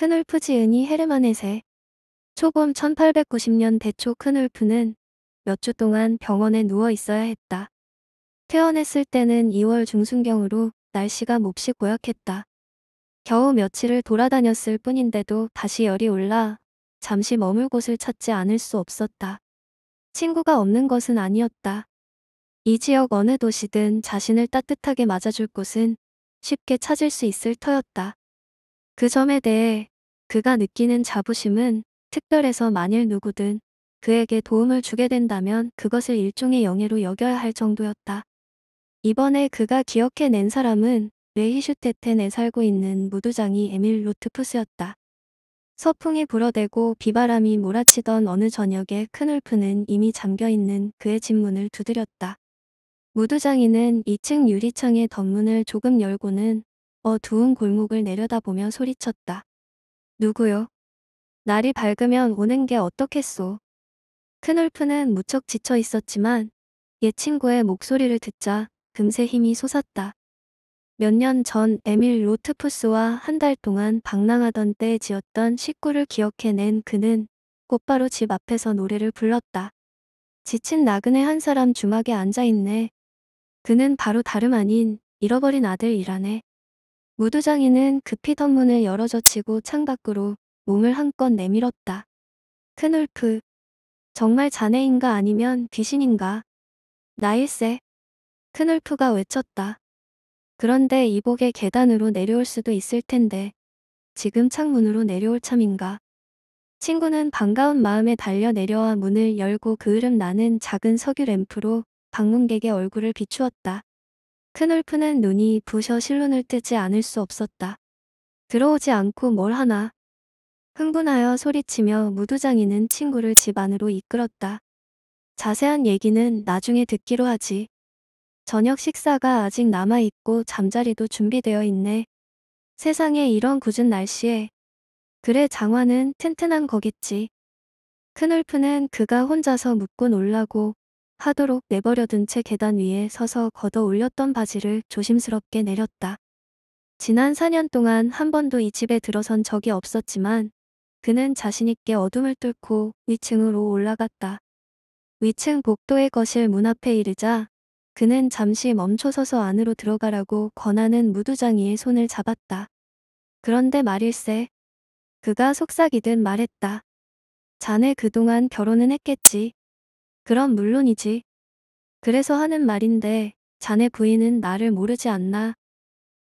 큰놀프 지은이 헤르만에세 초봄 1890년 대초 큰놀프는몇 주 동안 병원에 누워 있어야 했다. 퇴원했을 때는 2월 중순경으로 날씨가 몹시 고약했다. 겨우 며칠을 돌아다녔을 뿐인데도 다시 열이 올라 잠시 머물 곳을 찾지 않을 수 없었다. 친구가 없는 것은 아니었다. 이 지역 어느 도시든 자신을 따뜻하게 맞아줄 곳은 쉽게 찾을 수 있을 터였다. 그 점에 대해 그가 느끼는 자부심은 특별해서 만일 누구든 그에게 도움을 주게 된다면 그것을 일종의 영예로 여겨야 할 정도였다. 이번에 그가 기억해낸 사람은 레히슈테텐에 살고 있는 무두장이 에밀 로트푸스였다. 서풍이 불어대고 비바람이 몰아치던 어느 저녁에 큰울프는 이미 잠겨있는 그의 집문을 두드렸다. 무두장이는 2층 유리창의 덧문을 조금 열고는 어두운 골목을 내려다보며 소리쳤다. 누구요? 날이 밝으면 오는 게 어떻겠소. 큰울프는 무척 지쳐 있었지만 옛 친구의 목소리를 듣자 금세 힘이 솟았다. 몇 년 전 에밀 로트푸스와 한 달 동안 방랑하던 때 지었던 식구를 기억해낸 그는 곧바로 집 앞에서 노래를 불렀다. 지친 나그네 한 사람 주막에 앉아있네. 그는 바로 다름 아닌 잃어버린 아들이라네. 무두장이는 급히 덧문을 열어젖히고 창 밖으로 몸을 한껏 내밀었다. 큰울프. 정말 자네인가 아니면 귀신인가? 나일세. 큰울프가 외쳤다. 그런데 이복의 계단으로 내려올 수도 있을 텐데 지금 창문으로 내려올 참인가? 친구는 반가운 마음에 달려 내려와 문을 열고 그으름 나는 작은 석유 램프로 방문객의 얼굴을 비추었다. 큰놀프는 눈이 부셔 실눈을 뜨지 않을 수 없었다. 들어오지 않고 뭘 하나. 흥분하여 소리치며 무두장이는 친구를 집 안으로 이끌었다. 자세한 얘기는 나중에 듣기로 하지. 저녁 식사가 아직 남아있고 잠자리도 준비되어 있네. 세상에 이런 굳은 날씨에. 그래 장화는 튼튼한 거겠지. 큰놀프는 그가 혼자서 묵고 놀라고 하도록 내버려둔 채 계단 위에 서서 걷어 올렸던 바지를 조심스럽게 내렸다. 지난 4년 동안 한 번도 이 집에 들어선 적이 없었지만 그는 자신있게 어둠을 뚫고 위층으로 올라갔다. 위층 복도의 거실 문 앞에 이르자 그는 잠시 멈춰서서 안으로 들어가라고 권하는 무두장이의 손을 잡았다. 그런데 말일세. 그가 속삭이듯 말했다. 자네 그동안 결혼은 했겠지. 그럼 물론이지. 그래서 하는 말인데 자네 부인은 나를 모르지 않나.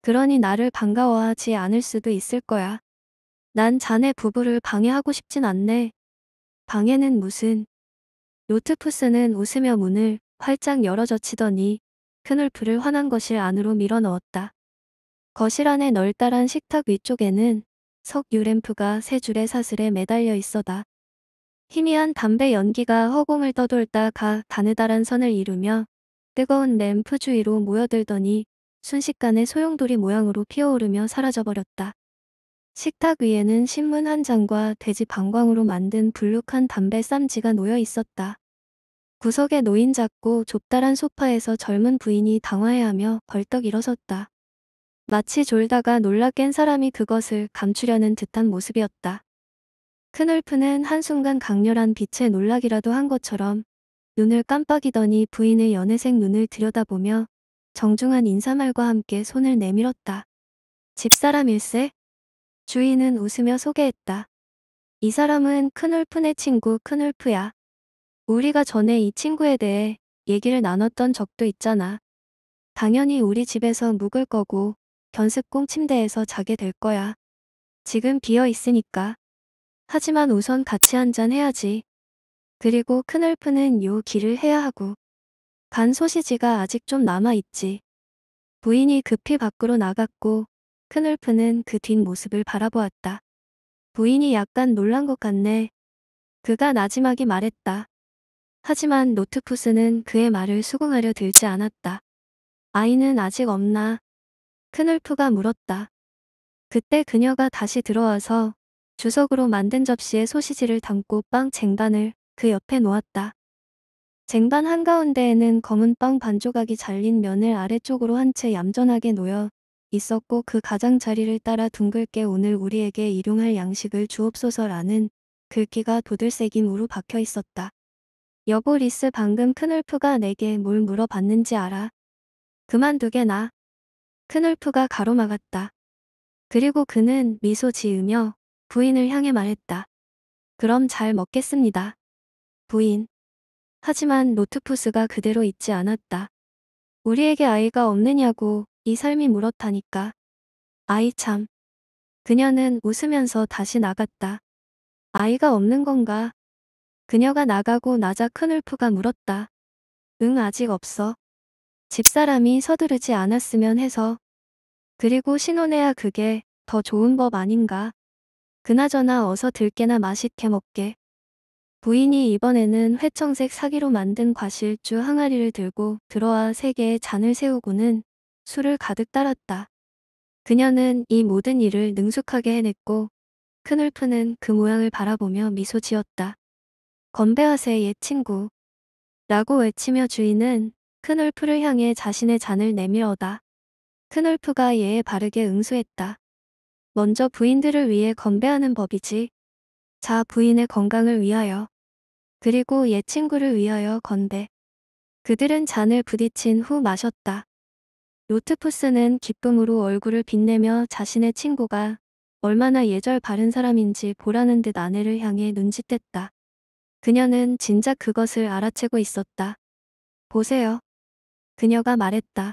그러니 나를 반가워하지 않을 수도 있을 거야. 난 자네 부부를 방해하고 싶진 않네. 방해는 무슨. 로트푸스는 웃으며 문을 활짝 열어젖히더니 큰울프를 환한 거실 안으로 밀어넣었다. 거실 안의 널따란 식탁 위쪽에는 석유램프가 세 줄의 사슬에 매달려 있어다. 희미한 담배 연기가 허공을 떠돌다 가 가느다란 선을 이루며 뜨거운 램프 주위로 모여들더니 순식간에 소용돌이 모양으로 피어오르며 사라져버렸다. 식탁 위에는 신문 한 장과 돼지 방광으로 만든 불룩한 담배 쌈지가 놓여 있었다. 구석에 노인 잡고 좁다란 소파에서 젊은 부인이 당황해하며 벌떡 일어섰다. 마치 졸다가 놀라 깬 사람이 그것을 감추려는 듯한 모습이었다. 큰놀프는 한순간 강렬한 빛에 놀라기라도 한 것처럼 눈을 깜빡이더니 부인의 연애색 눈을 들여다보며 정중한 인사말과 함께 손을 내밀었다. 집사람일세? 주인은 웃으며 소개했다. 이 사람은 큰울프네 친구 큰울프야. 우리가 전에 이 친구에 대해 얘기를 나눴던 적도 있잖아. 당연히 우리 집에서 묵을 거고 견습공 침대에서 자게 될 거야. 지금 비어 있으니까 하지만 우선 같이 한잔 해야지. 그리고 큰얼프는 요 길을 해야 하고. 간 소시지가 아직 좀 남아있지. 부인이 급히 밖으로 나갔고 큰얼프는그 뒷모습을 바라보았다. 부인이 약간 놀란 것 같네. 그가 마지막에 말했다. 하지만 노트푸스는 그의 말을 수긍하려 들지 않았다. 아이는 아직 없나? 큰얼프가 물었다. 그때 그녀가 다시 들어와서 주석으로 만든 접시에 소시지를 담고 빵 쟁반을 그 옆에 놓았다. 쟁반 한가운데에는 검은 빵 반조각이 잘린 면을 아래쪽으로 한 채 얌전하게 놓여 있었고 그 가장자리를 따라 둥글게 오늘 우리에게 일용할 양식을 주옵소서라는 글귀가 도들새김으로 박혀 있었다. 여보 리스 방금 큰울프가 내게 뭘 물어봤는지 알아. 그만두게 나. 큰울프가 가로막았다. 그리고 그는 미소 지으며 부인을 향해 말했다. 그럼 잘 먹겠습니다. 부인. 하지만 노트푸스가 그대로 있지 않았다. 우리에게 아이가 없느냐고 이 삶이 물었다니까. 아이 참. 그녀는 웃으면서 다시 나갔다. 아이가 없는 건가? 그녀가 나가고 나자 큰울프가 물었다. 응 아직 없어. 집사람이 서두르지 않았으면 해서. 그리고 신혼해야 그게 더 좋은 법 아닌가? 그나저나 어서 들깨나 맛있게 먹게. 부인이 이번에는 회청색 사기로 만든 과실주 항아리를 들고 들어와 세 개의 잔을 세우고는 술을 가득 따랐다. 그녀는 이 모든 일을 능숙하게 해냈고 큰 울프는 그 모양을 바라보며 미소 지었다. 건배하세 옛 친구. 라고 외치며 주인은 큰 울프를 향해 자신의 잔을 내밀어다. 큰 울프가 예에 바르게 응수했다. 먼저 부인들을 위해 건배하는 법이지. 자 부인의 건강을 위하여. 그리고 옛 친구를 위하여 건배. 그들은 잔을 부딪힌 후 마셨다. 요트푸스는 기쁨으로 얼굴을 빛내며 자신의 친구가 얼마나 예절 바른 사람인지 보라는 듯 아내를 향해 눈짓댔다. 그녀는 진작 그것을 알아채고 있었다. 보세요. 그녀가 말했다.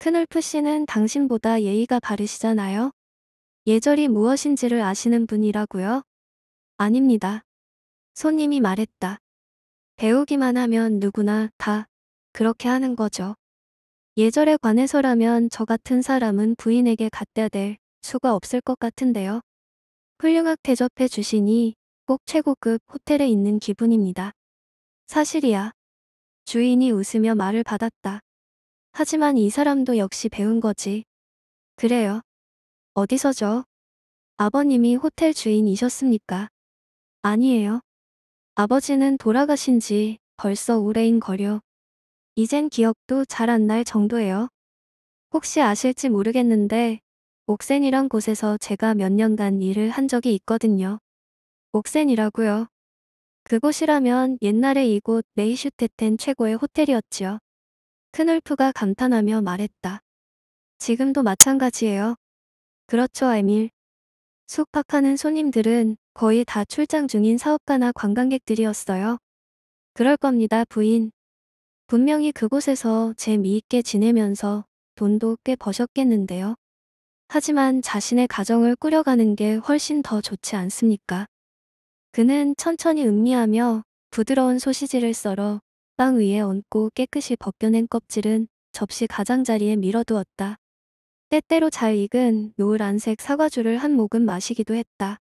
크놀프 씨는 당신보다 예의가 바르시잖아요. 예절이 무엇인지를 아시는 분이라고요? 아닙니다. 손님이 말했다. 배우기만 하면 누구나 다 그렇게 하는 거죠. 예절에 관해서라면 저 같은 사람은 부인에게 갖다 댈 수가 없을 것 같은데요. 훌륭하 대접해 주시니 꼭 최고급 호텔에 있는 기분입니다. 사실이야. 주인이 웃으며 말을 받았다. 하지만 이 사람도 역시 배운 거지. 그래요. 어디서죠? 아버님이 호텔 주인이셨습니까? 아니에요. 아버지는 돌아가신 지 벌써 오래인 거려. 이젠 기억도 잘 안 날 정도예요. 혹시 아실지 모르겠는데 옥센이란 곳에서 제가 몇 년간 일을 한 적이 있거든요. 옥센이라고요. 그곳이라면 옛날에 이곳 메이슈테텐 최고의 호텔이었지요. 큰놀프가 감탄하며 말했다. 지금도 마찬가지예요. 그렇죠, 에밀. 숙박하는 손님들은 거의 다 출장 중인 사업가나 관광객들이었어요. 그럴 겁니다, 부인. 분명히 그곳에서 재미있게 지내면서 돈도 꽤 버셨겠는데요. 하지만 자신의 가정을 꾸려가는 게 훨씬 더 좋지 않습니까? 그는 천천히 음미하며 부드러운 소시지를 썰어 빵 위에 얹고 깨끗이 벗겨낸 껍질은 접시 가장자리에 밀어두었다. 때때로 잘익은 노을 안색 사과주를 한 모금 마시기도 했다.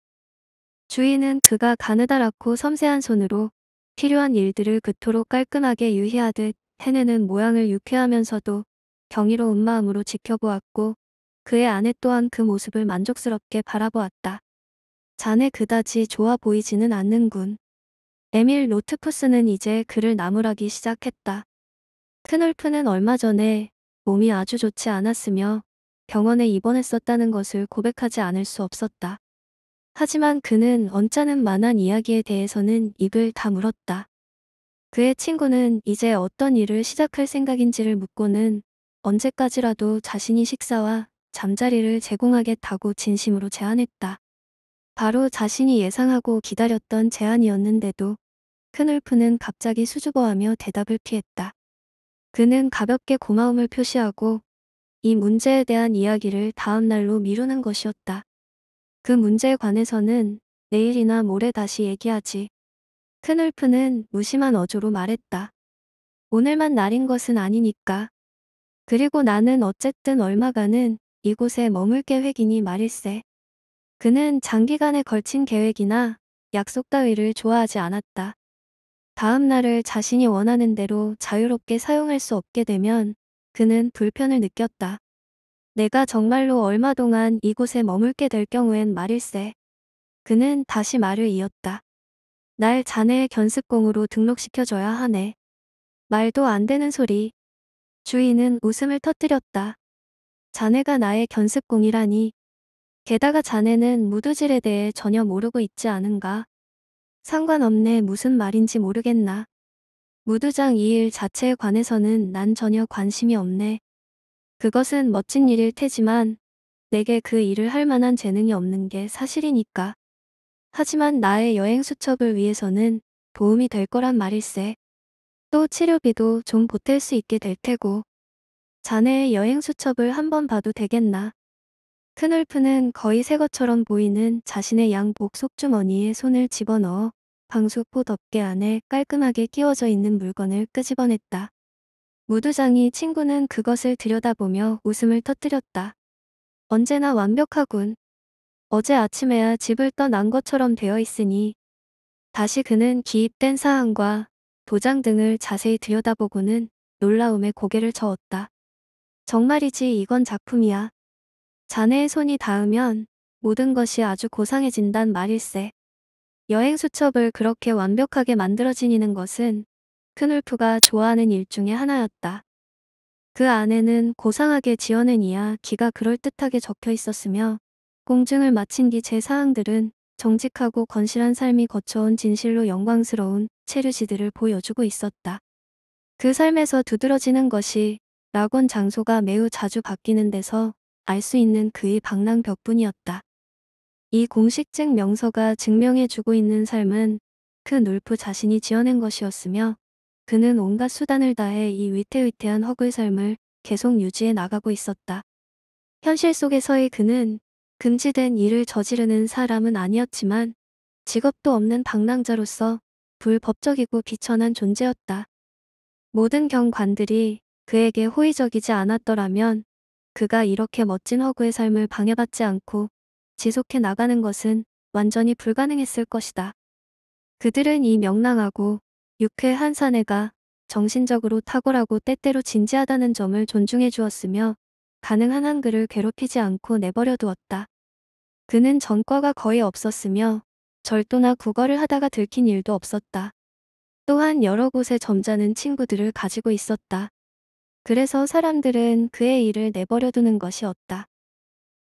주인은 그가 가느다랗고 섬세한 손으로 필요한 일들을 그토록 깔끔하게 유희하듯 해내는 모양을 유쾌하면서도 경이로운 마음으로 지켜보았고 그의 아내 또한 그 모습을 만족스럽게 바라보았다. 자네 그다지 좋아 보이지는 않는군. 에밀 로트푸스는 이제 그를 나무라기 시작했다. 큰놀프는 얼마 전에 몸이 아주 좋지 않았으며 병원에 입원했었다는 것을 고백하지 않을 수 없었다. 하지만 그는 언짢은 만한 이야기에 대해서는 입을 다물었다. 그의 친구는 이제 어떤 일을 시작할 생각인지를 묻고는 언제까지라도 자신이 식사와 잠자리를 제공하겠다고 진심으로 제안했다. 바로 자신이 예상하고 기다렸던 제안이었는데도 큰 울프는 갑자기 수줍어하며 대답을 피했다. 그는 가볍게 고마움을 표시하고 이 문제에 대한 이야기를 다음 날로 미루는 것이었다. 그 문제에 관해서는 내일이나 모레 다시 얘기하지. 큰울프는 무심한 어조로 말했다. 오늘만 날인 것은 아니니까. 그리고 나는 어쨌든 얼마간은 이곳에 머물 계획이니 말일세. 그는 장기간에 걸친 계획이나 약속 따위를 좋아하지 않았다. 다음 날을 자신이 원하는 대로 자유롭게 사용할 수 없게 되면 그는 불편을 느꼈다. 내가 정말로 얼마 동안 이곳에 머물게 될 경우엔 말일세. 그는 다시 말을 이었다. 날 자네의 견습공으로 등록시켜줘야 하네. 말도 안 되는 소리. 주인은 웃음을 터뜨렸다. 자네가 나의 견습공이라니. 게다가 자네는 무두질에 대해 전혀 모르고 있지 않은가. 상관없네 무슨 말인지 모르겠나. 무두장 이 일 자체에 관해서는 난 전혀 관심이 없네. 그것은 멋진 일일 테지만 내게 그 일을 할 만한 재능이 없는 게 사실이니까. 하지만 나의 여행 수첩을 위해서는 도움이 될 거란 말일세. 또 치료비도 좀 보탤 수 있게 될 테고. 자네의 여행 수첩을 한번 봐도 되겠나? 크놀프는 거의 새 것처럼 보이는 자신의 양복 속주머니에 손을 집어넣어 방수포 덮개 안에 깔끔하게 끼워져 있는 물건을 끄집어냈다. 무두장이 친구는 그것을 들여다보며 웃음을 터뜨렸다. 언제나 완벽하군. 어제 아침에야 집을 떠난 것처럼 되어 있으니 다시 그는 기입된 사항과 도장 등을 자세히 들여다보고는 놀라움에 고개를 저었다. 정말이지 이건 작품이야. 자네의 손이 닿으면 모든 것이 아주 고상해진단 말일세. 여행 수첩을 그렇게 완벽하게 만들어 지니는 것은 크놀프가 좋아하는 일 중에 하나였다. 그 안에는 고상하게 지어낸 이야 기가 그럴듯하게 적혀 있었으며 공증을 마친 뒤 제 사항들은 정직하고 건실한 삶이 거쳐온 진실로 영광스러운 체류시들을 보여주고 있었다. 그 삶에서 두드러지는 것이 낙원 장소가 매우 자주 바뀌는 데서 알 수 있는 그의 방랑벽뿐이었다. 이 공식증 명서가 증명해주고 있는 삶은 그 놀프 자신이 지어낸 것이었으며 그는 온갖 수단을 다해 이 위태위태한 허글 삶을 계속 유지해 나가고 있었다. 현실 속에서의 그는 금지된 일을 저지르는 사람은 아니었지만 직업도 없는 방랑자로서 불법적이고 비천한 존재였다. 모든 경관들이 그에게 호의적이지 않았더라면 그가 이렇게 멋진 허구의 삶을 방해받지 않고 지속해 나가는 것은 완전히 불가능했을 것이다. 그들은 이 명랑하고 유쾌한 사내가 정신적으로 탁월하고 때때로 진지하다는 점을 존중해 주었으며 가능한 한 그를 괴롭히지 않고 내버려 두었다. 그는 전과가 거의 없었으며 절도나 국어를 하다가 들킨 일도 없었다. 또한 여러 곳에 점잖은 친구들을 가지고 있었다. 그래서 사람들은 그의 일을 내버려 두는 것이었다.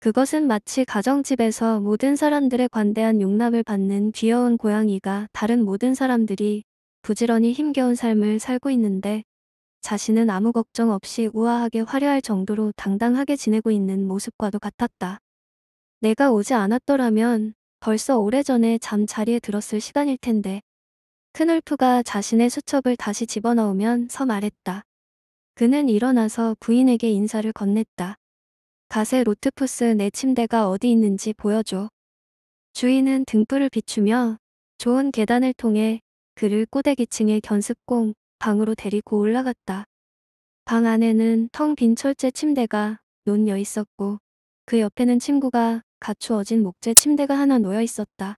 그것은 마치 가정집에서 모든 사람들의 관대한 용납을 받는 귀여운 고양이가 다른 모든 사람들이 부지런히 힘겨운 삶을 살고 있는데 자신은 아무 걱정 없이 우아하게 화려할 정도로 당당하게 지내고 있는 모습과도 같았다. 내가 오지 않았더라면 벌써 오래전에 잠자리에 들었을 시간일 텐데 큰놀프가 자신의 수첩을 다시 집어넣으면 서 말했다. 그는 일어나서 부인에게 인사를 건넸다. 가세 로트푸스 내 침대가 어디 있는지 보여줘. 주인은 등불을 비추며 좋은 계단을 통해 그를 꼬대기층의 견습공 방으로 데리고 올라갔다. 방 안에는 텅 빈 철제 침대가 논여 있었고 그 옆에는 침구가 갖추어진 목재 침대가 하나 놓여 있었다.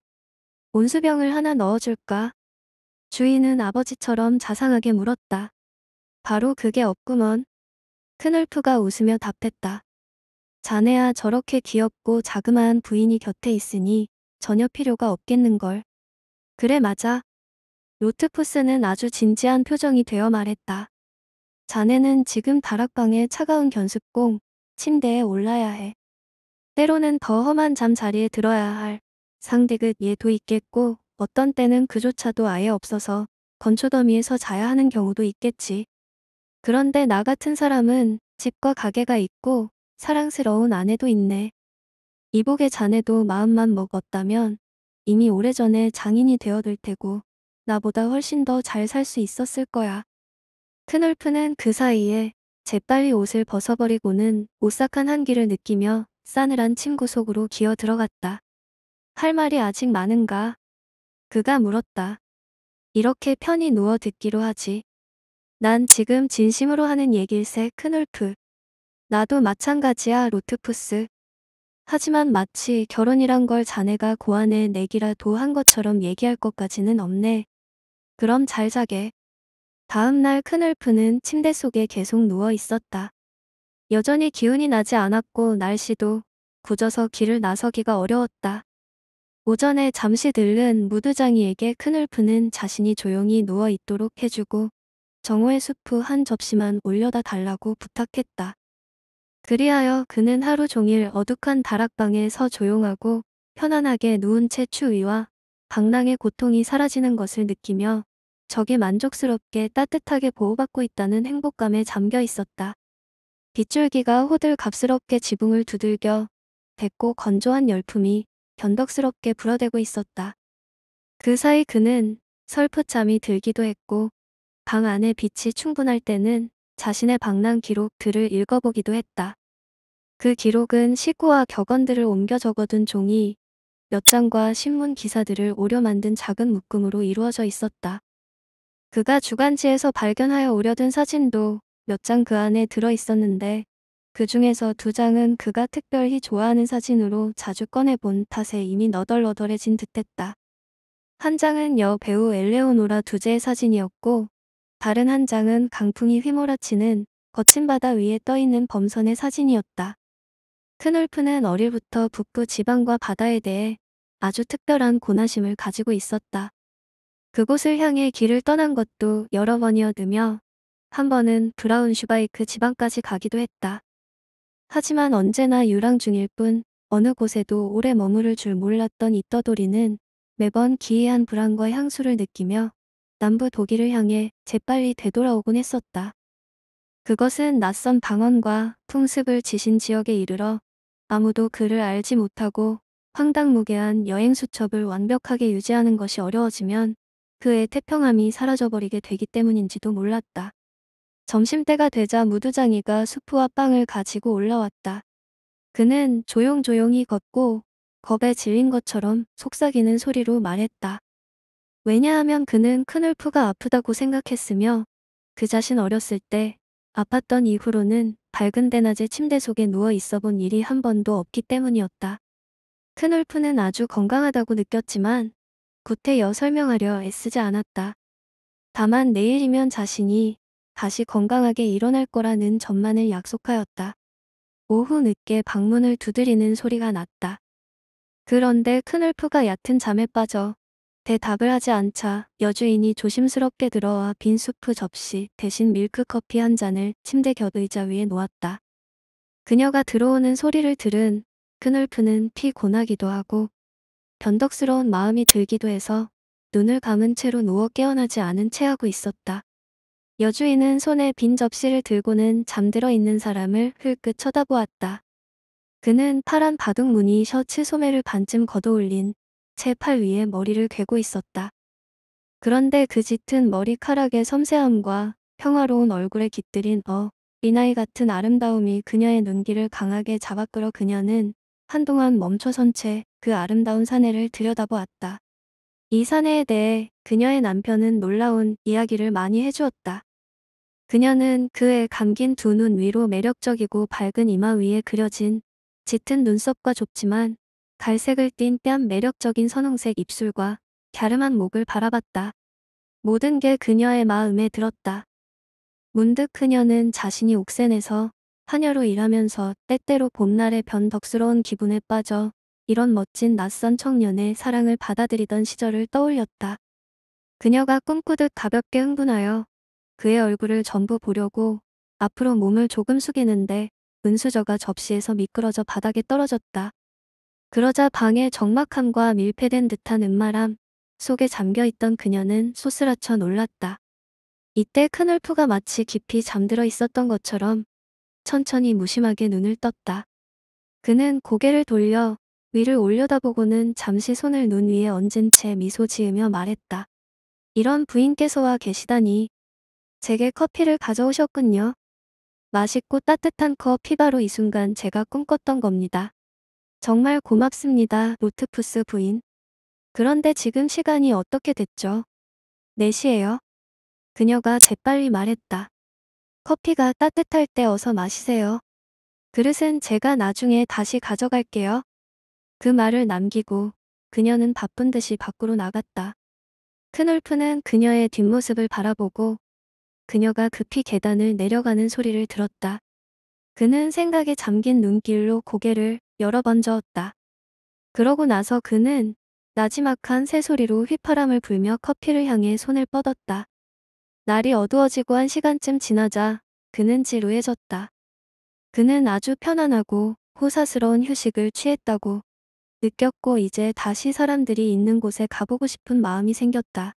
온수병을 하나 넣어줄까? 주인은 아버지처럼 자상하게 물었다. 바로 그게 없구먼. 큰놀프가 웃으며 답했다. 자네야 저렇게 귀엽고 자그마한 부인이 곁에 있으니 전혀 필요가 없겠는걸. 그래 맞아. 로트푸스는 아주 진지한 표정이 되어 말했다. 자네는 지금 다락방의 차가운 견습공, 침대에 올라야 해. 때로는 더 험한 잠자리에 들어야 할 상대극 예도 있겠고 어떤 때는 그조차도 아예 없어서 건초더미에서 자야 하는 경우도 있겠지. 그런데 나 같은 사람은 집과 가게가 있고 사랑스러운 아내도 있네. 이복의 자네도 마음만 먹었다면 이미 오래전에 장인이 되어들 테고 나보다 훨씬 더 잘 살 수 있었을 거야. 큰놀프는그 사이에 재빨리 옷을 벗어버리고는 오싹한 한기를 느끼며 싸늘한 침구 속으로 기어 들어갔다. 할 말이 아직 많은가? 그가 물었다. 이렇게 편히 누워 듣기로 하지. 난 지금 진심으로 하는 얘길세, 큰놀프 나도 마찬가지야 로트푸스. 하지만 마치 결혼이란 걸 자네가 고안해 내기라도 한 것처럼 얘기할 것까지는 없네. 그럼 잘 자게. 다음 날 큰울프는 침대 속에 계속 누워 있었다. 여전히 기운이 나지 않았고 날씨도 굳어서 길을 나서기가 어려웠다. 오전에 잠시 들른 무드장이에게 큰울프는 자신이 조용히 누워 있도록 해주고 정오의 수프 한 접시만 올려다 달라고 부탁했다. 그리하여 그는 하루 종일 어둑한 다락방에 서 조용하고 편안하게 누운 채 추위와 방랑의 고통이 사라지는 것을 느끼며 적에 만족스럽게 따뜻하게 보호받고 있다는 행복감에 잠겨 있었다. 빗줄기가 호들갑스럽게 지붕을 두들겨 뱉고 건조한 열풍이 변덕스럽게 불어대고 있었다. 그 사이 그는 설프잠이 들기도 했고 방 안에 빛이 충분할 때는 자신의 방랑 기록들을 읽어보기도 했다. 그 기록은 시구와 격언들을 옮겨 적어둔 종이 몇 장과 신문 기사들을 오려 만든 작은 묶음으로 이루어져 있었다. 그가 주간지에서 발견하여 오려둔 사진도 몇 장 그 안에 들어 있었는데 그 중에서 두 장은 그가 특별히 좋아하는 사진으로 자주 꺼내본 탓에 이미 너덜너덜해진 듯했다. 한 장은 여배우 엘레오노라 두제의 사진이었고 다른 한 장은 강풍이 휘몰아치는 거친 바다 위에 떠있는 범선의 사진이었다. 큰놀프는 어릴부터 북부 지방과 바다에 대해 아주 특별한 고나심을 가지고 있었다. 그곳을 향해 길을 떠난 것도 여러 번이었으며 한 번은 브라운슈바이크 지방까지 가기도 했다. 하지만 언제나 유랑 중일 뿐 어느 곳에도 오래 머무를 줄 몰랐던 이 떠돌이는 매번 기이한 불안과 향수를 느끼며 남부 독일을 향해 재빨리 되돌아오곤 했었다. 그것은 낯선 방언과 풍습을 지신 지역에 이르러 아무도 그를 알지 못하고 황당무계한 여행 수첩을 완벽하게 유지하는 것이 어려워지면 그의 태평함이 사라져버리게 되기 때문인지도 몰랐다. 점심때가 되자 무두장이가 수프와 빵을 가지고 올라왔다. 그는 조용조용히 걷고 겁에 질린 것처럼 속삭이는 소리로 말했다. 왜냐하면 그는 큰 울프가 아프다고 생각했으며 그 자신 어렸을 때 아팠던 이후로는 밝은 대낮에 침대 속에 누워 있어 본 일이 한 번도 없기 때문이었다. 큰 울프는 아주 건강하다고 느꼈지만 구태여 설명하려 애쓰지 않았다. 다만 내일이면 자신이 다시 건강하게 일어날 거라는 전만을 약속하였다. 오후 늦게 방문을 두드리는 소리가 났다. 그런데 큰 울프가 얕은 잠에 빠져 대답을 하지 않자 여주인이 조심스럽게 들어와 빈 수프 접시 대신 밀크커피 한 잔을 침대 곁 의자 위에 놓았다. 그녀가 들어오는 소리를 들은 그놀프는피 고나기도 하고 변덕스러운 마음이 들기도 해서 눈을 감은 채로 누워 깨어나지 않은 채 하고 있었다. 여주인은 손에 빈 접시를 들고는 잠들어 있는 사람을 흘끗 쳐다보았다. 그는 파란 바둑무늬 셔츠 소매를 반쯤 걷어올린 제팔 위에 머리를 괴고 있었다. 그런데 그 짙은 머리카락의 섬세함과 평화로운 얼굴에 깃들인 어, 리나이 같은 아름다움이 그녀의 눈길을 강하게 잡아끌어 그녀는 한동안 멈춰선 채 그 아름다운 사내를 들여다보았다. 이 사내에 대해 그녀의 남편은 놀라운 이야기를 많이 해주었다. 그녀는 그의 감긴 두 눈 위로 매력적이고 밝은 이마 위에 그려진 짙은 눈썹과 좁지만 갈색을 띤뺨 매력적인 선홍색 입술과 갸름한 목을 바라봤다. 모든 게 그녀의 마음에 들었다. 문득 그녀는 자신이 옥센에서 파녀로 일하면서 때때로 봄날의 변덕스러운 기분에 빠져 이런 멋진 낯선 청년의 사랑을 받아들이던 시절을 떠올렸다. 그녀가 꿈꾸듯 가볍게 흥분하여 그의 얼굴을 전부 보려고 앞으로 몸을 조금 숙이는데 은수저가 접시에서 미끄러져 바닥에 떨어졌다. 그러자 방에 적막함과 밀폐된 듯한 은마람 속에 잠겨있던 그녀는 소스라쳐 놀랐다. 이때 큰울프가 마치 깊이 잠들어 있었던 것처럼 천천히 무심하게 눈을 떴다. 그는 고개를 돌려 위를 올려다보고는 잠시 손을 눈 위에 얹은 채 미소 지으며 말했다. 이런 부인께서 와 계시다니. 제게 커피를 가져오셨군요. 맛있고 따뜻한 커 피바로 이 순간 제가 꿈꿨던 겁니다. 정말 고맙습니다, 노트푸스 부인. 그런데 지금 시간이 어떻게 됐죠? 4시에요 그녀가 재빨리 말했다. 커피가 따뜻할 때 어서 마시세요. 그릇은 제가 나중에 다시 가져갈게요. 그 말을 남기고 그녀는 바쁜 듯이 밖으로 나갔다. 큰놀프는 그녀의 뒷모습을 바라보고 그녀가 급히 계단을 내려가는 소리를 들었다. 그는 생각에 잠긴 눈길로 고개를 여러 번 저었다. 그러고 나서 그는 나지막한 새소리로 휘파람을 불며 커피를 향해 손을 뻗었다. 날이 어두워지고 한 시간쯤 지나자 그는 지루해졌다. 그는 아주 편안하고 호사스러운 휴식을 취했다고 느꼈고 이제 다시 사람들이 있는 곳에 가보고 싶은 마음이 생겼다.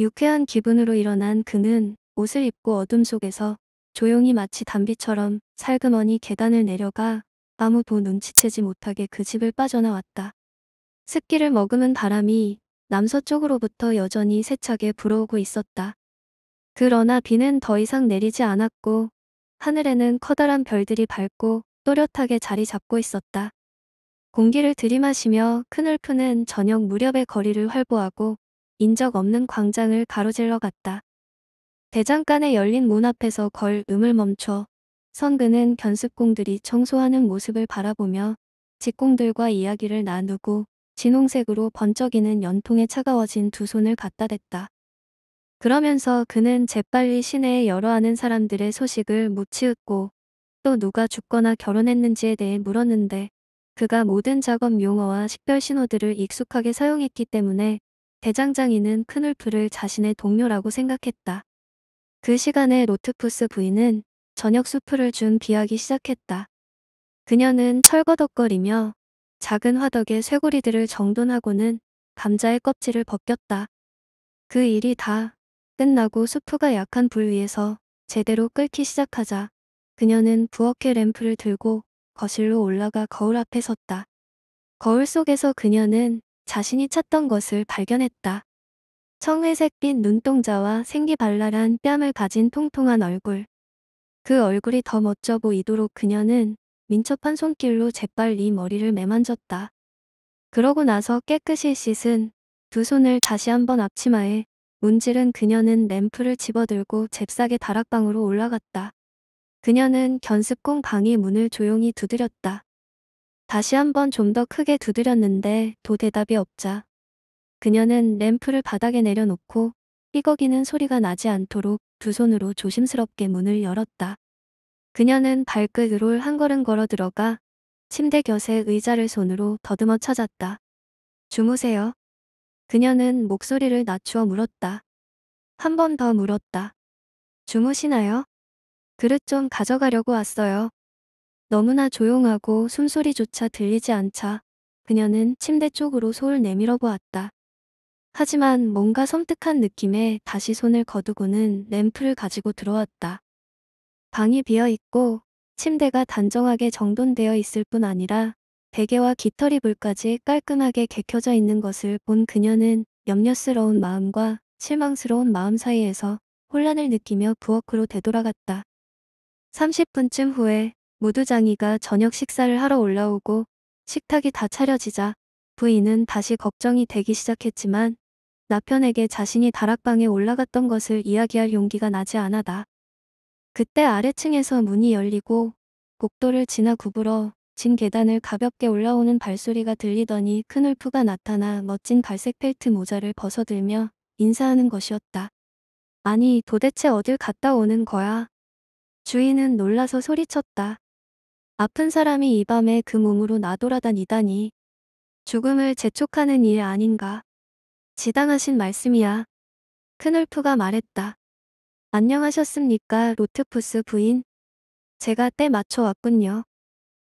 유쾌한 기분으로 일어난 그는 옷을 입고 어둠 속에서 조용히 마치 단비처럼 살그머니 계단을 내려가 아무도 눈치채지 못하게 그 집을 빠져나왔다. 습기를 머금은 바람이 남서쪽으로부터 여전히 세차게 불어오고 있었다. 그러나 비는 더 이상 내리지 않았고 하늘에는 커다란 별들이 밝고 또렷하게 자리 잡고 있었다. 공기를 들이마시며 큰늘프는 저녁 무렵의 거리를 활보하고 인적 없는 광장을 가로질러 갔다. 대장간에 열린 문 앞에서 걸 음을 멈춰 선근은 견습공들이 청소하는 모습을 바라보며 직공들과 이야기를 나누고 진홍색으로 번쩍이는 연통에 차가워진 두 손을 갖다 댔다. 그러면서 그는 재빨리 시내에 여러 아는 사람들의 소식을 묻히웠고또 누가 죽거나 결혼했는지에 대해 물었는데 그가 모든 작업 용어와 식별 신호들을 익숙하게 사용했기 때문에 대장장이는 큰 울프를 자신의 동료라고 생각했다. 그 시간에 로트푸스 부인은 저녁 수프를 준 비하기 시작했다. 그녀는 철거덕거리며 작은 화덕의 쇠고리들을 정돈하고는 감자의 껍질을 벗겼다. 그 일이 다 끝나고 수프가 약한 불 위에서 제대로 끓기 시작하자 그녀는 부엌의 램프를 들고 거실로 올라가 거울 앞에 섰다. 거울 속에서 그녀는 자신이 찾던 것을 발견했다. 청회색빛 눈동자와 생기발랄한 뺨을 가진 통통한 얼굴. 그 얼굴이 더 멋져 보이도록 그녀는 민첩한 손길로 재빨리 머리를 매만졌다. 그러고 나서 깨끗이 씻은 두 손을 다시 한번 앞치마에 문질은 그녀는 램프를 집어들고 잽싸게 다락방으로 올라갔다. 그녀는 견습공 방의 문을 조용히 두드렸다. 다시 한번 좀 더 크게 두드렸는데 도 대답이 없자. 그녀는 램프를 바닥에 내려놓고 삐걱이는 소리가 나지 않도록 두 손으로 조심스럽게 문을 열었다. 그녀는 발끝으로 한 걸음 걸어 들어가 침대 곁에 의자를 손으로 더듬어 찾았다. 주무세요. 그녀는 목소리를 낮추어 물었다. 한 번 더 물었다. 주무시나요? 그릇 좀 가져가려고 왔어요. 너무나 조용하고 숨소리조차 들리지 않자 그녀는 침대 쪽으로 소을 내밀어 보았다. 하지만 뭔가 섬뜩한 느낌에 다시 손을 거두고는 램프를 가지고 들어왔다. 방이 비어있고 침대가 단정하게 정돈되어 있을 뿐 아니라 베개와 깃털이 불까지 깔끔하게 개켜져 있는 것을 본 그녀는 염려스러운 마음과 실망스러운 마음 사이에서 혼란을 느끼며 부엌으로 되돌아갔다. 30분쯤 후에 무두장이가 저녁 식사를 하러 올라오고 식탁이 다 차려지자 부인은 다시 걱정이 되기 시작했지만 나편에게 자신이 다락방에 올라갔던 것을 이야기할 용기가 나지 않아다. 그때 아래층에서 문이 열리고 곡도를 지나 구부러 진 계단을 가볍게 올라오는 발소리가 들리더니 큰 울프가 나타나 멋진 갈색 펠트 모자를 벗어들며 인사하는 것이었다. 아니 도대체 어딜 갔다 오는 거야? 주인은 놀라서 소리쳤다. 아픈 사람이 이 밤에 그 몸으로 나돌아다니다니. 죽음을 재촉하는 일 아닌가. 지당하신 말씀이야. 크놀프가 말했다. 안녕하셨습니까 로트푸스 부인. 제가 때 맞춰 왔군요.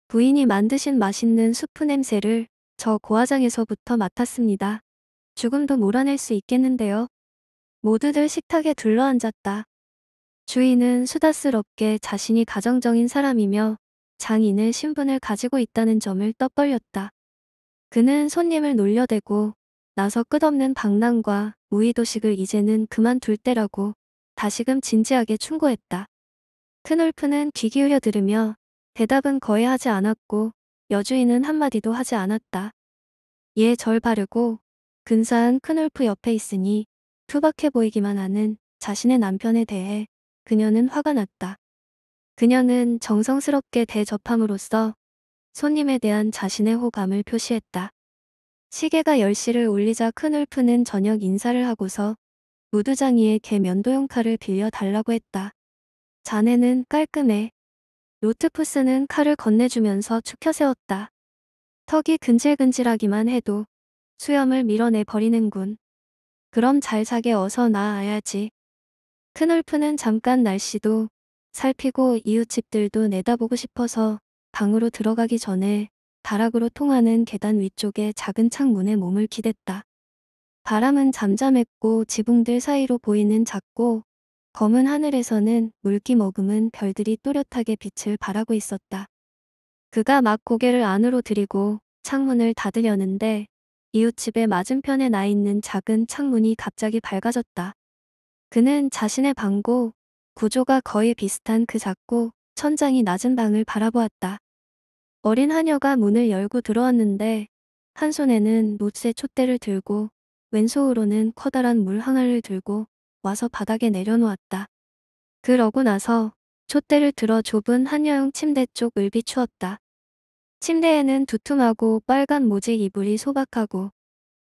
부인이 만드신 맛있는 수프 냄새를 저 고화장에서부터 맡았습니다. 죽음도 몰아낼 수 있겠는데요. 모두들 식탁에 둘러앉았다. 주인은 수다스럽게 자신이 가정적인 사람이며 장인의 신분을 가지고 있다는 점을 떠벌렸다. 그는 손님을 놀려대고 나서 끝없는 방랑과 우의도식을 이제는 그만둘 때라고 다시금 진지하게 충고했다. 큰놀프는귀 기울여 들으며 대답은 거의 하지 않았고 여주인은 한마디도 하지 않았다. 예절 바르고 근사한 큰놀프 옆에 있으니 투박해 보이기만 하는 자신의 남편에 대해 그녀는 화가 났다. 그녀는 정성스럽게 대접함으로써 손님에 대한 자신의 호감을 표시했다. 시계가 10시를 울리자 큰 울프는 저녁 인사를 하고서 무두장이의 개 면도용 칼을 빌려 달라고 했다. 자네는 깔끔해. 로트푸스는 칼을 건네주면서 축혀세웠다. 턱이 근질근질하기만 해도 수염을 밀어내 버리는군. 그럼 잘 자게 어서 나아야지. 큰울프는 잠깐 날씨도 살피고 이웃집들도 내다보고 싶어서 방으로 들어가기 전에 다락으로 통하는 계단 위쪽에 작은 창문에 몸을 기댔다. 바람은 잠잠했고 지붕들 사이로 보이는 작고 검은 하늘에서는 물기 머금은 별들이 또렷하게 빛을 발하고 있었다. 그가 막 고개를 안으로 들이고 창문을 닫으려는데 이웃집의 맞은편에 나 있는 작은 창문이 갑자기 밝아졌다. 그는 자신의 방고 구조가 거의 비슷한 그 작고 천장이 낮은 방을 바라보았다. 어린 하녀가 문을 열고 들어왔는데 한 손에는 노스의 촛대를 들고 왼손으로는 커다란 물 항아를 들고 와서 바닥에 내려놓았다. 그러고 나서 촛대를 들어 좁은 한여용 침대 쪽 을비추었다. 침대에는 두툼하고 빨간 모직 이불이 소박하고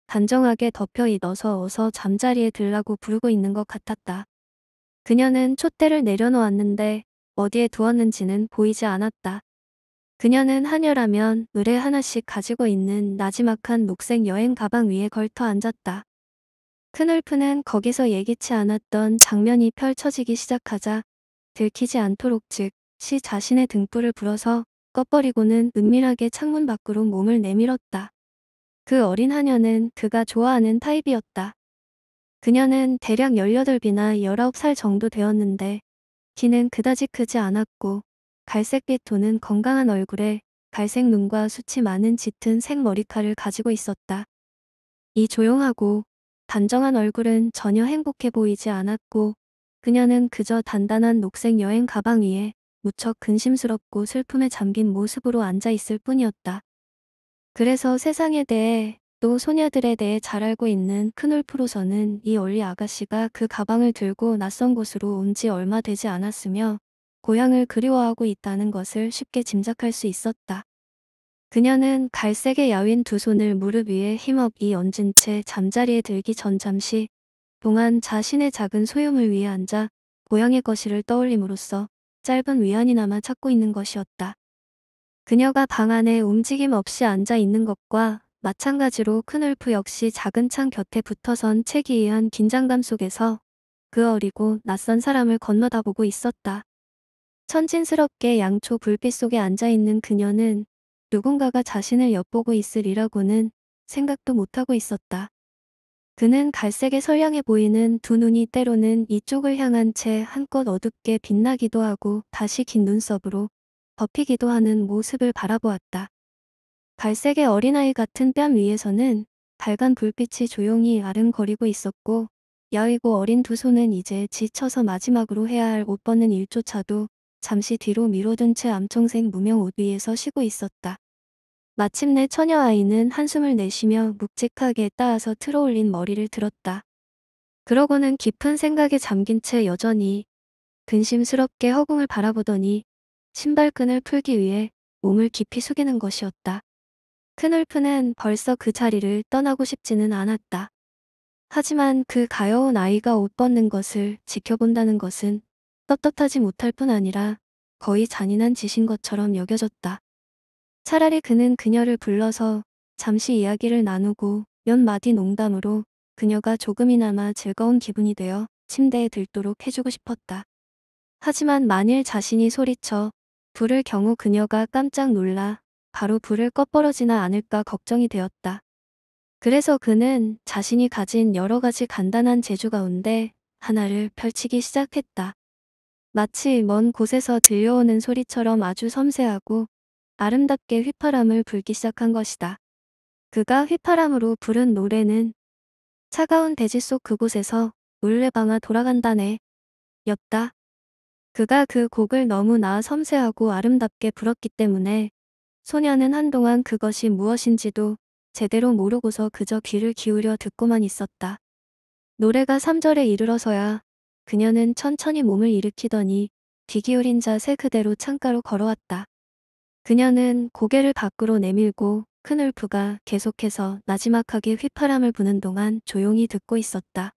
단정하게 덮여 있어서 어서 잠자리에 들라고 부르고 있는 것 같았다. 그녀는 촛대를 내려놓았는데 어디에 두었는지는 보이지 않았다. 그녀는 한여라면 물에 하나씩 가지고 있는 나지막한 녹색 여행 가방 위에 걸터 앉았다. 큰늘프는 거기서 예기치 않았던 장면이 펼쳐지기 시작하자 들키지 않도록 즉 시 자신의 등불을 불어서 꺼버리고는 은밀하게 창문 밖으로 몸을 내밀었다. 그 어린 하녀는 그가 좋아하는 타입이었다. 그녀는 대략 1 8이나 19살 정도 되었는데 키는 그다지 크지 않았고 갈색빛 도는 건강한 얼굴에 갈색 눈과 수치 많은 짙은 색머리카락을 가지고 있었다. 이 조용하고 단정한 얼굴은 전혀 행복해 보이지 않았고 그녀는 그저 단단한 녹색 여행 가방 위에 무척 근심스럽고 슬픔에 잠긴 모습으로 앉아 있을 뿐이었다. 그래서 세상에 대해 또 소녀들에 대해 잘 알고 있는 큰울프로서는 이 얼리 아가씨가 그 가방을 들고 낯선 곳으로 온 지 얼마 되지 않았으며 고향을 그리워하고 있다는 것을 쉽게 짐작할 수 있었다. 그녀는 갈색의 야윈 두 손을 무릎 위에 힘없이 얹은 채 잠자리에 들기 전 잠시 동안 자신의 작은 소유물 위에 앉아 고향의 것이를 떠올림으로써 짧은 위안이나마 찾고 있는 것이었다. 그녀가 방 안에 움직임 없이 앉아 있는 것과 마찬가지로 큰울프 역시 작은 창 곁에 붙어선 책이 의한 긴장감 속에서 그 어리고 낯선 사람을 건너다보고 있었다. 천진스럽게 양초 불빛 속에 앉아있는 그녀는 누군가가 자신을 엿보고 있으리라고는 생각도 못하고 있었다. 그는 갈색에 선량해 보이는 두 눈이 때로는 이쪽을 향한 채 한껏 어둡게 빛나기도 하고 다시 긴 눈썹으로 덮이기도 하는 모습을 바라보았다. 갈색의 어린아이 같은 뺨 위에서는 밝은 불빛이 조용히 아른거리고 있었고 야이고 어린 두 손은 이제 지쳐서 마지막으로 해야 할옷 버는 일조차도 잠시 뒤로 미뤄둔 채암총생 무명 옷 위에서 쉬고 있었다. 마침내 처녀아이는 한숨을 내쉬며 묵직하게 따아서 틀어올린 머리를 들었다. 그러고는 깊은 생각에 잠긴 채 여전히 근심스럽게 허공을 바라보더니 신발끈을 풀기 위해 몸을 깊이 숙이는 것이었다. 큰울프는 벌써 그 자리를 떠나고 싶지는 않았다. 하지만 그 가여운 아이가 옷 벗는 것을 지켜본다는 것은 떳떳하지 못할 뿐 아니라 거의 잔인한 짓인 것처럼 여겨졌다. 차라리 그는 그녀를 불러서 잠시 이야기를 나누고 몇 마디 농담으로 그녀가 조금이나마 즐거운 기분이 되어 침대에 들도록 해주고 싶었다. 하지만 만일 자신이 소리쳐 부를 경우 그녀가 깜짝 놀라 바로 불을 꺼버려지나 않을까 걱정이 되었다. 그래서 그는 자신이 가진 여러 가지 간단한 재주 가운데 하나를 펼치기 시작했다. 마치 먼 곳에서 들려오는 소리처럼 아주 섬세하고 아름답게 휘파람을 불기 시작한 것이다. 그가 휘파람으로 부른 노래는 차가운 대지 속 그곳에서 물레방아 돌아간다네. 였다. 그가 그 곡을 너무나 섬세하고 아름답게 불었기 때문에 소녀는 한동안 그것이 무엇인지도 제대로 모르고서 그저 귀를 기울여 듣고만 있었다. 노래가 3절에 이르러서야 그녀는 천천히 몸을 일으키더니 비기울인 자세 그대로 창가로 걸어왔다. 그녀는 고개를 밖으로 내밀고 큰 울프가 계속해서 나지막하게 휘파람을 부는 동안 조용히 듣고 있었다.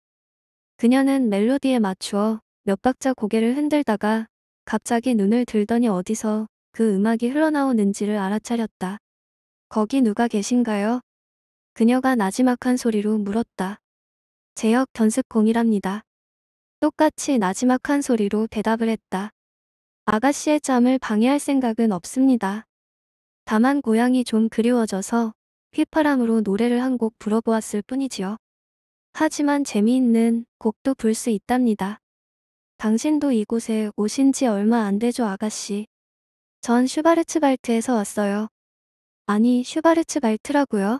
그녀는 멜로디에 맞추어 몇 박자 고개를 흔들다가 갑자기 눈을 들더니 어디서 그 음악이 흘러나오는지를 알아차렸다. 거기 누가 계신가요? 그녀가 나지막한 소리로 물었다. 제역 견습공이랍니다. 똑같이 나지막한 소리로 대답을 했다. 아가씨의 잠을 방해할 생각은 없습니다. 다만 고향이 좀 그리워져서 휘파람으로 노래를 한 곡 불어보았을 뿐이지요. 하지만 재미있는 곡도 불 수 있답니다. 당신도 이곳에 오신 지 얼마 안 되죠 아가씨. 전 슈바르츠발트에서 왔어요. 아니 슈바르츠발트라고요?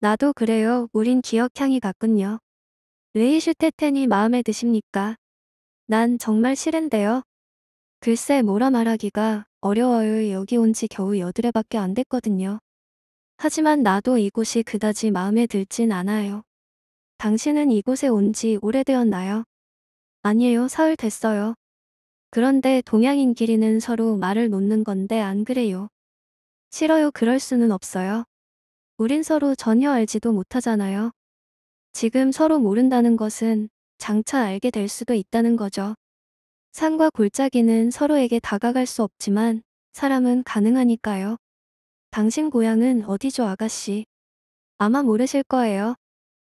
나도 그래요. 우린 기억향이 같군요. 왜이슈테텐이 마음에 드십니까? 난 정말 싫은데요. 글쎄 뭐라 말하기가 어려워요. 여기 온 지 겨우 여드레밖에 안 됐거든요. 하지만 나도 이곳이 그다지 마음에 들진 않아요. 당신은 이곳에 온 지 오래되었나요? 아니에요. 사흘 됐어요. 그런데 동양인끼리는 서로 말을 놓는 건데 안 그래요. 싫어요. 그럴 수는 없어요. 우린 서로 전혀 알지도 못하잖아요. 지금 서로 모른다는 것은 장차 알게 될 수도 있다는 거죠. 산과 골짜기는 서로에게 다가갈 수 없지만 사람은 가능하니까요. 당신 고향은 어디죠 아가씨? 아마 모르실 거예요.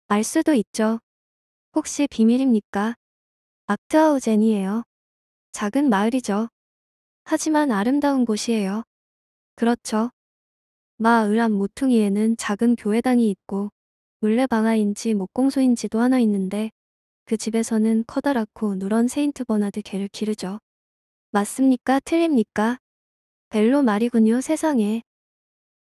알 수도 있죠. 혹시 비밀입니까? 아트하우젠이에요 작은 마을이죠. 하지만 아름다운 곳이에요. 그렇죠. 마을 앞 모퉁이에는 작은 교회당이 있고 물레방아인지 목공소인지도 하나 있는데 그 집에서는 커다랗고 누런 세인트 버나드 개를 기르죠. 맞습니까? 틀립니까? 벨로 말이군요 세상에.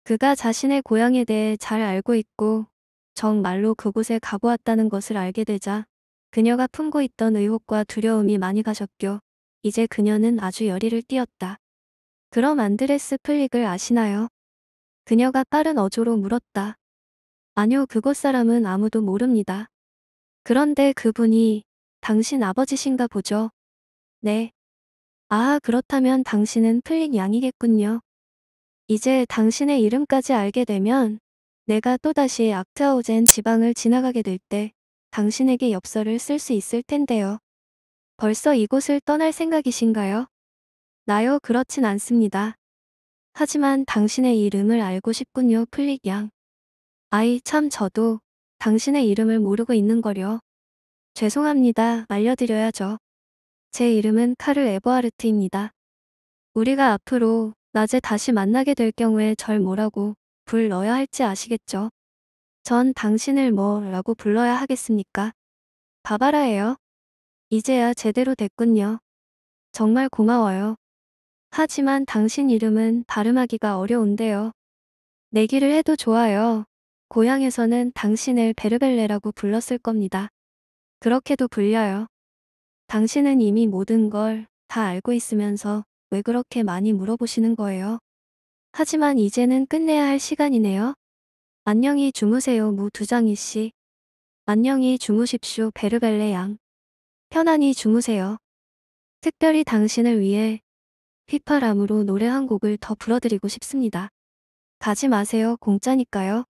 그가 자신의 고향에 대해 잘 알고 있고 정말로 그곳에 가보았다는 것을 알게 되자 그녀가 품고 있던 의혹과 두려움이 많이 가셨죠. 이제 그녀는 아주 열의를 띄었다. 그럼 안드레스 플릭을 아시나요? 그녀가 빠른 어조로 물었다. 아니요, 그곳 사람은 아무도 모릅니다. 그런데 그분이 당신 아버지신가 보죠? 네. 아, 그렇다면 당신은 플린 양이겠군요. 이제 당신의 이름까지 알게 되면 내가 또다시 악트아우젠 지방을 지나가게 될 때 당신에게 엽서를 쓸 수 있을 텐데요. 벌써 이곳을 떠날 생각이신가요? 나요 그렇진 않습니다. 하지만 당신의 이름을 알고 싶군요 플릭 양. 아이 참 저도 당신의 이름을 모르고 있는 거려. 죄송합니다. 알려드려야죠. 제 이름은 카를 에버하르트입니다. 우리가 앞으로 낮에 다시 만나게 될 경우에 절 뭐라고 불러야 할지 아시겠죠? 전 당신을 뭐라고 불러야 하겠습니까? 바바라예요. 이제야 제대로 됐군요. 정말 고마워요. 하지만 당신 이름은 발음하기가 어려운데요. 내기를 해도 좋아요. 고향에서는 당신을 베르벨레라고 불렀을 겁니다. 그렇게도 불려요. 당신은 이미 모든 걸 다 알고 있으면서 왜 그렇게 많이 물어보시는 거예요? 하지만 이제는 끝내야 할 시간이네요. 안녕히 주무세요 무 두장이 씨. 안녕히 주무십시오 베르벨레 양. 편안히 주무세요. 특별히 당신을 위해 휘파람으로 노래 한 곡을 더 불러드리고 싶습니다. 가지 마세요 공짜니까요.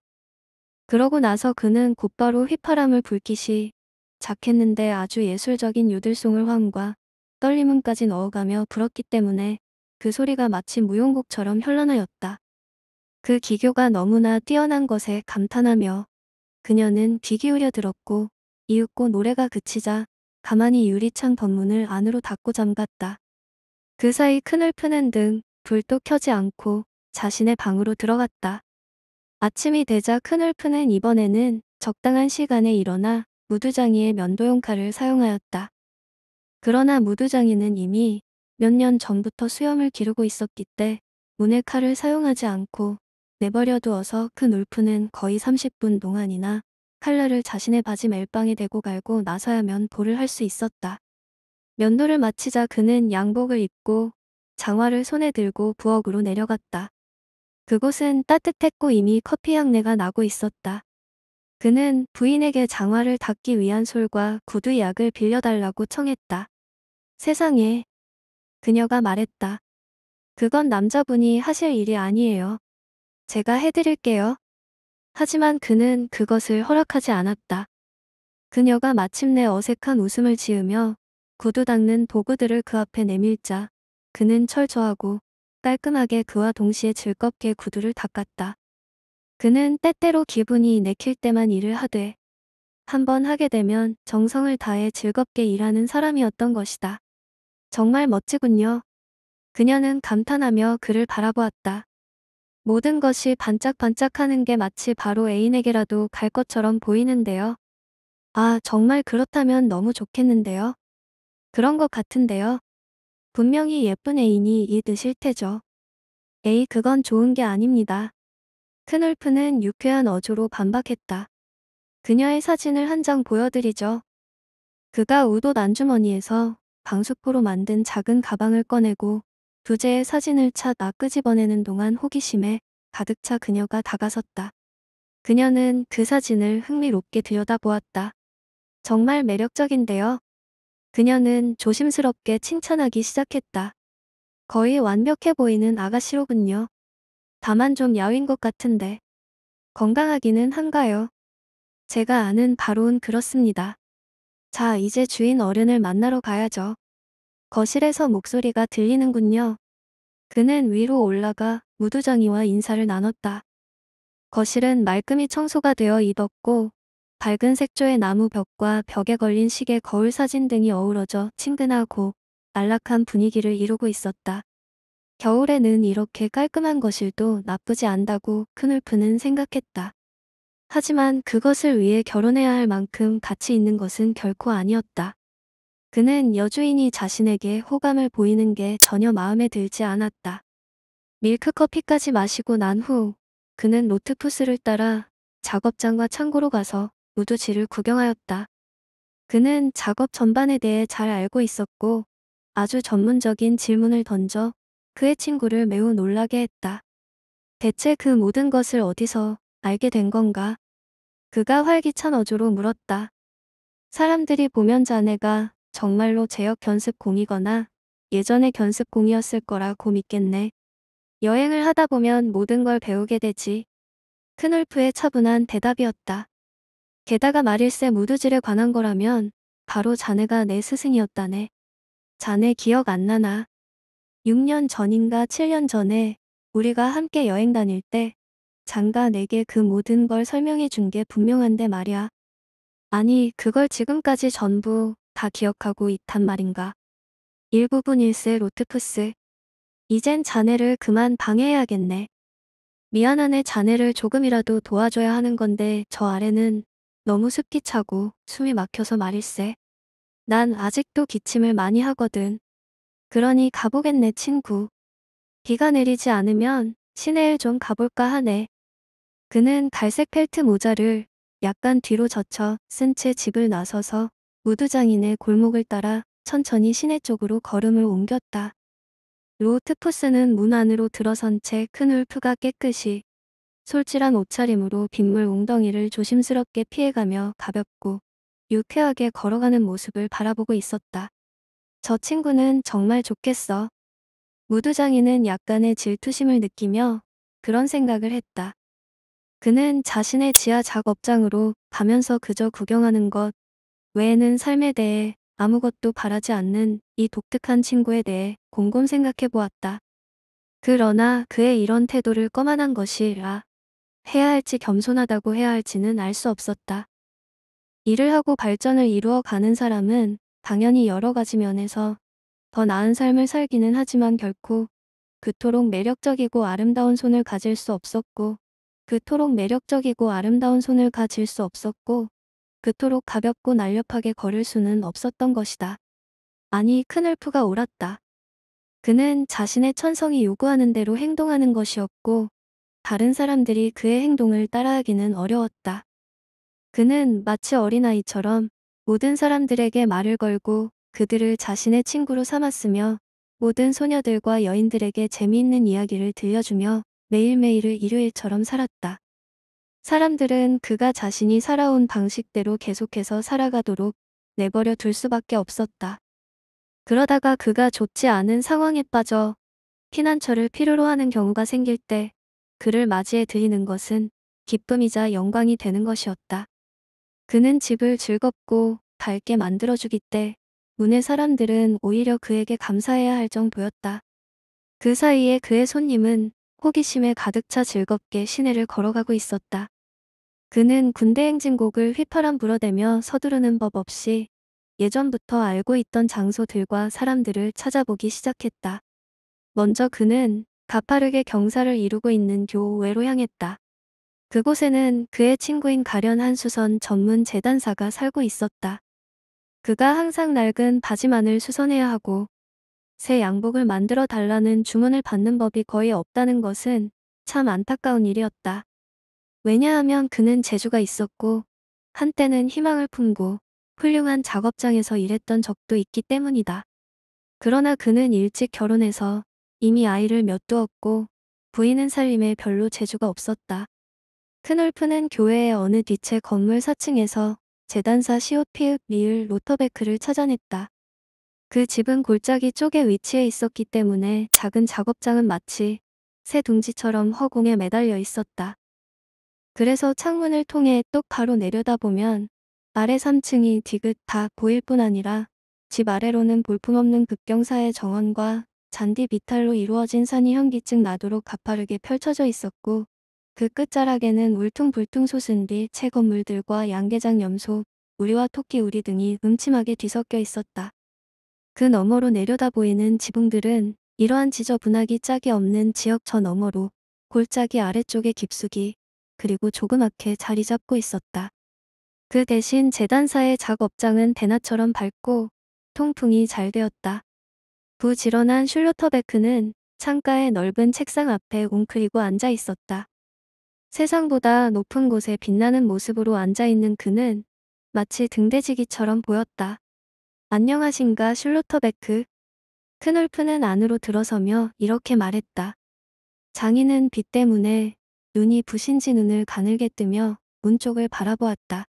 그러고 나서 그는 곧바로 휘파람을 불기시 작했는데 아주 예술적인 유들송을 화음과 떨림음까지 넣어가며 불었기 때문에 그 소리가 마치 무용곡처럼 현란하였다. 그 기교가 너무나 뛰어난 것에 감탄하며 그녀는 귀 기울여 들었고 이윽고 노래가 그치자 가만히 유리창 번문을 안으로 닫고 잠갔다. 그 사이 큰을 펴는등 불도 켜지 않고 자신의 방으로 들어갔다. 아침이 되자 큰울프는 이번에는 적당한 시간에 일어나 무두장이의 면도용 칼을 사용하였다. 그러나 무두장이는 이미 몇 년 전부터 수염을 기르고 있었기 때 문의 칼을 사용하지 않고 내버려 두어서 큰울프는 거의 30분 동안이나 칼날을 자신의 바지 멜빵에 대고 갈고 나서야면 볼을 할수 있었다. 면도를 마치자 그는 양복을 입고 장화를 손에 들고 부엌으로 내려갔다. 그곳은 따뜻했고 이미 커피 향내가 나고 있었다. 그는 부인에게 장화를 닦기 위한 솔과 구두 약을 빌려달라고 청했다. 세상에. 그녀가 말했다. 그건 남자분이 하실 일이 아니에요. 제가 해드릴게요. 하지만 그는 그것을 허락하지 않았다. 그녀가 마침내 어색한 웃음을 지으며 구두 닦는 도구들을 그 앞에 내밀자 그는 철저하고 깔끔하게 그와 동시에 즐겁게 구두를 닦았다. 그는 때때로 기분이 내킬 때만 일을 하되 한번 하게 되면 정성을 다해 즐겁게 일하는 사람이었던 것이다. 정말 멋지군요. 그녀는 감탄하며 그를 바라보았다. 모든 것이 반짝반짝하는 게 마치 바로 애인에게라도 갈 것처럼 보이는데요. 아, 정말 그렇다면 너무 좋겠는데요. 그런 것 같은데요. 분명히 예쁜 애인이 이 드실 테죠. 에이 그건 좋은 게 아닙니다. 크놀프는 유쾌한 어조로 반박했다. 그녀의 사진을 한 장 보여드리죠. 그가 우도 난주머니에서 방수포로 만든 작은 가방을 꺼내고 부제의 사진을 차 나 끄집어내는 동안 호기심에 가득 차 그녀가 다가섰다. 그녀는 그 사진을 흥미롭게 들여다보았다. 정말 매력적인데요. 그녀는 조심스럽게 칭찬하기 시작했다. 거의 완벽해 보이는 아가씨로군요. 다만 좀 야윈 것 같은데. 건강하기는 한가요? 제가 아는 바로는 그렇습니다. 자, 이제 주인 어른을 만나러 가야죠. 거실에서 목소리가 들리는군요. 그는 위로 올라가 무두정이와 인사를 나눴다. 거실은 말끔히 청소가 되어 잊었고 밝은 색조의 나무 벽과 벽에 걸린 시계 거울 사진 등이 어우러져 친근하고 안락한 분위기를 이루고 있었다. 겨울에는 이렇게 깔끔한 거실도 나쁘지 않다고 큰울프는 생각했다. 하지만 그것을 위해 결혼해야 할 만큼 가치 있는 것은 결코 아니었다. 그는 여주인이 자신에게 호감을 보이는 게 전혀 마음에 들지 않았다. 밀크커피까지 마시고 난 후 그는 로트푸스를 따라 작업장과 창고로 가서 무두지를 구경하였다. 그는 작업 전반에 대해 잘 알고 있었고 아주 전문적인 질문을 던져 그의 친구를 매우 놀라게 했다. 대체 그 모든 것을 어디서 알게 된 건가? 그가 활기찬 어조로 물었다. 사람들이 보면 자네가 정말로 제역 견습공이거나 예전의 견습공이었을 거라고 믿겠네. 여행을 하다 보면 모든 걸 배우게 되지. 큰놀프의 차분한 대답이었다. 게다가 말일세 무두질에 관한 거라면 바로 자네가 내 스승이었다네. 자네 기억 안 나나? 6년 전인가 7년 전에 우리가 함께 여행 다닐 때 장가 내게 그 모든 걸 설명해 준 게 분명한데 말이야. 아니 그걸 지금까지 전부 다 기억하고 있단 말인가. 일부분 일세 로트푸스. 이젠 자네를 그만 방해해야겠네. 미안하네 자네를 조금이라도 도와줘야 하는 건데 저 아래는 너무 습기 차고 숨이 막혀서 말일세. 난 아직도 기침을 많이 하거든. 그러니 가보겠네 친구. 비가 내리지 않으면 시내에 좀 가볼까 하네. 그는 갈색 펠트 모자를 약간 뒤로 젖혀 쓴 채 집을 나서서 무두장인의 골목을 따라 천천히 시내 쪽으로 걸음을 옮겼다. 로트푸스는 문 안으로 들어선 채 큰 울프가 깨끗이 솔직한 옷차림으로 빗물 웅덩이를 조심스럽게 피해가며 가볍고 유쾌하게 걸어가는 모습을 바라보고 있었다. 저 친구는 정말 좋겠어. 무두장이는 약간의 질투심을 느끼며 그런 생각을 했다. 그는 자신의 지하 작업장으로 가면서 그저 구경하는 것 외에는 삶에 대해 아무것도 바라지 않는 이 독특한 친구에 대해 곰곰 생각해 보았다. 그러나 그의 이런 태도를 꺼만한 것이 라 해야 할지 겸손하다고 해야 할지는 알 수 없었다. 일을 하고 발전을 이루어 가는 사람은 당연히 여러 가지 면에서 더 나은 삶을 살기는 하지만 결코 그토록 매력적이고 아름다운 손을 가질 수 없었고 그토록 매력적이고 아름다운 손을 가질 수 없었고 그토록 가볍고 날렵하게 걸을 수는 없었던 것이다. 아니 큰널프가 옳았다. 그는 자신의 천성이 요구하는 대로 행동하는 것이었고 다른 사람들이 그의 행동을 따라하기는 어려웠다. 그는 마치 어린아이처럼 모든 사람들에게 말을 걸고 그들을 자신의 친구로 삼았으며 모든 소녀들과 여인들에게 재미있는 이야기를 들려주며 매일매일을 일요일처럼 살았다. 사람들은 그가 자신이 살아온 방식대로 계속해서 살아가도록 내버려 둘 수밖에 없었다. 그러다가 그가 좋지 않은 상황에 빠져 피난처를 필요로 하는 경우가 생길 때 그를 맞이해 드리는 것은 기쁨이자 영광이 되는 것이었다. 그는 집을 즐겁고 밝게 만들어주기 때 문의 사람들은 오히려 그에게 감사해야 할 정도였다. 그 사이에 그의 손님은 호기심에 가득 차 즐겁게 시내를 걸어가고 있었다. 그는 군대 행진곡을 휘파람 불어대며 서두르는 법 없이 예전부터 알고 있던 장소들과 사람들을 찾아보기 시작했다. 먼저 그는 가파르게 경사를 이루고 있는 교외로 우 향했다. 그곳에는 그의 친구인 가련 한수선 전문 재단사가 살고 있었다. 그가 항상 낡은 바지만을 수선해야 하고 새 양복을 만들어 달라는 주문을 받는 법이 거의 없다는 것은 참 안타까운 일이었다. 왜냐하면 그는 재주가 있었고 한때는 희망을 품고 훌륭한 작업장에서 일했던 적도 있기 때문이다. 그러나 그는 일찍 결혼해서 이미 아이를 몇 두었고 부인은 살림에 별로 재주가 없었다. 큰놀프는 교회의 어느 뒤채 건물 4층에서 재단사 시오피읍 리을 로터베크를 찾아냈다. 그 집은 골짜기 쪽에 위치해 있었기 때문에 작은 작업장은 마치 새 둥지처럼 허공에 매달려 있었다. 그래서 창문을 통해 똑바로 내려다보면 아래 3층이 디귿 다 보일 뿐 아니라 집 아래로는 볼품없는 급경사의 정원과 잔디 비탈로 이루어진 산이 현기증 나도록 가파르게 펼쳐져 있었고 그 끝자락에는 울퉁불퉁 솟은 뒤 채건물들과 양계장 염소, 우리와 토끼 우리 등이 음침하게 뒤섞여 있었다. 그 너머로 내려다 보이는 지붕들은 이러한 지저분하기 짝이 없는 지역 저 너머로 골짜기 아래쪽에 깊숙이 그리고 조그맣게 자리 잡고 있었다. 그 대신 재단사의 작업장은 대낮처럼 밝고 통풍이 잘 되었다. 부지런한 슐로터베크는 창가의 넓은 책상 앞에 웅크리고 앉아 있었다. 세상보다 높은 곳에 빛나는 모습으로 앉아있는 그는 마치 등대지기처럼 보였다. 안녕하신가 슐로터베크. 큰놀프는 안으로 들어서며 이렇게 말했다. 장인은 빛 때문에 눈이 부신지 눈을 가늘게 뜨며 문 쪽을 바라보았다.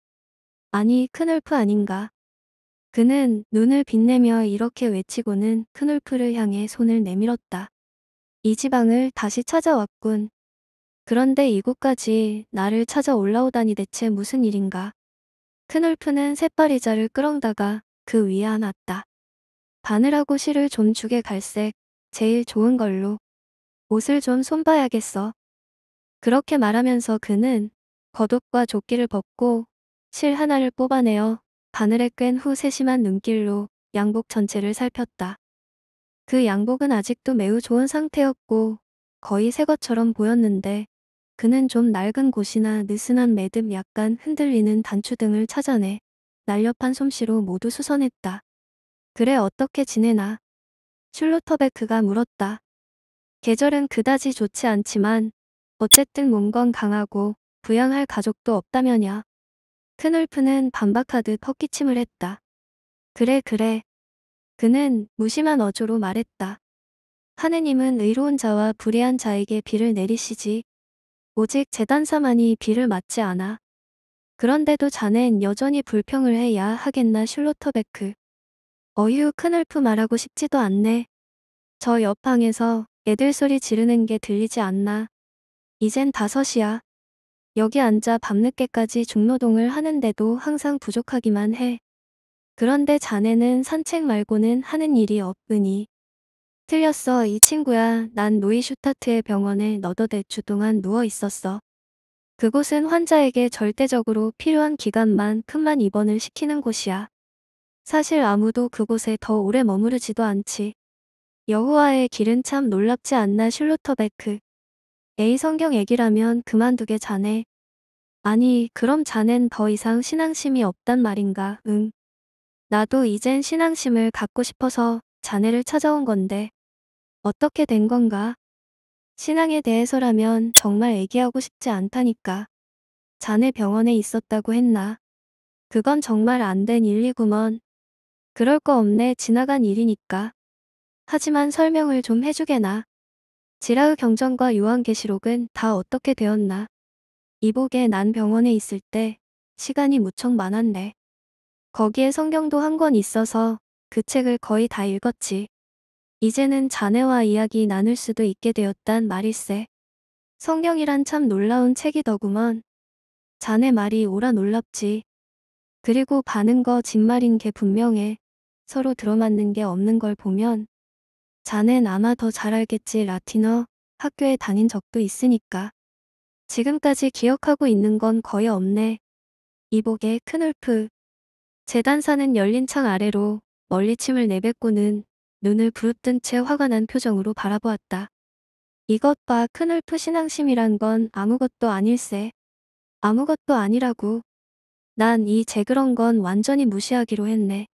아니 큰놀프 아닌가. 그는 눈을 빛내며 이렇게 외치고는 큰놀프를 향해 손을 내밀었다. 이 지방을 다시 찾아왔군. 그런데 이곳까지 나를 찾아 올라오다니 대체 무슨 일인가. 큰놀프는 새파리자를 끌어다가그 위에 안았다. 바늘하고 실을 좀 주게 갈색, 제일 좋은 걸로. 옷을 좀 손봐야겠어. 그렇게 말하면서 그는 겉옷과 조끼를 벗고 실 하나를 뽑아내어 바늘에 꿰후 세심한 눈길로 양복 전체를 살폈다. 그 양복은 아직도 매우 좋은 상태였고 거의 새 것처럼 보였는데 그는 좀 낡은 곳이나 느슨한 매듭 약간 흔들리는 단추 등을 찾아내 날렵한 솜씨로 모두 수선했다. 그래 어떻게 지내나? 슐로터베크가 물었다. 계절은 그다지 좋지 않지만 어쨌든 몸건 강하고 부양할 가족도 없다면야 크놀프는 반박하듯 헛기침을 했다. 그래 그래. 그는 무심한 어조로 말했다. 하느님은 의로운 자와 불의한 자에게 비를 내리시지. 오직 재단사만이 비를 맞지 않아. 그런데도 자넨 여전히 불평을 해야 하겠나 슐로터베크. 어휴 큰얼프 말하고 싶지도 않네. 저 옆방에서 애들 소리 지르는 게 들리지 않나. 이젠 다섯이야. 여기 앉아 밤늦게까지 중노동을 하는데도 항상 부족하기만 해. 그런데 자네는 산책 말고는 하는 일이 없으니. 틀렸어 이 친구야 난 노이슈타트의 병원에 너더대추 동안 누워 있었어. 그곳은 환자에게 절대적으로 필요한 기간만큼만 입원을 시키는 곳이야. 사실 아무도 그곳에 더 오래 머무르지도 않지. 여호와의 길은 참 놀랍지 않나 슐로터베크. 에이 성경 얘기라면 그만두게 자네. 아니, 그럼 자넨 더 이상 신앙심이 없단 말인가, 응. 나도 이젠 신앙심을 갖고 싶어서 자네를 찾아온 건데. 어떻게 된 건가? 신앙에 대해서라면 정말 얘기하고 싶지 않다니까. 자네 병원에 있었다고 했나? 그건 정말 안 된 일이구먼. 그럴 거 없네 지나간 일이니까. 하지만 설명을 좀 해주게나. 지라의 경전과 요한계시록은 다 어떻게 되었나. 이복에 난 병원에 있을 때 시간이 무척 많았네. 거기에 성경도 한 권 있어서 그 책을 거의 다 읽었지. 이제는 자네와 이야기 나눌 수도 있게 되었단 말일세. 성경이란 참 놀라운 책이더구먼. 자네 말이 오라 놀랍지. 그리고 반은 거 진말인 게 분명해. 서로 들어맞는 게 없는 걸 보면 자넨 아마 더 잘 알겠지 라틴어 학교에 다닌 적도 있으니까. 지금까지 기억하고 있는 건 거의 없네. 이복의 큰울프. 재단사는 열린 창 아래로 멀리 침을 내뱉고는 눈을 부릅뜬 채 화가 난 표정으로 바라보았다. 이것 봐 큰울프 신앙심이란 건 아무것도 아닐세. 아무것도 아니라고. 난 이 재그런 건 완전히 무시하기로 했네.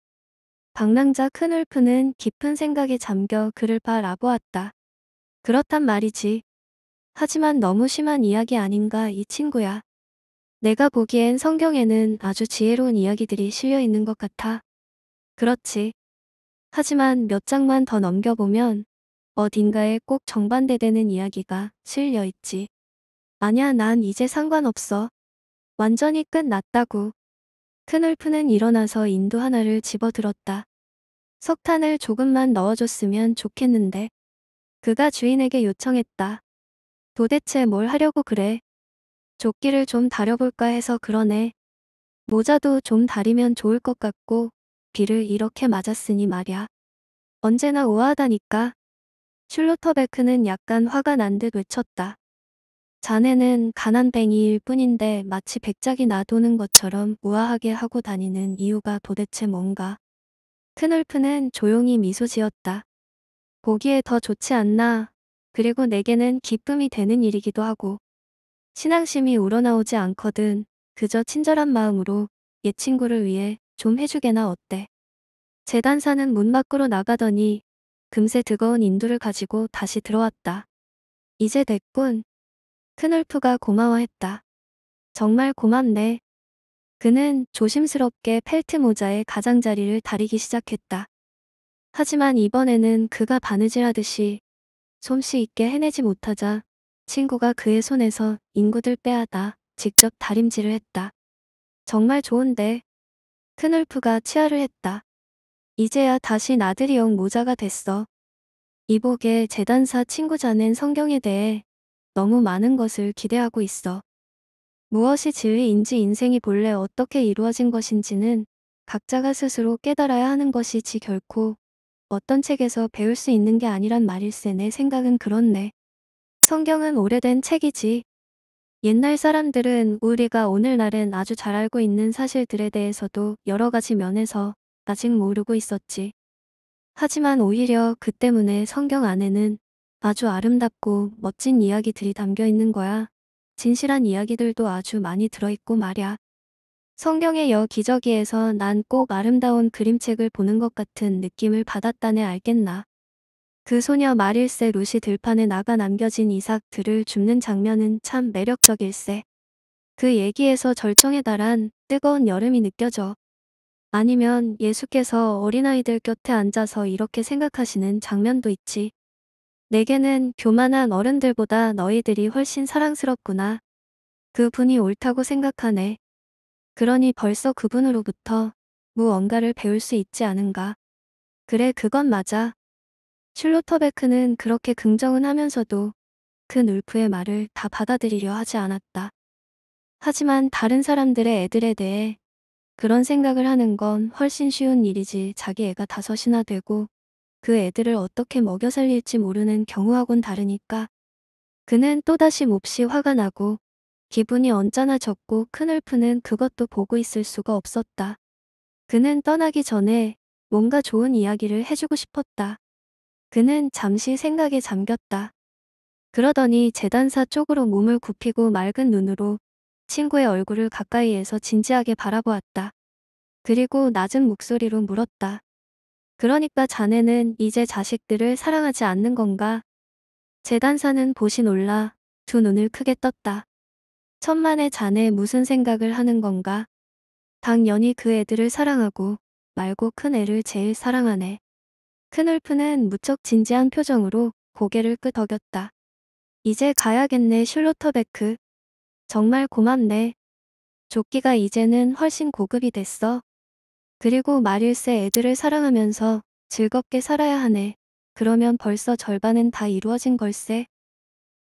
방랑자 큰울프는 깊은 생각에 잠겨 그를 바라보았다. 그렇단 말이지. 하지만 너무 심한 이야기 아닌가 이 친구야. 내가 보기엔 성경에는 아주 지혜로운 이야기들이 실려 있는 것 같아. 그렇지. 하지만 몇 장만 더 넘겨보면 어딘가에 꼭 정반대되는 이야기가 실려 있지. 아냐 난 이제 상관없어. 완전히 끝났다고. 큰놀프는 일어나서 인도 하나를 집어들었다. 석탄을 조금만 넣어줬으면 좋겠는데. 그가 주인에게 요청했다. 도대체 뭘 하려고 그래? 조끼를 좀 다려볼까 해서 그러네. 모자도 좀 다리면 좋을 것 같고 비를 이렇게 맞았으니 말야. 언제나 우아하다니까. 슐로터베크는 약간 화가 난 듯 외쳤다. 자네는 가난뱅이일 뿐인데 마치 백작이 놔두는 것처럼 우아하게 하고 다니는 이유가 도대체 뭔가. 큰놀프는 조용히 미소 지었다. 보기에 더 좋지 않나. 그리고 내게는 기쁨이 되는 일이기도 하고. 신앙심이 우러나오지 않거든. 그저 친절한 마음으로 옛 친구를 위해 좀 해주게나 어때. 재단사는 문 밖으로 나가더니 금세 뜨거운 인두를 가지고 다시 들어왔다. 이제 됐군. 크널프가 고마워했다. 정말 고맙네. 그는 조심스럽게 펠트 모자의 가장자리를 다리기 시작했다. 하지만 이번에는 그가 바느질하듯이 솜씨 있게 해내지 못하자 친구가 그의 손에서 인구들 빼앗아 직접 다림질을 했다. 정말 좋은데. 크놀프가 치아를 했다. 이제야 다시 나들이용 모자가 됐어. 이복의 재단사 친구자는 성경에 대해 너무 많은 것을 기대하고 있어. 무엇이 지리인지 인생이 본래 어떻게 이루어진 것인지는 각자가 스스로 깨달아야 하는 것이지 결코 어떤 책에서 배울 수 있는 게 아니란 말일세 내 생각은 그렇네. 성경은 오래된 책이지. 옛날 사람들은 우리가 오늘날엔 아주 잘 알고 있는 사실들에 대해서도 여러 가지 면에서 아직 모르고 있었지. 하지만 오히려 그 때문에 성경 안에는 아주 아름답고 멋진 이야기들이 담겨 있는 거야. 진실한 이야기들도 아주 많이 들어있고 말야. 성경의 여 기저귀에서 난 꼭 아름다운 그림책을 보는 것 같은 느낌을 받았다네 알겠나. 그 소녀 마릴세 루시 들판에 나가 남겨진 이삭들을 줍는 장면은 참 매력적일세. 그 얘기에서 절정에 달한 뜨거운 여름이 느껴져. 아니면 예수께서 어린아이들 곁에 앉아서 이렇게 생각하시는 장면도 있지. 내게는 교만한 어른들보다 너희들이 훨씬 사랑스럽구나. 그분이 옳다고 생각하네. 그러니 벌써 그분으로부터 무언가를 배울 수 있지 않은가. 그래 그건 맞아. 슐로터베크는 그렇게 긍정은 하면서도 그 울프의 말을 다 받아들이려 하지 않았다. 하지만 다른 사람들의 애들에 대해 그런 생각을 하는 건 훨씬 쉬운 일이지 자기 애가 다섯이나 되고 그 애들을 어떻게 먹여 살릴지 모르는 경우하곤 다르니까. 그는 또다시 몹시 화가 나고 기분이 언짢아졌고 큰울프는 그것도 보고 있을 수가 없었다. 그는 떠나기 전에 뭔가 좋은 이야기를 해주고 싶었다. 그는 잠시 생각에 잠겼다. 그러더니 재단사 쪽으로 몸을 굽히고 맑은 눈으로 친구의 얼굴을 가까이에서 진지하게 바라보았다. 그리고 낮은 목소리로 물었다. 그러니까 자네는 이제 자식들을 사랑하지 않는 건가? 재단사는 보신올라두 눈을 크게 떴다. 천만의 자네 무슨 생각을 하는 건가? 당연히 그 애들을 사랑하고 말고 큰 애를 제일 사랑하네. 큰 울프는 무척 진지한 표정으로 고개를 끄덕였다. 이제 가야겠네 슐로터베크. 정말 고맙네. 조끼가 이제는 훨씬 고급이 됐어. 그리고 말일세 애들을 사랑하면서 즐겁게 살아야 하네. 그러면 벌써 절반은 다 이루어진 걸세.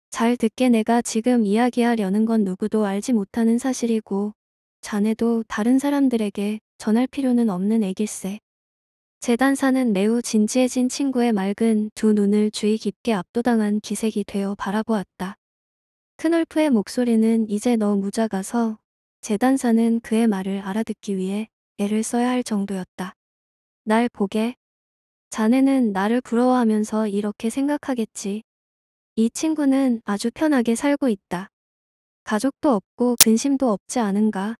잘 듣게 내가 지금 이야기하려는 건 누구도 알지 못하는 사실이고 자네도 다른 사람들에게 전할 필요는 없는 애길세. 재단사는 매우 진지해진 친구의 맑은 두 눈을 주의 깊게 압도당한 기색이 되어 바라보았다. 크놀프의 목소리는 이제 너무 작아서 재단사는 그의 말을 알아듣기 위해 애를 써야 할 정도였다. 날 보게. 자네는 나를 부러워하면서 이렇게 생각하겠지. 이 친구는 아주 편하게 살고 있다. 가족도 없고 근심도 없지 않은가.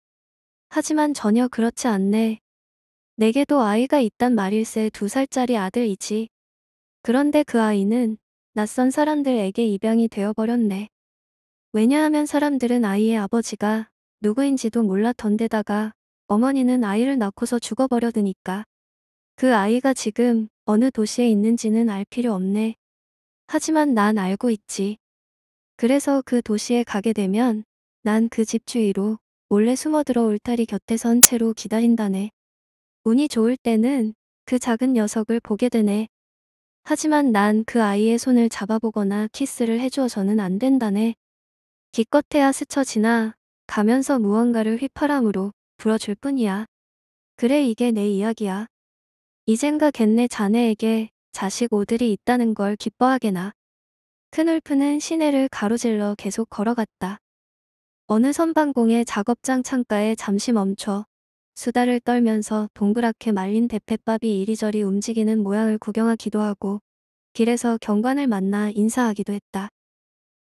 하지만 전혀 그렇지 않네. 내게도 아이가 있단 말일세 두 살짜리 아들이지. 그런데 그 아이는 낯선 사람들에게 입양이 되어버렸네. 왜냐하면 사람들은 아이의 아버지가 누구인지도 몰랐던 데다가 어머니는 아이를 낳고서 죽어버려드니까. 그 아이가 지금 어느 도시에 있는지는 알 필요 없네. 하지만 난 알고 있지. 그래서 그 도시에 가게 되면 난 그 집주위로 몰래 숨어들어 울타리 곁에 선 채로 기다린다네. 운이 좋을 때는 그 작은 녀석을 보게 되네. 하지만 난 그 아이의 손을 잡아보거나 키스를 해주어서는 안 된다네. 기껏해야 스쳐 지나 가면서 무언가를 휘파람으로 불어줄 뿐이야. 그래 이게 내 이야기야. 이젠가 겟네 자네에게 자식 오들이 있다는 걸 기뻐하게나. 크놀프는 시내를 가로질러 계속 걸어갔다. 어느 선방공의 작업장 창가에 잠시 멈춰 수다를 떨면서 동그랗게 말린 대패밥이 이리저리 움직이는 모양을 구경하기도 하고 길에서 경관을 만나 인사하기도 했다.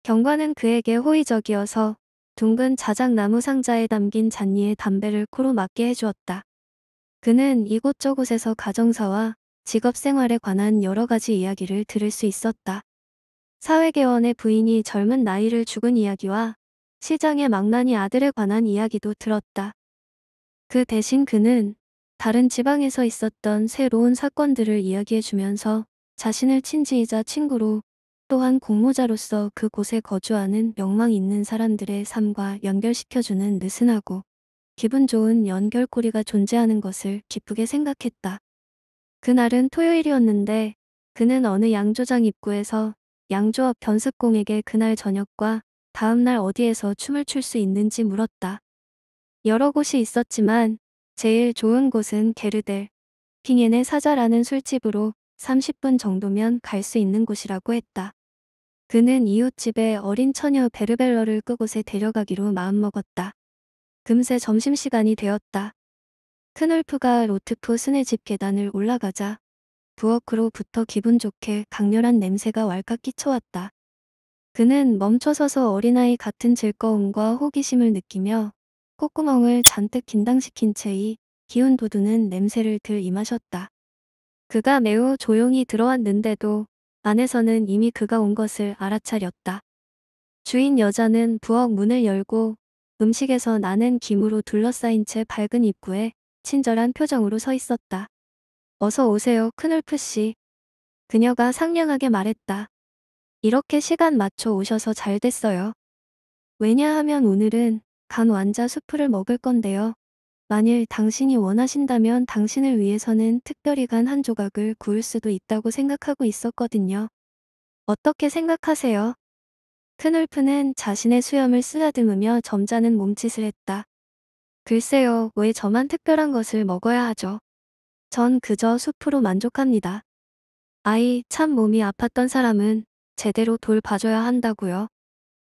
경관은 그에게 호의적이어서 둥근 자작나무 상자에 담긴 잔니에 담배를 코로 맞게 해주었다. 그는 이곳저곳에서 가정사와 직업 생활에 관한 여러 가지 이야기를 들을 수 있었다. 사회계원의 부인이 젊은 나이를 죽은 이야기와 시장의 망나니 아들에 관한 이야기도 들었다. 그 대신 그는 다른 지방에서 있었던 새로운 사건들을 이야기해주면서 자신을 친지이자 친구로 또한 공모자로서 그곳에 거주하는 명망 있는 사람들의 삶과 연결시켜주는 느슨하고 기분 좋은 연결고리가 존재하는 것을 기쁘게 생각했다. 그날은 토요일이었는데 그는 어느 양조장 입구에서 양조업 변습공에게 그날 저녁과 다음날 어디에서 춤을 출 수 있는지 물었다. 여러 곳이 있었지만 제일 좋은 곳은 게르델, 핑엔의 사자라는 술집으로 30분 정도면 갈 수 있는 곳이라고 했다. 그는 이웃집에 어린 처녀 베르벨러를 그곳에 데려가기로 마음먹었다. 금세 점심시간이 되었다. 크놀프가 로트프 스네 집 계단을 올라가자 부엌으로부터 기분 좋게 강렬한 냄새가 왈칵 끼쳐왔다. 그는 멈춰서서 어린아이 같은 즐거움과 호기심을 느끼며 콧구멍을 잔뜩 긴당시킨 채 이 기운 도두는 냄새를 들임하셨다 그가 매우 조용히 들어왔는데도 안에서는 이미 그가 온 것을 알아차렸다. 주인 여자는 부엌 문을 열고 음식에서 나는 김으로 둘러싸인 채 밝은 입구에 친절한 표정으로 서 있었다. 어서 오세요, 크놀프 씨. 그녀가 상냥하게 말했다. 이렇게 시간 맞춰 오셔서 잘 됐어요. 왜냐하면 오늘은 간 완자 수프를 먹을 건데요. 만일 당신이 원하신다면 당신을 위해서는 특별히 간 한 조각을 구울 수도 있다고 생각하고 있었거든요. 어떻게 생각하세요? 큰놀프는 자신의 수염을 쓰다듬으며 점잖은 몸짓을 했다. 글쎄요, 왜 저만 특별한 것을 먹어야 하죠? 전 그저 숲으로 만족합니다. 아이, 참 몸이 아팠던 사람은 제대로 돌봐줘야 한다고요.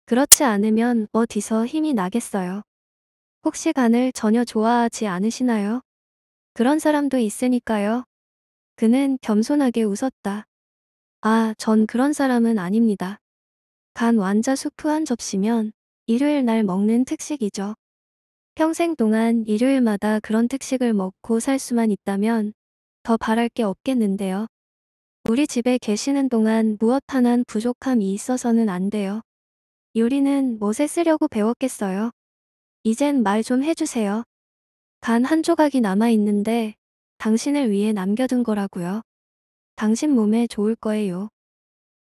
그렇지 않으면 어디서 힘이 나겠어요. 혹시 간을 전혀 좋아하지 않으시나요? 그런 사람도 있으니까요. 그는 겸손하게 웃었다. 아, 전 그런 사람은 아닙니다. 간 완자 수프 한 접시면 일요일 날 먹는 특식이죠. 평생 동안 일요일마다 그런 특식을 먹고 살 수만 있다면 더 바랄 게 없겠는데요. 우리 집에 계시는 동안 무엇 하나 부족함이 있어서는 안 돼요. 요리는 뭐엇에 쓰려고 배웠겠어요? 이젠 말 좀 해주세요. 간 한 조각이 남아있는데 당신을 위해 남겨둔 거라고요. 당신 몸에 좋을 거예요.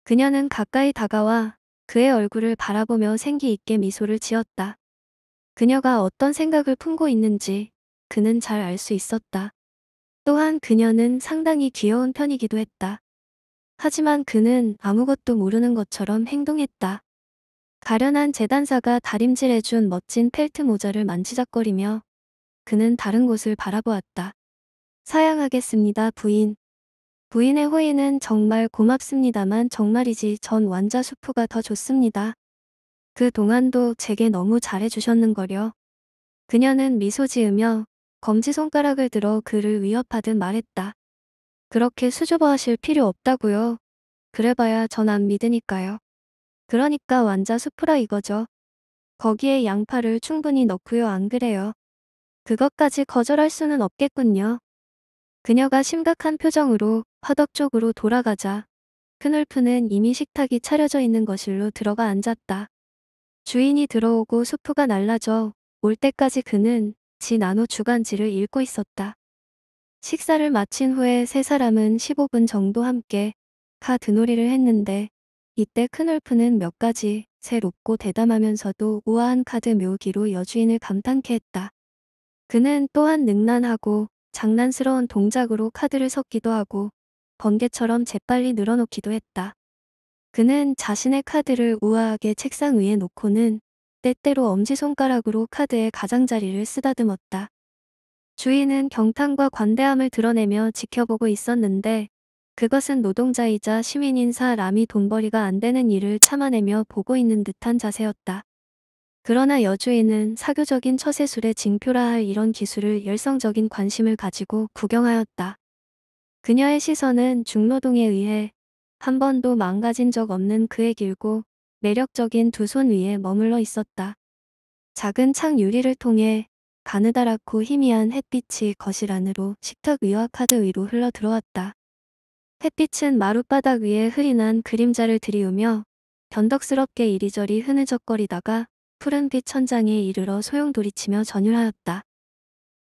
그녀는 가까이 다가와 그의 얼굴을 바라보며 생기 있게 미소를 지었다. 그녀가 어떤 생각을 품고 있는지 그는 잘 알 수 있었다. 또한 그녀는 상당히 귀여운 편이기도 했다. 하지만 그는 아무것도 모르는 것처럼 행동했다. 가련한 재단사가 다림질해준 멋진 펠트 모자를 만지작거리며 그는 다른 곳을 바라보았다. 사양하겠습니다, 부인. 부인의 호의는 정말 고맙습니다만 정말이지 전 완자 수프가 더 좋습니다. 그 동안도 제게 너무 잘해주셨는걸요 그녀는 미소 지으며 검지손가락을 들어 그를 위협하듯 말했다. 그렇게 수줍어하실 필요 없다고요. 그래봐야 전 안 믿으니까요. 그러니까 완자 수프라 이거죠. 거기에 양파를 충분히 넣고요 안 그래요. 그것까지 거절할 수는 없겠군요. 그녀가 심각한 표정으로 화덕 쪽으로 돌아가자 큰놀프는 이미 식탁이 차려져 있는 거실로 들어가 앉았다. 주인이 들어오고 수프가 날라져 올 때까지 그는 지 나노 주간지를 읽고 있었다. 식사를 마친 후에 세 사람은 15분 정도 함께 카드놀이를 했는데 이때 큰놀프는몇 가지 새롭고 대담하면서도 우아한 카드 묘기로 여주인을 감탄케 했다. 그는 또한 능란하고 장난스러운 동작으로 카드를 섞기도 하고 번개처럼 재빨리 늘어놓기도 했다. 그는 자신의 카드를 우아하게 책상 위에 놓고는 때때로 엄지손가락으로 카드의 가장자리를 쓰다듬었다. 주인은 경탄과 관대함을 드러내며 지켜보고 있었는데 그것은 노동자이자 시민인 사람이 돈벌이가 안 되는 일을 참아내며 보고 있는 듯한 자세였다. 그러나 여주인은 사교적인 처세술의 징표라 할 이런 기술을 열성적인 관심을 가지고 구경하였다. 그녀의 시선은 중노동에 의해 한 번도 망가진 적 없는 그의 길고 매력적인 두 손 위에 머물러 있었다. 작은 창 유리를 통해 가느다랗고 희미한 햇빛이 거실 안으로 식탁 위와 카드 위로 흘러 들어왔다. 햇빛은 마룻바닥 위에 흐린한 그림자를 들이우며 변덕스럽게 이리저리 흐느적거리다가 푸른빛 천장에 이르러 소용돌이치며 전율하였다.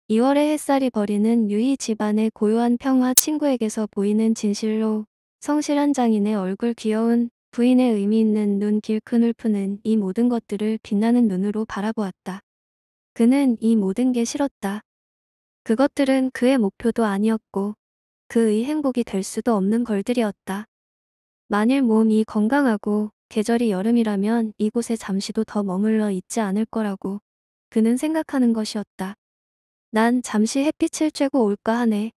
2월의 햇살이 버리는 유희 집안의 고요한 평화 친구에게서 보이는 진실로 성실한 장인의 얼굴 귀여운 부인의 의미 있는 눈길큰울프는이 모든 것들을 빛나는 눈으로 바라보았다. 그는 이 모든 게 싫었다. 그것들은 그의 목표도 아니었고 그의 행복이 될 수도 없는 걸들이었다. 만일 몸이 건강하고 계절이 여름이라면 이곳에 잠시도 더 머물러 있지 않을 거라고 그는 생각하는 것이었다. 난 잠시 햇빛을 쬐고 올까 하네.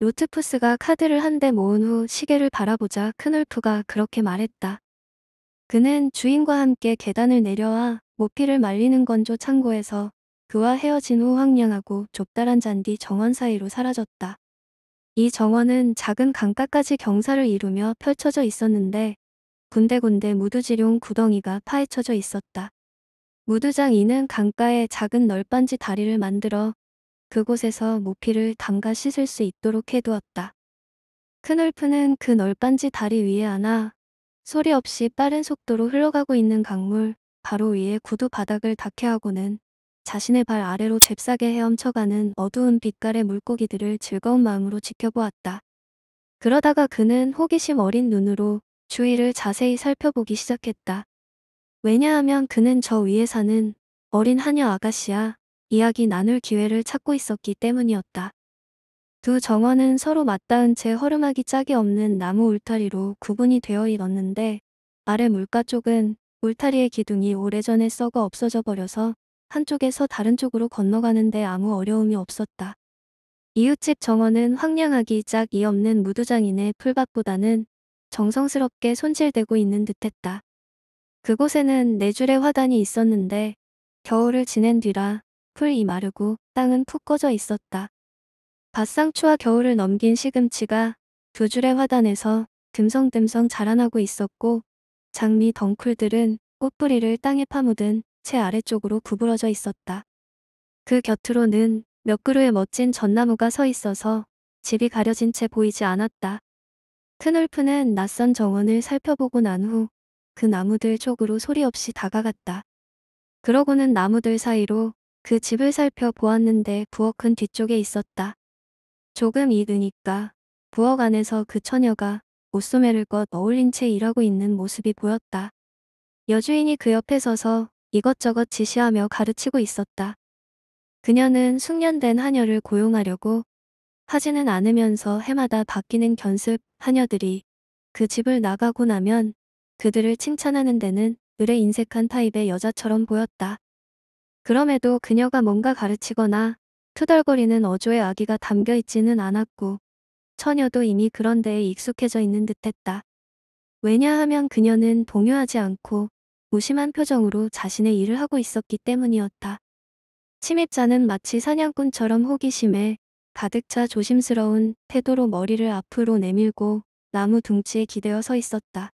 로트푸스가 카드를 한 대 모은 후 시계를 바라보자 큰놀프가 그렇게 말했다. 그는 주인과 함께 계단을 내려와 모피를 말리는 건조 창고에서 그와 헤어진 후 황량하고 좁다란 잔디 정원 사이로 사라졌다. 이 정원은 작은 강가까지 경사를 이루며 펼쳐져 있었는데 군데군데 무두지룡 구덩이가 파헤쳐져 있었다. 무두장이는 강가에 작은 널빤지 다리를 만들어 그곳에서 모피를 담가 씻을 수 있도록 해두었다. 큰얼프는 그 널빤지 다리 위에 앉아 소리 없이 빠른 속도로 흘러가고 있는 강물 바로 위에 구두 바닥을 닿게 하고는 자신의 발 아래로 잽싸게 헤엄쳐가는 어두운 빛깔의 물고기들을 즐거운 마음으로 지켜보았다. 그러다가 그는 호기심 어린 눈으로 주위를 자세히 살펴보기 시작했다. 왜냐하면 그는 저 위에 사는 어린 하녀 아가씨야 이야기 나눌 기회를 찾고 있었기 때문이었다. 두 정원은 서로 맞닿은 채 허름하기 짝이 없는 나무 울타리로 구분이 되어 있었는데 아래 물가 쪽은 울타리의 기둥이 오래전에 썩어 없어져 버려서 한쪽에서 다른 쪽으로 건너가는데 아무 어려움이 없었다. 이웃집 정원은 황량하기 짝이 없는 무두장인의 풀밭보다는 정성스럽게 손질되고 있는 듯했다. 그곳에는 네 줄의 화단이 있었는데 겨울을 지낸 뒤라 풀이 마르고 땅은 푹 꺼져 있었다. 밭상추와 겨울을 넘긴 시금치가 두 줄의 화단에서 듬성듬성 자라나고 있었고 장미 덩쿨들은 꽃뿌리를 땅에 파묻은 채 아래쪽으로 구부러져 있었다. 그 곁으로는 몇 그루의 멋진 전나무가 서 있어서 집이 가려진 채 보이지 않았다. 큰울프는 낯선 정원을 살펴보고 난 후 그 나무들 쪽으로 소리 없이 다가갔다. 그러고는 나무들 사이로 그 집을 살펴보았는데 부엌은 뒤쪽에 있었다. 조금 이르니까 부엌 안에서 그 처녀가 옷소매를 껏 어울린 채 일하고 있는 모습이 보였다. 여주인이 그 옆에 서서 이것저것 지시하며 가르치고 있었다. 그녀는 숙련된 하녀를 고용하려고 하지는 않으면서 해마다 바뀌는 견습 하녀들이 그 집을 나가고 나면 그들을 칭찬하는 데는 을의 인색한 타입의 여자처럼 보였다. 그럼에도 그녀가 뭔가 가르치거나 투덜거리는 어조의 아기가 담겨있지는 않았고 처녀도 이미 그런 데에 익숙해져 있는 듯했다. 왜냐하면 그녀는 동요하지 않고 무심한 표정으로 자신의 일을 하고 있었기 때문이었다. 침입자는 마치 사냥꾼처럼 호기심에 가득 차 조심스러운 태도로 머리를 앞으로 내밀고 나무 둥치에 기대어 서 있었다.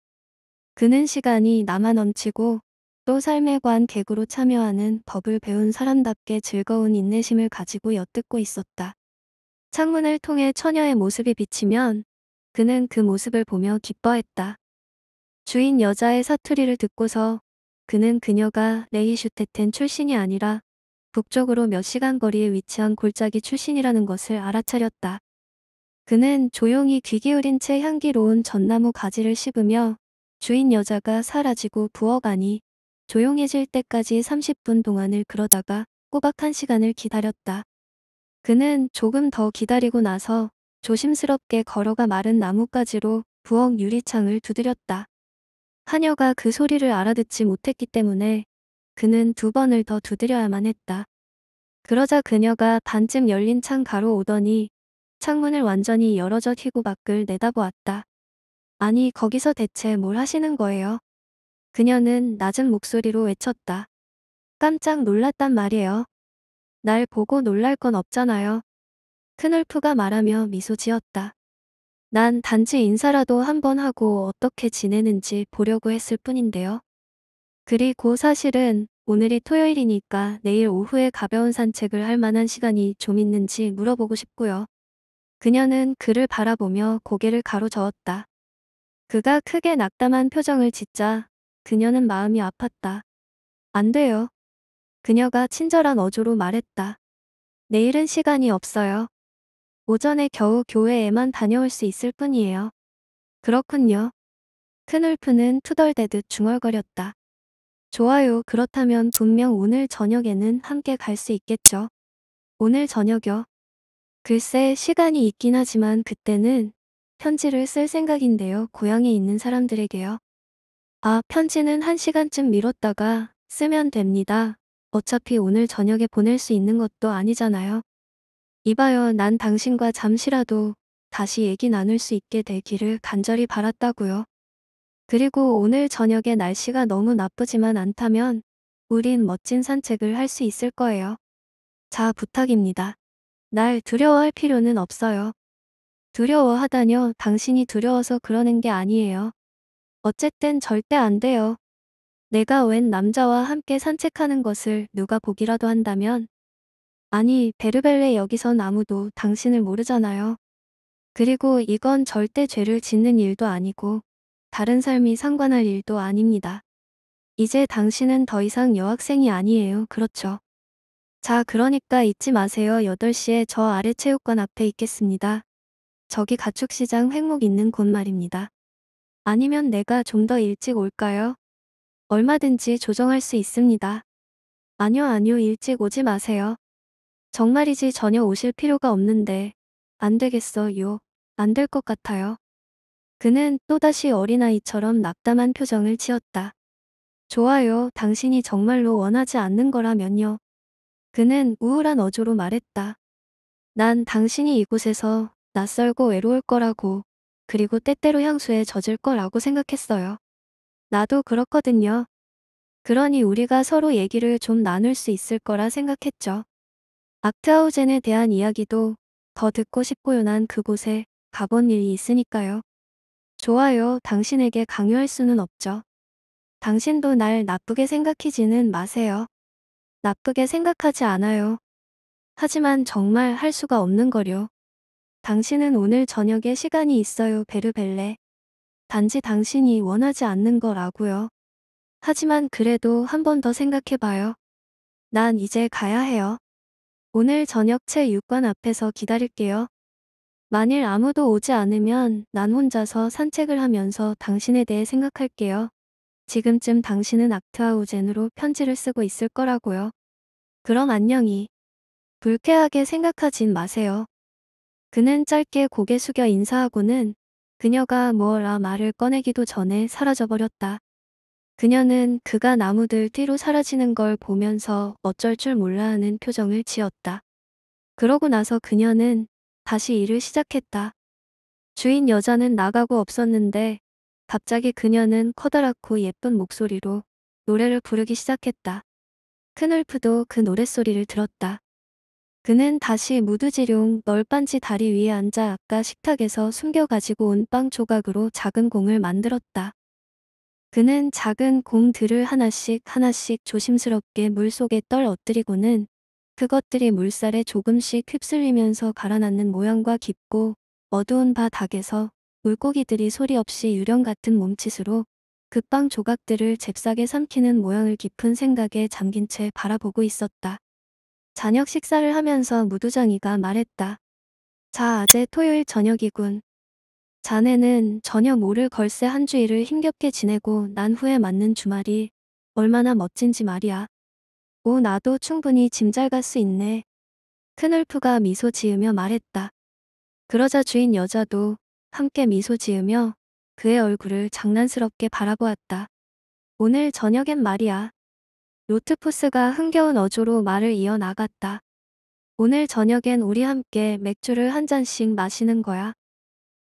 그는 시간이 남아 넘치고 또 삶에 관한 개구로 참여하는 법을 배운 사람답게 즐거운 인내심을 가지고 엿듣고 있었다. 창문을 통해 처녀의 모습이 비치면 그는 그 모습을 보며 기뻐했다. 주인 여자의 사투리를 듣고서 그는 그녀가 레이슈테텐 출신이 아니라 북쪽으로 몇 시간 거리에 위치한 골짜기 출신이라는 것을 알아차렸다. 그는 조용히 귀 기울인 채 향기로운 전나무 가지를 씹으며 주인 여자가 사라지고 부어가니 조용해질 때까지 30분 동안을 그러다가 꼬박 한 시간을 기다렸다. 그는 조금 더 기다리고 나서 조심스럽게 걸어가 마른 나뭇가지로 부엌 유리창을 두드렸다. 하녀가 그 소리를 알아듣지 못했기 때문에 그는 두 번을 더 두드려야만 했다. 그러자 그녀가 반쯤 열린 창가로 오더니 창문을 완전히 열어져 튀고 밖을 내다보았다. 아니 거기서 대체 뭘 하시는 거예요? 그녀는 낮은 목소리로 외쳤다. 깜짝 놀랐단 말이에요. 날 보고 놀랄 건 없잖아요. 큰놀프가 말하며 미소 지었다. 난 단지 인사라도 한 번 하고 어떻게 지내는지 보려고 했을 뿐인데요. 그리고 사실은 오늘이 토요일이니까 내일 오후에 가벼운 산책을 할 만한 시간이 좀 있는지 물어보고 싶고요. 그녀는 그를 바라보며 고개를 가로저었다. 그가 크게 낙담한 표정을 짓자 그녀는 마음이 아팠다. 안 돼요. 그녀가 친절한 어조로 말했다. 내일은 시간이 없어요. 오전에 겨우 교회에만 다녀올 수 있을 뿐이에요. 그렇군요. 큰 울프는 투덜대듯 중얼거렸다. 좋아요. 그렇다면 분명 오늘 저녁에는 함께 갈 수 있겠죠. 오늘 저녁요. 글쎄 시간이 있긴 하지만 그때는 편지를 쓸 생각인데요. 고향에 있는 사람들에게요. 아 편지는 한 시간쯤 미뤘다가 쓰면 됩니다. 어차피 오늘 저녁에 보낼 수 있는 것도 아니잖아요. 이봐요 난 당신과 잠시라도 다시 얘기 나눌 수 있게 되기를 간절히 바랐다고요. 그리고 오늘 저녁에 날씨가 너무 나쁘지만 않다면 우린 멋진 산책을 할 수 있을 거예요. 자 부탁입니다. 날 두려워할 필요는 없어요. 두려워하다뇨 당신이 두려워서 그러는 게 아니에요. 어쨌든 절대 안 돼요. 내가 웬 남자와 함께 산책하는 것을 누가 보기라도 한다면 아니, 베르벨레 여기선 아무도 당신을 모르잖아요. 그리고 이건 절대 죄를 짓는 일도 아니고 다른 삶이 상관할 일도 아닙니다. 이제 당신은 더 이상 여학생이 아니에요. 그렇죠. 자, 그러니까 잊지 마세요. 8시에 저 아래 체육관 앞에 있겠습니다. 저기 가축시장 횡목 있는 곳 말입니다. 아니면 내가 좀 더 일찍 올까요? 얼마든지 조정할 수 있습니다. 아니요, 아니요, 일찍 오지 마세요. 정말이지 전혀 오실 필요가 없는데 안 되겠어요. 안 될 것 같아요. 그는 또다시 어린아이처럼 낙담한 표정을 지었다. 좋아요. 당신이 정말로 원하지 않는 거라면요. 그는 우울한 어조로 말했다. 난 당신이 이곳에서 낯설고 외로울 거라고 그리고 때때로 향수에 젖을 거라고 생각했어요. 나도 그렇거든요. 그러니 우리가 서로 얘기를 좀 나눌 수 있을 거라 생각했죠. 악트하우젠에 대한 이야기도 더 듣고 싶고요. 난 그곳에 가본 일이 있으니까요. 좋아요. 당신에게 강요할 수는 없죠. 당신도 날 나쁘게 생각하지는 마세요. 나쁘게 생각하지 않아요. 하지만 정말 할 수가 없는 거요 당신은 오늘 저녁에 시간이 있어요. 베르벨레. 단지 당신이 원하지 않는 거라고요. 하지만 그래도 한 번 더 생각해봐요. 난 이제 가야 해요. 오늘 저녁 채 육관 앞에서 기다릴게요. 만일 아무도 오지 않으면 난 혼자서 산책을 하면서 당신에 대해 생각할게요. 지금쯤 당신은 악트하우젠으로 편지를 쓰고 있을 거라고요. 그럼 안녕히. 불쾌하게 생각하진 마세요. 그는 짧게 고개 숙여 인사하고는 그녀가 뭐라 말을 꺼내기도 전에 사라져버렸다. 그녀는 그가 나무들 뒤로 사라지는 걸 보면서 어쩔 줄 몰라 하는 표정을 지었다. 그러고 나서 그녀는 다시 일을 시작했다. 주인 여자는 나가고 없었는데 갑자기 그녀는 커다랗고 예쁜 목소리로 노래를 부르기 시작했다. 큰울프도 그 노랫소리를 들었다. 그는 다시 무드지룡 널빤지 다리 위에 앉아 아까 식탁에서 숨겨가지고 온 빵 조각으로 작은 공을 만들었다. 그는 작은 공들을 하나씩 하나씩 조심스럽게 물속에 떨 엎드리고는 그것들이 물살에 조금씩 휩쓸리면서 갈아앉는 모양과 깊고 어두운 바닥에서 물고기들이 소리 없이 유령 같은 몸짓으로 급방 조각들을 잽싸게 삼키는 모양을 깊은 생각에 잠긴 채 바라보고 있었다. 저녁 식사를 하면서 무두장이가 말했다. 자, 아재 토요일 저녁이군. 자네는 전혀 모를 걸세 한 주일을 힘겹게 지내고 난 후에 맞는 주말이 얼마나 멋진지 말이야. 오 나도 충분히 짐잘 갈 수 있네. 큰놀프가 미소 지으며 말했다. 그러자 주인 여자도 함께 미소 지으며 그의 얼굴을 장난스럽게 바라보았다. 오늘 저녁엔 말이야. 로트포스가 흥겨운 어조로 말을 이어나갔다. 오늘 저녁엔 우리 함께 맥주를 한 잔씩 마시는 거야.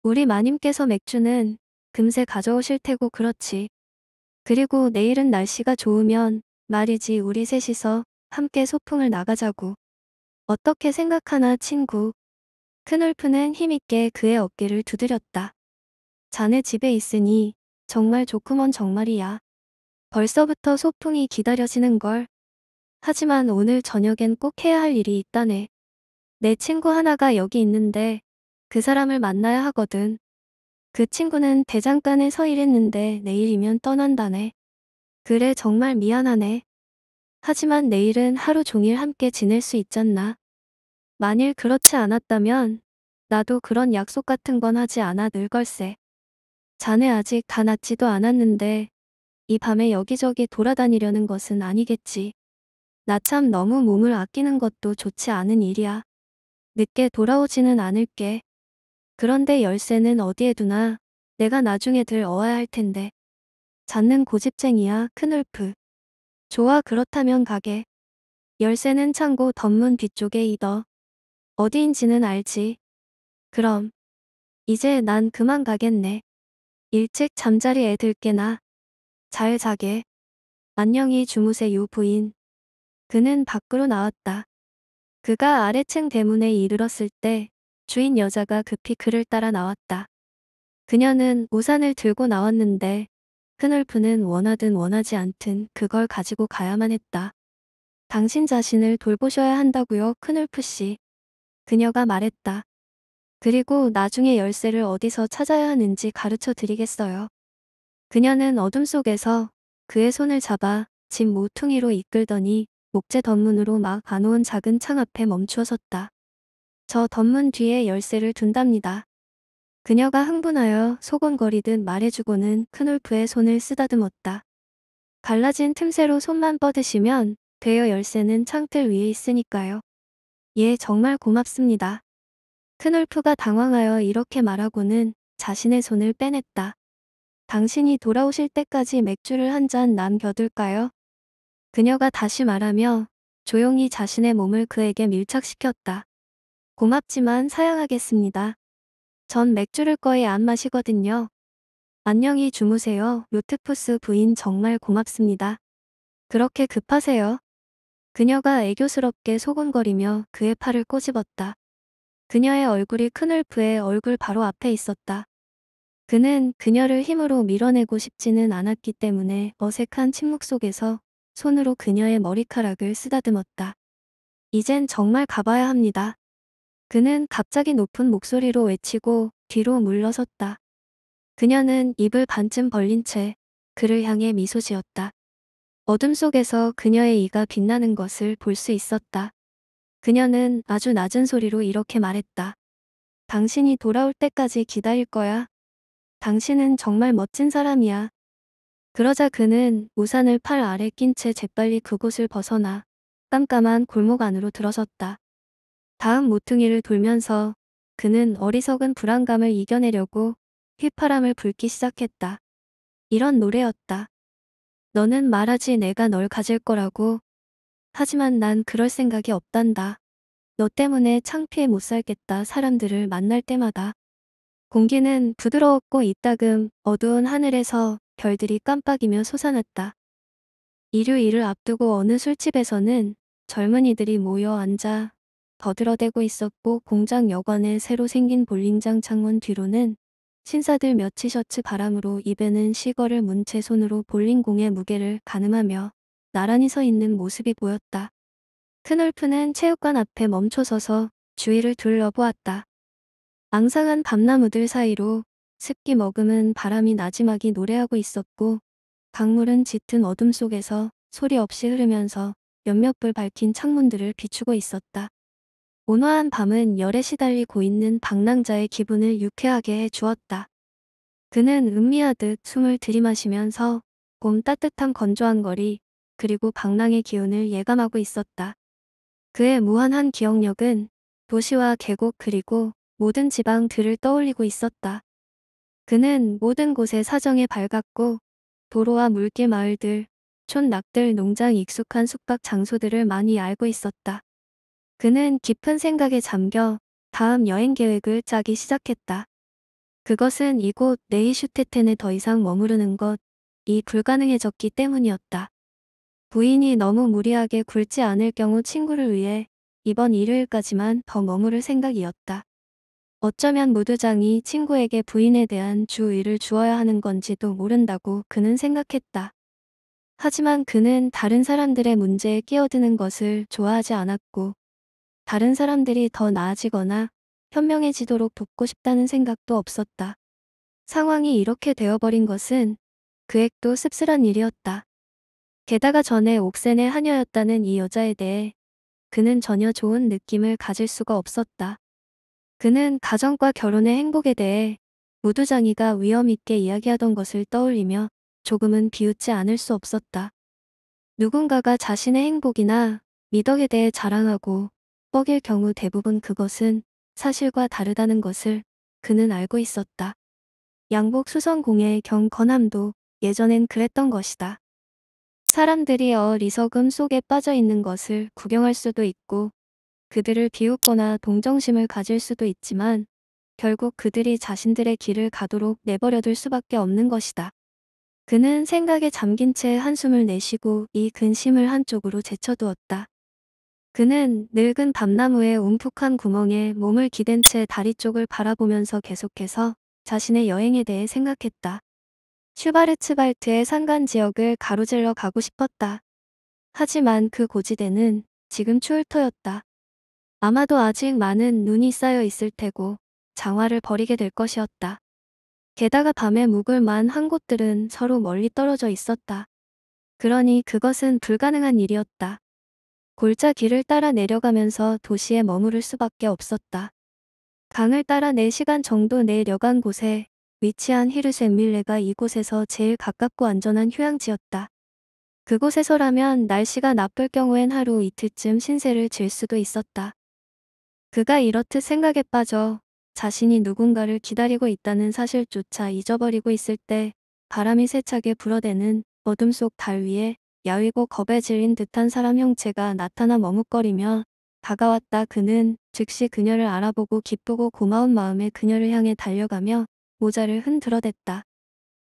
우리 마님께서 맥주는 금세 가져오실 테고 그렇지. 그리고 내일은 날씨가 좋으면 말이지 우리 셋이서 함께 소풍을 나가자고. 어떻게 생각하나 친구. 큰울프는 힘있게 그의 어깨를 두드렸다. 자네 집에 있으니 정말 좋구먼 정말이야. 벌써부터 소풍이 기다려지는 걸. 하지만 오늘 저녁엔 꼭 해야 할 일이 있다네. 내 친구 하나가 여기 있는데 그 사람을 만나야 하거든. 그 친구는 대장간에 서 일했는데 내일이면 떠난다네. 그래 정말 미안하네. 하지만 내일은 하루 종일 함께 지낼 수 있잖나. 만일 그렇지 않았다면 나도 그런 약속 같은 건 하지 않아 늙 걸세. 자네 아직 다 낫지도 않았는데 이 밤에 여기저기 돌아다니려는 것은 아니겠지. 나 참 너무 몸을 아끼는 것도 좋지 않은 일이야. 늦게 돌아오지는 않을게. 그런데 열쇠는 어디에 두나? 내가 나중에 들 어야 할 텐데. 잡는 고집쟁이야, 큰울프. 좋아, 그렇다면 가게. 열쇠는 창고 덧문 뒤쪽에 이더. 어디인지는 알지. 그럼. 이제 난 그만 가겠네. 일찍 잠자리에 들게나. 잘 자게. 안녕히 주무세요, 부인. 그는 밖으로 나왔다. 그가 아래층 대문에 이르렀을 때 주인 여자가 급히 그를 따라 나왔다. 그녀는 우산을 들고 나왔는데 크놀프는 원하든 원하지 않든 그걸 가지고 가야만 했다. 당신 자신을 돌보셔야 한다고요, 크놀프 씨. 그녀가 말했다. 그리고 나중에 열쇠를 어디서 찾아야 하는지 가르쳐 드리겠어요. 그녀는 어둠 속에서 그의 손을 잡아 집 모퉁이로 이끌더니 목재 덤문으로막 안놓은 작은 창 앞에 멈추어 섰다. 저 덧문 뒤에 열쇠를 둔답니다. 그녀가 흥분하여 소곤거리듯 말해주고는 큰올프의 손을 쓰다듬었다. 갈라진 틈새로 손만 뻗으시면 되어 열쇠는 창틀 위에 있으니까요. 예 정말 고맙습니다. 큰올프가 당황하여 이렇게 말하고는 자신의 손을 빼냈다. 당신이 돌아오실 때까지 맥주를 한 잔 남겨둘까요? 그녀가 다시 말하며 조용히 자신의 몸을 그에게 밀착시켰다. 고맙지만 사양하겠습니다. 전 맥주를 거의 안 마시거든요. 안녕히 주무세요. 요트푸스 부인 정말 고맙습니다. 그렇게 급하세요. 그녀가 애교스럽게 소곤거리며 그의 팔을 꼬집었다. 그녀의 얼굴이 큰울프의 얼굴 바로 앞에 있었다. 그는 그녀를 힘으로 밀어내고 싶지는 않았기 때문에 어색한 침묵 속에서 손으로 그녀의 머리카락을 쓰다듬었다. 이젠 정말 가봐야 합니다. 그는 갑자기 높은 목소리로 외치고 뒤로 물러섰다. 그녀는 입을 반쯤 벌린 채 그를 향해 미소 지었다. 어둠 속에서 그녀의 이가 빛나는 것을 볼 수 있었다. 그녀는 아주 낮은 소리로 이렇게 말했다. 당신이 돌아올 때까지 기다릴 거야. 당신은 정말 멋진 사람이야. 그러자 그는 우산을 팔 아래 낀 채 재빨리 그곳을 벗어나 깜깜한 골목 안으로 들어섰다. 다음 모퉁이를 돌면서 그는 어리석은 불안감을 이겨내려고 휘파람을 불기 시작했다. 이런 노래였다. 너는 말하지 내가 널 가질 거라고. 하지만 난 그럴 생각이 없단다. 너 때문에 창피해 못 살겠다 사람들을 만날 때마다. 공기는 부드러웠고 이따금 어두운 하늘에서 별들이 깜빡이며 솟아났다. 일요일을 앞두고 어느 술집에서는 젊은이들이 모여 앉아 더들어대고 있었고 공장 여관에 새로 생긴 볼링장 창문 뒤로는 신사들 몇 티셔츠 바람으로 입에는 시거를 문채 손으로 볼링공의 무게를 가늠하며 나란히 서 있는 모습이 보였다. 큰올프는 체육관 앞에 멈춰서서 주위를 둘러보았다. 앙상한 밤나무들 사이로 습기 머금은 바람이 나지막이 노래하고 있었고 강물은 짙은 어둠 속에서 소리 없이 흐르면서 몇몇 불 밝힌 창문들을 비추고 있었다. 온화한 밤은 열에 시달리고 있는 방랑자의 기분을 유쾌하게 해주었다. 그는 음미하듯 숨을 들이마시면서 봄 따뜻한 건조한 거리 그리고 방랑의 기운을 예감하고 있었다. 그의 무한한 기억력은 도시와 계곡 그리고 모든 지방들을 떠올리고 있었다. 그는 모든 곳의 사정에 밝았고 도로와 물길 마을들, 촌 낙들 농장 익숙한 숙박 장소들을 많이 알고 있었다. 그는 깊은 생각에 잠겨 다음 여행 계획을 짜기 시작했다. 그것은 이곳 네이슈테텐에 더 이상 머무르는 것, 이 불가능해졌기 때문이었다. 부인이 너무 무리하게 굴지 않을 경우 친구를 위해 이번 일요일까지만 더 머무를 생각이었다. 어쩌면 무드장이 친구에게 부인에 대한 주의를 주어야 하는 건지도 모른다고 그는 생각했다. 하지만 그는 다른 사람들의 문제에 끼어드는 것을 좋아하지 않았고 다른 사람들이 더 나아지거나 현명해지도록 돕고 싶다는 생각도 없었다. 상황이 이렇게 되어버린 것은 그액도 씁쓸한 일이었다. 게다가 전에 옥센의 하녀였다는 이 여자에 대해 그는 전혀 좋은 느낌을 가질 수가 없었다. 그는 가정과 결혼의 행복에 대해 무두장이가 위험있게 이야기하던 것을 떠올리며 조금은 비웃지 않을 수 없었다. 누군가가 자신의 행복이나 미덕에 대해 자랑하고 뻑일 경우 대부분 그것은 사실과 다르다는 것을 그는 알고 있었다. 양복 수선공예의 경 건함도 예전엔 그랬던 것이다. 사람들이 어리석음 속에 빠져 있는 것을 구경할 수도 있고 그들을 비웃거나 동정심을 가질 수도 있지만 결국 그들이 자신들의 길을 가도록 내버려둘 수밖에 없는 것이다. 그는 생각에 잠긴 채 한숨을 내쉬고 이 근심을 한쪽으로 제쳐두었다. 그는 늙은 밤나무의 움푹한 구멍에 몸을 기댄 채 다리 쪽을 바라보면서 계속해서 자신의 여행에 대해 생각했다. 슈바르츠발트의 산간 지역을 가로질러 가고 싶었다. 하지만 그 고지대는 지금 추울 터였다. 아마도 아직 많은 눈이 쌓여 있을 테고 장화를 버리게 될 것이었다. 게다가 밤에 묵을 만한 곳들은 서로 멀리 떨어져 있었다. 그러니 그것은 불가능한 일이었다. 골짜 기를 따라 내려가면서 도시에 머무를 수밖에 없었다. 강을 따라 4시간 정도 내려간 곳에 위치한 히르셈밀레가 이곳에서 제일 가깝고 안전한 휴양지였다. 그곳에서라면 날씨가 나쁠 경우엔 하루 이틀쯤 신세를 질 수도 있었다. 그가 이렇듯 생각에 빠져 자신이 누군가를 기다리고 있다는 사실조차 잊어버리고 있을 때 바람이 세차게 불어대는 어둠 속 달 위에 야위고 겁에 질린 듯한 사람 형체가 나타나 머뭇거리며 다가왔다 그는 즉시 그녀를 알아보고 기쁘고 고마운 마음에 그녀를 향해 달려가며 모자를 흔들어댔다.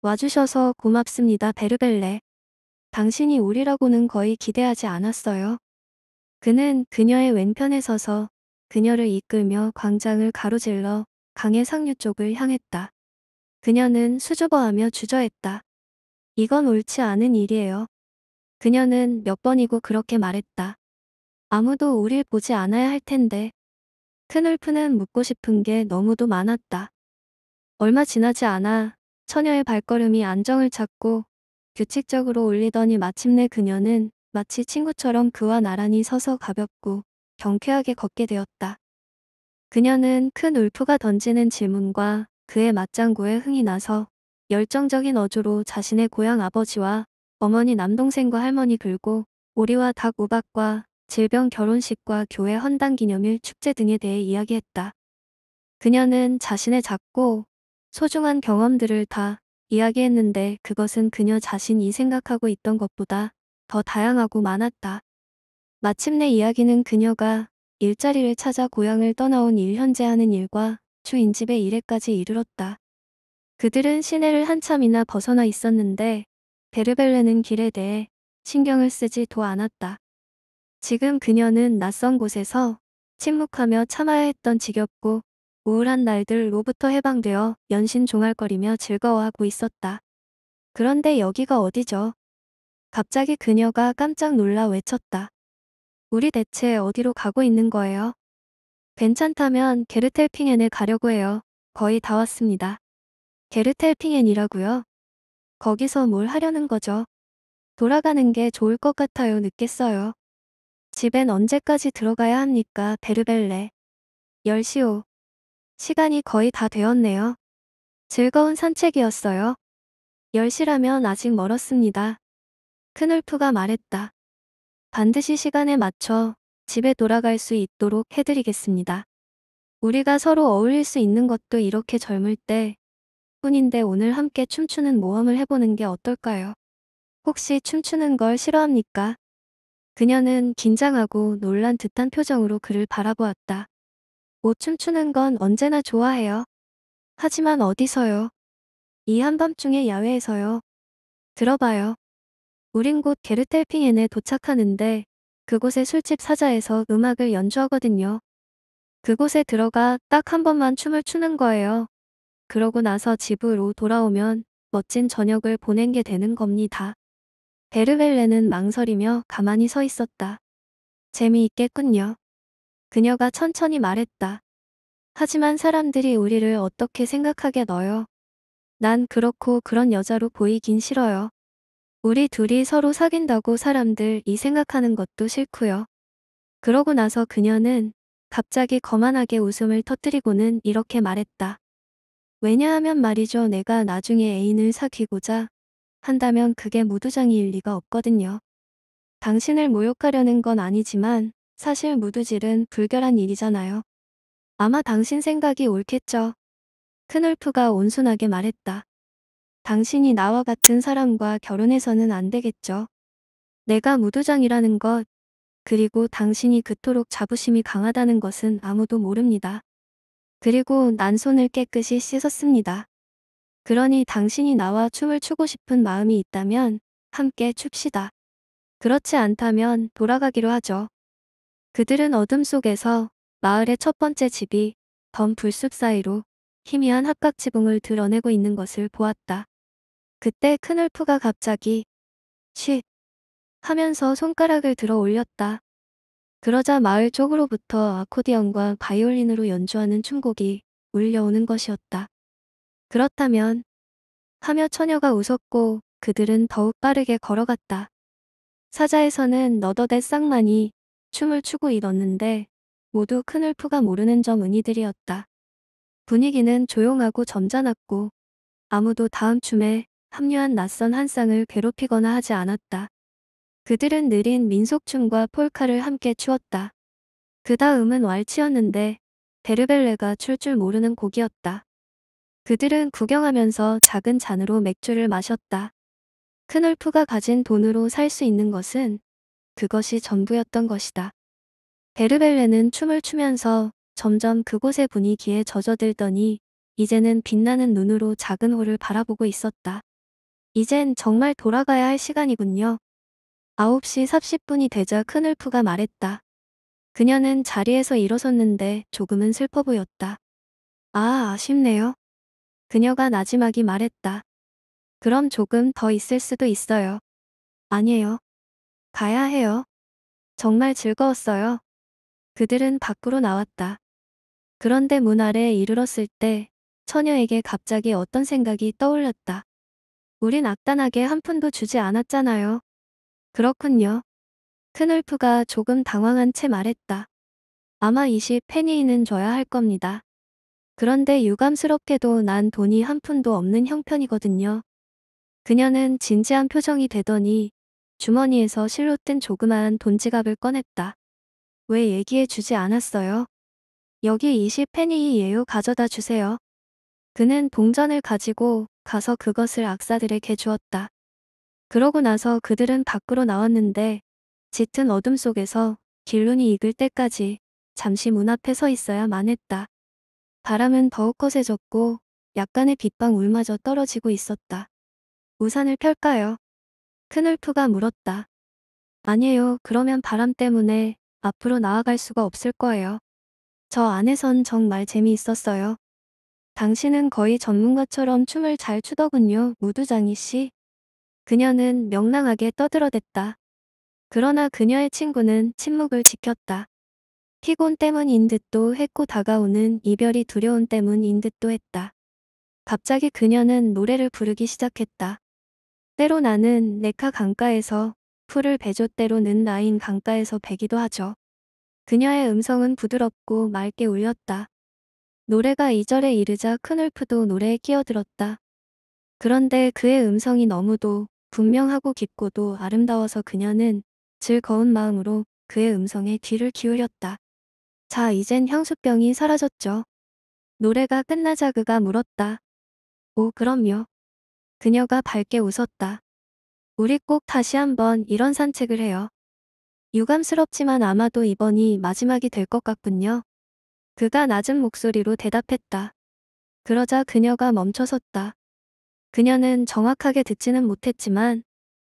와주셔서 고맙습니다 베르벨레. 당신이 우리라고는 거의 기대하지 않았어요. 그는 그녀의 왼편에 서서 그녀를 이끌며 광장을 가로질러 강의 상류 쪽을 향했다. 그녀는 수줍어하며 주저했다. 이건 옳지 않은 일이에요. 그녀는 몇 번이고 그렇게 말했다. 아무도 우릴 보지 않아야 할 텐데. 큰울프는 묻고 싶은 게 너무도 많았다. 얼마 지나지 않아 처녀의 발걸음이 안정을 찾고 규칙적으로 올리더니 마침내 그녀는 마치 친구처럼 그와 나란히 서서 가볍고 경쾌하게 걷게 되었다. 그녀는 큰 울프가 던지는 질문과 그의 맞장구에 흥이 나서 열정적인 어조로 자신의 고향 아버지와 어머니 남동생과 할머니 돌고 오리와 닭 우박과 질병 결혼식과 교회 헌당 기념일 축제 등에 대해 이야기했다. 그녀는 자신의 작고 소중한 경험들을 다 이야기했는데 그것은 그녀 자신이 생각하고 있던 것보다 더 다양하고 많았다. 마침내 이야기는 그녀가 일자리를 찾아 고향을 떠나온 일 현재 하는 일과 주인집의 일에까지 이르렀다. 그들은 시내를 한참이나 벗어나 있었는데 데르벨레는 길에 대해 신경을 쓰지도 않았다. 지금 그녀는 낯선 곳에서 침묵하며 참아야 했던 지겹고 우울한 날들로부터 해방되어 연신 종알거리며 즐거워하고 있었다. 그런데 여기가 어디죠? 갑자기 그녀가 깜짝 놀라 외쳤다. 우리 대체 어디로 가고 있는 거예요? 괜찮다면 게르텔핑엔에 가려고 해요. 거의 다 왔습니다. 게르텔핑엔이라고요? 거기서 뭘 하려는 거죠. 돌아가는 게 좋을 것 같아요 늦겠어요. 집엔 언제까지 들어가야 합니까 베르벨레. 10시 오. 시간이 거의 다 되었네요. 즐거운 산책이었어요. 10시라면 아직 멀었습니다. 큰놀프가 말했다. 반드시 시간에 맞춰 집에 돌아갈 수 있도록 해드리겠습니다. 우리가 서로 어울릴 수 있는 것도 이렇게 젊을 때 뿐인데 오늘 함께 춤추는 모험을 해보는 게 어떨까요? 혹시 춤추는 걸 싫어합니까? 그녀는 긴장하고 놀란 듯한 표정으로 그를 바라보았다. 못 춤추는 건 언제나 좋아해요. 하지만 어디서요? 이 한밤중에 야외에서요. 들어봐요. 우린 곧 게르텔핑엔에 도착하는데 그곳의 술집 사자에서 음악을 연주하거든요. 그곳에 들어가 딱 한 번만 춤을 추는 거예요. 그러고 나서 집으로 돌아오면 멋진 저녁을 보낸 게 되는 겁니다. 베르벨레는 망설이며 가만히 서 있었다. 재미있겠군요. 그녀가 천천히 말했다. 하지만 사람들이 우리를 어떻게 생각하게 넣어요. 난 그렇고 그런 여자로 보이긴 싫어요. 우리 둘이 서로 사귄다고 사람들이 생각하는 것도 싫고요. 그러고 나서 그녀는 갑자기 거만하게 웃음을 터뜨리고는 이렇게 말했다. 왜냐하면 말이죠 내가 나중에 애인을 사귀고자 한다면 그게 무두장이일 리가 없거든요. 당신을 모욕하려는 건 아니지만 사실 무두질은 불결한 일이잖아요. 아마 당신 생각이 옳겠죠. 큰놀프가 온순하게 말했다. 당신이 나와 같은 사람과 결혼해서는 안 되겠죠. 내가 무두장이라는 것, 그리고 당신이 그토록 자부심이 강하다는 것은 아무도 모릅니다. 그리고 난 손을 깨끗이 씻었습니다. 그러니 당신이 나와 춤을 추고 싶은 마음이 있다면 함께 춥시다. 그렇지 않다면 돌아가기로 하죠. 그들은 어둠 속에서 마을의 첫 번째 집이 덤 불숲 사이로 희미한 합각 지붕을 드러내고 있는 것을 보았다. 그때 크널프가 갑자기 쉿 하면서 손가락을 들어 올렸다. 그러자 마을 쪽으로부터 아코디언과 바이올린으로 연주하는 춤곡이 울려오는 것이었다. 그렇다면 하며 처녀가 웃었고 그들은 더욱 빠르게 걸어갔다. 사자에서는 너더대 쌍만이 춤을 추고 일었는데 모두 큰울프가 모르는 점 은이들이었다. 분위기는 조용하고 점잖았고 아무도 다음 춤에 합류한 낯선 한 쌍을 괴롭히거나 하지 않았다. 그들은 느린 민속춤과 폴카를 함께 추었다. 그 다음은 왈츠였는데 베르벨레가 출 줄 모르는 곡이었다. 그들은 구경하면서 작은 잔으로 맥주를 마셨다. 큰놀프가 가진 돈으로 살 수 있는 것은 그것이 전부였던 것이다. 베르벨레는 춤을 추면서 점점 그곳의 분위기에 젖어들더니 이제는 빛나는 눈으로 작은 홀을 바라보고 있었다. 이젠 정말 돌아가야 할 시간이군요. 9시 30분이 되자 큰울프가 말했다. 그녀는 자리에서 일어섰는데 조금은 슬퍼 보였다. 아, 아쉽네요. 그녀가 마지막이 말했다. 그럼 조금 더 있을 수도 있어요. 아니에요. 가야 해요. 정말 즐거웠어요. 그들은 밖으로 나왔다. 그런데 문 아래에 이르렀을 때 처녀에게 갑자기 어떤 생각이 떠올랐다. 우린 악단하게 한 푼도 주지 않았잖아요. 그렇군요. 크놀프가 조금 당황한 채 말했다. 아마 20페니인은 줘야 할 겁니다. 그런데 유감스럽게도 난 돈이 한 푼도 없는 형편이거든요. 그녀는 진지한 표정이 되더니 주머니에서 실로 뜬 조그마한 돈지갑을 꺼냈다. 왜 얘기해 주지 않았어요? 여기 20페니이예요 가져다 주세요. 그는 동전을 가지고 가서 그것을 악사들에게 주었다. 그러고 나서 그들은 밖으로 나왔는데 짙은 어둠 속에서 길눈이 익을 때까지 잠시 문 앞에 서 있어야만 했다. 바람은 더욱 거세졌고 약간의 빗방 울마저 떨어지고 있었다. 우산을 펼까요? 큰울프가 물었다. 아니에요. 그러면 바람 때문에 앞으로 나아갈 수가 없을 거예요. 저 안에선 정말 재미있었어요. 당신은 거의 전문가처럼 춤을 잘 추더군요, 무두장이 씨. 그녀는 명랑하게 떠들어댔다. 그러나 그녀의 친구는 침묵을 지켰다. 피곤 때문인 듯도 했고 다가오는 이별이 두려운 때문인 듯도 했다. 갑자기 그녀는 노래를 부르기 시작했다. 때로 나는 네카 강가에서 풀을 베조 때로는 라인 강가에서 베기도 하죠. 그녀의 음성은 부드럽고 맑게 울렸다. 노래가 2절에 이르자 큰 울프도 노래에 끼어들었다. 그런데 그의 음성이 너무도 분명하고 깊고도 아름다워서 그녀는 즐거운 마음으로 그의 음성에 귀를 기울였다. 자, 이젠 향수병이 사라졌죠. 노래가 끝나자 그가 물었다. 오, 그럼요. 그녀가 밝게 웃었다. 우리 꼭 다시 한번 이런 산책을 해요. 유감스럽지만 아마도 이번이 마지막이 될 것 같군요. 그가 낮은 목소리로 대답했다. 그러자 그녀가 멈춰섰다. 그녀는 정확하게 듣지는 못했지만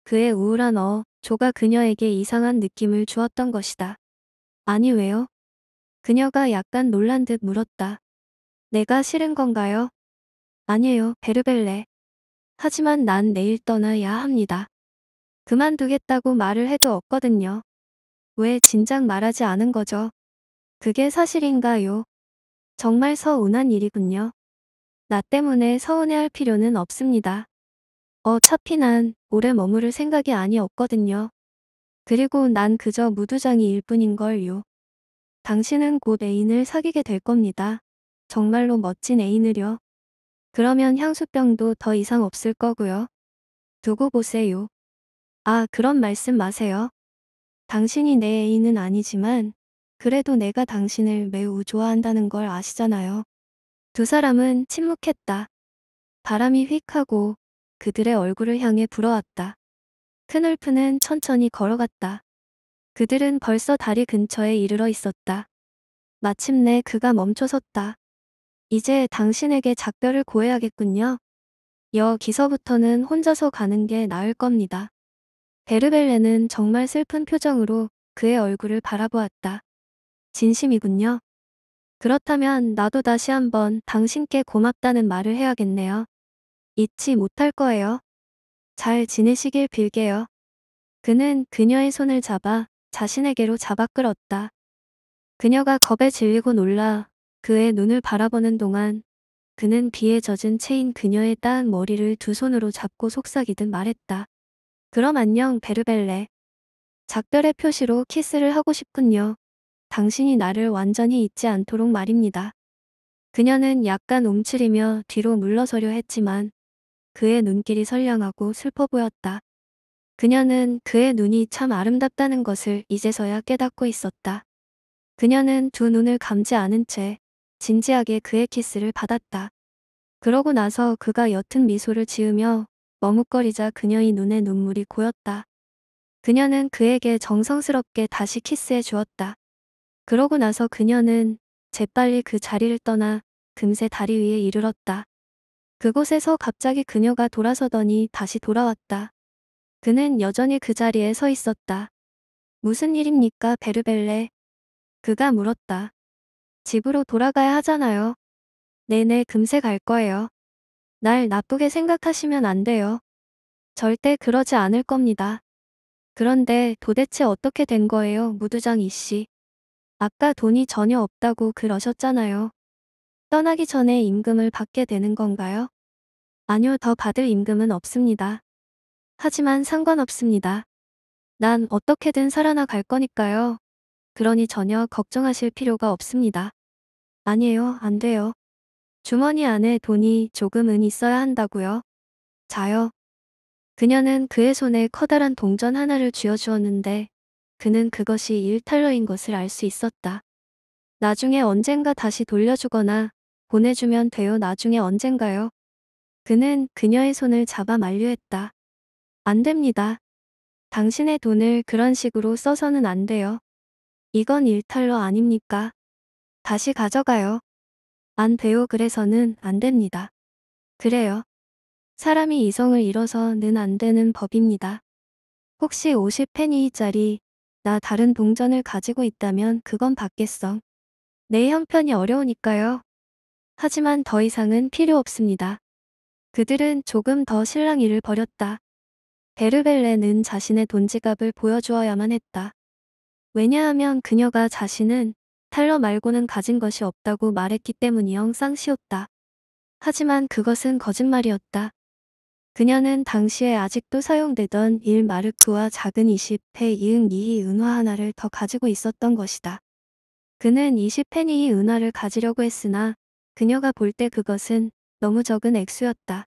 그의 우울한 어, 조가 그녀에게 이상한 느낌을 주었던 것이다. 아니 왜요? 그녀가 약간 놀란 듯 물었다. 내가 싫은 건가요? 아니에요, 베르벨레. 하지만 난 내일 떠나야 합니다. 그만두겠다고 말을 해도 없거든요. 왜 진작 말하지 않은 거죠? 그게 사실인가요? 정말 서운한 일이군요. 나 때문에 서운해할 필요는 없습니다. 어차피 난 오래 머무를 생각이 아니었거든요. 그리고 난 그저 무두장이 일 뿐인걸요. 당신은 곧 애인을 사귀게 될 겁니다. 정말로 멋진 애인을요. 그러면 향수병도 더 이상 없을 거고요. 두고 보세요. 아 그런 말씀 마세요. 당신이 내 애인은 아니지만 그래도 내가 당신을 매우 좋아한다는 걸 아시잖아요. 두 사람은 침묵했다. 바람이 휙 하고 그들의 얼굴을 향해 불어왔다. 큰놀프는 천천히 걸어갔다. 그들은 벌써 다리 근처에 이르러 있었다. 마침내 그가 멈춰섰다. 이제 당신에게 작별을 고해야겠군요. 여기서부터는 혼자서 가는 게 나을 겁니다. 베르벨레는 정말 슬픈 표정으로 그의 얼굴을 바라보았다. 진심이군요. 그렇다면 나도 다시 한번 당신께 고맙다는 말을 해야겠네요. 잊지 못할 거예요. 잘 지내시길 빌게요. 그는 그녀의 손을 잡아 자신에게로 잡아 끌었다. 그녀가 겁에 질리고 놀라 그의 눈을 바라보는 동안 그는 비에 젖은 체인 그녀의 따은 머리를 두 손으로 잡고 속삭이듯 말했다. 그럼 안녕 베르벨레. 작별의 표시로 키스를 하고 싶군요. 당신이 나를 완전히 잊지 않도록 말입니다. 그녀는 약간 움츠리며 뒤로 물러서려 했지만 그의 눈길이 선량하고 슬퍼 보였다. 그녀는 그의 눈이 참 아름답다는 것을 이제서야 깨닫고 있었다. 그녀는 두 눈을 감지 않은 채 진지하게 그의 키스를 받았다. 그러고 나서 그가 옅은 미소를 지으며 머뭇거리자 그녀의 눈에 눈물이 고였다. 그녀는 그에게 정성스럽게 다시 키스해 주었다. 그러고 나서 그녀는 재빨리 그 자리를 떠나 금세 다리 위에 이르렀다. 그곳에서 갑자기 그녀가 돌아서더니 다시 돌아왔다. 그는 여전히 그 자리에 서 있었다. 무슨 일입니까, 베르벨레? 그가 물었다. 집으로 돌아가야 하잖아요. 네네, 금세 갈 거예요. 날 나쁘게 생각하시면 안 돼요. 절대 그러지 않을 겁니다. 그런데 도대체 어떻게 된 거예요, 무두장 이씨? 아까 돈이 전혀 없다고 그러셨잖아요. 떠나기 전에 임금을 받게 되는 건가요? 아니요, 더 받을 임금은 없습니다. 하지만 상관없습니다. 난 어떻게든 살아나갈 거니까요. 그러니 전혀 걱정하실 필요가 없습니다. 아니에요, 안 돼요. 주머니 안에 돈이 조금은 있어야 한다고요. 자요. 그녀는 그의 손에 커다란 동전 하나를 쥐어주었는데 그는 그것이 일탈러인 것을 알 수 있었다. 나중에 언젠가 다시 돌려주거나 보내주면 돼요 나중에 언젠가요. 그는 그녀의 손을 잡아 만류했다. 안 됩니다. 당신의 돈을 그런 식으로 써서는 안 돼요. 이건 일탈러 아닙니까? 다시 가져가요. 안 돼요 그래서는 안 됩니다. 그래요. 사람이 이성을 잃어서는 안 되는 법입니다. 혹시 50페니짜리 나 다른 동전을 가지고 있다면 그건 받겠어. 내 형편이 어려우니까요. 하지만 더 이상은 필요 없습니다. 그들은 조금 더 실랑이를 벌였다. 베르벨레는 자신의 돈 지갑을 보여주어야만 했다. 왜냐하면 그녀가 자신은 탈러 말고는 가진 것이 없다고 말했기 때문이 영쌍시웠다 하지만 그것은 거짓말이었다. 그녀는 당시에 아직도 사용되던 일 마르크와 작은 20페 이응 니히 은화 하나를 더 가지고 있었던 것이다. 그는 20페 니히 은화를 가지려고 했으나 그녀가 볼 때 그것은 너무 적은 액수였다.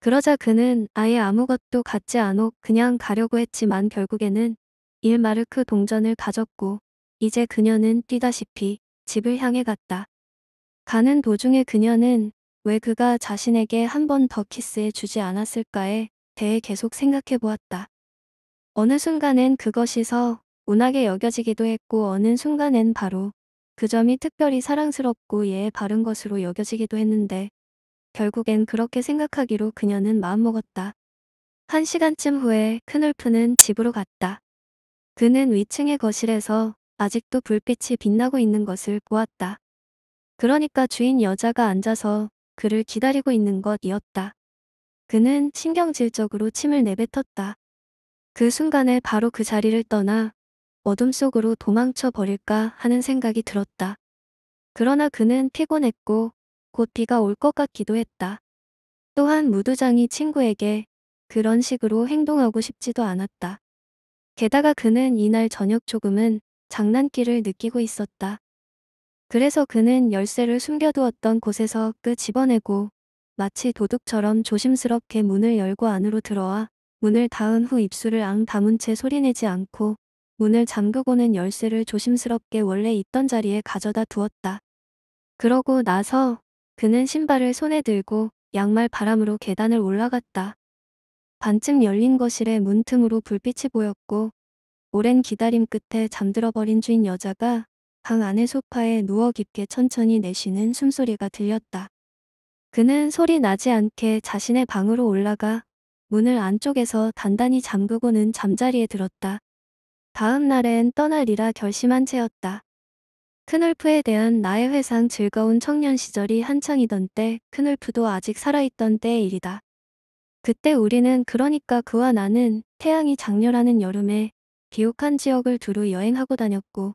그러자 그는 아예 아무것도 갖지 않고 그냥 가려고 했지만 결국에는 일 마르크 동전을 가졌고 이제 그녀는 뛰다시피 집을 향해 갔다. 가는 도중에 그녀는 왜 그가 자신에게 한 번 더 키스해 주지 않았을까에 대해 계속 생각해 보았다. 어느 순간엔 그것이 서 운하게 여겨지기도 했고 어느 순간엔 바로 그 점이 특별히 사랑스럽고 예의 바른 것으로 여겨지기도 했는데 결국엔 그렇게 생각하기로 그녀는 마음먹었다. 한 시간쯤 후에 큰울프는 집으로 갔다. 그는 위층의 거실에서 아직도 불빛이 빛나고 있는 것을 보았다. 그러니까 주인 여자가 앉아서 그를 기다리고 있는 것이었다. 그는 신경질적으로 침을 내뱉었다. 그 순간에 바로 그 자리를 떠나 어둠 속으로 도망쳐 버릴까 하는 생각이 들었다. 그러나 그는 피곤했고 곧 비가 올 것 같기도 했다. 또한 무두장이 친구에게 그런 식으로 행동하고 싶지도 않았다. 게다가 그는 이날 저녁 조금은 장난기를 느끼고 있었다. 그래서 그는 열쇠를 숨겨두었던 곳에서 끄 집어내고 마치 도둑처럼 조심스럽게 문을 열고 안으로 들어와 문을 닿은후 입술을 앙 다문 채 소리내지 않고 문을 잠그고는 열쇠를 조심스럽게 원래 있던 자리에 가져다 두었다. 그러고 나서 그는 신발을 손에 들고 양말 바람으로 계단을 올라갔다. 반쯤 열린 거실에 문틈으로 불빛이 보였고 오랜 기다림 끝에 잠들어버린 주인 여자가 방안에 소파에 누워 깊게 천천히 내쉬는 숨소리가 들렸다. 그는 소리 나지 않게 자신의 방으로 올라가 문을 안쪽에서 단단히 잠그고는 잠자리에 들었다. 다음 날엔 떠날이라 결심한 채였다. 큰놀프에 대한 나의 회상 즐거운 청년 시절이 한창이던 때큰놀프도 아직 살아있던 때의 일이다. 그때 우리는 그러니까 그와 나는 태양이 장렬하는 여름에 비옥한 지역을 두루 여행하고 다녔고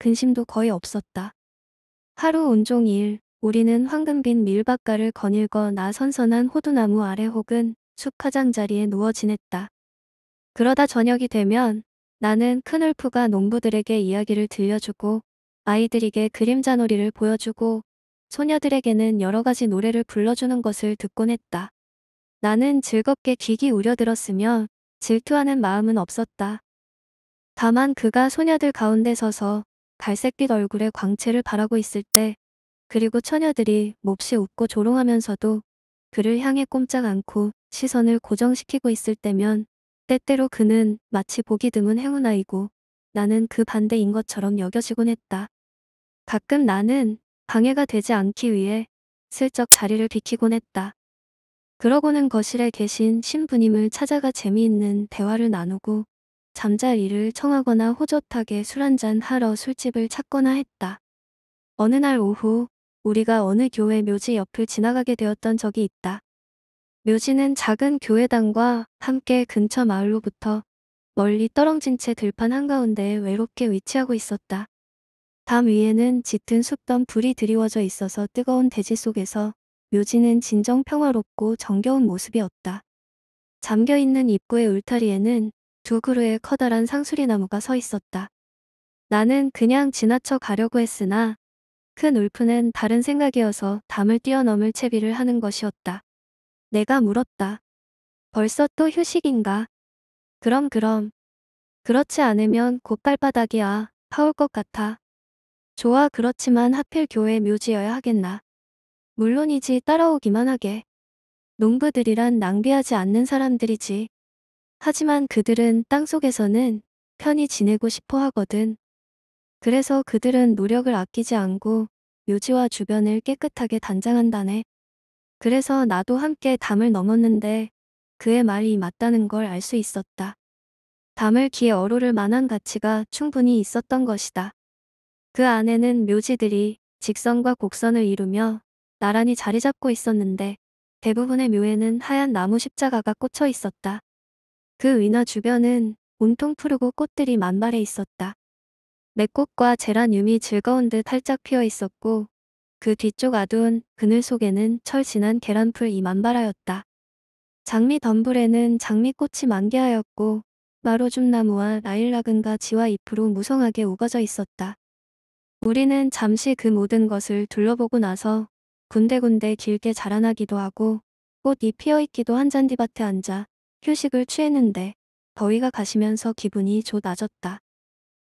근심도 거의 없었다. 하루 온종일 우리는 황금빛 밀밭가를 거닐거나 선선한 호두나무 아래 혹은 숲화장 자리에 누워 지냈다. 그러다 저녁이 되면 나는 큰울프가 농부들에게 이야기를 들려주고 아이들에게 그림자놀이를 보여주고 소녀들에게는 여러 가지 노래를 불러주는 것을 듣곤 했다. 나는 즐겁게 귀기 우려들었으며 질투하는 마음은 없었다. 다만 그가 소녀들 가운데 서서 갈색빛 얼굴의 광채를 바라고 있을 때 그리고 처녀들이 몹시 웃고 조롱하면서도 그를 향해 꼼짝 않고 시선을 고정시키고 있을 때면 때때로 그는 마치 보기 드문 행운아이고 나는 그 반대인 것처럼 여겨지곤 했다. 가끔 나는 방해가 되지 않기 위해 슬쩍 자리를 비키곤 했다. 그러고는 거실에 계신 신부님을 찾아가 재미있는 대화를 나누고 잠자리를 청하거나 호젓하게 술 한 잔 하러 술집을 찾거나 했다. 어느 날 오후 우리가 어느 교회 묘지 옆을 지나가게 되었던 적이 있다. 묘지는 작은 교회당과 함께 근처 마을로부터 멀리 떨어진 채 들판 한가운데에 외롭게 위치하고 있었다. 담 위에는 짙은 숲던 불이 드리워져 있어서 뜨거운 대지 속에서 묘지는 진정 평화롭고 정겨운 모습이었다. 잠겨있는 입구의 울타리에는 두 그루의 커다란 상수리나무가 서 있었다. 나는 그냥 지나쳐 가려고 했으나 큰 그 울프는 다른 생각이어서 담을 뛰어넘을 채비를 하는 것이었다. 내가 물었다. 벌써 또 휴식인가? 그럼 그럼. 그렇지 않으면 곧 발바닥이야. 파올 것 같아. 좋아 그렇지만 하필 교회 묘지여야 하겠나. 물론이지 따라오기만 하게. 농부들이란 낭비하지 않는 사람들이지. 하지만 그들은 땅속에서는 편히 지내고 싶어 하거든. 그래서 그들은 노력을 아끼지 않고 묘지와 주변을 깨끗하게 단장한다네. 그래서 나도 함께 담을 넘었는데 그의 말이 맞다는 걸 알 수 있었다. 담을 기에 어로를 만한 가치가 충분히 있었던 것이다. 그 안에는 묘지들이 직선과 곡선을 이루며 나란히 자리 잡고 있었는데 대부분의 묘에는 하얀 나무 십자가가 꽂혀 있었다. 그 위너 주변은 온통 푸르고 꽃들이 만발해 있었다. 맥꽃과 제라늄이 즐거운 듯 활짝 피어 있었고 그 뒤쪽 아두운 그늘 속에는 철 지난 계란풀이 만발하였다. 장미 덤불에는 장미꽃이 만개하였고 마로줌나무와 라일락은가 지와 잎으로 무성하게 우거져 있었다. 우리는 잠시 그 모든 것을 둘러보고 나서 군데군데 길게 자라나기도 하고 꽃이 피어있기도 한 잔디밭에 앉아 휴식을 취했는데 더위가 가시면서 기분이 조나졌다.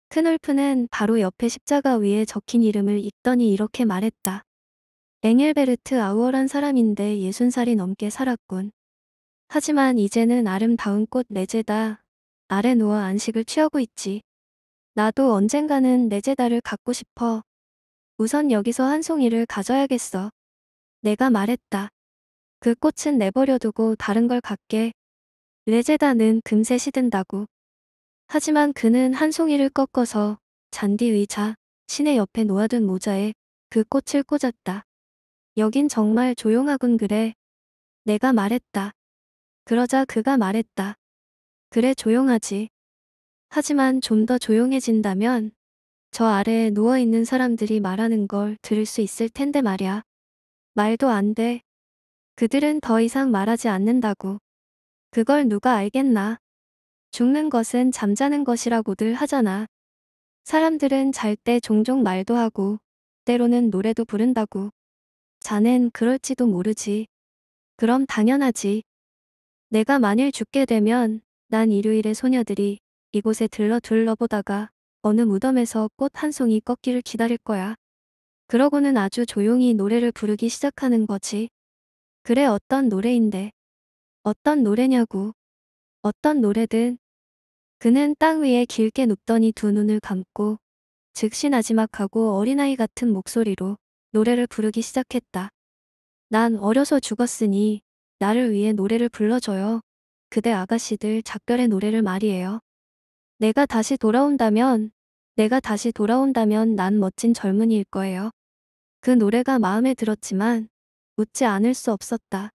큰놀프는 바로 옆에 십자가 위에 적힌 이름을 읽더니 이렇게 말했다. e n 베르트 아우어란 사람인데 60살이 넘게 살았군. 하지만 이제는 아름다운 꽃 레제다 아래 누워 안식을 취하고 있지. 나도 언젠가는 레제다를 갖고 싶어. 우선 여기서 한 송이를 가져야겠어. 내가 말했다. 그 꽃은 내버려두고 다른 걸 갖게. 외제단은 금세 시든다고. 하지만 그는 한 송이를 꺾어서 잔디 의자, 신의 옆에 놓아둔 모자에 그 꽃을 꽂았다. 여긴 정말 조용하군 그래. 내가 말했다. 그러자 그가 말했다. 그래 조용하지. 하지만 좀 더 조용해진다면 저 아래에 누워있는 사람들이 말하는 걸 들을 수 있을 텐데 말야. 말도 안 돼. 그들은 더 이상 말하지 않는다고. 그걸 누가 알겠나. 죽는 것은 잠자는 것이라고들 하잖아. 사람들은 잘 때 종종 말도 하고 때로는 노래도 부른다고. 자넨 그럴지도 모르지. 그럼 당연하지. 내가 만일 죽게 되면 난 일요일에 소녀들이 이곳에 들러 둘러보다가 어느 무덤에서 꽃 한 송이 꺾기를 기다릴 거야. 그러고는 아주 조용히 노래를 부르기 시작하는 거지. 그래 어떤 노래인데 어떤 노래냐고. 어떤 노래든. 그는 땅 위에 길게 눕더니 두 눈을 감고 즉시 나지막하고 어린아이 같은 목소리로 노래를 부르기 시작했다. 난 어려서 죽었으니 나를 위해 노래를 불러줘요. 그대 아가씨들 작별의 노래를 말이에요. 내가 다시 돌아온다면, 내가 다시 돌아온다면 난 멋진 젊은이일 거예요. 그 노래가 마음에 들었지만 웃지 않을 수 없었다.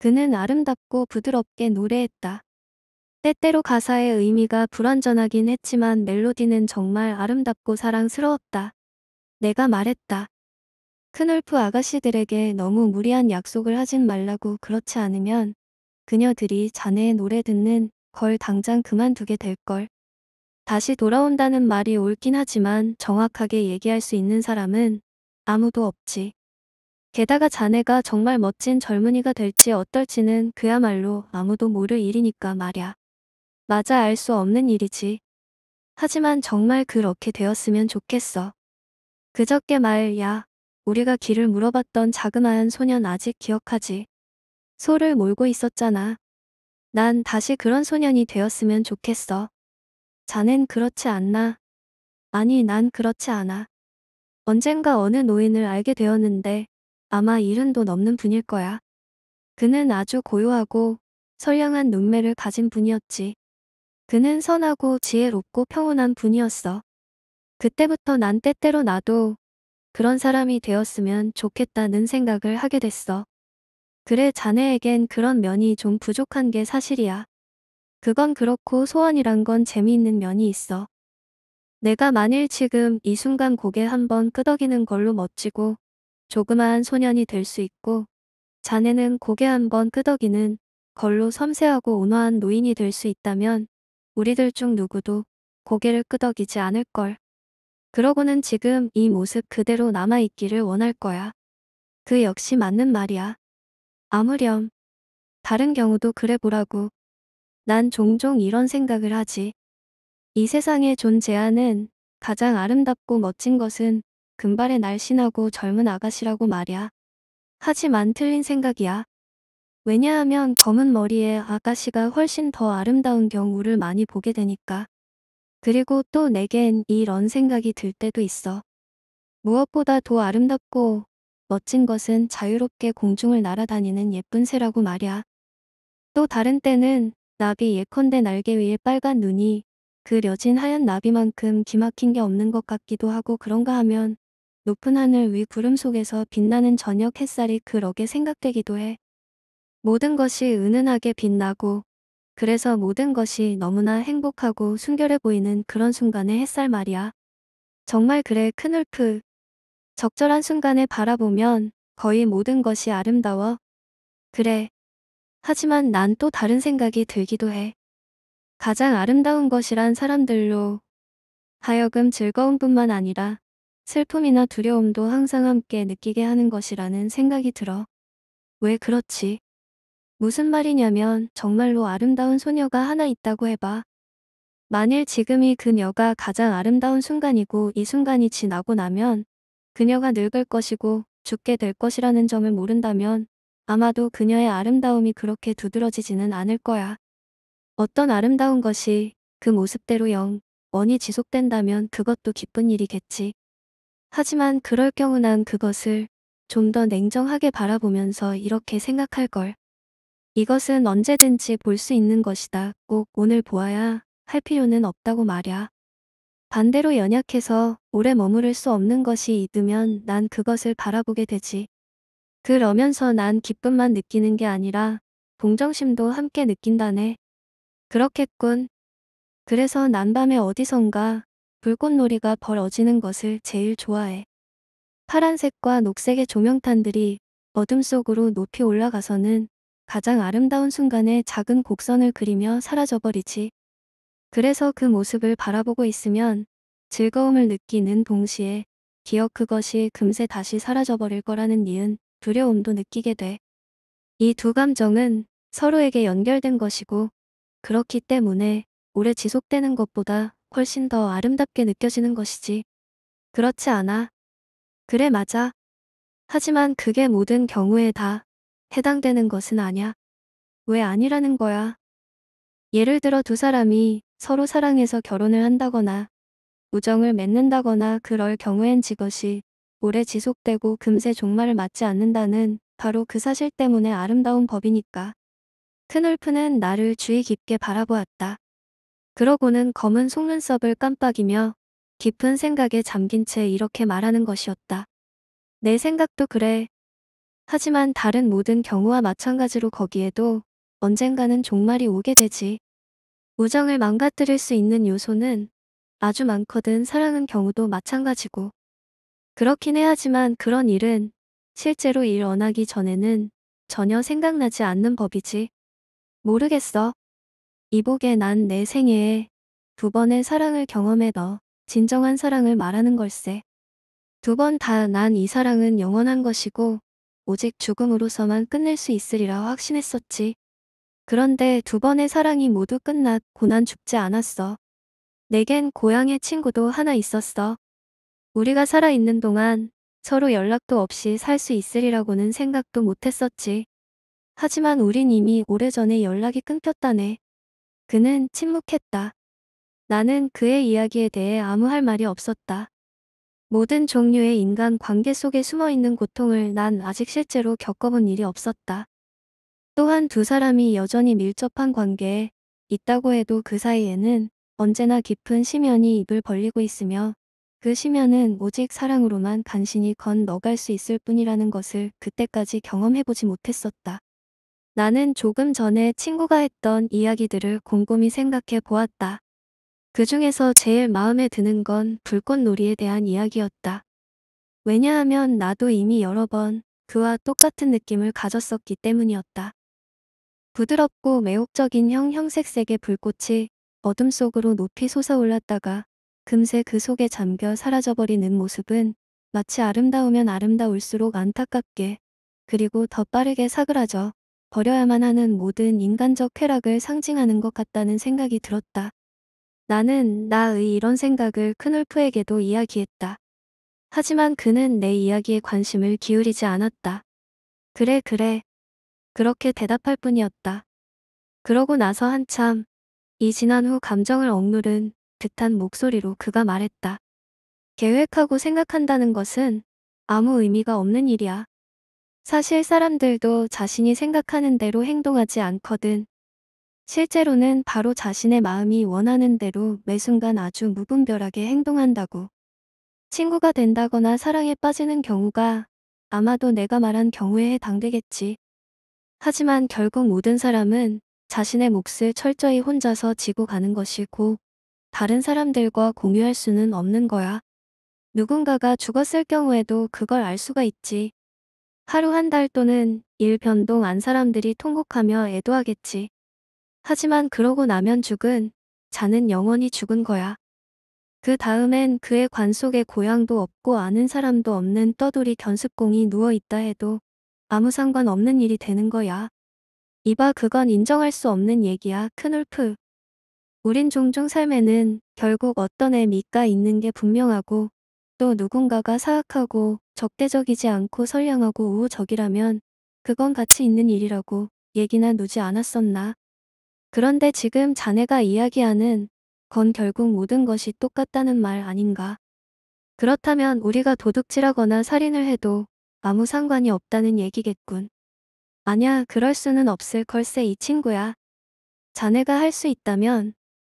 그는 아름답고 부드럽게 노래했다. 때때로 가사의 의미가 불완전하긴 했지만 멜로디는 정말 아름답고 사랑스러웠다. 내가 말했다. 큰놀프 아가씨들에게 너무 무리한 약속을 하진 말라고 그렇지 않으면 그녀들이 자네의 노래 듣는 걸 당장 그만두게 될걸. 다시 돌아온다는 말이 옳긴 하지만 정확하게 얘기할 수 있는 사람은 아무도 없지. 게다가 자네가 정말 멋진 젊은이가 될지 어떨지는 그야말로 아무도 모를 일이니까 말야. 맞아 알 수 없는 일이지. 하지만 정말 그렇게 되었으면 좋겠어. 그저께 말야. 우리가 길을 물어봤던 자그마한 소년 아직 기억하지. 소를 몰고 있었잖아. 난 다시 그런 소년이 되었으면 좋겠어. 자넨 그렇지 않나? 아니 난 그렇지 않아. 언젠가 어느 노인을 알게 되었는데 아마 이흔도 넘는 분일 거야. 그는 아주 고요하고 선량한 눈매를 가진 분이었지. 그는 선하고 지혜롭고 평온한 분이었어. 그때부터 난 때때로 나도 그런 사람이 되었으면 좋겠다는 생각을 하게 됐어. 그래 자네에겐 그런 면이 좀 부족한 게 사실이야. 그건 그렇고 소원이란 건 재미있는 면이 있어. 내가 만일 지금 이 순간 고개 한번 끄덕이는 걸로 멋지고 조그마한 소년이 될 수 있고 자네는 고개 한번 끄덕이는 걸로 섬세하고 온화한 노인이 될 수 있다면 우리들 중 누구도 고개를 끄덕이지 않을 걸. 그러고는 지금 이 모습 그대로 남아있기를 원할 거야. 그 역시 맞는 말이야. 아무렴. 다른 경우도 그래 보라고. 난 종종 이런 생각을 하지. 이 세상에 존재하는 가장 아름답고 멋진 것은 금발의 날씬하고 젊은 아가씨라고 말이야. 하지만 틀린 생각이야. 왜냐하면 검은 머리의 아가씨가 훨씬 더 아름다운 경우를 많이 보게 되니까. 그리고 또 내겐 이런 생각이 들 때도 있어. 무엇보다 도 아름답고 멋진 것은 자유롭게 공중을 날아다니는 예쁜 새라고 말이야. 또 다른 때는 나비 예컨대 날개 위에 빨간 눈이 그려진 하얀 나비만큼 기막힌 게 없는 것 같기도 하고 그런가 하면 높은 하늘 위 구름 속에서 빛나는 저녁 햇살이 그러게 생각되기도 해. 모든 것이 은은하게 빛나고 그래서 모든 것이 너무나 행복하고 순결해 보이는 그런 순간의 햇살 말이야. 정말 그래 큰울프. 적절한 순간에 바라보면 거의 모든 것이 아름다워. 그래. 하지만 난 또 다른 생각이 들기도 해. 가장 아름다운 것이란 사람들로 하여금 즐거움뿐만 아니라 슬픔이나 두려움도 항상 함께 느끼게 하는 것이라는 생각이 들어. 왜 그렇지? 무슨 말이냐면 정말로 아름다운 소녀가 하나 있다고 해봐. 만일 지금이 그녀가 가장 아름다운 순간이고 이 순간이 지나고 나면 그녀가 늙을 것이고 죽게 될 것이라는 점을 모른다면 아마도 그녀의 아름다움이 그렇게 두드러지지는 않을 거야. 어떤 아름다운 것이 그 모습대로 영, 원이 지속된다면 그것도 기쁜 일이겠지. 하지만 그럴 경우 난 그것을 좀 더 냉정하게 바라보면서 이렇게 생각할 걸. 이것은 언제든지 볼 수 있는 것이다. 꼭 오늘 보아야 할 필요는 없다고 말야. 반대로 연약해서 오래 머무를 수 없는 것이 있으면 난 그것을 바라보게 되지. 그러면서 난 기쁨만 느끼는 게 아니라 동정심도 함께 느낀다네. 그렇겠군. 그래서 난밤에 어디선가 불꽃놀이가 벌어지는 것을 제일 좋아해. 파란색과 녹색의 조명탄들이 어둠 속으로 높이 올라가서는 가장 아름다운 순간에 작은 곡선을 그리며 사라져버리지. 그래서 그 모습을 바라보고 있으면 즐거움을 느끼는 동시에 기억 그것이 금세 다시 사라져버릴 거라는 니은 두려움도 느끼게 돼. 이 두 감정은 서로에게 연결된 것이고 그렇기 때문에 오래 지속되는 것보다 훨씬 더 아름답게 느껴지는 것이지. 그렇지 않아. 그래 맞아. 하지만 그게 모든 경우에 다 해당되는 것은 아냐. 왜 아니라는 거야. 예를 들어 두 사람이 서로 사랑해서 결혼을 한다거나 우정을 맺는다거나 그럴 경우엔 지것이 오래 지속되고 금세 종말을 맞지 않는다는 바로 그 사실 때문에 아름다운 법이니까. 큰 울프는 나를 주의 깊게 바라보았다. 그러고는 검은 속눈썹을 깜빡이며 깊은 생각에 잠긴 채 이렇게 말하는 것이었다. 내 생각도 그래. 하지만 다른 모든 경우와 마찬가지로 거기에도 언젠가는 종말이 오게 되지. 우정을 망가뜨릴 수 있는 요소는 아주 많거든 사랑은 경우도 마찬가지고. 그렇긴 해 하지만 그런 일은 실제로 일어나기 전에는 전혀 생각나지 않는 법이지. 모르겠어. 이복에 난 내 생애에 두 번의 사랑을 경험해 너 진정한 사랑을 말하는 걸세. 두 번 다 난 이 사랑은 영원한 것이고 오직 죽음으로서만 끝낼 수 있으리라 확신했었지. 그런데 두 번의 사랑이 모두 끝났고 난 죽지 않았어. 내겐 고향의 친구도 하나 있었어. 우리가 살아있는 동안 서로 연락도 없이 살 수 있으리라고는 생각도 못했었지. 하지만 우린 이미 오래전에 연락이 끊겼다네. 그는 침묵했다. 나는 그의 이야기에 대해 아무 할 말이 없었다. 모든 종류의 인간 관계 속에 숨어있는 고통을 난 아직 실제로 겪어본 일이 없었다. 또한 두 사람이 여전히 밀접한 관계에 있다고 해도 그 사이에는 언제나 깊은 심연이 입을 벌리고 있으며 그 심연은 오직 사랑으로만 간신히 건너갈 수 있을 뿐이라는 것을 그때까지 경험해보지 못했었다. 나는 조금 전에 친구가 했던 이야기들을 곰곰이 생각해 보았다. 그 중에서 제일 마음에 드는 건 불꽃놀이에 대한 이야기였다. 왜냐하면 나도 이미 여러 번 그와 똑같은 느낌을 가졌었기 때문이었다. 부드럽고 매혹적인 형형색색의 불꽃이 어둠 속으로 높이 솟아올랐다가 금세 그 속에 잠겨 사라져버리는 모습은 마치 아름다우면 아름다울수록 안타깝게 그리고 더 빠르게 사그라져 버려야만 하는 모든 인간적 쾌락을 상징하는 것 같다는 생각이 들었다. 나는 나의 이런 생각을 크놀프에게도 이야기했다. 하지만 그는 내 이야기에 관심을 기울이지 않았다. 그래 그래. 그렇게 대답할 뿐이었다. 그러고 나서 한참 이 지난 후 감정을 억누른 듯한 목소리로 그가 말했다. 계획하고 생각한다는 것은 아무 의미가 없는 일이야. 사실 사람들도 자신이 생각하는 대로 행동하지 않거든. 실제로는 바로 자신의 마음이 원하는 대로 매순간 아주 무분별하게 행동한다고. 친구가 된다거나 사랑에 빠지는 경우가 아마도 내가 말한 경우에 해당되겠지. 하지만 결국 모든 사람은 자신의 몫을 철저히 혼자서 지고 가는 것이고 다른 사람들과 공유할 수는 없는 거야. 누군가가 죽었을 경우에도 그걸 알 수가 있지. 하루 한 달 또는 일 변동 안 사람들이 통곡하며 애도하겠지. 하지만 그러고 나면 죽은 자는 영원히 죽은 거야. 그 다음엔 그의 관 속에 고향도 없고 아는 사람도 없는 떠돌이 견습공이 누워있다 해도 아무 상관없는 일이 되는 거야. 이봐 그건 인정할 수 없는 얘기야 큰울프. 우린 종종 삶에는 결국 어떤 의미가 있는 게 분명하고 또 누군가가 사악하고 적대적이지 않고 선량하고 우호적이라면 그건 가치 있는 일이라고 얘기나 누지 않았었나. 그런데 지금 자네가 이야기하는 건 결국 모든 것이 똑같다는 말 아닌가. 그렇다면 우리가 도둑질하거나 살인을 해도 아무 상관이 없다는 얘기겠군. 아냐 그럴 수는 없을 걸세 이 친구야. 자네가 할 수 있다면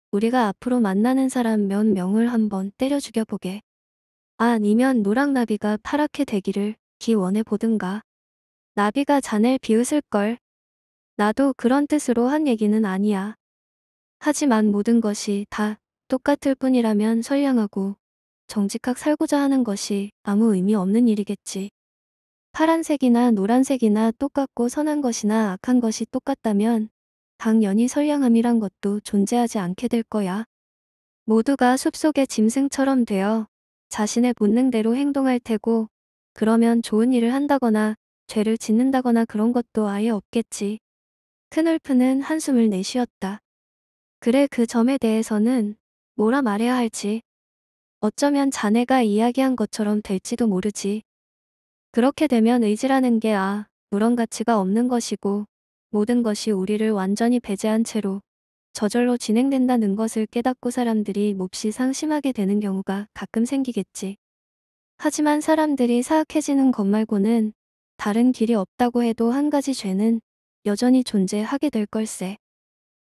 우리가 앞으로 만나는 사람 몇 명을 한번 때려 죽여보게. 아, 아니면 노랑나비가 파랗게 되기를 기원해 보든가. 나비가 잔을 비웃을걸. 나도 그런 뜻으로 한 얘기는 아니야. 하지만 모든 것이 다 똑같을 뿐이라면 선량하고 정직학 살고자 하는 것이 아무 의미 없는 일이겠지. 파란색이나 노란색이나 똑같고 선한 것이나 악한 것이 똑같다면 당연히 선량함이란 것도 존재하지 않게 될 거야. 모두가 숲속의 짐승처럼 되어 자신의 본능대로 행동할 테고 그러면 좋은 일을 한다거나 죄를 짓는다거나 그런 것도 아예 없겠지. 크놀프는 한숨을 내쉬었다. 그래 그 점에 대해서는 뭐라 말해야 할지. 어쩌면 자네가 이야기한 것처럼 될지도 모르지. 그렇게 되면 의지라는 게 아, 무런 가치가 없는 것이고 모든 것이 우리를 완전히 배제한 채로 저절로 진행된다는 것을 깨닫고 사람들이 몹시 상심하게 되는 경우가 가끔 생기겠지. 하지만 사람들이 사악해지는 것 말고는 다른 길이 없다고 해도 한 가지 죄는 여전히 존재하게 될 걸세.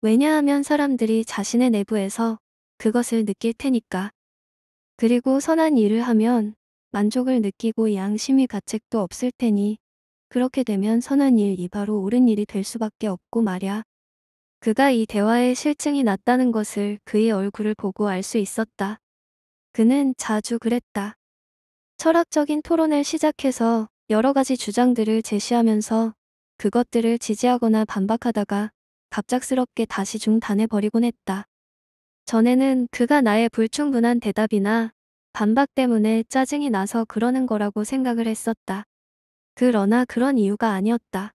왜냐하면 사람들이 자신의 내부에서 그것을 느낄 테니까. 그리고 선한 일을 하면 만족을 느끼고 양심이 가책도 없을 테니 그렇게 되면 선한 일이 바로 옳은 일이 될 수밖에 없고 말야. 그가 이 대화에 실증이 났다는 것을 그의 얼굴을 보고 알 수 있었다. 그는 자주 그랬다. 철학적인 토론을 시작해서 여러 가지 주장들을 제시하면서 그것들을 지지하거나 반박하다가 갑작스럽게 다시 중단해버리곤 했다. 전에는 그가 나의 불충분한 대답이나 반박 때문에 짜증이 나서 그러는 거라고 생각을 했었다. 그러나 그런 이유가 아니었다.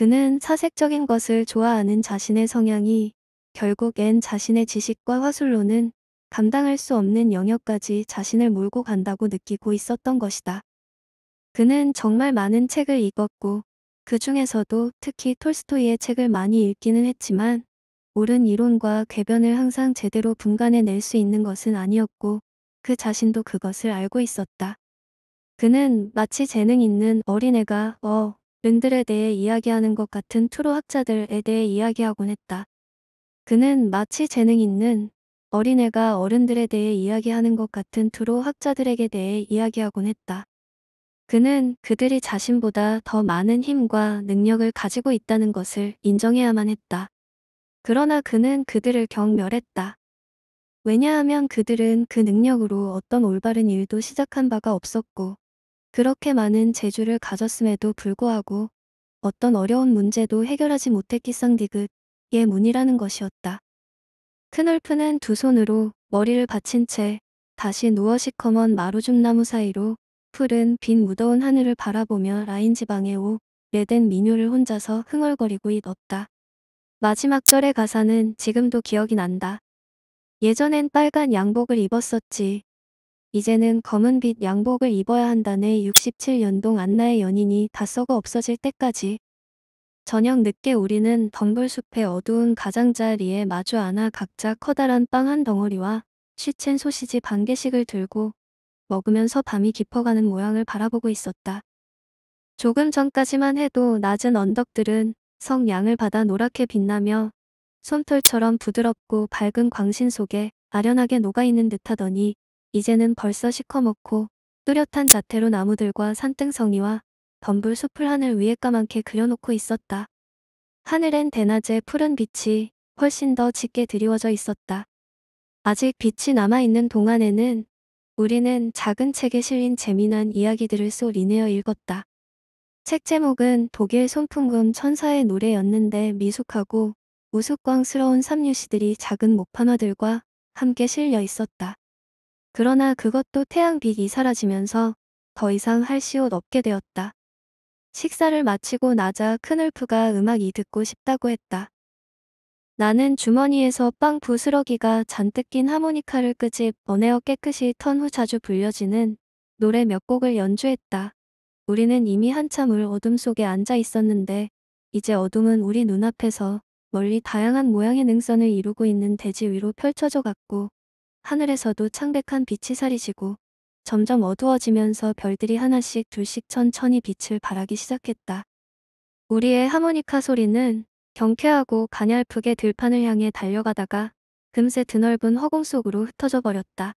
그는 사색적인 것을 좋아하는 자신의 성향이 결국엔 자신의 지식과 화술로는 감당할 수 없는 영역까지 자신을 몰고 간다고 느끼고 있었던 것이다. 그는 정말 많은 책을 읽었고 그 중에서도 특히 톨스토이의 책을 많이 읽기는 했지만 옳은 이론과 궤변을 항상 제대로 분간해낼 수 있는 것은 아니었고 그 자신도 그것을 알고 있었다. 그는 마치 재능 있는 어린애가 어 른들에 대해 이야기하는 것 같은 투로 학자들에 대해 이야기하곤 했다. 그는 마치 재능 있는 어린애가 어른들에 대해 이야기하는 것 같은 투로 학자들에게 대해 이야기하곤 했다. 그는 그들이 자신보다 더 많은 힘과 능력을 가지고 있다는 것을 인정해야만 했다. 그러나 그는 그들을 경멸했다. 왜냐하면 그들은 그 능력으로 어떤 올바른 일도 시작한 바가 없었고 그렇게 많은 재주를 가졌음에도 불구하고 어떤 어려운 문제도 해결하지 못했기 쌍디귿의 문이라는 것이었다. 크널프는 두 손으로 머리를 받친 채 다시 누워 시커먼 마루줌나무 사이로 푸른 빈 무더운 하늘을 바라보며 라인 지방에오 레덴 민요를 혼자서 흥얼거리고 있었다. 마지막 절의 가사는 지금도 기억이 난다. 예전엔 빨간 양복을 입었었지. 이제는 검은빛 양복을 입어야 한다네 67연동 안나의 연인이 다 썩어 없어질 때까지. 저녁 늦게 우리는 덤불숲의 어두운 가장자리에 마주 안아 각자 커다란 빵 한 덩어리와 시첸 소시지 반 개씩을 들고 먹으면서 밤이 깊어가는 모양을 바라보고 있었다. 조금 전까지만 해도 낮은 언덕들은 성양을 받아 노랗게 빛나며 솜털처럼 부드럽고 밝은 광신 속에 아련하게 녹아있는 듯하더니 이제는 벌써 시커멓고 뚜렷한 자태로 나무들과 산등성이와 덤불 숲을 하늘 위에 까맣게 그려놓고 있었다. 하늘엔 대낮의 푸른 빛이 훨씬 더 짙게 드리워져 있었다. 아직 빛이 남아있는 동안에는 우리는 작은 책에 실린 재미난 이야기들을 쏘리내어 읽었다. 책 제목은 독일 손풍금 천사의 노래였는데 미숙하고 우스꽝스러운 삼류시들이 작은 목판화들과 함께 실려 있었다. 그러나 그것도 태양빛이 사라지면서 더 이상 할 시옷 없게 되었다. 식사를 마치고 나자 큰울프가 음악이 듣고 싶다고 했다. 나는 주머니에서 빵 부스러기가 잔뜩 낀 하모니카를 끄집 어내어 깨끗이 턴 후 자주 불려지는 노래 몇 곡을 연주했다. 우리는 이미 한참 을 어둠 속에 앉아 있었는데 이제 어둠은 우리 눈앞에서 멀리 다양한 모양의 능선을 이루고 있는 대지 위로 펼쳐져 갔고 하늘에서도 창백한 빛이 사리시고 점점 어두워지면서 별들이 하나씩 둘씩 천천히 빛을 발하기 시작했다. 우리의 하모니카 소리는 경쾌하고 가냘프게 들판을 향해 달려가다가 금세 드넓은 허공 속으로 흩어져 버렸다.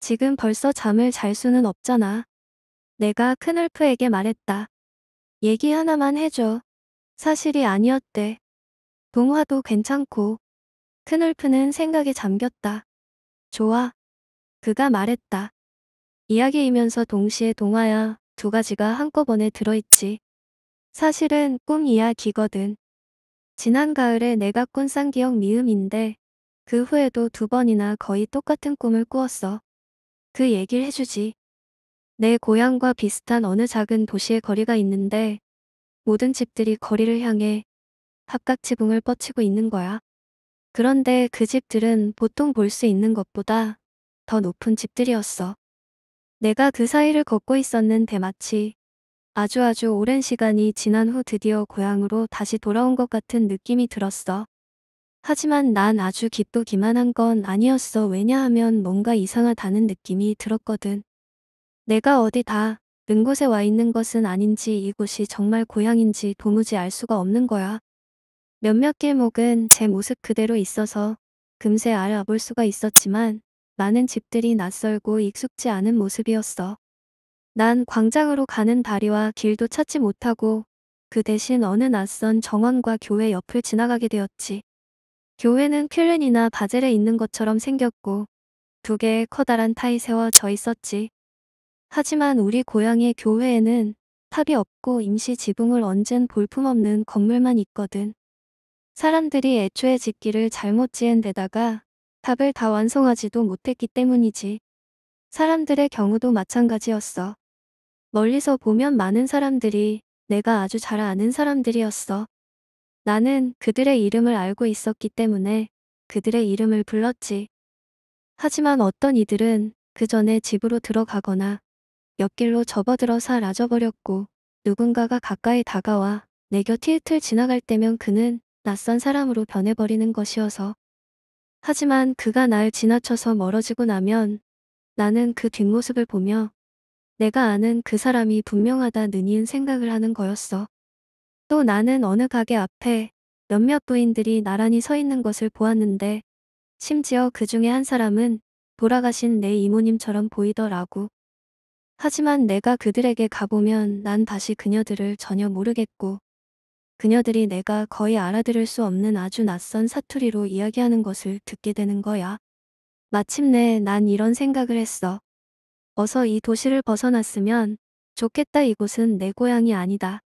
지금 벌써 잠을 잘 수는 없잖아. 내가 큰울프에게 말했다. 얘기 하나만 해줘. 사실이 아니었대. 동화도 괜찮고. 큰울프는 생각에 잠겼다. 좋아. 그가 말했다. 이야기이면서 동시에 동화야 두 가지가 한꺼번에 들어있지. 사실은 꿈 이야기거든. 지난 가을에 내가 꾼 쌍기역 미음인데 그 후에도 두 번이나 거의 똑같은 꿈을 꾸었어. 그 얘기를 해주지. 내 고향과 비슷한 어느 작은 도시에 거리가 있는데 모든 집들이 거리를 향해 합각 지붕을 뻗치고 있는 거야. 그런데 그 집들은 보통 볼 수 있는 것보다 더 높은 집들이었어. 내가 그 사이를 걷고 있었는데 마치 아주 아주 오랜 시간이 지난 후 드디어 고향으로 다시 돌아온 것 같은 느낌이 들었어. 하지만 난 아주 기쁘 기만한 건 아니었어. 왜냐하면 뭔가 이상하다는 느낌이 들었거든. 내가 어디 다, 는 곳에 와 있는 것은 아닌지 이곳이 정말 고향인지 도무지 알 수가 없는 거야. 몇몇 길목은 제 모습 그대로 있어서 금세 알아볼 수가 있었지만 많은 집들이 낯설고 익숙지 않은 모습이었어. 난 광장으로 가는 다리와 길도 찾지 못하고 그 대신 어느 낯선 정원과 교회 옆을 지나가게 되었지. 교회는 큘렌이나 바젤에 있는 것처럼 생겼고 두 개의 커다란 타이 세워져 있었지. 하지만 우리 고향의 교회에는 탑이 없고 임시 지붕을 얹은 볼품없는 건물만 있거든. 사람들이 애초에 짓기를 잘못 지은 데다가 답을 다 완성하지도 못했기 때문이지. 사람들의 경우도 마찬가지였어. 멀리서 보면 많은 사람들이 내가 아주 잘 아는 사람들이었어. 나는 그들의 이름을 알고 있었기 때문에 그들의 이름을 불렀지. 하지만 어떤 이들은 그 전에 집으로 들어가거나 옆길로 접어들어 사라져버렸고 누군가가 가까이 다가와 내곁 힐틀 지나갈 때면 그는 낯선 사람으로 변해버리는 것이어서. 하지만 그가 날 지나쳐서 멀어지고 나면 나는 그 뒷모습을 보며 내가 아는 그 사람이 분명하다 느니은 생각을 하는 거였어. 또 나는 어느 가게 앞에 몇몇 부인들이 나란히 서 있는 것을 보았는데 심지어 그 중에 한 사람은 돌아가신 내 이모님처럼 보이더라고. 하지만 내가 그들에게 가보면 난 다시 그녀들을 전혀 모르겠고 그녀들이 내가 거의 알아들을 수 없는 아주 낯선 사투리로 이야기하는 것을 듣게 되는 거야. 마침내 난 이런 생각을 했어. 어서 이 도시를 벗어났으면 좋겠다 이곳은 내 고향이 아니다.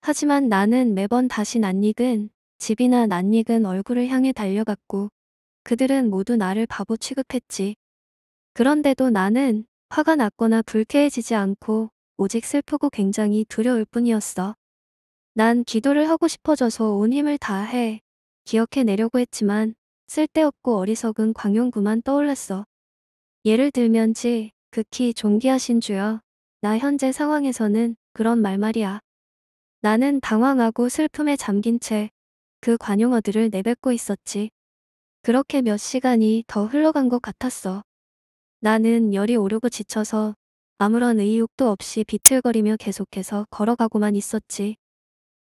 하지만 나는 매번 다시 낯익은 집이나 낯익은 얼굴을 향해 달려갔고 그들은 모두 나를 바보 취급했지. 그런데도 나는 화가 났거나 불쾌해지지 않고 오직 슬프고 굉장히 두려울 뿐이었어. 난 기도를 하고 싶어져서 온 힘을 다해 기억해내려고 했지만 쓸데없고 어리석은 광용구만 떠올랐어. 예를 들면 지 극히 존귀하신 주여 나 현재 상황에서는 그런 말 말이야. 나는 당황하고 슬픔에 잠긴 채 그 관용어들을 내뱉고 있었지. 그렇게 몇 시간이 더 흘러간 것 같았어. 나는 열이 오르고 지쳐서 아무런 의욕도 없이 비틀거리며 계속해서 걸어가고만 있었지.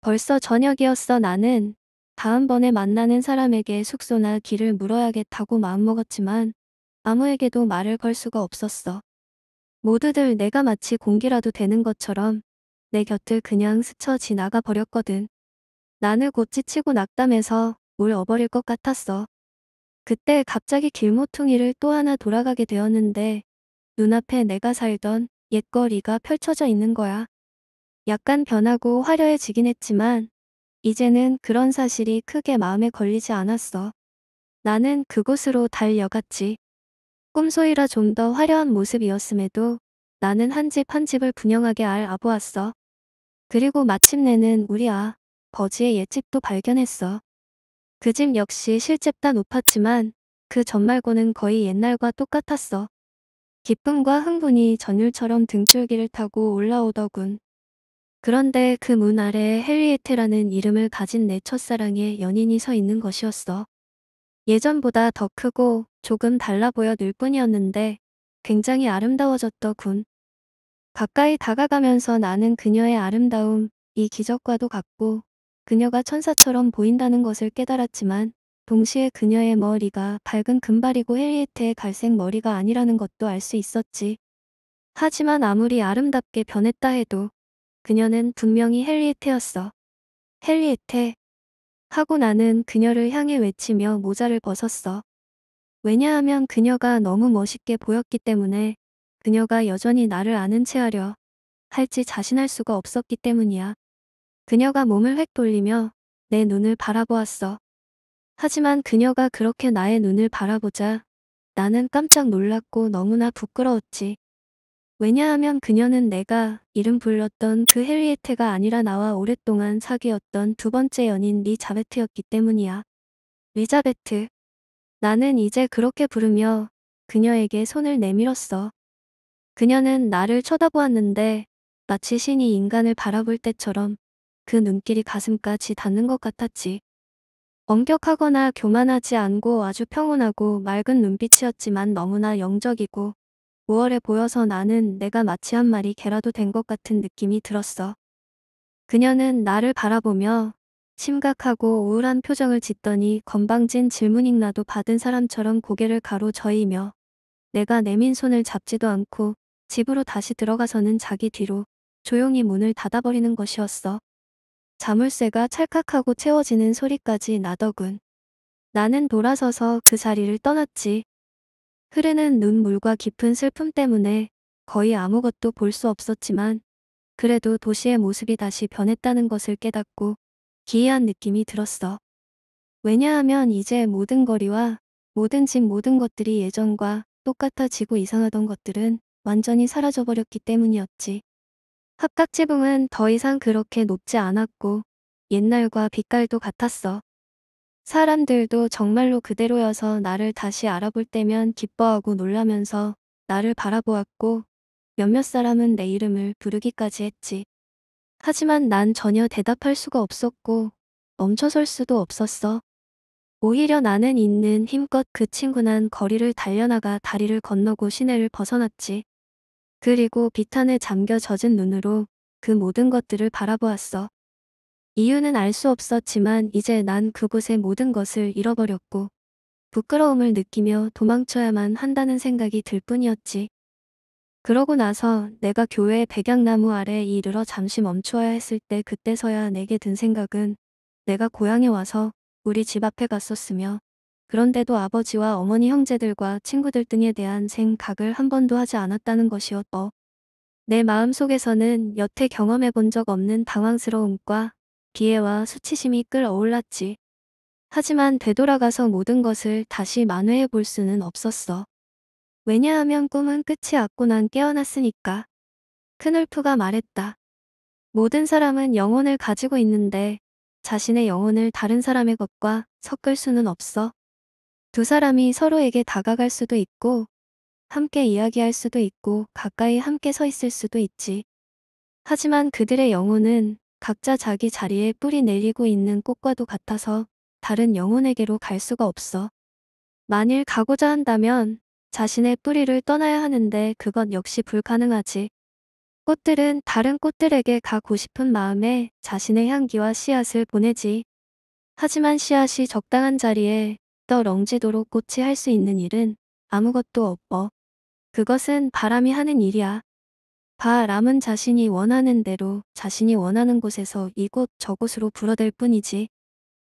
벌써 저녁이었어 나는. 다음번에 만나는 사람에게 숙소나 길을 물어야겠다고 마음먹었지만 아무에게도 말을 걸 수가 없었어. 모두들 내가 마치 공기라도 되는 것처럼 내 곁을 그냥 스쳐 지나가 버렸거든. 나는 곧 지치고 낙담해서 물 어버릴 것 같았어. 그때 갑자기 길모퉁이를 또 하나 돌아가게 되었는데 눈앞에 내가 살던 옛거리가 펼쳐져 있는 거야. 약간 변하고 화려해지긴 했지만 이제는 그런 사실이 크게 마음에 걸리지 않았어. 나는 그곳으로 달려갔지. 꿈소이라 좀 더 화려한 모습이었음에도 나는 한 집한 한 집을 분명하게 알 아보았어. 그리고 마침내는 우리 아, 버지의 옛집도 발견했어. 그 집 역시 실제다 높았지만 그 전 말고는 거의 옛날과 똑같았어. 기쁨과 흥분이 전율처럼 등줄기를 타고 올라오더군. 그런데 그 문 아래에 헨리에테라는 이름을 가진 내 첫사랑의 연인이 서 있는 것이었어. 예전보다 더 크고 조금 달라 보여늘 뿐이었는데 굉장히 아름다워졌더군. 가까이 다가가면서 나는 그녀의 아름다움, 이 기적과도 같고 그녀가 천사처럼 보인다는 것을 깨달았지만 동시에 그녀의 머리가 밝은 금발이고 헨리에테의 갈색 머리가 아니라는 것도 알 수 있었지. 하지만 아무리 아름답게 변했다 해도 그녀는 분명히 헨리에테였어. 헨리에테. 하고 나는 그녀를 향해 외치며 모자를 벗었어. 왜냐하면 그녀가 너무 멋있게 보였기 때문에 그녀가 여전히 나를 아는 체 하려 할지 자신할 수가 없었기 때문이야. 그녀가 몸을 획 돌리며 내 눈을 바라보았어. 하지만 그녀가 그렇게 나의 눈을 바라보자 나는 깜짝 놀랐고 너무나 부끄러웠지. 왜냐하면 그녀는 내가 이름 불렀던 그 헨리에테가 아니라 나와 오랫동안 사귀었던 두 번째 연인 리자베트였기 때문이야. 리자베트. 나는 이제 그렇게 부르며 그녀에게 손을 내밀었어. 그녀는 나를 쳐다보았는데 마치 신이 인간을 바라볼 때처럼 그 눈길이 가슴까지 닿는 것 같았지. 엄격하거나 교만하지 않고 아주 평온하고 맑은 눈빛이었지만 너무나 영적이고 5월에 보여서 나는 내가 마치 한 마리 개라도 된 것 같은 느낌이 들었어. 그녀는 나를 바라보며 심각하고 우울한 표정을 짓더니 건방진 질문인나도 받은 사람처럼 고개를 가로저이며 내가 내민 손을 잡지도 않고 집으로 다시 들어가서는 자기 뒤로 조용히 문을 닫아버리는 것이었어. 자물쇠가 찰칵하고 채워지는 소리까지 나더군. 나는 돌아서서 그 자리를 떠났지. 흐르는 눈물과 깊은 슬픔 때문에 거의 아무것도 볼 수 없었지만 그래도 도시의 모습이 다시 변했다는 것을 깨닫고 기이한 느낌이 들었어. 왜냐하면 이제 모든 거리와 모든 집 모든 것들이 예전과 똑같아지고 이상하던 것들은 완전히 사라져버렸기 때문이었지. 합각 지붕은 더 이상 그렇게 높지 않았고 옛날과 빛깔도 같았어. 사람들도 정말로 그대로여서 나를 다시 알아볼 때면 기뻐하고 놀라면서 나를 바라보았고 몇몇 사람은 내 이름을 부르기까지 했지. 하지만 난 전혀 대답할 수가 없었고 멈춰설 수도 없었어. 오히려 나는 있는 힘껏 그 친구난 거리를 달려나가 다리를 건너고 시내를 벗어났지. 그리고 비탄에 잠겨 젖은 눈으로 그 모든 것들을 바라보았어. 이유는 알 수 없었지만 이제 난 그곳의 모든 것을 잃어버렸고 부끄러움을 느끼며 도망쳐야만 한다는 생각이 들 뿐이었지. 그러고 나서 내가 교회 백양나무 아래 이르러 잠시 멈추어야 했을 때 그때서야 내게 든 생각은 내가 고향에 와서 우리 집 앞에 갔었으며 그런데도 아버지와 어머니 형제들과 친구들 등에 대한 생각을 한 번도 하지 않았다는 것이었어. 내 마음속에서는 여태 경험해 본 적 없는 당황스러움과 비애와 수치심이 끌어올랐지. 하지만 되돌아가서 모든 것을 다시 만회해 볼 수는 없었어. 왜냐하면 꿈은 끝이 왔고 난 깨어났으니까. 크놀프가 말했다. 모든 사람은 영혼을 가지고 있는데 자신의 영혼을 다른 사람의 것과 섞을 수는 없어. 두 사람이 서로에게 다가갈 수도 있고 함께 이야기할 수도 있고 가까이 함께 서 있을 수도 있지. 하지만 그들의 영혼은 각자 자기 자리에 뿌리 내리고 있는 꽃과도 같아서 다른 영혼에게로 갈 수가 없어. 만일 가고자 한다면 자신의 뿌리를 떠나야 하는데 그것 역시 불가능하지. 꽃들은 다른 꽃들에게 가고 싶은 마음에 자신의 향기와 씨앗을 보내지. 하지만 씨앗이 적당한 자리에 떠렁지도록 꽃이 할 수 있는 일은 아무것도 없어. 그것은 바람이 하는 일이야. 바람은 자신이 원하는 대로 자신이 원하는 곳에서 이곳 저곳으로 불어댈 뿐이지.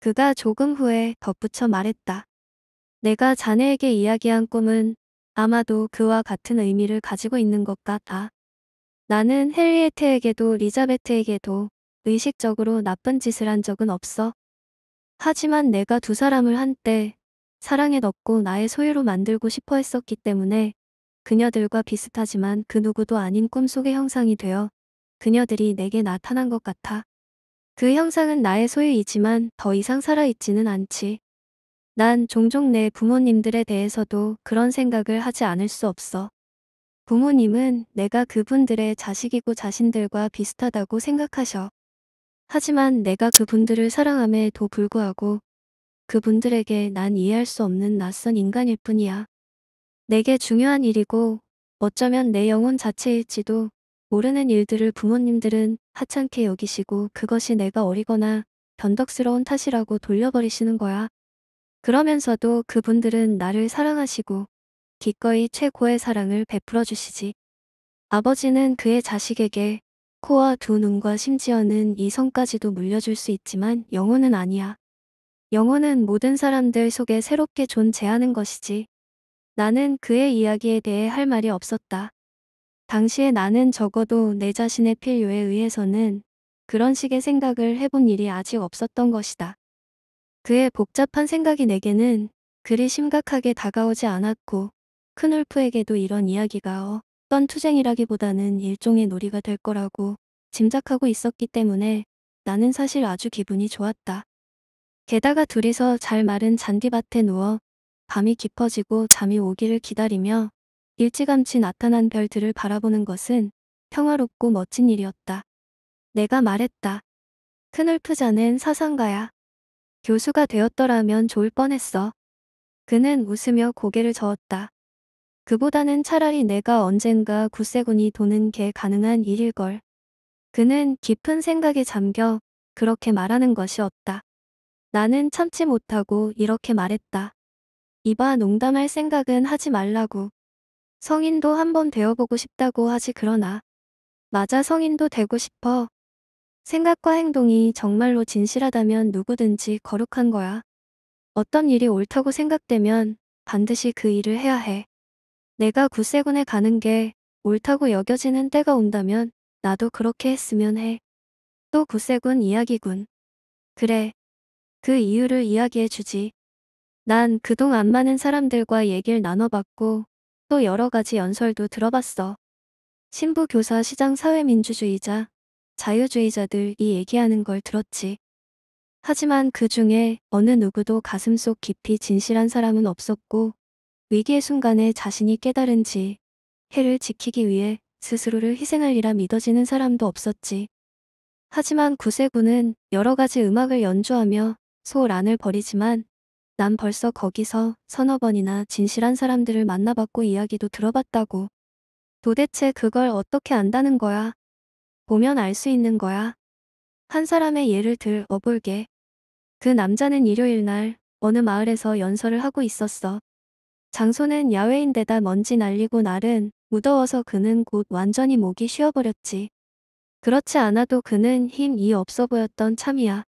그가 조금 후에 덧붙여 말했다. 내가 자네에게 이야기한 꿈은 아마도 그와 같은 의미를 가지고 있는 것 같아. 나는 헨리에트에게도 리자베트에게도 의식적으로 나쁜 짓을 한 적은 없어. 하지만 내가 두 사람을 한때 사랑에 넣고 나의 소유로 만들고 싶어 했었기 때문에 그녀들과 비슷하지만 그 누구도 아닌 꿈속의 형상이 되어 그녀들이 내게 나타난 것 같아. 그 형상은 나의 소유이지만 더 이상 살아있지는 않지. 난 종종 내 부모님들에 대해서도 그런 생각을 하지 않을 수 없어. 부모님은 내가 그분들의 자식이고 자신들과 비슷하다고 생각하셔. 하지만 내가 그분들을 사랑함에도 불구하고 그분들에게 난 이해할 수 없는 낯선 인간일 뿐이야. 내게 중요한 일이고 어쩌면 내 영혼 자체일지도 모르는 일들을 부모님들은 하찮게 여기시고 그것이 내가 어리거나 변덕스러운 탓이라고 돌려버리시는 거야. 그러면서도 그분들은 나를 사랑하시고 기꺼이 최고의 사랑을 베풀어 주시지. 아버지는 그의 자식에게 코와 두 눈과 심지어는 이성까지도 물려줄 수 있지만 영혼은 아니야. 영혼은 모든 사람들 속에 새롭게 존재하는 것이지. 나는 그의 이야기에 대해 할 말이 없었다. 당시에 나는 적어도 내 자신의 필요에 의해서는 그런 식의 생각을 해본 일이 아직 없었던 것이다. 그의 복잡한 생각이 내게는 그리 심각하게 다가오지 않았고 큰놀프에게도 이런 이야기가 어떤 투쟁이라기보다는 일종의 놀이가 될 거라고 짐작하고 있었기 때문에 나는 사실 아주 기분이 좋았다. 게다가 둘이서 잘 마른 잔디밭에 누워 밤이 깊어지고 잠이 오기를 기다리며 일찌감치 나타난 별들을 바라보는 것은 평화롭고 멋진 일이었다. 내가 말했다. 크놀프 자는 사상가야. 교수가 되었더라면 좋을 뻔했어. 그는 웃으며 고개를 저었다. 그보다는 차라리 내가 언젠가 구세군이 도는 게 가능한 일일걸. 그는 깊은 생각에 잠겨 그렇게 말하는 것이었다. 나는 참지 못하고 이렇게 말했다. 이봐 농담할 생각은 하지 말라고. 성인도 한번 되어보고 싶다고 하지 그러나. 맞아 성인도 되고 싶어. 생각과 행동이 정말로 진실하다면 누구든지 거룩한 거야. 어떤 일이 옳다고 생각되면 반드시 그 일을 해야 해. 내가 구세군에 가는 게 옳다고 여겨지는 때가 온다면 나도 그렇게 했으면 해. 또 구세군 이야기군. 그래. 그 이유를 이야기해 주지. 난 그동안 많은 사람들과 얘기를 나눠봤고 또 여러 가지 연설도 들어봤어. 신부 교사 시장 사회민주주의자, 자유주의자들이 얘기하는 걸 들었지. 하지만 그 중에 어느 누구도 가슴속 깊이 진실한 사람은 없었고 위기의 순간에 자신이 깨달은지 해를 지키기 위해 스스로를 희생할이라 믿어지는 사람도 없었지. 하지만 구세군은 여러 가지 음악을 연주하며 소란을 벌이지만 난 벌써 거기서 서너 번이나 진실한 사람들을 만나봤고 이야기도 들어봤다고. 도대체 그걸 어떻게 안다는 거야? 보면 알 수 있는 거야. 한 사람의 예를 들어볼게. 그 남자는 일요일 날 어느 마을에서 연설을 하고 있었어. 장소는 야외인데다 먼지 날리고 날은 무더워서 그는 곧 완전히 목이 쉬어버렸지. 그렇지 않아도 그는 힘이 없어 보였던 참이야.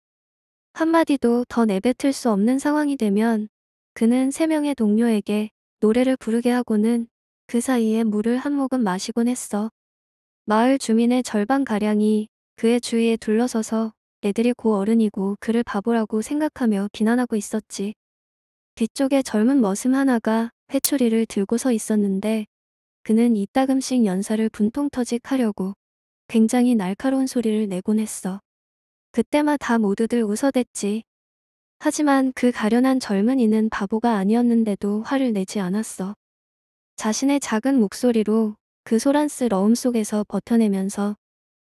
한마디도 더 내뱉을 수 없는 상황이 되면 그는 세 명의 동료에게 노래를 부르게 하고는 그 사이에 물을 한 모금 마시곤 했어. 마을 주민의 절반가량이 그의 주위에 둘러서서 애들이 고 어른이고 그를 바보라고 생각하며 비난하고 있었지. 뒤쪽에 젊은 머슴 하나가 회초리를 들고 서 있었는데 그는 이따금씩 연사를 분통 터직하려고 굉장히 날카로운 소리를 내곤 했어. 그때마다 모두들 웃어댔지. 하지만 그 가련한 젊은이는 바보가 아니었는데도 화를 내지 않았어. 자신의 작은 목소리로 그 소란스 러움 속에서 버텨내면서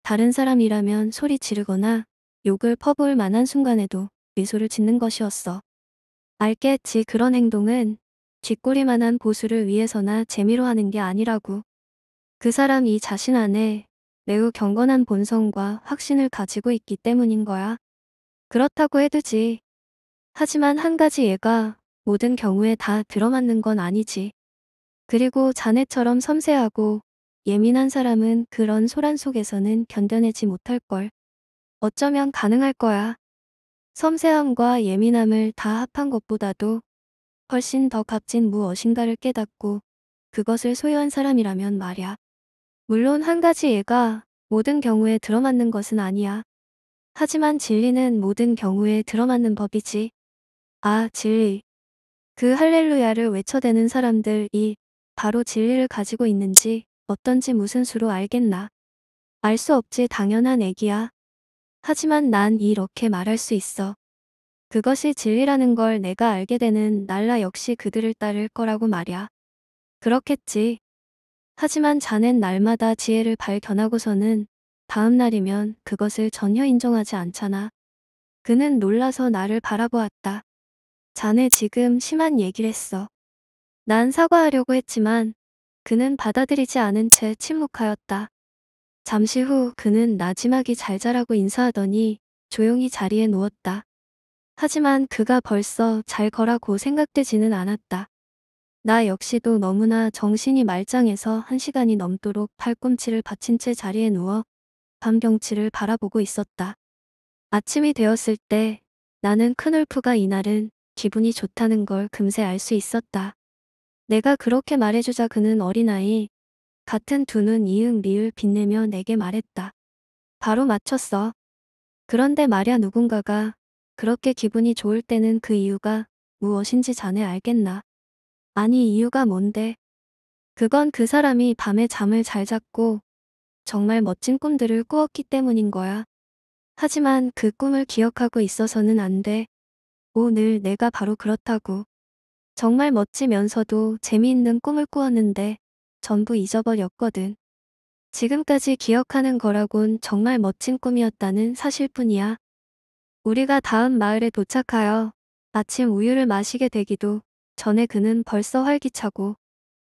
다른 사람이라면 소리 지르거나 욕을 퍼부을 만한 순간에도 미소를 짓는 것이었어. 알겠지 그런 행동은 뒷꼬리만한 보수를 위해서나 재미로 하는 게 아니라고. 그 사람이 자신 안에 매우 경건한 본성과 확신을 가지고 있기 때문인 거야. 그렇다고 해두지. 하지만 한 가지 얘가 모든 경우에 다 들어맞는 건 아니지. 그리고 자네처럼 섬세하고 예민한 사람은 그런 소란 속에서는 견뎌내지 못할걸. 어쩌면 가능할 거야. 섬세함과 예민함을 다 합한 것보다도 훨씬 더 값진 무엇인가를 깨닫고 그것을 소유한 사람이라면 말야. 물론 한 가지 예가 모든 경우에 들어맞는 것은 아니야. 하지만 진리는 모든 경우에 들어맞는 법이지. 아, 진리. 그 할렐루야를 외쳐대는 사람들이 바로 진리를 가지고 있는지 어떤지 무슨 수로 알겠나. 알 수 없지 당연한 얘기야. 하지만 난 이렇게 말할 수 있어. 그것이 진리라는 걸 내가 알게 되는 날라 역시 그들을 따를 거라고 말야. 그렇겠지. 하지만 자넨 날마다 지혜를 발견하고서는 다음 날이면 그것을 전혀 인정하지 않잖아. 그는 놀라서 나를 바라보았다. 자네 지금 심한 얘기를 했어. 난 사과하려고 했지만 그는 받아들이지 않은 채 침묵하였다. 잠시 후 그는 나지막이 잘 자라고 인사하더니 조용히 자리에 누웠다. 하지만 그가 벌써 잘 거라고 생각되지는 않았다. 나 역시도 너무나 정신이 말짱해서 한 시간이 넘도록 팔꿈치를 받친 채 자리에 누워 밤 경치를 바라보고 있었다. 아침이 되었을 때 나는 큰울프가 이날은 기분이 좋다는 걸 금세 알 수 있었다. 내가 그렇게 말해주자 그는 어린아이 같은 두 눈 이응 미을 빛내며 내게 말했다. 바로 맞췄어. 그런데 말야 누군가가 그렇게 기분이 좋을 때는 그 이유가 무엇인지 자네 알겠나. 아니 이유가 뭔데? 그건 그 사람이 밤에 잠을 잘 잤고 정말 멋진 꿈들을 꾸었기 때문인 거야. 하지만 그 꿈을 기억하고 있어서는 안 돼. 오늘 내가 바로 그렇다고. 정말 멋지면서도 재미있는 꿈을 꾸었는데 전부 잊어버렸거든. 지금까지 기억하는 거라곤 정말 멋진 꿈이었다는 사실뿐이야. 우리가 다음 마을에 도착하여 마침 우유를 마시게 되기도 전에 그는 벌써 활기차고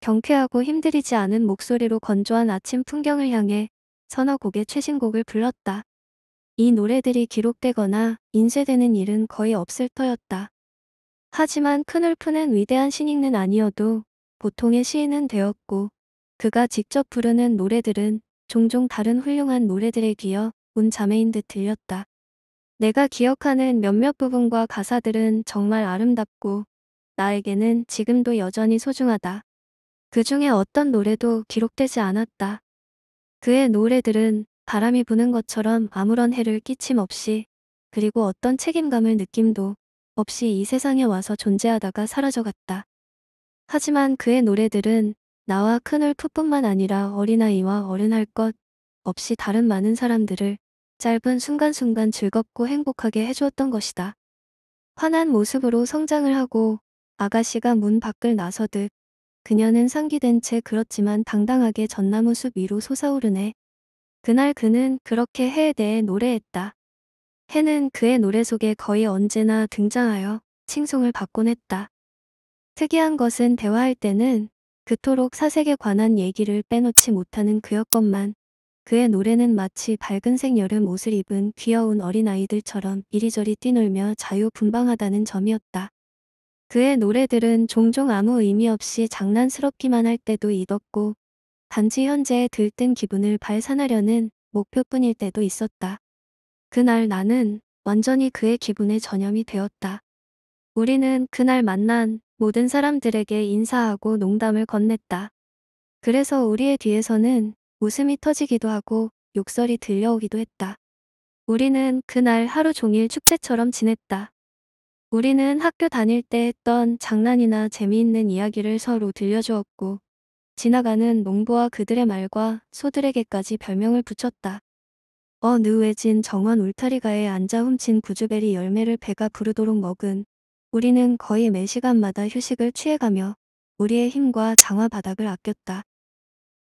경쾌하고 힘들이지 않은 목소리로 건조한 아침 풍경을 향해 선어 곡의 최신곡을 불렀다. 이 노래들이 기록되거나 인쇄되는 일은 거의 없을 터였다. 하지만 큰놀프는 위대한 신인은 아니어도 보통의 시인은 되었고 그가 직접 부르는 노래들은 종종 다른 훌륭한 노래들에 비어 온 자매인 듯 들렸다. 내가 기억하는 몇몇 부분과 가사들은 정말 아름답고 나에게는 지금도 여전히 소중하다. 그 중에 어떤 노래도 기록되지 않았다. 그의 노래들은 바람이 부는 것처럼 아무런 해를 끼침 없이 그리고 어떤 책임감을 느낌도 없이 이 세상에 와서 존재하다가 사라져갔다. 하지만 그의 노래들은 나와 큰울프뿐만 아니라 어린아이와 어른할 것 없이 다른 많은 사람들을 짧은 순간순간 즐겁고 행복하게 해주었던 것이다. 환한 모습으로 성장을 하고 아가씨가 문 밖을 나서듯 그녀는 상기된 채 그렇지만 당당하게 전나무 숲 위로 솟아오르네. 그날 그는 그렇게 해에 대해 노래했다. 해는 그의 노래 속에 거의 언제나 등장하여 칭송을 받곤 했다. 특이한 것은 대화할 때는 그토록 사색에 관한 얘기를 빼놓지 못하는 그였건만 그의 노래는 마치 밝은색 여름 옷을 입은 귀여운 어린아이들처럼 이리저리 뛰놀며 자유분방하다는 점이었다. 그의 노래들은 종종 아무 의미 없이 장난스럽기만 할 때도 있었고 단지 현재의 들뜬 기분을 발산하려는 목표뿐일 때도 있었다. 그날 나는 완전히 그의 기분에 전염이 되었다. 우리는 그날 만난 모든 사람들에게 인사하고 농담을 건넸다. 그래서 우리의 뒤에서는 웃음이 터지기도 하고 욕설이 들려오기도 했다. 우리는 그날 하루 종일 축제처럼 지냈다. 우리는 학교 다닐 때 했던 장난이나 재미있는 이야기를 서로 들려주었고 지나가는 농부와 그들의 말과 소들에게까지 별명을 붙였다. 어느외진 정원 울타리가에 앉아 훔친 구즈베리 열매를 배가 부르도록 먹은 우리는 거의 매 시간마다 휴식을 취해가며 우리의 힘과 장화 바닥을 아꼈다.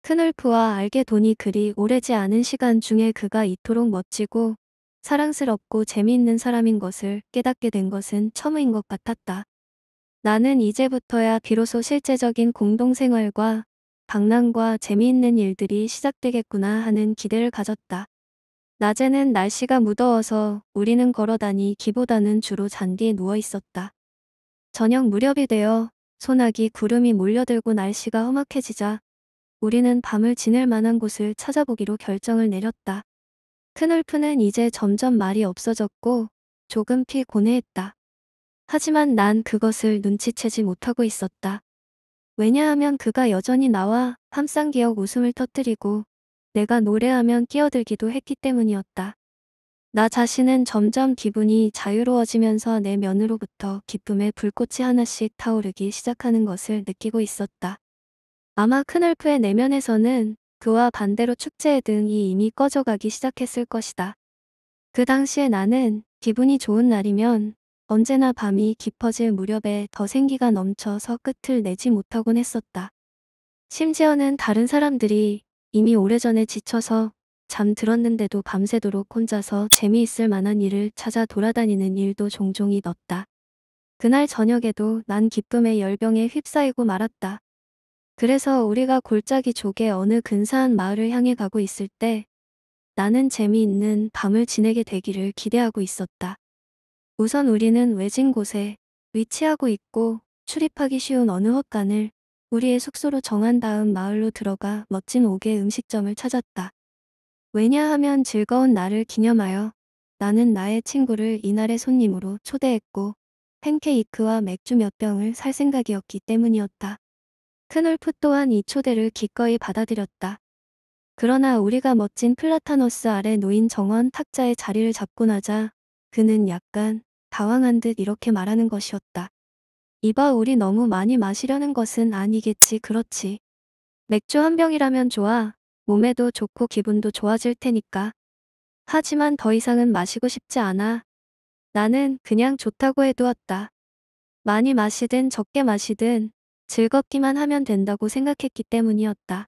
크놀프와 알게 돈이 그리 오래지 않은 시간 중에 그가 이토록 멋지고 사랑스럽고 재미있는 사람인 것을 깨닫게 된 것은 처음인 것 같았다. 나는 이제부터야 비로소 실제적인 공동생활과 방랑과 재미있는 일들이 시작되겠구나 하는 기대를 가졌다. 낮에는 날씨가 무더워서 우리는 걸어다니 기보다는 주로 잔디에 누워 있었다. 저녁 무렵이 되어 소나기 구름이 몰려들고 날씨가 험악해지자 우리는 밤을 지낼 만한 곳을 찾아보기로 결정을 내렸다. 크놀프는 이제 점점 말이 없어졌고 조금 피곤해했다. 하지만 난 그것을 눈치채지 못하고 있었다. 왜냐하면 그가 여전히 나와 함상기억 웃음을 터뜨리고 내가 노래하면 끼어들기도 했기 때문이었다. 나 자신은 점점 기분이 자유로워지면서 내 면으로부터 기쁨의 불꽃이 하나씩 타오르기 시작하는 것을 느끼고 있었다. 아마 큰얼프의 내면에서는 그와 반대로 축제 등이 이미 꺼져가기 시작했을 것이다. 그 당시에 나는 기분이 좋은 날이면 언제나 밤이 깊어질 무렵에 더 생기가 넘쳐서 끝을 내지 못하곤 했었다. 심지어는 다른 사람들이 이미 오래전에 지쳐서 잠들었는데도 밤새도록 혼자서 재미있을 만한 일을 찾아 돌아다니는 일도 종종 있었다. 그날 저녁에도 난 기쁨의 열병에 휩싸이고 말았다. 그래서 우리가 골짜기 족의 어느 근사한 마을을 향해 가고 있을 때 나는 재미있는 밤을 지내게 되기를 기대하고 있었다. 우선 우리는 외진 곳에 위치하고 있고 출입하기 쉬운 어느 헛간을 우리의 숙소로 정한 다음 마을로 들어가 멋진 옥의 음식점을 찾았다. 왜냐하면 즐거운 날을 기념하여 나는 나의 친구를 이날의 손님으로 초대했고 팬케이크와 맥주 몇 병을 살 생각이었기 때문이었다. 크놀프 또한 이 초대를 기꺼이 받아들였다. 그러나 우리가 멋진 플라타노스 아래 놓인 정원 탁자의 자리를 잡고 나자 그는 약간 당황한 듯 이렇게 말하는 것이었다. 이봐 우리 너무 많이 마시려는 것은 아니겠지 그렇지. 맥주 한 병이라면 좋아. 몸에도 좋고 기분도 좋아질 테니까. 하지만 더 이상은 마시고 싶지 않아. 나는 그냥 좋다고 해두었다. 많이 마시든 적게 마시든 즐겁기만 하면 된다고 생각했기 때문이었다.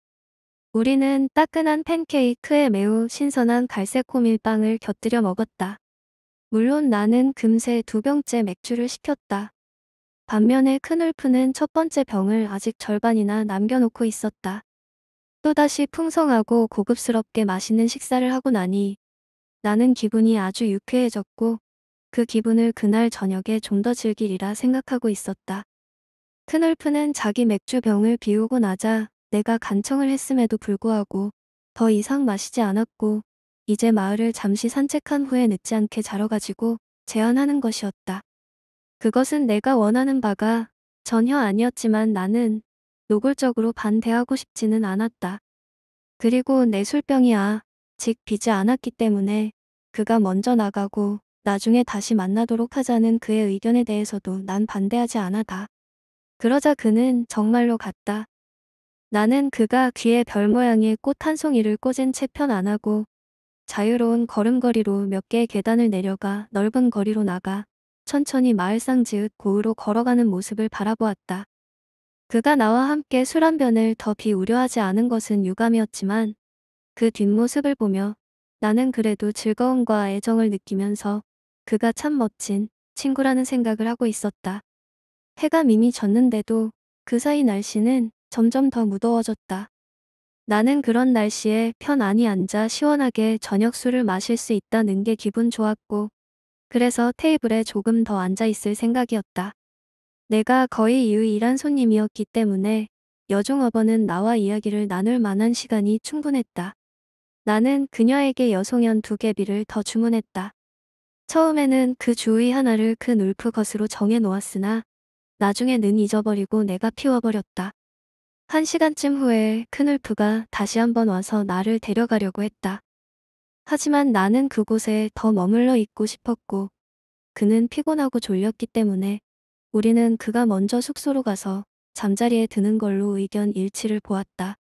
우리는 따끈한 팬케이크에 매우 신선한 갈색 호밀빵을 곁들여 먹었다. 물론 나는 금세 두 병째 맥주를 시켰다. 반면에 큰울프는 첫 번째 병을 아직 절반이나 남겨놓고 있었다. 또다시 풍성하고 고급스럽게 맛있는 식사를 하고 나니 나는 기분이 아주 유쾌해졌고 그 기분을 그날 저녁에 좀 더 즐기리라 생각하고 있었다. 크널프는 자기 맥주병을 비우고 나자 내가 간청을 했음에도 불구하고 더 이상 마시지 않았고 이제 마을을 잠시 산책한 후에 늦지 않게 자러 가지고 제안하는 것이었다. 그것은 내가 원하는 바가 전혀 아니었지만 나는 노골적으로 반대하고 싶지는 않았다. 그리고 내 술병이야 아, 직 비지 않았기 때문에 그가 먼저 나가고 나중에 다시 만나도록 하자는 그의 의견에 대해서도 난 반대하지 않아다. 그러자 그는 정말로 갔다. 나는 그가 귀에 별 모양의 꽃 한 송이를 꽂은 채 편안 하고 자유로운 걸음걸이로 몇 개의 계단을 내려가 넓은 거리로 나가 천천히 마을상지읒 고우로 걸어가는 모습을 바라보았다. 그가 나와 함께 술한 병을 더 비우려하지 않은 것은 유감이었지만 그 뒷모습을 보며 나는 그래도 즐거움과 애정을 느끼면서 그가 참 멋진 친구라는 생각을 하고 있었다. 해가 이미 졌는데도 그 사이 날씨는 점점 더 무더워졌다. 나는 그런 날씨에 편안히 앉아 시원하게 저녁술을 마실 수 있다는 게 기분 좋았고 그래서 테이블에 조금 더 앉아 있을 생각이었다. 내가 거의 유일한 손님이었기 때문에 여종업원은 나와 이야기를 나눌 만한 시간이 충분했다. 나는 그녀에게 여송연 두 개비를 더 주문했다. 처음에는 그 주의 하나를 큰 울프 것으로 정해 놓았으나 나중에 는 잊어버리고 내가 피워버렸다. 한 시간쯤 후에 큰울프가 다시 한번 와서 나를 데려가려고 했다. 하지만 나는 그곳에 더 머물러 있고 싶었고 그는 피곤하고 졸렸기 때문에 우리는 그가 먼저 숙소로 가서 잠자리에 드는 걸로 의견 일치를 보았다.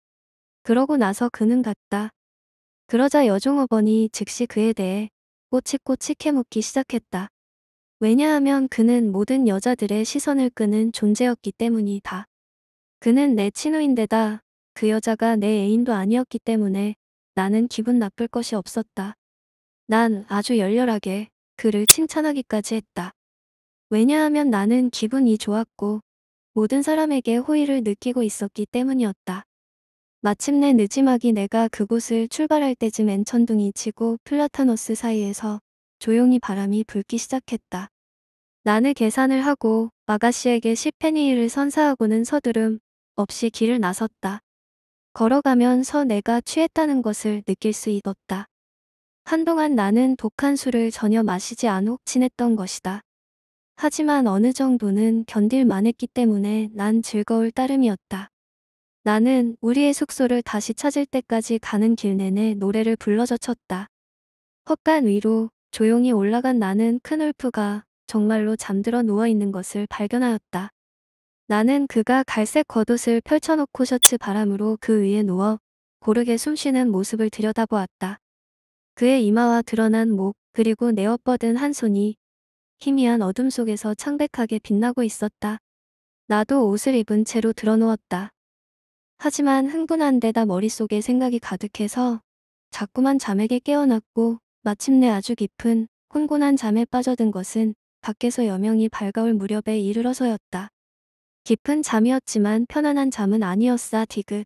그러고 나서 그는 갔다. 그러자 여종업원이 즉시 그에 대해 꼬치꼬치 캐묻기 시작했다. 왜냐하면 그는 모든 여자들의 시선을 끄는 존재였기 때문이다. 그는 내 친우인데다 그 여자가 내 애인도 아니었기 때문에 나는 기분 나쁠 것이 없었다. 난 아주 열렬하게 그를 칭찬하기까지 했다. 왜냐하면 나는 기분이 좋았고 모든 사람에게 호의를 느끼고 있었기 때문이었다. 마침내 늦지막이 내가 그곳을 출발할 때쯤 엔천둥이 치고 플라타노스 사이에서 조용히 바람이 불기 시작했다. 나는 계산을 하고 마가씨에게 10페니를 선사하고는 서두름 없이 길을 나섰다. 걸어가면 서 내가 취했다는 것을 느낄 수 있었다. 한동안 나는 독한 술을 전혀 마시지 않고 지냈던 것이다. 하지만 어느 정도는 견딜 만했기 때문에 난 즐거울 따름이었다. 나는 우리의 숙소를 다시 찾을 때까지 가는 길 내내 노래를 불러젖혔다. 헛간 위로 조용히 올라간 나는 큰 울프가 정말로 잠들어 누워있는 것을 발견하였다. 나는 그가 갈색 겉옷을 펼쳐놓고 셔츠 바람으로 그 위에 누워 고르게 숨쉬는 모습을 들여다보았다. 그의 이마와 드러난 목 그리고 내어 뻗은 한 손이 희미한 어둠 속에서 창백하게 빛나고 있었다. 나도 옷을 입은 채로 드러누웠다 하지만 흥분한 데다 머릿속에 생각이 가득해서 자꾸만 잠에게 깨어났고 마침내 아주 깊은 곤곤한 잠에 빠져든 것은 밖에서 여명이 밝아올 무렵에 이르러서였다. 깊은 잠이었지만 편안한 잠은 아니었사 디귿.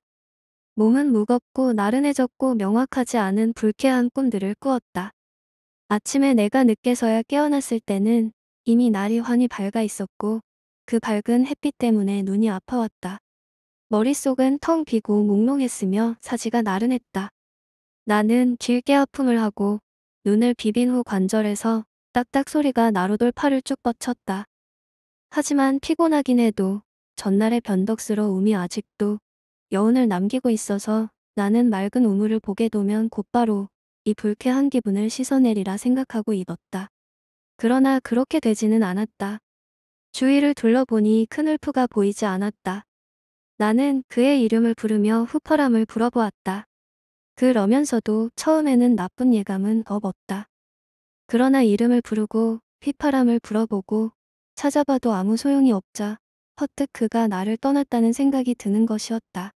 몸은 무겁고 나른해졌고 명확하지 않은 불쾌한 꿈들을 꾸었다. 아침에 내가 늦게서야 깨어났을 때는 이미 날이 환히 밝아 있었고 그 밝은 햇빛 때문에 눈이 아파왔다. 머릿속은 텅 비고 몽롱했으며 사지가 나른했다. 나는 길게 아픔을 하고 눈을 비빈 후 관절에서 딱딱 소리가 나로돌 팔을 쭉 뻗쳤다. 하지만 피곤하긴 해도 전날의 변덕스러움이 아직도 여운을 남기고 있어서 나는 맑은 우물을 보게 되면 곧바로 이 불쾌한 기분을 씻어내리라 생각하고 입었다. 그러나 그렇게 되지는 않았다. 주위를 둘러보니 큰 울프가 보이지 않았다. 나는 그의 이름을 부르며 후퍼람을 불어보았다. 그러면서도 처음에는 나쁜 예감은 없었다. 그러나 이름을 부르고 휘파람을 불어보고 찾아봐도 아무 소용이 없자 퍼뜩 그가 나를 떠났다는 생각이 드는 것이었다.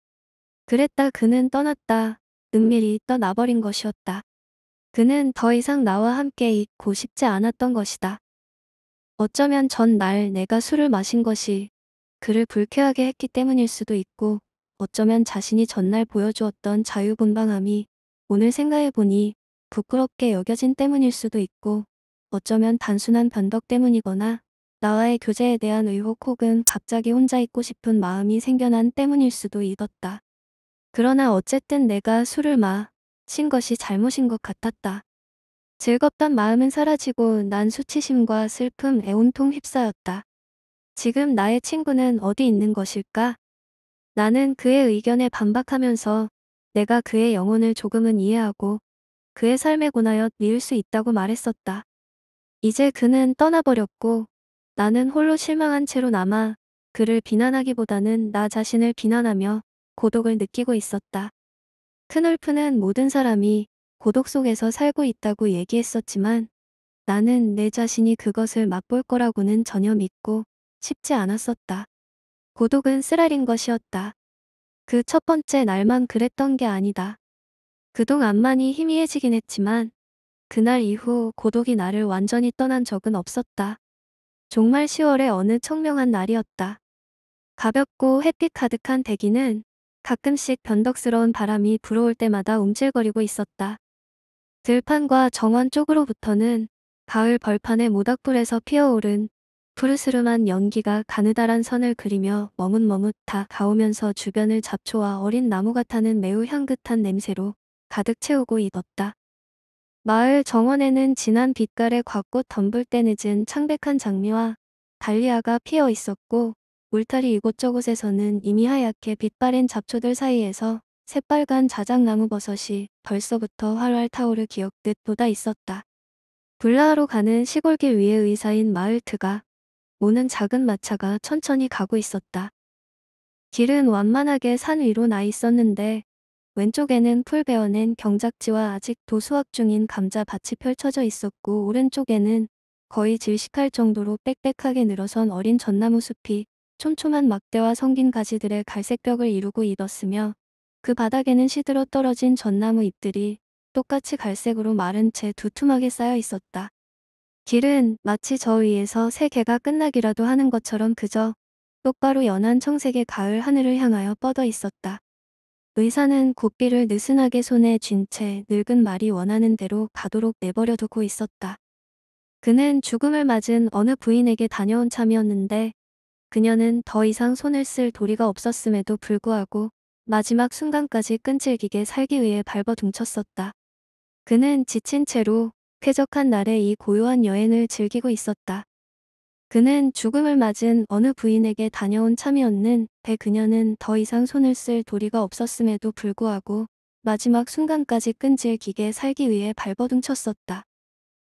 그랬다 그는 떠났다. 은밀히 떠나버린 것이었다. 그는 더 이상 나와 함께 있고 싶지 않았던 것이다. 어쩌면 전 날 내가 술을 마신 것이 그를 불쾌하게 했기 때문일 수도 있고 어쩌면 자신이 전날 보여주었던 자유분방함이 오늘 생각해보니 부끄럽게 여겨진 때문일 수도 있고 어쩌면 단순한 변덕 때문이거나 나와의 교제에 대한 의혹 혹은 갑자기 혼자 있고 싶은 마음이 생겨난 때문일 수도 있었다. 그러나 어쨌든 내가 술을 마, 친 것이 잘못인 것 같았다. 즐겁던 마음은 사라지고 난 수치심과 슬픔에 온통 휩싸였다. 지금 나의 친구는 어디 있는 것일까? 나는 그의 의견에 반박하면서 내가 그의 영혼을 조금은 이해하고 그의 삶에 고나여 미울 수 있다고 말했었다. 이제 그는 떠나버렸고 나는 홀로 실망한 채로 남아 그를 비난하기보다는 나 자신을 비난하며 고독을 느끼고 있었다. 크놀프는 모든 사람이 고독 속에서 살고 있다고 얘기했었지만 나는 내 자신이 그것을 맛볼 거라고는 전혀 믿고 싶지 않았었다. 고독은 쓰라린 것이었다. 그 첫 번째 날만 그랬던 게 아니다. 그동안만이 희미해지긴 했지만 그날 이후 고독이 나를 완전히 떠난 적은 없었다. 정말 10월의 어느 청명한 날이었다. 가볍고 햇빛 가득한 대기는 가끔씩 변덕스러운 바람이 불어올 때마다 움찔거리고 있었다. 들판과 정원 쪽으로부터는 가을 벌판의 모닥불에서 피어오른 푸르스름한 연기가 가느다란 선을 그리며 머뭇머뭇 다 가오면서 주변을 잡초와 어린 나무 같아는 매우 향긋한 냄새로 가득 채우고 익었다 마을 정원에는 진한 빛깔의 곽꽃 덤불 때 늦은 창백한 장미와 달리아가 피어 있었고 울타리 이곳저곳에서는 이미 하얗게 빛바랜 잡초들 사이에서 새빨간 자작나무 버섯이 벌써부터 활활 타오르 기억듯 돋아 있었다. 불라하로 가는 시골길 위의 의사인 마을트가 오는 작은 마차가 천천히 가고 있었다. 길은 완만하게 산 위로 나 있었는데 왼쪽에는 풀 베어낸 경작지와 아직 도수확 중인 감자밭이 펼쳐져 있었고 오른쪽에는 거의 질식할 정도로 빽빽하게 늘어선 어린 전나무 숲이 촘촘한 막대와 성긴 가지들의 갈색벽을 이루고 있었으며 그 바닥에는 시들어 떨어진 전나무 잎들이 똑같이 갈색으로 마른 채 두툼하게 쌓여 있었다. 길은 마치 저 위에서 세개가 끝나기라도 하는 것처럼 그저 똑바로 연한 청색의 가을 하늘을 향하여 뻗어 있었다. 의사는 고삐를 느슨하게 손에 쥔 채 늙은 말이 원하는 대로 가도록 내버려 두고 있었다. 그는 죽음을 맞은 어느 부인에게 다녀온 참이었는데 그녀는 더 이상 손을 쓸 도리가 없었음에도 불구하고 마지막 순간까지 끈질기게 살기 위해 발버둥쳤었다. 그는 지친 채로 쾌적한 날에 이 고요한 여행을 즐기고 있었다. 그는 죽음을 맞은 어느 부인에게 다녀온 참이 었는배 그녀는 더 이상 손을 쓸 도리가 없었음에도 불구하고 마지막 순간까지 끈질기게 살기 위해 발버둥 쳤었다.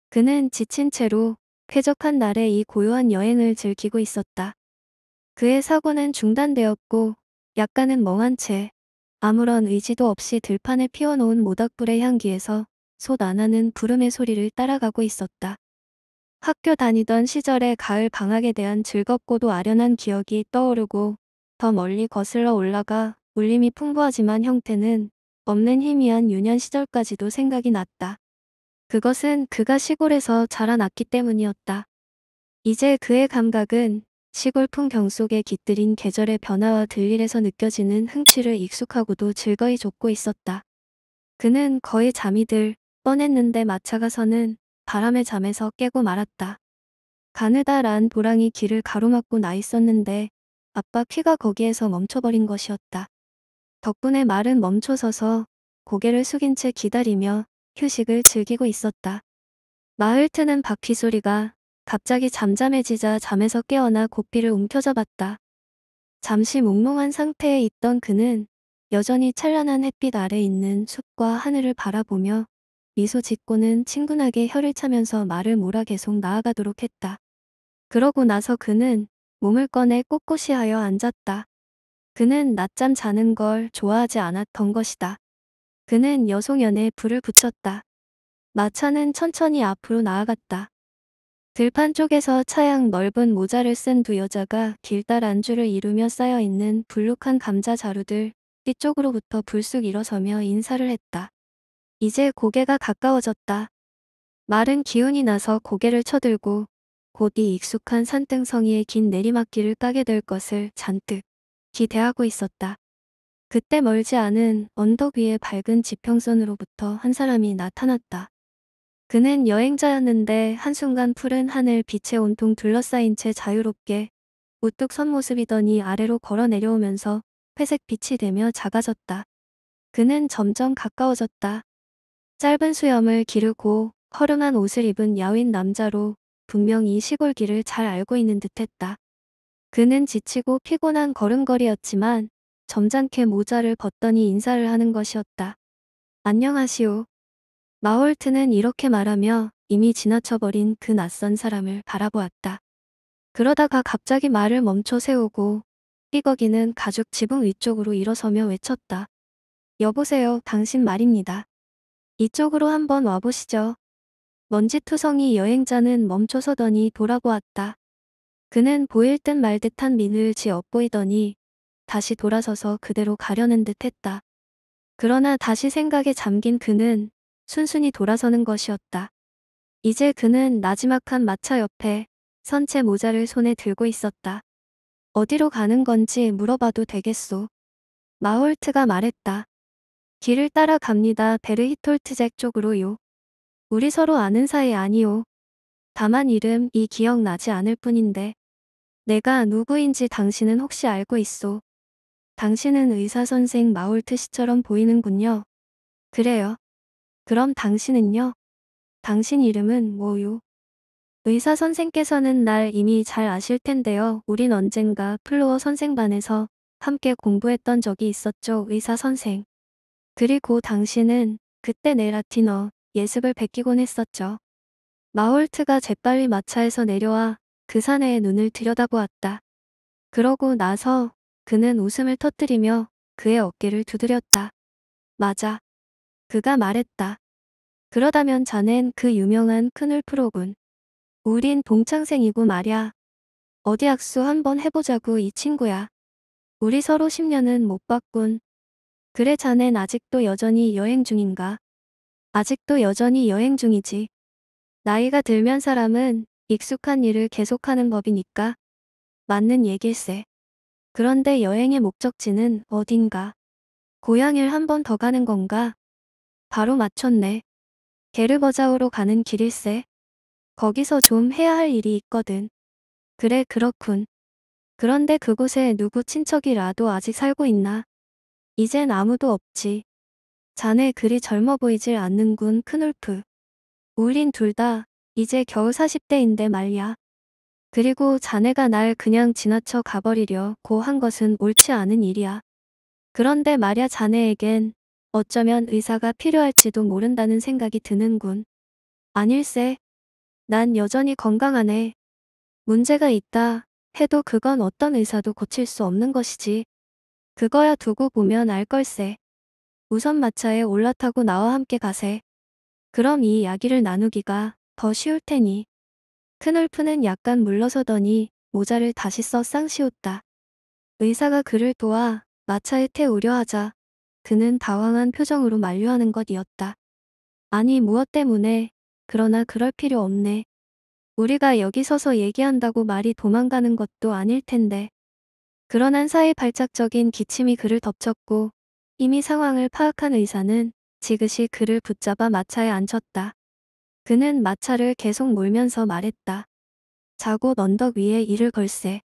그는 지친 채로 쾌적한 날에 이 고요한 여행을 즐기고 있었다. 그의 사고는 중단되었고 약간은 멍한 채 아무런 의지도 없이 들판에 피워놓은 모닥불의 향기에서 솥 안하는 부름의 소리를 따라가고 있었다. 학교 다니던 시절의 가을 방학에 대한 즐겁고도 아련한 기억이 떠오르고 더 멀리 거슬러 올라가 울림이 풍부하지만 형태는 없는 희미한 유년 시절까지도 생각이 났다. 그것은 그가 시골에서 자라났기 때문이었다. 이제 그의 감각은 시골 풍경 속에 깃들인 계절의 변화와 들일에서 느껴지는 흥취를 익숙하고도 즐거이 좁고 있었다. 그는 거의 잠이 들 뻔했는데 마차가서는 바람에 잠에서 깨고 말았다. 가느다란 보랑이 길을 가로막고 나 있었는데 아빠 키가 거기에서 멈춰버린 것이었다. 덕분에 말은 멈춰서서 고개를 숙인 채 기다리며 휴식을 즐기고 있었다. 마을 트는 바퀴 소리가 갑자기 잠잠해지자 잠에서 깨어나 고삐를 움켜잡 았다 잠시 몽롱한 상태에 있던 그는 여전히 찬란한 햇빛 아래 있는 숲과 하늘을 바라보며 미소 짓고는 친근하게 혀를 차면서 말을 몰아 계속 나아가도록 했다. 그러고 나서 그는 몸을 꺼내 꼿꼿이 하여 앉았다. 그는 낮잠 자는 걸 좋아하지 않았던 것이다. 그는 여송연에 불을 붙였다. 마차는 천천히 앞으로 나아갔다. 들판 쪽에서 차양 넓은 모자를 쓴 두 여자가 길다 안주를 이루며 쌓여있는 불룩한 감자 자루들 뒤쪽으로부터 불쑥 일어서며 인사를 했다. 이제 고개가 가까워졌다. 마른 기운이 나서 고개를 쳐들고 곧 이 익숙한 산등성이의 긴 내리막길을 까게 될 것을 잔뜩 기대하고 있었다. 그때 멀지 않은 언덕 위의 밝은 지평선으로부터 한 사람이 나타났다. 그는 여행자였는데 한순간 푸른 하늘 빛에 온통 둘러싸인 채 자유롭게 우뚝 선 모습이더니 아래로 걸어 내려오면서 회색 빛이 되며 작아졌다. 그는 점점 가까워졌다. 짧은 수염을 기르고 허름한 옷을 입은 야윈 남자로 분명 히 시골길을 잘 알고 있는 듯했다. 그는 지치고 피곤한 걸음걸이였지만 점잖게 모자를 벗더니 인사를 하는 것이었다. 안녕하시오. 마홀트는 이렇게 말하며 이미 지나쳐버린 그 낯선 사람을 바라보았다. 그러다가 갑자기 말을 멈춰 세우고 삐거기는 가죽 지붕 위쪽으로 일어서며 외쳤다. 여보세요 당신 말입니다. 이쪽으로 한번 와보시죠. 먼지투성이 여행자는 멈춰서더니 돌아보았다. 그는 보일 듯말 듯한 민을 지업보이더니 다시 돌아서서 그대로 가려는 듯 했다. 그러나 다시 생각에 잠긴 그는 순순히 돌아서는 것이었다. 이제 그는 나지막한 마차 옆에 선체 모자를 손에 들고 있었다. 어디로 가는 건지 물어봐도 되겠소. 마홀트가 말했다. 길을 따라갑니다. 베르히톨트잭 쪽으로요. 우리 서로 아는 사이 아니요. 다만 이름이 기억나지 않을 뿐인데. 내가 누구인지 당신은 혹시 알고 있소. 당신은 의사선생 마울트 씨처럼 보이는군요. 그래요. 그럼 당신은요? 당신 이름은 뭐요? 의사 선생께서는 날 이미 잘 아실 텐데요. 우린 언젠가 플로어 선생반에서 함께 공부했던 적이 있었죠, 의사 선생. 그리고 당신은 그때 내 라틴어 예습을 베끼곤 했었죠. 마홀트가 재빨리 마차에서 내려와 그 사내의 눈을 들여다보았다. 그러고 나서 그는 웃음을 터뜨리며 그의 어깨를 두드렸다. 맞아. 그가 말했다. 그러다면 자넨 그 유명한 큰울프로군. 우린 동창생이고 말야. 어디 악수 한번 해보자고 이 친구야. 우리 서로 10년은 못 봤군. 그래 자넨 아직도 여전히 여행 중인가? 아직도 여전히 여행 중이지. 나이가 들면 사람은 익숙한 일을 계속하는 법이니까. 맞는 얘길세. 그런데 여행의 목적지는 어딘가? 고향을한 번 더 가는 건가? 바로 맞췄네. 게르버자우로 가는 길일세. 거기서 좀 해야 할 일이 있거든. 그래 그렇군. 그런데 그곳에 누구 친척이라도 아직 살고 있나? 이젠 아무도 없지. 자네 그리 젊어 보이질 않는군 크놀프. 우린 둘 다 이제 겨우 40대인데 말야. 그리고 자네가 날 그냥 지나쳐 가버리려고 한 것은 옳지 않은 일이야. 그런데 말야 자네에겐 어쩌면 의사가 필요할지도 모른다는 생각이 드는군. 아닐세. 난 여전히 건강하네. 문제가 있다 해도 그건 어떤 의사도 고칠 수 없는 것이지. 그거야 두고 보면 알 걸세. 우선 마차에 올라타고 나와 함께 가세. 그럼 이 이야기를 나누기가 더 쉬울 테니. 큰울프는 약간 물러서더니 모자를 다시 써쌍시웠다 의사가 그를 도와 마차에 태우려 하자 그는 당황한 표정으로 만류하는 것이었다. 아니 무엇 때문에 그러나 그럴 필요 없네. 우리가 여기 서서 얘기한다고 말이 도망가는 것도 아닐 텐데. 그런 한사이 발작적인 기침이 그를 덮쳤고 이미 상황을 파악한 의사는 지그시 그를 붙잡아 마차에 앉혔다. 그는 마차를 계속 몰면서 말했다. 자고 언덕 위에 일을 걸세.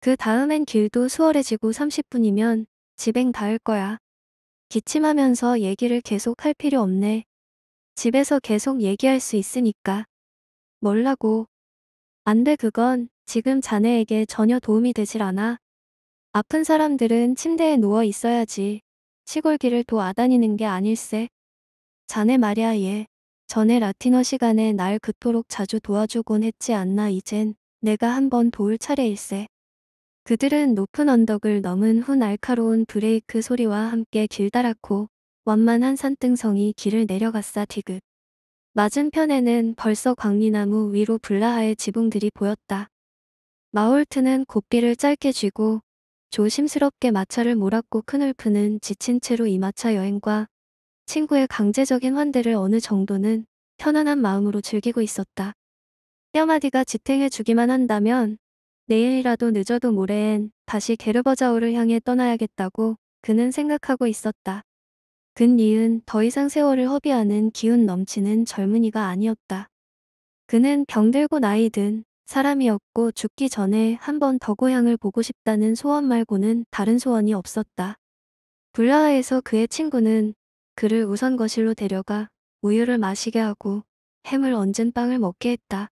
그 다음엔 길도 수월해지고 30분이면 집행 닿을 거야. 기침하면서 얘기를 계속 할 필요 없네. 집에서 계속 얘기할 수 있으니까. 뭘라고. 안 돼 그건 지금 자네에게 전혀 도움이 되질 않아. 아픈 사람들은 침대에 누워 있어야지. 시골길을 도아다니는 게 아닐세. 자네 말이야 얘. 전에 라틴어 시간에 날 그토록 자주 도와주곤 했지 않나 이젠 내가 한번 도울 차례일세. 그들은 높은 언덕을 넘은 후 날카로운 브레이크 소리와 함께 길다랗고 완만한 산등성이 길을 내려갔사 디귿. 맞은편에는 벌써 광리나무 위로 불라하의 지붕들이 보였다. 마홀트는 고삐를 짧게 쥐고 조심스럽게 마차를 몰았고 큰울프는 지친 채로 이 마차 여행과 친구의 강제적인 환대를 어느 정도는 편안한 마음으로 즐기고 있었다. 뼈마디가 지탱해 주기만 한다면 내일이라도 늦어도 모레엔 다시 게르버자우를 향해 떠나야겠다고 그는 생각하고 있었다. 근리은 더 이상 세월을 허비하는 기운 넘치는 젊은이가 아니었다. 그는 병들고 나이든 사람이었고 죽기 전에 한 번 더 고향을 보고 싶다는 소원 말고는 다른 소원이 없었다. 불라하에서 그의 친구는 그를 우선 거실로 데려가 우유를 마시게 하고 햄을 얹은 빵을 먹게 했다.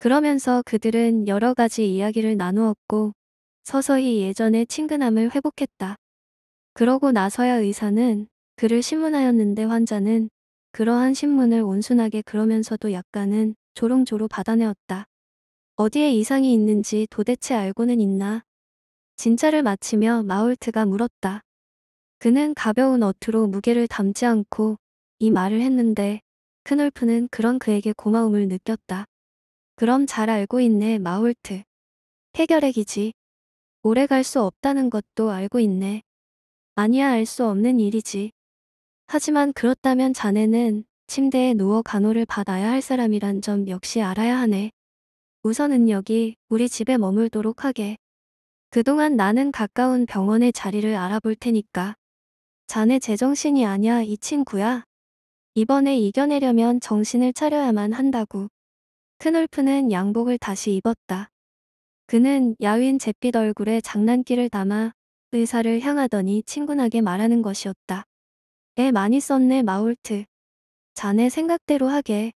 그러면서 그들은 여러 가지 이야기를 나누었고 서서히 예전의 친근함을 회복했다. 그러고 나서야 의사는 그를 신문하였는데 환자는 그러한 신문을 온순하게 그러면서도 약간은 조롱조롱 받아내었다. 어디에 이상이 있는지 도대체 알고는 있나? 진찰을 마치며 마울트가 물었다. 그는 가벼운 어투로 무게를 담지 않고 이 말을 했는데 크놀프는 그런 그에게 고마움을 느꼈다. 그럼 잘 알고 있네 마울트. 해결의 기지. 오래 갈 수 없다는 것도 알고 있네. 아니야 알 수 없는 일이지. 하지만 그렇다면 자네는 침대에 누워 간호를 받아야 할 사람이란 점 역시 알아야 하네. 우선은 여기 우리 집에 머물도록 하게. 그동안 나는 가까운 병원의 자리를 알아볼 테니까. 자네 제정신이 아니야 이 친구야. 이번에 이겨내려면 정신을 차려야만 한다고. 크놀프는 양복을 다시 입었다. 그는 야윈 잿빛 얼굴에 장난기를 담아 의사를 향하더니 친근하게 말하는 것이었다. 애 많이 썼네 마울트. 자네 생각대로 하게.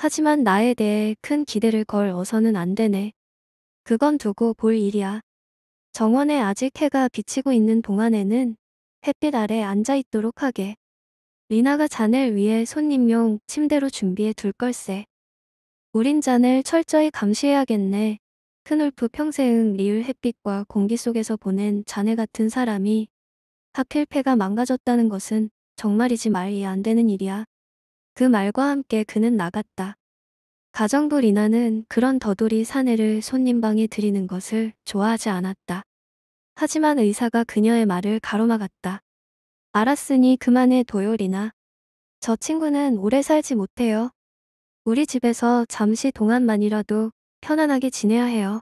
하지만 나에 대해 큰 기대를 걸 어서는 안 되네. 그건 두고 볼 일이야. 정원에 아직 해가 비치고 있는 동안에는 햇빛 아래 앉아 있도록 하게. 리나가 잔을 위해 손님용 침대로 준비해 둘 걸세. 우린 잔을 철저히 감시해야겠네. 크놀프 평생 리을 햇빛과 공기 속에서 보낸 자네 같은 사람이 하필 폐가 망가졌다는 것은 정말이지 말이 안 되는 일이야. 그 말과 함께 그는 나갔다. 가정부 리나는 그런 더돌이 사내를 손님방에 들이는 것을 좋아하지 않았다. 하지만 의사가 그녀의 말을 가로막았다. 알았으니 그만해 도요리나. 저 친구는 오래 살지 못해요. 우리 집에서 잠시 동안만이라도 편안하게 지내야 해요.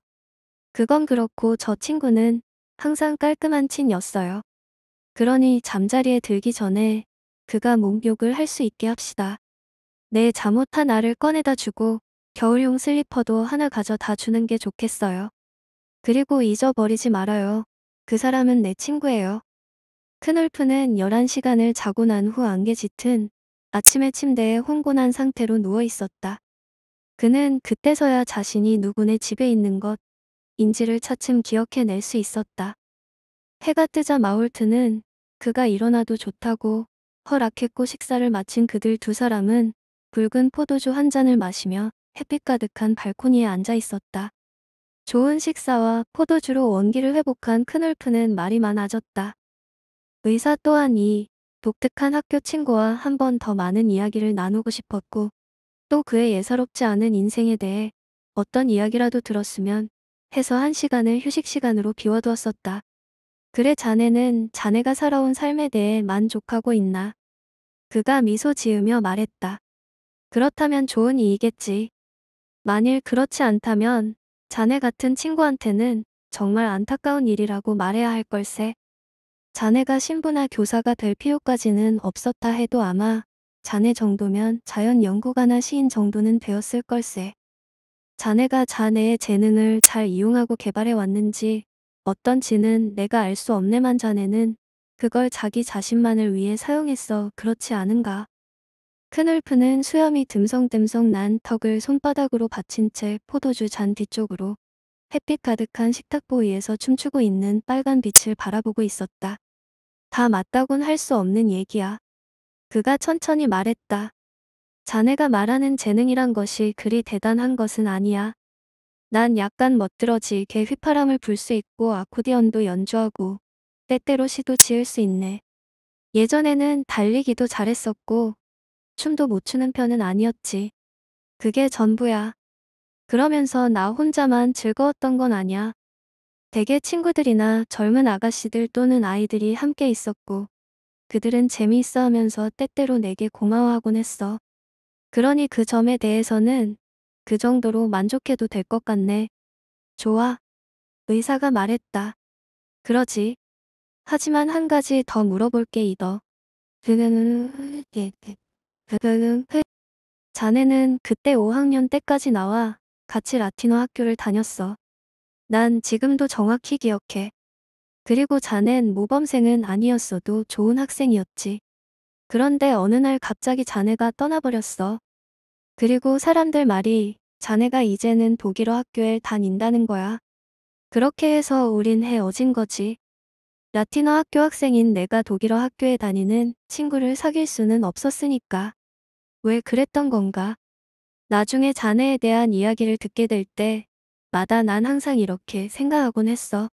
그건 그렇고 저 친구는 항상 깔끔한 친이었어요 그러니 잠자리에 들기 전에 그가 목욕을 할 수 있게 합시다. 내 잘못한 알을 꺼내다 주고 겨울용 슬리퍼도 하나 가져다 주는 게 좋겠어요. 그리고 잊어버리지 말아요. 그 사람은 내 친구예요. 큰놀프는 11시간을 자고 난 후 안개 짙은 아침에 침대에 혼곤한 상태로 누워 있었다. 그는 그때서야 자신이 누구네 집에 있는 것, 인지를 차츰 기억해낼 수 있었다. 해가 뜨자 마울트는 그가 일어나도 좋다고 허락했고 식사를 마친 그들 두 사람은 붉은 포도주 한 잔을 마시며 햇빛 가득한 발코니에 앉아 있었다. 좋은 식사와 포도주로 원기를 회복한 큰울프는 말이 많아졌다. 의사 또한 이 독특한 학교 친구와 한 번 더 많은 이야기를 나누고 싶었고 또 그의 예사롭지 않은 인생에 대해 어떤 이야기라도 들었으면 해서 한 시간을 휴식 시간으로 비워두었었다. 그래 자네는 자네가 살아온 삶에 대해 만족하고 있나? 그가 미소 지으며 말했다. 그렇다면 좋은 이이겠지. 만일 그렇지 않다면 자네 같은 친구한테는 정말 안타까운 일이라고 말해야 할 걸세. 자네가 신부나 교사가 될 필요까지는 없었다 해도 아마 자네 정도면 자연 연구가나 시인 정도는 되었을 걸세. 자네가 자네의 재능을 잘 이용하고 개발해 왔는지 어떤지는 내가 알 수 없네만 자네는 그걸 자기 자신만을 위해 사용했어 그렇지 않은가. 큰놀프는 수염이 듬성듬성 난 턱을 손바닥으로 받친 채 포도주 잔 뒤쪽으로 햇빛 가득한 식탁보 위에서 춤추고 있는 빨간 빛을 바라보고 있었다. 다 맞다곤 할 수 없는 얘기야. 그가 천천히 말했다. 자네가 말하는 재능이란 것이 그리 대단한 것은 아니야. 난 약간 멋들어지게 휘파람을 불 수 있고 아코디언도 연주하고 때때로 시도 지을 수 있네. 예전에는 달리기도 잘했었고 춤도 못 추는 편은 아니었지. 그게 전부야. 그러면서 나 혼자만 즐거웠던 건 아니야. 대개 친구들이나 젊은 아가씨들 또는 아이들이 함께 있었고 그들은 재미있어 하면서 때때로 내게 고마워하곤 했어. 그러니 그 점에 대해서는 그 정도로 만족해도 될 것 같네. 좋아. 의사가 말했다. 그러지. 하지만 한 가지 더 물어볼 게 있어. 으으응 흐. 자네는 그때 5학년 때까지 나와 같이 라틴어 학교를 다녔어. 난 지금도 정확히 기억해. 그리고 자넨 모범생은 아니었어도 좋은 학생이었지. 그런데 어느 날 갑자기 자네가 떠나버렸어. 그리고 사람들 말이 자네가 이제는 독일어 학교에 다닌다는 거야. 그렇게 해서 우린 헤어진 거지. 라틴어 학교 학생인 내가 독일어 학교에 다니는 친구를 사귈 수는 없었으니까. 왜 그랬던 건가? 나중에 자네에 대한 이야기를 듣게 될 때마다 난 항상 이렇게 생각하곤 했어.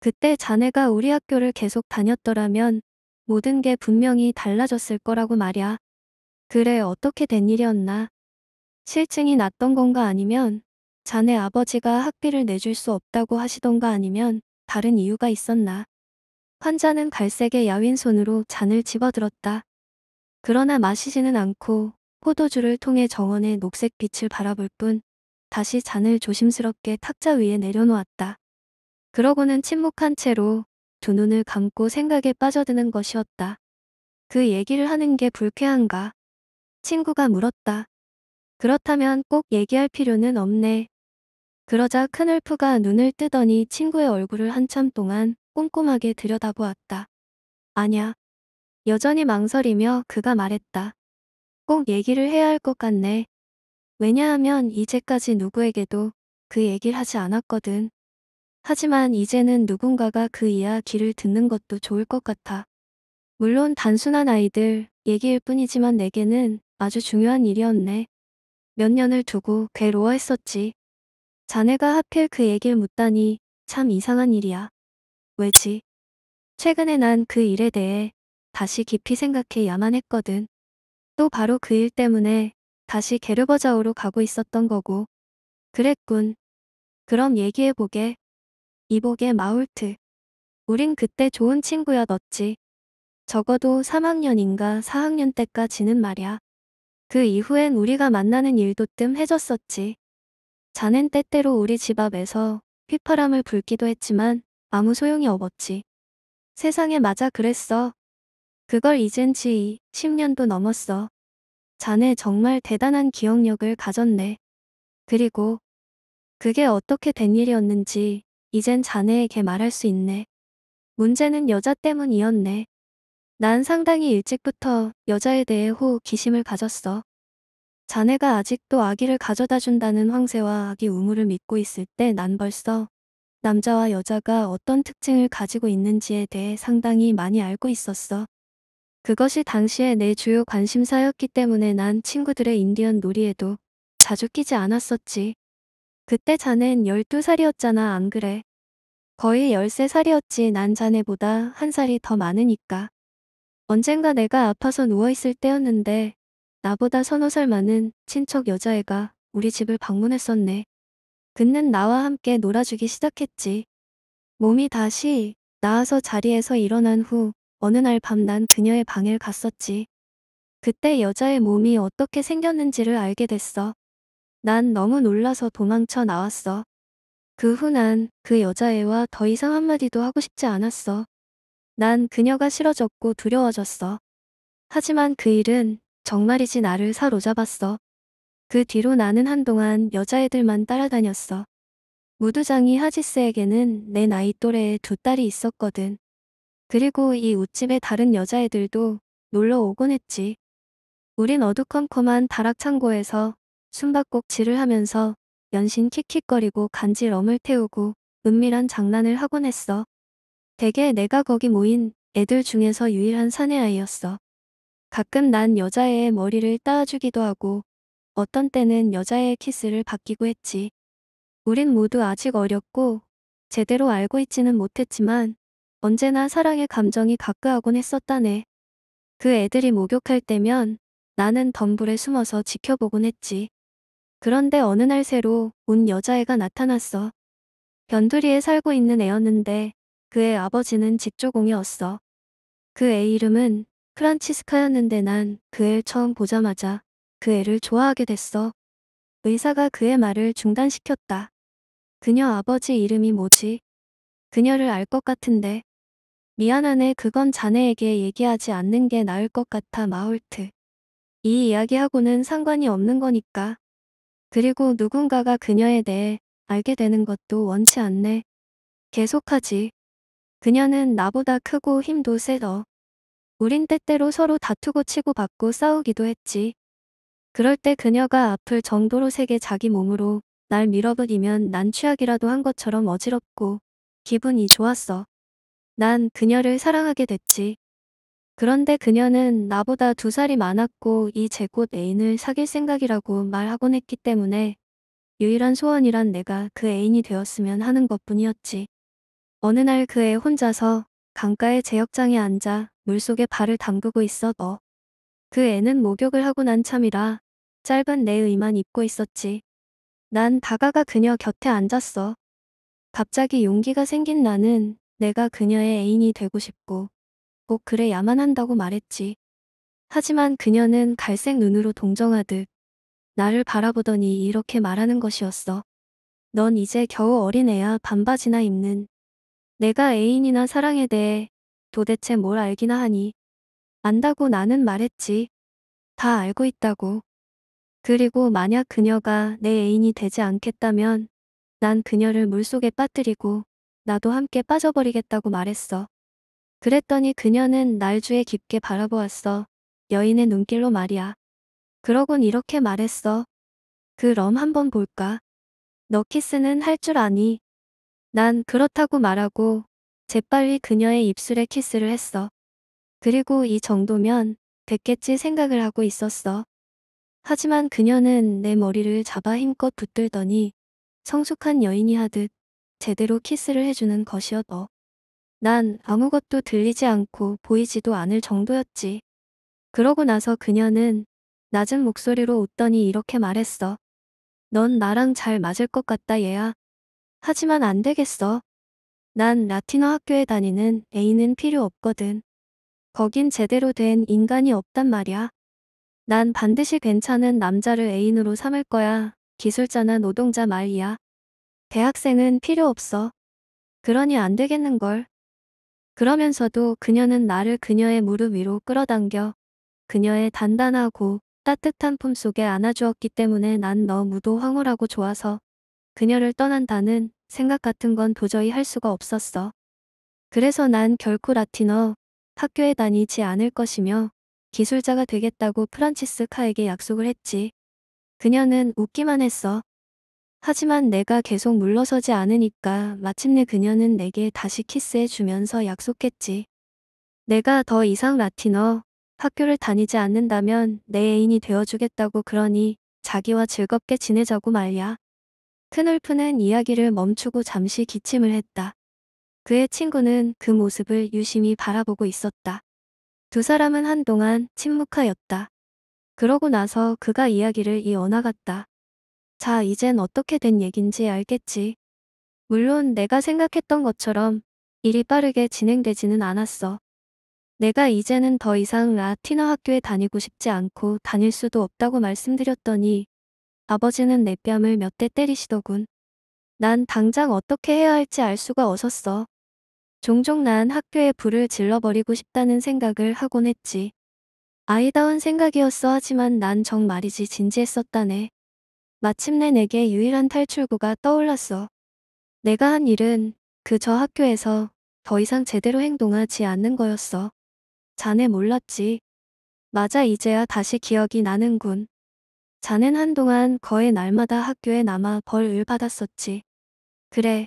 그때 자네가 우리 학교를 계속 다녔더라면 모든 게 분명히 달라졌을 거라고 말야. 그래 어떻게 된 일이었나? 실증이 났던 건가 아니면 자네 아버지가 학비를 내줄 수 없다고 하시던가 아니면 다른 이유가 있었나? 환자는 갈색의 야윈손으로 잔을 집어들었다. 그러나 마시지는 않고 포도주를 통해 정원의 녹색 빛을 바라볼 뿐 다시 잔을 조심스럽게 탁자 위에 내려놓았다. 그러고는 침묵한 채로 두 눈을 감고 생각에 빠져드는 것이었다. 그 얘기를 하는 게 불쾌한가? 친구가 물었다. 그렇다면 꼭 얘기할 필요는 없네. 그러자 큰울프가 눈을 뜨더니 친구의 얼굴을 한참 동안 꼼꼼하게 들여다보았다. 아냐, 여전히 망설이며 그가 말했다. 꼭 얘기를 해야 할 것 같네. 왜냐하면 이제까지 누구에게도 그 얘기를 하지 않았거든. 하지만 이제는 누군가가 그 이야기를 듣는 것도 좋을 것 같아. 물론 단순한 아이들 얘기일 뿐이지만 내게는 아주 중요한 일이었네. 몇 년을 두고 괴로워했었지. 자네가 하필 그 얘길 묻다니 참 이상한 일이야. 왜지? 최근에 난 그 일에 대해 다시 깊이 생각해야만 했거든. 또 바로 그 일 때문에 다시 게르버자우로 가고 있었던 거고. 그랬군. 그럼 얘기해보게. 이복의 마울트. 우린 그때 좋은 친구였었지. 적어도 3학년인가 4학년 때까지는 말야. 그 이후엔 우리가 만나는 일도 뜸해졌었지. 자넨 때때로 우리 집 앞에서 휘파람을 불기도 했지만 아무 소용이 없었지. 세상에 맞아 그랬어. 그걸 잊은 지 10년도 넘었어. 자네 정말 대단한 기억력을 가졌네. 그리고 그게 어떻게 된 일이었는지 이젠 자네에게 말할 수 있네. 문제는 여자 때문이었네. 난 상당히 일찍부터 여자에 대해 호기심을 가졌어. 자네가 아직도 아기를 가져다 준다는 황새와 아기 우물을 믿고 있을 때 난 벌써 남자와 여자가 어떤 특징을 가지고 있는지에 대해 상당히 많이 알고 있었어. 그것이 당시에 내 주요 관심사였기 때문에 난 친구들의 인디언 놀이에도 자주 끼지 않았었지. 그때 자넨 12살이었잖아 안 그래. 거의 13살이었지 난 자네보다 한 살이 더 많으니까. 언젠가 내가 아파서 누워있을 때였는데 나보다 서너 살 많은 친척 여자애가 우리 집을 방문했었네. 그는 나와 함께 놀아주기 시작했지. 몸이 다시 나아서 자리에서 일어난 후 어느 날 밤 난 그녀의 방에 갔었지. 그때 여자의 몸이 어떻게 생겼는지를 알게 됐어. 난 너무 놀라서 도망쳐 나왔어. 그 후난그 그 여자애와 더 이상 한마디도 하고 싶지 않았어. 난 그녀가 싫어졌고 두려워졌어. 하지만 그 일은 정말이지 나를 사로잡았어. 그 뒤로 나는 한동안 여자애들만 따라다녔어. 무두장이 하지스에게는 내 나이 또래의 두 딸이 있었거든. 그리고 이 웃집의 다른 여자애들도 놀러 오곤 했지. 우린 어두컴컴한 다락창고에서 숨바꼭질을 하면서 연신 킥킥거리고 간지럼을 태우고 은밀한 장난을 하곤 했어. 대개 내가 거기 모인 애들 중에서 유일한 사내아이였어. 가끔 난 여자애의 머리를 따주기도 하고 어떤 때는 여자애의 키스를 받기고 했지. 우린 모두 아직 어렸고 제대로 알고 있지는 못했지만 언제나 사랑의 감정이 가까하곤 했었다네. 그 애들이 목욕할 때면 나는 덤불에 숨어서 지켜보곤 했지. 그런데 어느 날 새로 온 여자애가 나타났어. 변두리에 살고 있는 애였는데 그의 아버지는 직조공이었어. 그 애 이름은 프란치스카였는데 난 그 애를 처음 보자마자 그 애를 좋아하게 됐어. 의사가 그의 말을 중단시켰다. 그녀 아버지 이름이 뭐지? 그녀를 알 것 같은데 미안하네 그건 자네에게 얘기하지 않는 게 나을 것 같아 마홀트. 이 이야기하고는 상관이 없는 거니까. 그리고 누군가가 그녀에 대해 알게 되는 것도 원치 않네. 계속하지. 그녀는 나보다 크고 힘도 세더. 우린 때때로 서로 다투고 치고받고 싸우기도 했지. 그럴 때 그녀가 아플 정도로 세게 자기 몸으로 날 밀어버리면 난 취약이라도 한 것처럼 어지럽고 기분이 좋았어. 난 그녀를 사랑하게 됐지. 그런데 그녀는 나보다 두 살이 많았고 이제 곧 애인을 사귈 생각이라고 말하곤 했기 때문에 유일한 소원이란 내가 그 애인이 되었으면 하는 것뿐이었지. 어느 날 그 애 혼자서 강가의 제역장에 앉아 물속에 발을 담그고 있어도 그 애는 목욕을 하고 난 참이라 짧은 내 의만 입고 있었지. 난 다가가 그녀 곁에 앉았어. 갑자기 용기가 생긴 나는 내가 그녀의 애인이 되고 싶고 꼭 그래야만 한다고 말했지. 하지만 그녀는 갈색 눈으로 동정하듯 나를 바라보더니 이렇게 말하는 것이었어. 넌 이제 겨우 어린애야 반바지나 입는. 내가 애인이나 사랑에 대해 도대체 뭘 알기나 하니. 안다고 나는 말했지. 다 알고 있다고. 그리고 만약 그녀가 내 애인이 되지 않겠다면 난 그녀를 물속에 빠뜨리고 나도 함께 빠져버리겠다고 말했어. 그랬더니 그녀는 날 주에 깊게 바라보았어. 여인의 눈길로 말이야. 그러곤 이렇게 말했어. 그럼 한번 볼까? 너 키스는 할 줄 아니? 난 그렇다고 말하고 재빨리 그녀의 입술에 키스를 했어. 그리고 이 정도면 됐겠지 생각을 하고 있었어. 하지만 그녀는 내 머리를 잡아 힘껏 붙들더니 성숙한 여인이 하듯 제대로 키스를 해주는 것이었어. 난 아무것도 들리지 않고 보이지도 않을 정도였지. 그러고 나서 그녀는 낮은 목소리로 웃더니 이렇게 말했어. 넌 나랑 잘 맞을 것 같다 얘야. 하지만 안 되겠어. 난 라틴어 학교에 다니는 애인은 필요 없거든. 거긴 제대로 된 인간이 없단 말이야. 난 반드시 괜찮은 남자를 애인으로 삼을 거야. 기술자나 노동자 말이야. 대학생은 필요 없어. 그러니 안 되겠는걸. 그러면서도 그녀는 나를 그녀의 무릎 위로 끌어당겨 그녀의 단단하고 따뜻한 품 속에 안아주었기 때문에 난 너무도 황홀하고 좋아서 그녀를 떠난다는 생각 같은 건 도저히 할 수가 없었어. 그래서 난 결코 라틴어 학교에 다니지 않을 것이며 기술자가 되겠다고 프란치스카에게 약속을 했지. 그녀는 웃기만 했어. 하지만 내가 계속 물러서지 않으니까 마침내 그녀는 내게 다시 키스해주면서 약속했지. 내가 더 이상 라틴어 학교를 다니지 않는다면 내 애인이 되어주겠다고 그러니 자기와 즐겁게 지내자고 말야. 큰놀프는 이야기를 멈추고 잠시 기침을 했다. 그의 친구는 그 모습을 유심히 바라보고 있었다. 두 사람은 한동안 침묵하였다. 그러고 나서 그가 이야기를 이어나갔다. 자, 이젠 어떻게 된 얘긴지 알겠지. 물론 내가 생각했던 것처럼 일이 빠르게 진행되지는 않았어. 내가 이제는 더 이상 라티너 학교에 다니고 싶지 않고 다닐 수도 없다고 말씀드렸더니 아버지는 내 뺨을 몇 대 때리시더군. 난 당장 어떻게 해야 할지 알 수가 없었어. 종종 난 학교에 불을 질러버리고 싶다는 생각을 하곤 했지. 아이다운 생각이었어 하지만 난 정말이지 진지했었다네. 마침내 내게 유일한 탈출구가 떠올랐어. 내가 한 일은 그 저 학교에서 더 이상 제대로 행동하지 않는 거였어. 자네 몰랐지. 맞아 이제야 다시 기억이 나는군. 자넨 한동안 거의 날마다 학교에 남아 벌을 받았었지. 그래.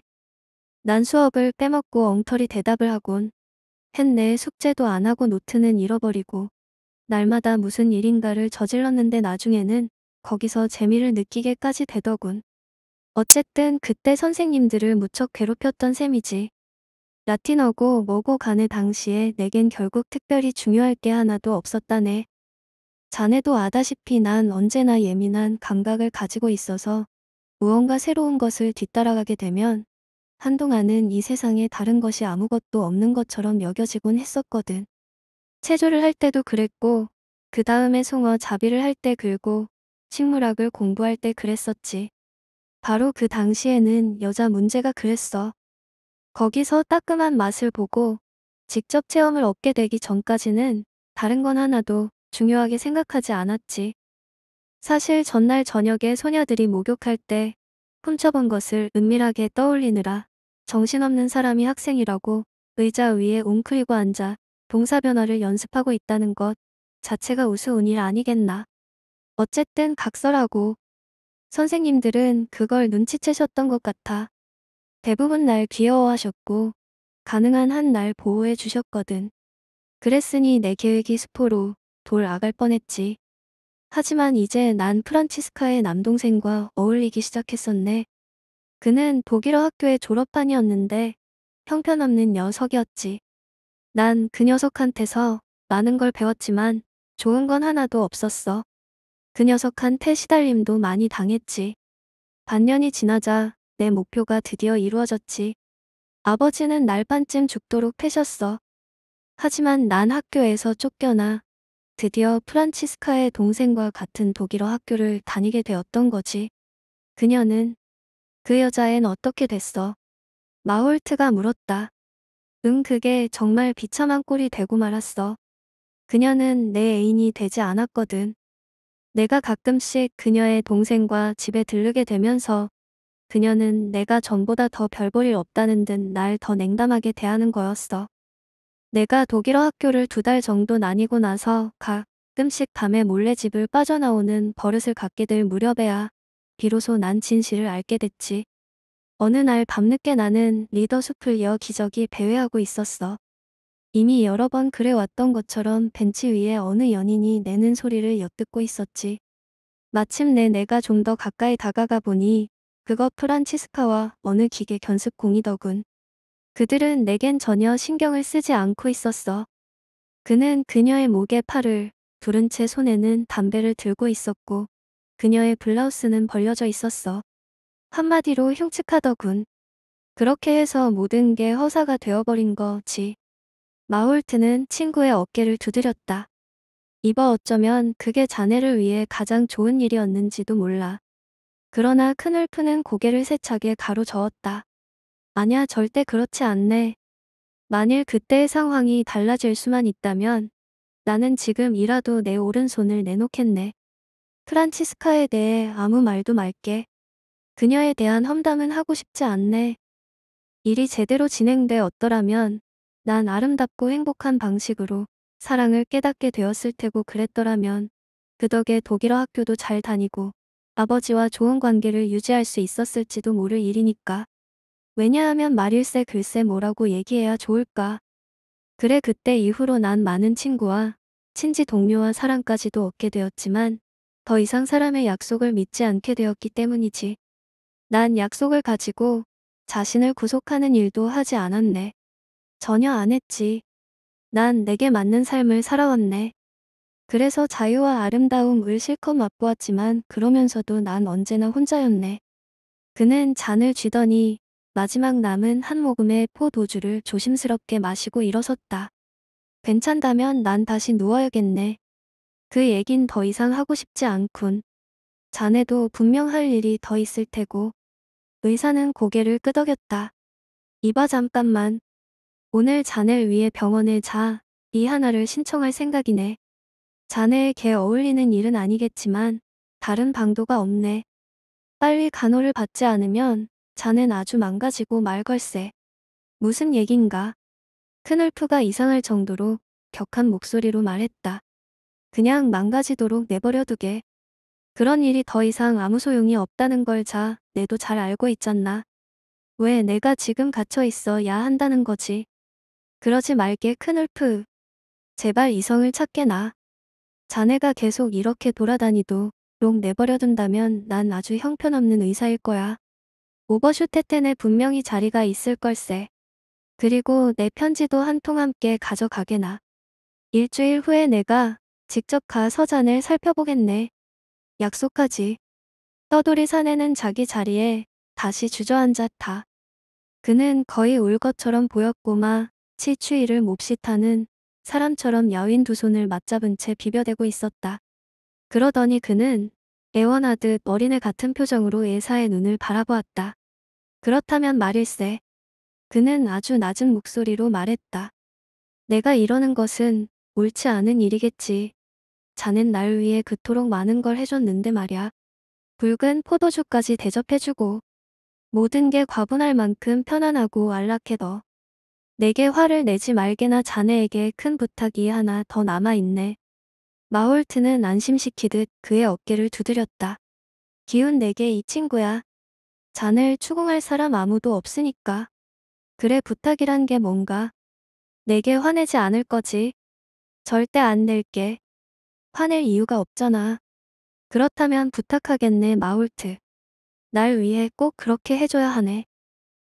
난 수업을 빼먹고 엉터리 대답을 하곤 했네 숙제도 안 하고 노트는 잃어버리고 날마다 무슨 일인가를 저질렀는데 나중에는 거기서 재미를 느끼게까지 되더군. 어쨌든 그때 선생님들을 무척 괴롭혔던 셈이지. 라틴어고 뭐고 간에 당시에 내겐 결국 특별히 중요할 게 하나도 없었다네. 자네도 아다시피 난 언제나 예민한 감각을 가지고 있어서 무언가 새로운 것을 뒤따라가게 되면 한동안은 이 세상에 다른 것이 아무것도 없는 것처럼 여겨지곤 했었거든. 체조를 할 때도 그랬고 그 다음에 송어 자비를 할때긁고 식물학을 공부할 때 그랬었지. 바로 그 당시에는 여자 문제가 그랬어. 거기서 따끔한 맛을 보고 직접 체험을 얻게 되기 전까지는 다른 건 하나도 중요하게 생각하지 않았지. 사실 전날 저녁에 소녀들이 목욕할 때 훔쳐본 것을 은밀하게 떠올리느라 정신없는 사람이 학생이라고 의자 위에 웅크리고 앉아 동사 변화를 연습하고 있다는 것 자체가 우스운 일 아니겠나. 어쨌든 각설하고 선생님들은 그걸 눈치채셨던 것 같아. 대부분 날 귀여워하셨고 가능한 한 날 보호해 주셨거든. 그랬으니 내 계획이 스포로 돌아갈 뻔했지. 하지만 이제 난 프란치스카의 남동생과 어울리기 시작했었네. 그는 독일어 학교의 졸업반이었는데 형편없는 녀석이었지. 난 그 녀석한테서 많은 걸 배웠지만 좋은 건 하나도 없었어. 그 녀석한테 시달림도 많이 당했지. 반년이 지나자 내 목표가 드디어 이루어졌지. 아버지는 날반쯤 죽도록 패셨어. 하지만 난 학교에서 쫓겨나 드디어 프란치스카의 동생과 같은 독일어 학교를 다니게 되었던 거지. 그녀는 그 여자엔 어떻게 됐어? 마홀트가 물었다. 응 그게 정말 비참한 꼴이 되고 말았어. 그녀는 내 애인이 되지 않았거든. 내가 가끔씩 그녀의 동생과 집에 들르게 되면서 그녀는 내가 전보다 더 별볼일 없다는 듯 날 더 냉담하게 대하는 거였어. 내가 독일어 학교를 두 달 정도 나뉘고 나서 가끔씩 밤에 몰래 집을 빠져나오는 버릇을 갖게 될 무렵에야 비로소 난 진실을 알게 됐지. 어느 날 밤늦게 나는 리더 숲을 이어 기적이 배회하고 있었어. 이미 여러 번 그래왔던 것처럼 벤치 위에 어느 연인이 내는 소리를 엿듣고 있었지. 마침내 내가 좀 더 가까이 다가가 보니 그거 프란치스카와 어느 기계 견습공이더군. 그들은 내겐 전혀 신경을 쓰지 않고 있었어. 그는 그녀의 목에 팔을 두른 채 손에는 담배를 들고 있었고 그녀의 블라우스는 벌려져 있었어. 한마디로 흉측하더군. 그렇게 해서 모든 게 허사가 되어버린 거지. 마홀트는 친구의 어깨를 두드렸다. 이봐 어쩌면 그게 자네를 위해 가장 좋은 일이었는지도 몰라. 그러나 큰을 푸는 고개를 세차게 가로저었다. 아냐 절대 그렇지 않네. 만일 그때의 상황이 달라질 수만 있다면 나는 지금이라도 내 오른손을 내놓겠네. 프란치스카에 대해 아무 말도 말게. 그녀에 대한 험담은 하고 싶지 않네. 일이 제대로 진행돼 어떠라면 난 아름답고 행복한 방식으로 사랑을 깨닫게 되었을 테고 그랬더라면 그 덕에 독일어 학교도 잘 다니고 아버지와 좋은 관계를 유지할 수 있었을지도 모를 일이니까. 왜냐하면 말일세 글쎄 뭐라고 얘기해야 좋을까. 그래 그때 이후로 난 많은 친구와 친지 동료와 사랑까지도 얻게 되었지만 더 이상 사람의 약속을 믿지 않게 되었기 때문이지. 난 약속을 가지고 자신을 구속하는 일도 하지 않았네. 전혀 안 했지. 난 내게 맞는 삶을 살아왔네. 그래서 자유와 아름다움을 실컷 맛보았지만 그러면서도 난 언제나 혼자였네. 그는 잔을 쥐더니 마지막 남은 한 모금의 포도주를 조심스럽게 마시고 일어섰다. 괜찮다면 난 다시 누워야겠네. 그 얘긴 더 이상 하고 싶지 않군. 자네도 분명 할 일이 더 있을 테고. 의사는 고개를 끄덕였다. 이봐 잠깐만. 오늘 자넬 위해 병원에 자, 이 하나를 신청할 생각이네. 자네에게 어울리는 일은 아니겠지만 다른 방도가 없네. 빨리 간호를 받지 않으면 자넨 아주 망가지고 말 걸세. 무슨 얘긴가. 큰놀프가 이상할 정도로 격한 목소리로 말했다. 그냥 망가지도록 내버려두게. 그런 일이 더 이상 아무 소용이 없다는 걸 자, 내도 잘 알고 있잖나. 왜 내가 지금 갇혀 있어야 한다는 거지. 그러지 말게 큰울프. 제발 이성을 찾게나. 자네가 계속 이렇게 돌아다니도 롱 내버려둔다면 난 아주 형편없는 의사일 거야. 오버슈 테텐에 분명히 자리가 있을 걸세. 그리고 내 편지도 한 통 함께 가져가게나. 일주일 후에 내가 직접 가 서잔을 살펴보겠네. 약속하지. 떠돌이 사내는 자기 자리에 다시 주저앉았다. 그는 거의 울 것처럼 보였고마 마치 추이를 몹시 타는 사람처럼 여인 두 손을 맞잡은 채 비벼대고 있었다. 그러더니 그는 애원하듯 어린애 같은 표정으로 예사의 눈을 바라보았다. 그렇다면 말일세. 그는 아주 낮은 목소리로 말했다. 내가 이러는 것은 옳지 않은 일이겠지. 자넨 날 위해 그토록 많은 걸 해줬는데 말야. 붉은 포도주까지 대접해주고 모든 게 과분할 만큼 편안하고 안락해 너. 내게 화를 내지 말게나 자네에게 큰 부탁이 하나 더 남아있네. 마홀트는 안심시키듯 그의 어깨를 두드렸다. 기운 내게 이 친구야. 자네를 추궁할 사람 아무도 없으니까. 그래 부탁이란 게 뭔가. 내게 화내지 않을 거지. 절대 안 낼게. 화낼 이유가 없잖아. 그렇다면 부탁하겠네 마홀트. 날 위해 꼭 그렇게 해줘야 하네.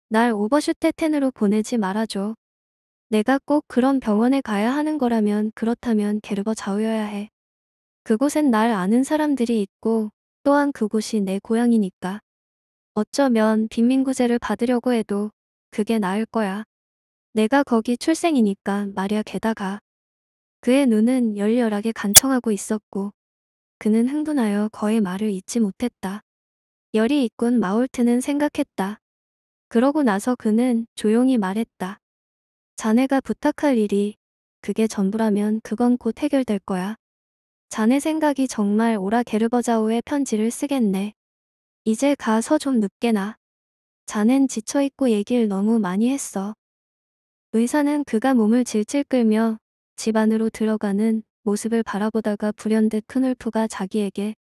날오버슈테 텐으로 보내지 말아줘. 내가 꼭 그런 병원에 가야 하는 거라면 그렇다면 게르버 좌우여야 해. 그곳엔 날 아는 사람들이 있고 또한 그곳이 내 고향이니까. 어쩌면 빈민구제를 받으려고 해도 그게 나을 거야. 내가 거기 출생이니까 말이야 게다가. 그의 눈은 열렬하게 간청하고 있었고 그는 흥분하여 거의 말을 잊지 못했다. 열이 있군 마울트는 생각했다. 그러고 나서 그는 조용히 말했다. 자네가 부탁할 일이 그게 전부라면 그건 곧 해결될 거야. 자네 생각이 정말 오라 게르버자오의 편지를 쓰겠네. 이제 가서 좀늦게 나. 자넨 지쳐있고 얘기를 너무 많이 했어. 의사는 그가 몸을 질질 끌며 집 안으로 들어가는 모습을 바라보다가 불현듯 큰울프가 자기에게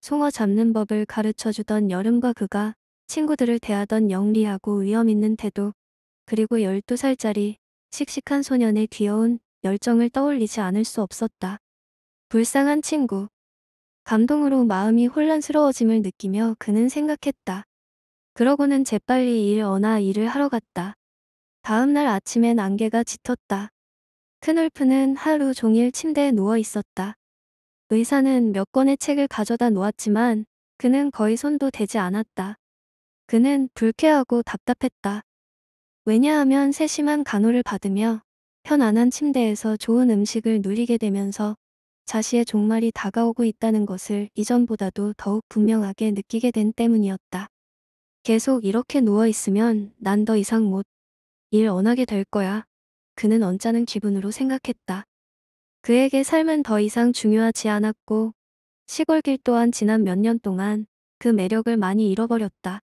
송어 잡는 법을 가르쳐주던 여름과 그가 친구들을 대하던 영리하고 위험 있는 태도 그리고 12살짜리 씩씩한 소년의 귀여운 열정을 떠올리지 않을 수 없었다. 불쌍한 친구. 감동으로 마음이 혼란스러워짐을 느끼며 그는 생각했다. 그러고는 재빨리 일 어나 일을 하러 갔다. 다음 날 아침엔 안개가 짙었다. 큰놀프는 하루 종일 침대에 누워 있었다. 의사는 몇 권의 책을 가져다 놓았지만 그는 거의 손도 대지 않았다. 그는 불쾌하고 답답했다. 왜냐하면 세심한 간호를 받으며 편안한 침대에서 좋은 음식을 누리게 되면서 자시의 종말이 다가오고 있다는 것을 이전보다도 더욱 분명하게 느끼게 된 때문이었다. 계속 이렇게 누워있으면 난 더 이상 못, 일원하게될 거야. 그는 언짢은 기분으로 생각했다. 그에게 삶은 더 이상 중요하지 않았고 시골길 또한 지난 몇 년 동안 그 매력을 많이 잃어버렸다.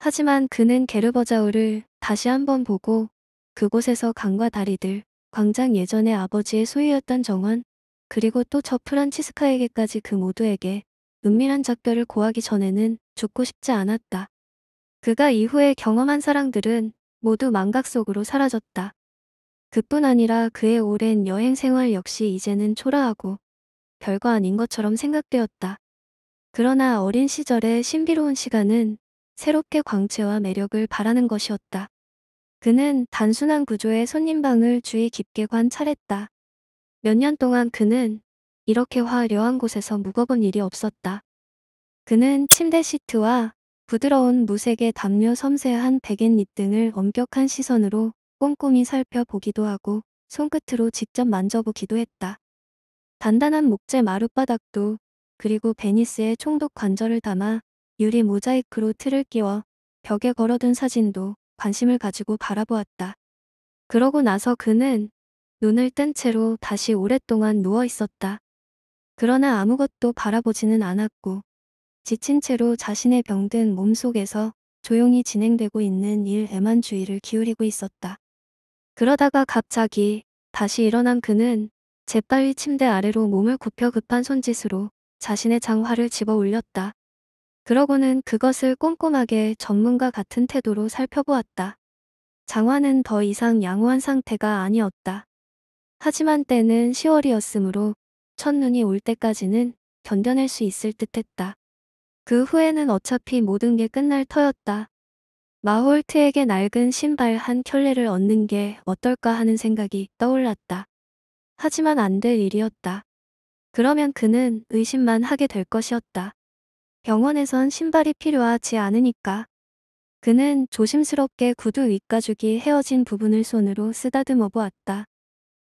하지만 그는 게르버자우를 다시 한번 보고 그곳에서 강과 다리들, 광장 예전에 아버지의 소유였던 정원, 그리고 또 저 프란치스카에게까지 그 모두에게 은밀한 작별을 고하기 전에는 죽고 싶지 않았다. 그가 이후에 경험한 사랑들은 모두 망각 속으로 사라졌다. 그뿐 아니라 그의 오랜 여행 생활 역시 이제는 초라하고 별거 아닌 것처럼 생각되었다. 그러나 어린 시절의 신비로운 시간은 새롭게 광채와 매력을 바라는 것이었다. 그는 단순한 구조의 손님방을 주의 깊게 관찰했다. 몇 년 동안 그는 이렇게 화려한 곳에서 묵어본 일이 없었다. 그는 침대 시트와 부드러운 무색의 담요 섬세한 베갯잇 등을 엄격한 시선으로 꼼꼼히 살펴보기도 하고 손끝으로 직접 만져보기도 했다. 단단한 목재 마룻바닥도 그리고 베니스의 총독 관절을 담아 유리 모자이크로 틀을 끼워 벽에 걸어둔 사진도 관심을 가지고 바라보았다. 그러고 나서 그는 눈을 뜬 채로 다시 오랫동안 누워 있었다. 그러나 아무것도 바라보지는 않았고 지친 채로 자신의 병든 몸속에서 조용히 진행되고 있는 일에만 주의를 기울이고 있었다. 그러다가 갑자기 다시 일어난 그는 재빨리 침대 아래로 몸을 굽혀 급한 손짓으로 자신의 장화를 집어 올렸다. 그러고는 그것을 꼼꼼하게 전문가 같은 태도로 살펴보았다. 장화는 더 이상 양호한 상태가 아니었다. 하지만 때는 10월이었으므로 첫눈이 올 때까지는 견뎌낼 수 있을 듯했다. 그 후에는 어차피 모든 게 끝날 터였다. 마홀트에게 낡은 신발 한 켤레를 얻는 게 어떨까 하는 생각이 떠올랐다. 하지만 안 될 일이었다. 그러면 그는 의심만 하게 될 것이었다. 병원에선 신발이 필요하지 않으니까. 그는 조심스럽게 구두 윗가죽이 헤어진 부분을 손으로 쓰다듬어 보았다.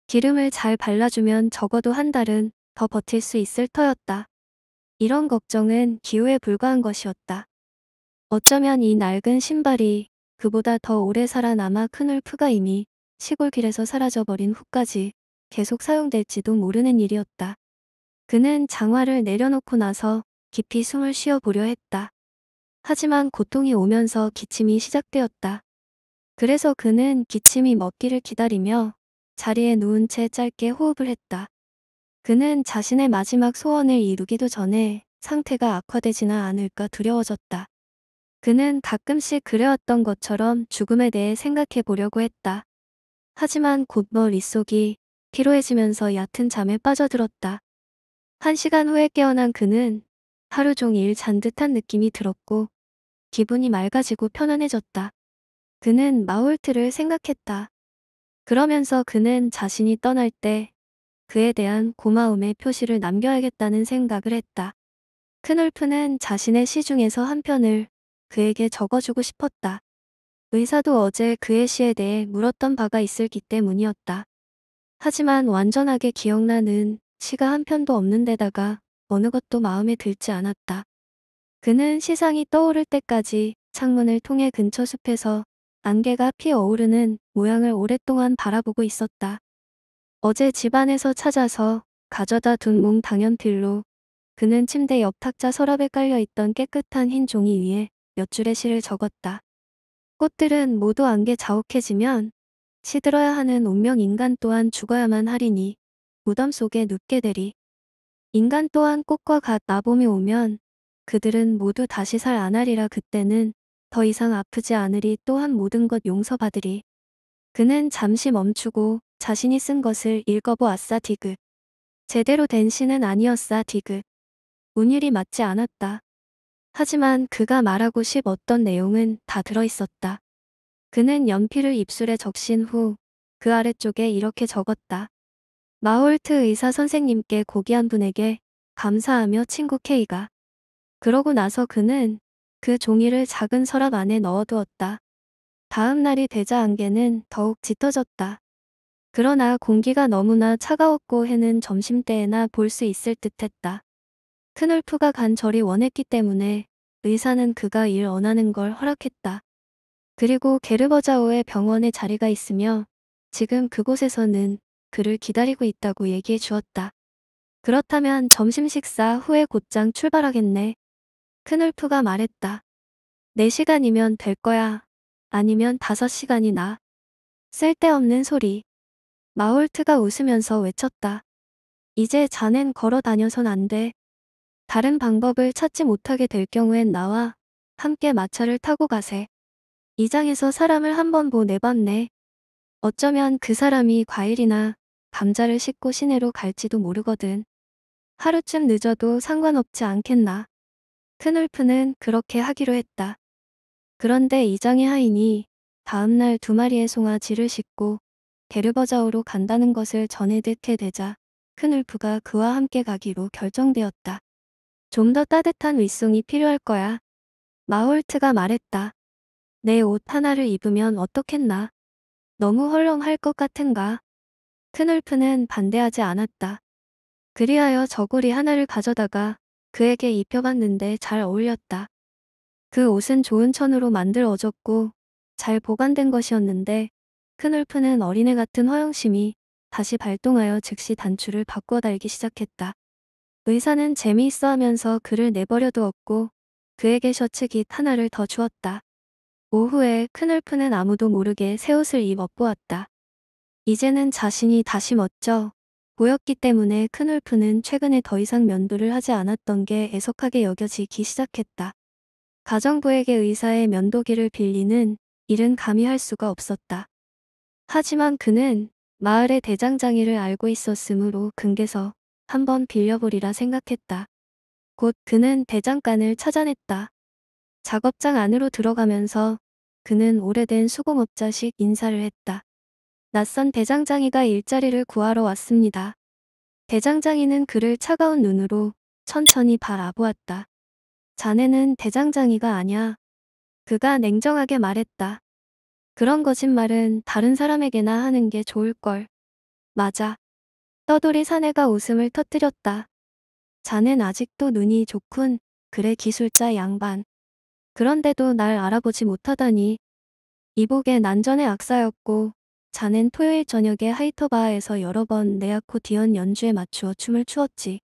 기름을 잘 발라주면 적어도 한 달은 더 버틸 수 있을 터였다. 이런 걱정은 기우에 불과한 것이었다. 어쩌면 이 낡은 신발이 그보다 더 오래 살아남아 큰 울프가 이미 시골길에서 사라져버린 후까지 계속 사용될지도 모르는 일이었다. 그는 장화를 내려놓고 나서 깊이 숨을 쉬어 보려 했다. 하지만 고통이 오면서 기침이 시작되었다. 그래서 그는 기침이 먹기를 기다리며 자리에 누운 채 짧게 호흡을 했다. 그는 자신의 마지막 소원을 이루기도 전에 상태가 악화되지나 않을까 두려워졌다. 그는 가끔씩 그려왔던 것처럼 죽음에 대해 생각해 보려고 했다. 하지만 곧 머릿속이 피로해지면서 얕은 잠에 빠져들었다. 한 시간 후에 깨어난 그는 하루 종일 잔 듯한 느낌이 들었고 기분이 맑아지고 편안해졌다. 그는 마홀트를 생각했다. 그러면서 그는 자신이 떠날 때 그에 대한 고마움의 표시를 남겨야겠다는 생각을 했다. 크놀프는 자신의 시 중에서 한 편을 그에게 적어주고 싶었다. 의사도 어제 그의 시에 대해 물었던 바가 있을기 때문이었다. 하지만 완전하게 기억나는 시가 한 편도 없는데다가 어느 것도 마음에 들지 않았다. 그는 시상이 떠오를 때까지 창문을 통해 근처 숲에서 안개가 피 어오르는 모양을 오랫동안 바라보고 있었다. 어제 집안에서 찾아서 가져다 둔몽 당연필로 그는 침대 옆 탁자 서랍에 깔려있던 깨끗한 흰 종이 위에 몇 줄의 시를 적었다. 꽃들은 모두 안개 자욱해지면 시들어야 하는 운명 인간 또한 죽어야만 하리니 무덤 속에 눕게 되리. 인간 또한 꽃과 갓 나봄이 오면 그들은 모두 다시 살 안하리라 그때는 더 이상 아프지 않으리 또한 모든 것 용서받으리. 그는 잠시 멈추고 자신이 쓴 것을 읽어보았사 디귿. 제대로 된 시는 아니었사 디귿. 운율이 맞지 않았다. 하지만 그가 말하고 싶었던 내용은 다 들어있었다. 그는 연필을 입술에 적신 후 그 아래쪽에 이렇게 적었다. 마홀트 의사 선생님께 고귀한 분에게 감사하며 친구 케이가 그러고 나서 그는 그 종이를 작은 서랍 안에 넣어두었다. 다음 날이 되자 안개는 더욱 짙어졌다. 그러나 공기가 너무나 차가웠고 해는 점심때에나 볼 수 있을 듯했다. 큰놀프가 간절히 원했기 때문에 의사는 그가 일 원하는 걸 허락했다. 그리고 게르버자오의 병원에 자리가 있으며 지금 그곳에서는 그를 기다리고 있다고 얘기해 주었다. 그렇다면 점심 식사 후에 곧장 출발하겠네. 큰놀프가 말했다. 4시간이면 될 거야. 아니면 5시간이 나. 쓸데없는 소리. 마홀트가 웃으면서 외쳤다. 이제 자넨 걸어 다녀선 안 돼. 다른 방법을 찾지 못하게 될 경우엔 나와 함께 마차를 타고 가세. 이장에서 사람을 한 번 보내봤네. 어쩌면 그 사람이 과일이나 감자를 씻고 시내로 갈지도 모르거든. 하루쯤 늦어도 상관없지 않겠나. 큰놀프는 그렇게 하기로 했다. 그런데 이장의 하인이 다음날 두 마리의 송아지를 싣고 게르버자우로 간다는 것을 전해 듣게 되자 큰놀프가 그와 함께 가기로 결정되었다. 좀 더 따뜻한 윗송이 필요할 거야. 마홀트가 말했다. 내 옷 하나를 입으면 어떻겠나? 너무 헐렁할 것 같은가? 크놀프는 반대하지 않았다. 그리하여 저고리 하나를 가져다가 그에게 입혀봤는데 잘 어울렸다. 그 옷은 좋은 천으로 만들어졌고 잘 보관된 것이었는데 크놀프는 어린애 같은 허영심이 다시 발동하여 즉시 단추를 바꿔 달기 시작했다. 의사는 재미있어 하면서 그를 내버려 두었고 그에게 셔츠 깃 하나를 더 주었다. 오후에 크놀프는 아무도 모르게 새 옷을 입어 보았다. 이제는 자신이 다시 멋져 보였기 때문에 큰울프는 최근에 더 이상 면도를 하지 않았던 게 애석하게 여겨지기 시작했다. 가정부에게 의사의 면도기를 빌리는 일은 감히 할 수가 없었다. 하지만 그는 마을의 대장장이를 알고 있었으므로 근계서 한번 빌려보리라 생각했다. 곧 그는 대장간을 찾아냈다. 작업장 안으로 들어가면서 그는 오래된 수공업자식 인사를 했다. 낯선 대장장이가 일자리를 구하러 왔습니다. 대장장이는 그를 차가운 눈으로 천천히 바라보았다. 자네는 대장장이가 아냐. 그가 냉정하게 말했다. 그런 거짓말은 다른 사람에게나 하는 게 좋을걸. 맞아. 떠돌이 사내가 웃음을 터뜨렸다. 자넨 아직도 눈이 좋군. 그래 기술자 양반. 그런데도 날 알아보지 못하다니. 이복의 난전의 악사였고 자넨 토요일 저녁에 하이터바에서 여러 번내아코디언 연주에 맞추어 춤을 추었지.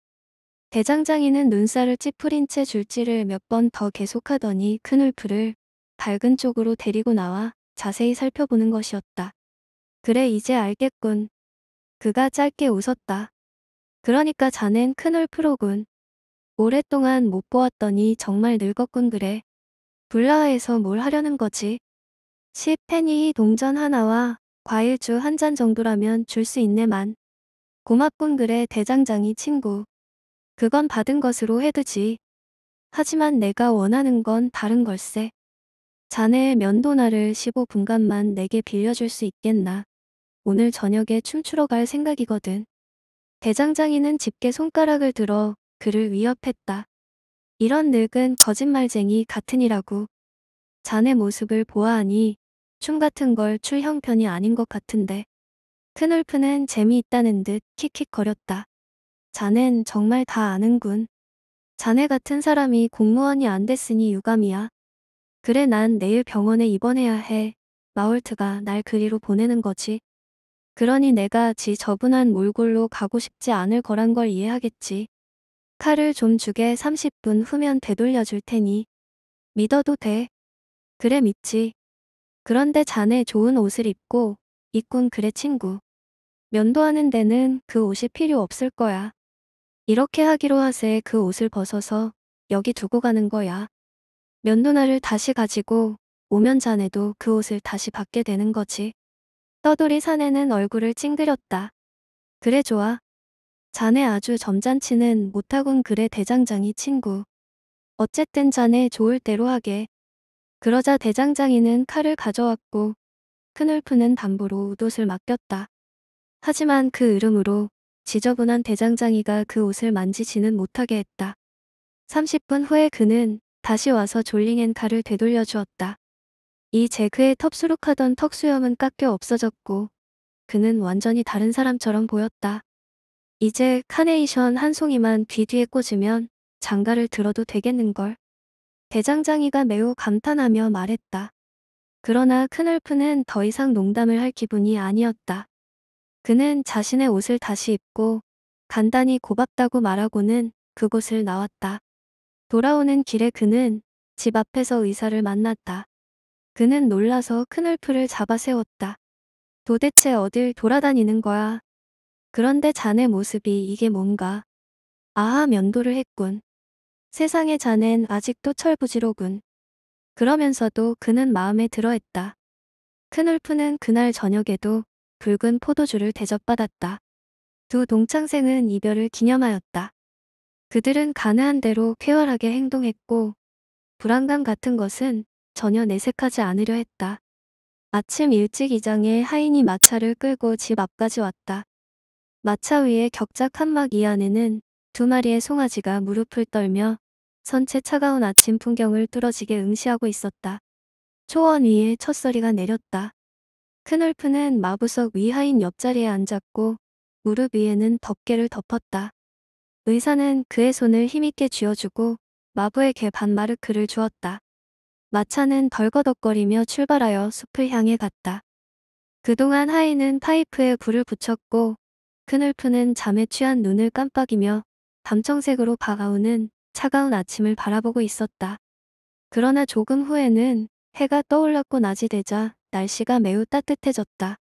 대장장이는 눈살을 찌푸린 채 줄지를 몇 번 더 계속하더니 큰 울프를 밝은 쪽으로 데리고 나와 자세히 살펴보는 것이었다. 그래 이제 알겠군. 그가 짧게 웃었다. 그러니까 자넨 큰 울프로군. 오랫동안 못 보았더니 정말 늙었군 그래. 불라하에서 뭘 하려는 거지? 시 펜이 동전 하나와 과일 주한 잔 정도라면 줄 수 있네만. 고맙군 그래 대장장이 친구. 그건 받은 것으로 해두지. 하지만 내가 원하는 건 다른 걸세. 자네의 면도날을 15분간만 내게 빌려줄 수 있겠나. 오늘 저녁에 춤추러 갈 생각이거든. 대장장이는 집게 손가락을 들어 그를 위협했다. 이런 늙은 거짓말쟁이 같으니라고. 자네 모습을 보아하니 춤 같은 걸 출 형편이 아닌 것 같은데. 큰울프는 재미있다는 듯 킥킥거렸다. 자넨 정말 다 아는군. 자네 같은 사람이 공무원이 안 됐으니 유감이야. 그래 난 내일 병원에 입원해야 해. 마울트가 날 그리로 보내는 거지. 그러니 내가 지 저분한 몰골로 가고 싶지 않을 거란 걸 이해하겠지. 칼을 좀 주게 30분 후면 되돌려 줄 테니. 믿어도 돼. 그래 믿지. 그런데 자네 좋은 옷을 입고 이꾼 그래 친구. 면도하는 데는 그 옷이 필요 없을 거야. 이렇게 하기로 하세 그 옷을 벗어서 여기 두고 가는 거야. 면도날을 다시 가지고 오면 자네도 그 옷을 다시 받게 되는 거지. 떠돌이 사내는 얼굴을 찡그렸다. 그래 좋아. 자네 아주 점잖치는 못하군 그래 대장장이 친구. 어쨌든 자네 좋을 대로 하게. 그러자 대장장이는 칼을 가져왔고 큰놀프는 담보로 옷을 맡겼다. 하지만 그 으름으로 지저분한 대장장이가 그 옷을 만지지는 못하게 했다. 30분 후에 그는 다시 와서 졸링앤 칼을 되돌려 주었다. 이제크의 텁수룩하던 턱수염은 깎여 없어졌고 그는 완전히 다른 사람처럼 보였다. 이제 카네이션 한 송이만 뒤 뒤에 꽂으면 장가를 들어도 되겠는걸. 대장장이가 매우 감탄하며 말했다. 그러나 큰얼프는 더 이상 농담을 할 기분이 아니었다. 그는 자신의 옷을 다시 입고 간단히 고맙다고 말하고는 그곳을 나왔다. 돌아오는 길에 그는 집 앞에서 의사를 만났다. 그는 놀라서 큰얼프를 잡아세웠다. 도대체 어딜 돌아다니는 거야? 그런데 자네 모습이 이게 뭔가? 아하 면도를 했군. 세상의 자넨 아직도 철부지로군. 그러면서도 그는 마음에 들어했다. 큰울프는 그날 저녁에도 붉은 포도주를 대접받았다. 두 동창생은 이별을 기념하였다. 그들은 가능한 대로 쾌활하게 행동했고 불안감 같은 것은 전혀 내색하지 않으려 했다. 아침 일찍 이장에 하인이 마차를 끌고 집 앞까지 왔다. 마차 위에 격작 한막이 안에는 두 마리의 송아지가 무릎을 떨며 선체 차가운 아침 풍경을 뚫어지게 응시하고 있었다. 초원 위에 첫소리가 내렸다. 큰올프는 마부석 위하인 옆자리에 앉았고 무릎 위에는 덮개를 덮었다. 의사는 그의 손을 힘있게 쥐어주고 마부의 개반 마르크를 주었다. 마차는 덜거덕거리며 출발하여 숲을 향해 갔다. 그동안 하인은 파이프에 불을 붙였고 큰울프는 잠에 취한 눈을 깜빡이며 밤청색으로 박아오는 차가운 아침을 바라보고 있었다. 그러나 조금 후에는 해가 떠올랐고 낮이 되자 날씨가 매우 따뜻해졌다.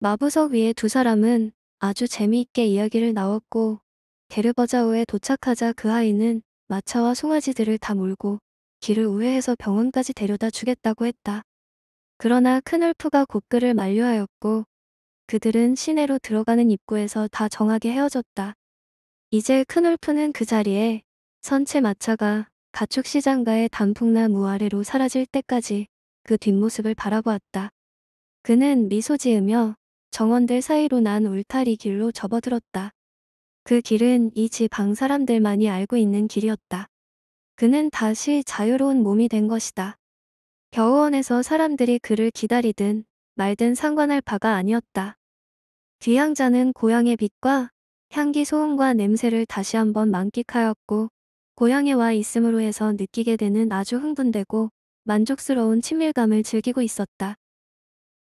마부석 위에 두 사람은 아주 재미있게 이야기를 나왔고 게르버자우에 도착하자 그 아이는 마차와 송아지들을 다 몰고 길을 우회해서 병원까지 데려다 주겠다고 했다. 그러나 큰얼프가 곡글을 만료하였고 그들은 시내로 들어가는 입구에서 다 정하게 헤어졌다. 이제 큰올프는 그 자리에 선체 마차가 가축시장가의 단풍나무 아래로 사라질 때까지 그 뒷모습을 바라보았다. 그는 미소 지으며 정원들 사이로 난 울타리 길로 접어들었다. 그 길은 이 지방 사람들만이 알고 있는 길이었다. 그는 다시 자유로운 몸이 된 것이다. 겨우원에서 사람들이 그를 기다리든 말든 상관할 바가 아니었다. 귀향자는 고향의 빛과 향기 소음과 냄새를 다시 한번 만끽하였고 고향에 와 있음으로 해서 느끼게 되는 아주 흥분되고 만족스러운 친밀감을 즐기고 있었다.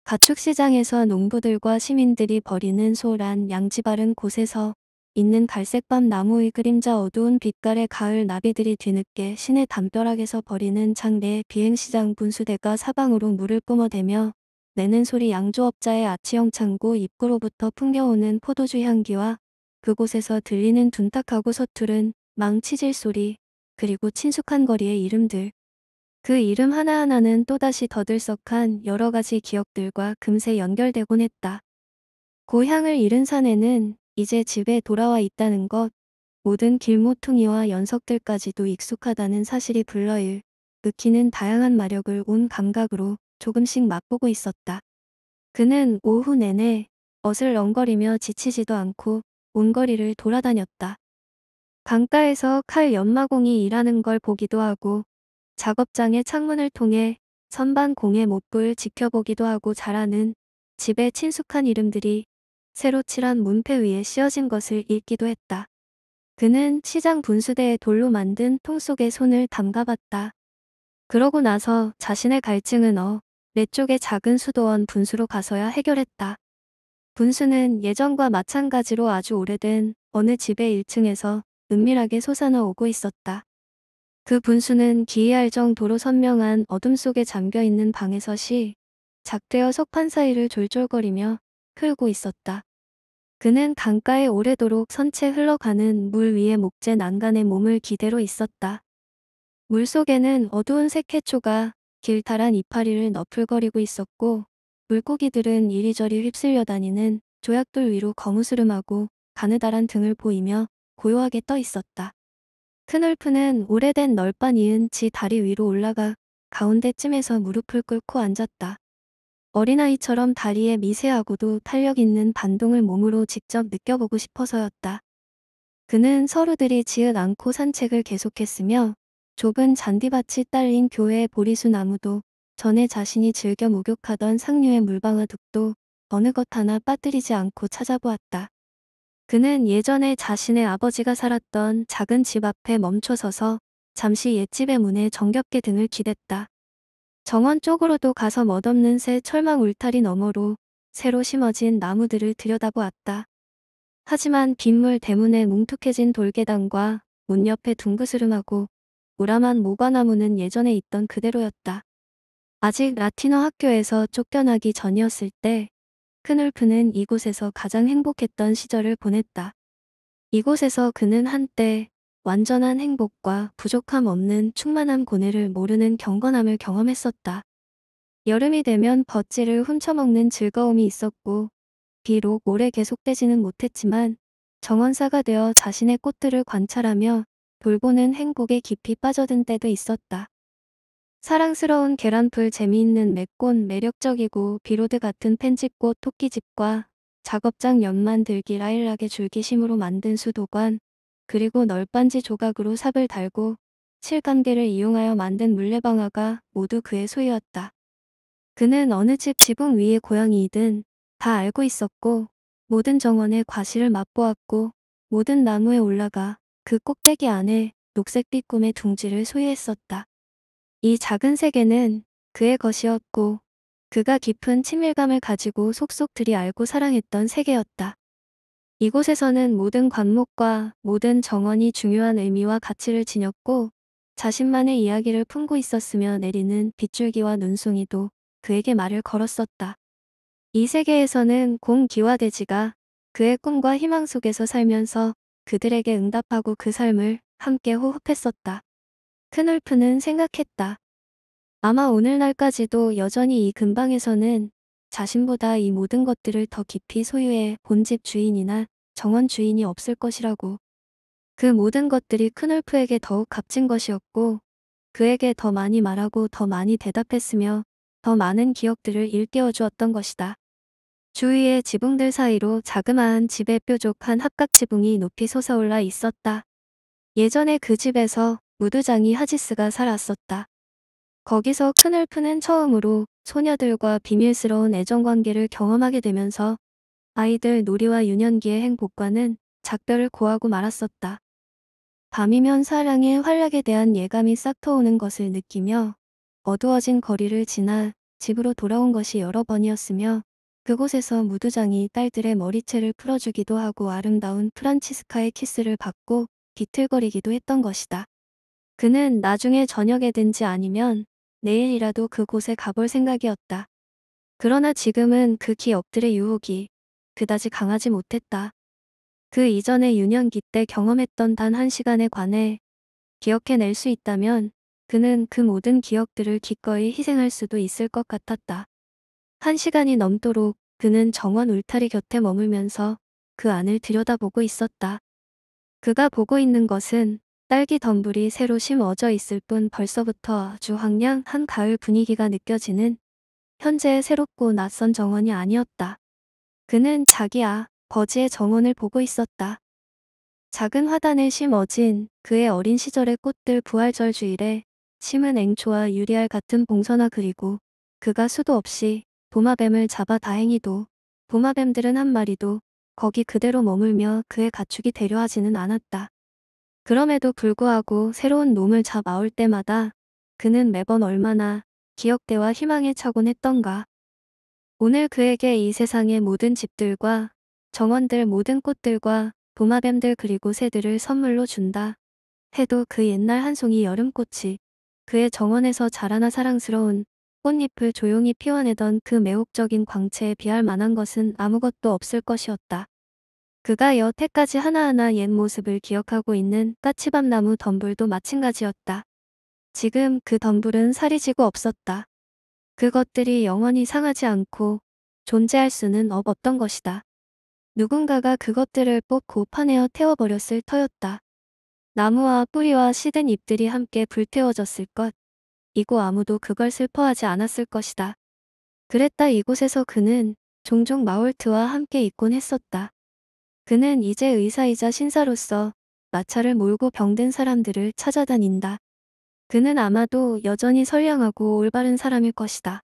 가축시장에서 농부들과 시민들이 버리는 소란 양지 바른 곳에서 있는 갈색밤 나무의 그림자 어두운 빛깔의 가을 나비들이 뒤늦게 시내 담벼락에서 버리는창례 비행시장 분수대가 사방으로 물을 뿜어대며 내는 소리 양조업자의 아치형 창고 입구로부터 풍겨오는 포도주 향기와 그곳에서 들리는 둔탁하고 서툴은 망치질 소리 그리고 친숙한 거리의 이름들. 그 이름 하나하나는 또다시 더들썩한 여러 가지 기억들과 금세 연결되곤 했다. 고향을 그 잃은 산에는 이제 집에 돌아와 있다는 것, 모든 길모퉁이와 연석들까지도 익숙하다는 사실이 불러일, 느끼는 다양한 마력을 온 감각으로 조금씩 맛보고 있었다. 그는 오후 내내 어슬렁거리며 지치지도 않고 원거리를 돌아다녔다. 강가에서 칼 연마공이 일하는 걸 보기도 하고 작업장의 창문을 통해 선반 공의 못불 지켜보기도 하고 자라는 집에 친숙한 이름들이 새로 칠한 문패 위에 씌어진 것을 읽기도 했다. 그는 시장 분수대에 돌로 만든 통 속에 손을 담가봤다. 그러고 나서 자신의 갈증은 어, 내 쪽의 작은 수도원 분수로 가서야 해결했다. 분수는 예전과 마찬가지로 아주 오래된 어느 집의 1층에서 은밀하게 솟아나 오고 있었다. 그 분수는 기이할 정도로 선명한 어둠 속에 잠겨있는 방에서 시 작되어 석판 사이를 졸졸거리며 흘고 있었다. 그는 강가에 오래도록 선체 흘러가는 물 위에 목재 난간에 몸을 기대로 있었다. 물 속에는 어두운 색해초가 길탈한 이파리를 너풀거리고 있었고 물고기들은 이리저리 휩쓸려 다니는 조약돌 위로 거무스름하고 가느다란 등을 보이며 고요하게 떠 있었다. 큰얼프는 오래된 널빤 이은 지 다리 위로 올라가 가운데쯤에서 무릎을 꿇고 앉았다. 어린아이처럼 다리에 미세하고도 탄력 있는 반동을 몸으로 직접 느껴보고 싶어서였다. 그는 서로들이지읒 않고 산책을 계속했으며 좁은 잔디밭이 딸린 교회의 보리수 나무도 전에 자신이 즐겨 목욕하던 상류의 물방아둑도 어느 것 하나 빠뜨리지 않고 찾아보았다. 그는 예전에 자신의 아버지가 살았던 작은 집 앞에 멈춰서서 잠시 옛집의 문에 정겹게 등을 기댔다. 정원 쪽으로도 가서 멋없는 새 철망 울타리 너머로 새로 심어진 나무들을 들여다보았다. 하지만 빗물 대문에 뭉툭해진 돌계단과 문 옆에 둥그스름하고 우람한 모과나무는 예전에 있던 그대로였다. 아직 라틴어 학교에서 쫓겨나기 전이었을 때 크놀프는 이곳에서 가장 행복했던 시절을 보냈다. 이곳에서 그는 한때 완전한 행복과 부족함 없는 충만한 고뇌를 모르는 경건함을 경험했었다. 여름이 되면 버찌를 훔쳐먹는 즐거움이 있었고 비록 오래 계속되지는 못했지만 정원사가 되어 자신의 꽃들을 관찰하며 돌보는 행복에 깊이 빠져든 때도 있었다. 사랑스러운 계란풀 재미있는 맥꼰 매력적이고 비로드 같은 펜집꽃 토끼집과 작업장 연만 들기 라일락의 줄기심으로 만든 수도관 그리고 널빤지 조각으로 삽을 달고 실관계를 이용하여 만든 물레방아가 모두 그의 소유였다. 그는 어느 집 지붕 위의 고양이이든 다 알고 있었고 모든 정원의 과실을 맛보았고 모든 나무에 올라가 그 꼭대기 안에 녹색빛 꿈의 둥지를 소유했었다. 이 작은 세계는 그의 것이었고 그가 깊은 친밀감을 가지고 속속들이 알고 사랑했던 세계였다. 이곳에서는 모든 관목과 모든 정원이 중요한 의미와 가치를 지녔고 자신만의 이야기를 품고 있었으며 내리는 빗줄기와 눈송이도 그에게 말을 걸었었다. 이 세계에서는 공기와 돼지가 그의 꿈과 희망 속에서 살면서 그들에게 응답하고 그 삶을 함께 호흡했었다. 크놀프는 생각했다. 아마 오늘날까지도 여전히 이 근방에서는 자신보다 이 모든 것들을 더 깊이 소유해 본집 주인이나 정원 주인이 없을 것이라고. 그 모든 것들이 크놀프에게 더욱 값진 것이었고 그에게 더 많이 말하고 더 많이 대답했으며 더 많은 기억들을 일깨워 주었던 것이다. 주위의 지붕들 사이로 자그마한 집의 뾰족한 합각 지붕이 높이 솟아올라 있었다. 예전에 그 집에서 무두장이 하지스가 살았었다. 거기서 큰널프는 처음으로 소녀들과 비밀스러운 애정관계를 경험하게 되면서 아이들 놀이와 유년기의 행복과는 작별을 고하고 말았었다. 밤이면 사랑의 활락에 대한 예감이 싹 터오는 것을 느끼며 어두워진 거리를 지나 집으로 돌아온 것이 여러 번이었으며 그곳에서 무두장이 딸들의 머리채를 풀어주기도 하고 아름다운 프란치스카의 키스를 받고 비틀거리기도 했던 것이다. 그는 나중에 저녁에든지 아니면 내일이라도 그곳에 가볼 생각이었다. 그러나 지금은 그 기억들의 유혹이 그다지 강하지 못했다. 그 이전의 유년기 때 경험했던 단 한 시간에 관해 기억해낼 수 있다면 그는 그 모든 기억들을 기꺼이 희생할 수도 있을 것 같았다. 한 시간이 넘도록 그는 정원 울타리 곁에 머물면서 그 안을 들여다보고 있었다. 그가 보고 있는 것은 딸기 덤불이 새로 심어져 있을 뿐 벌써부터 아주 황량 한 가을 분위기가 느껴지는 현재의 새롭고 낯선 정원이 아니었다. 그는 자기야 아, 버지의 정원을 보고 있었다. 작은 화단에 심어진 그의 어린 시절의 꽃들 부활절 주일에 심은 앵초와 유리알 같은 봉선화 그리고 그가 수도 없이 도마뱀을 잡아 다행히도 도마뱀들은 한 마리도 거기 그대로 머물며 그의 가축이 데려하지는 않았다. 그럼에도 불구하고 새로운 놈을 잡아올 때마다 그는 매번 얼마나 기억대와 희망에 차곤 했던가. 오늘 그에게 이 세상의 모든 집들과 정원들 모든 꽃들과 봄마뱀들 그리고 새들을 선물로 준다. 해도 그 옛날 한 송이 여름꽃이 그의 정원에서 자라나 사랑스러운 꽃잎을 조용히 피워내던 그 매혹적인 광채에 비할 만한 것은 아무것도 없을 것이었다. 그가 여태까지 하나하나 옛 모습을 기억하고 있는 까치밤나무 덤불도 마찬가지였다. 지금 그 덤불은 살이 지고 없었다. 그것들이 영원히 상하지 않고 존재할 수는 없었던 것이다. 누군가가 그것들을 뽑고 파내어 태워버렸을 터였다. 나무와 뿌리와 시든 잎들이 함께 불태워졌을 것. 이고 아무도 그걸 슬퍼하지 않았을 것이다. 그랬다 이곳에서 그는 종종 마울트와 함께 있곤 했었다. 그는 이제 의사이자 신사로서 마차를 몰고 병든 사람들을 찾아다닌다. 그는 아마도 여전히 선량하고 올바른 사람일 것이다.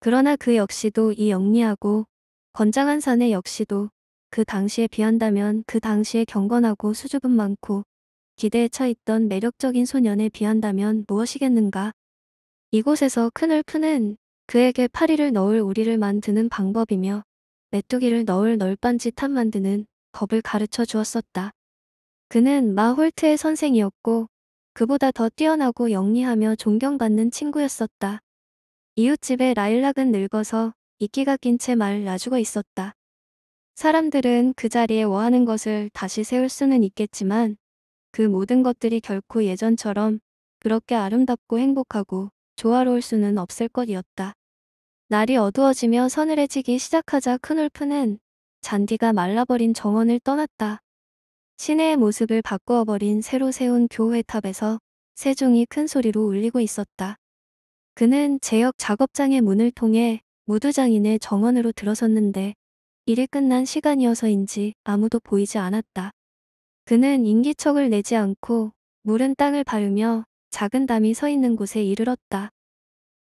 그러나 그 역시도 이 영리하고 건장한 사내 역시도 그 당시에 비한다면 그 당시에 경건하고 수줍음 많고 기대에 차 있던 매력적인 소년에 비한다면 무엇이겠는가. 이곳에서 큰을 푸는 그에게 파리를 넣을 우리를 만드는 방법이며 메뚜기를 넣을 널빤짓 한 만드는 법을 가르쳐 주었었다. 그는 마홀트의 선생이었고 그보다 더 뛰어나고 영리하며 존경받는 친구였었다. 이웃집의 라일락은 늙어서 이끼가 낀 채말놔주고 있었다. 사람들은 그 자리에 워하는 것을 다시 세울 수는 있겠지만 그 모든 것들이 결코 예전처럼 그렇게 아름답고 행복하고 조화로울 수는 없을 것이었다. 날이 어두워지며 서늘해지기 시작하자 큰 울프는 잔디가 말라버린 정원을 떠났다. 시내의 모습을 바꾸어버린 새로 세운 교회 탑에서 세종이 큰 소리로 울리고 있었다. 그는 제역 작업장의 문을 통해 무두장인의 정원으로 들어섰는데 일이 끝난 시간이어서인지 아무도 보이지 않았다. 그는 인기척을 내지 않고 물은 땅을 바르며 작은 담이 서 있는 곳에 이르렀다.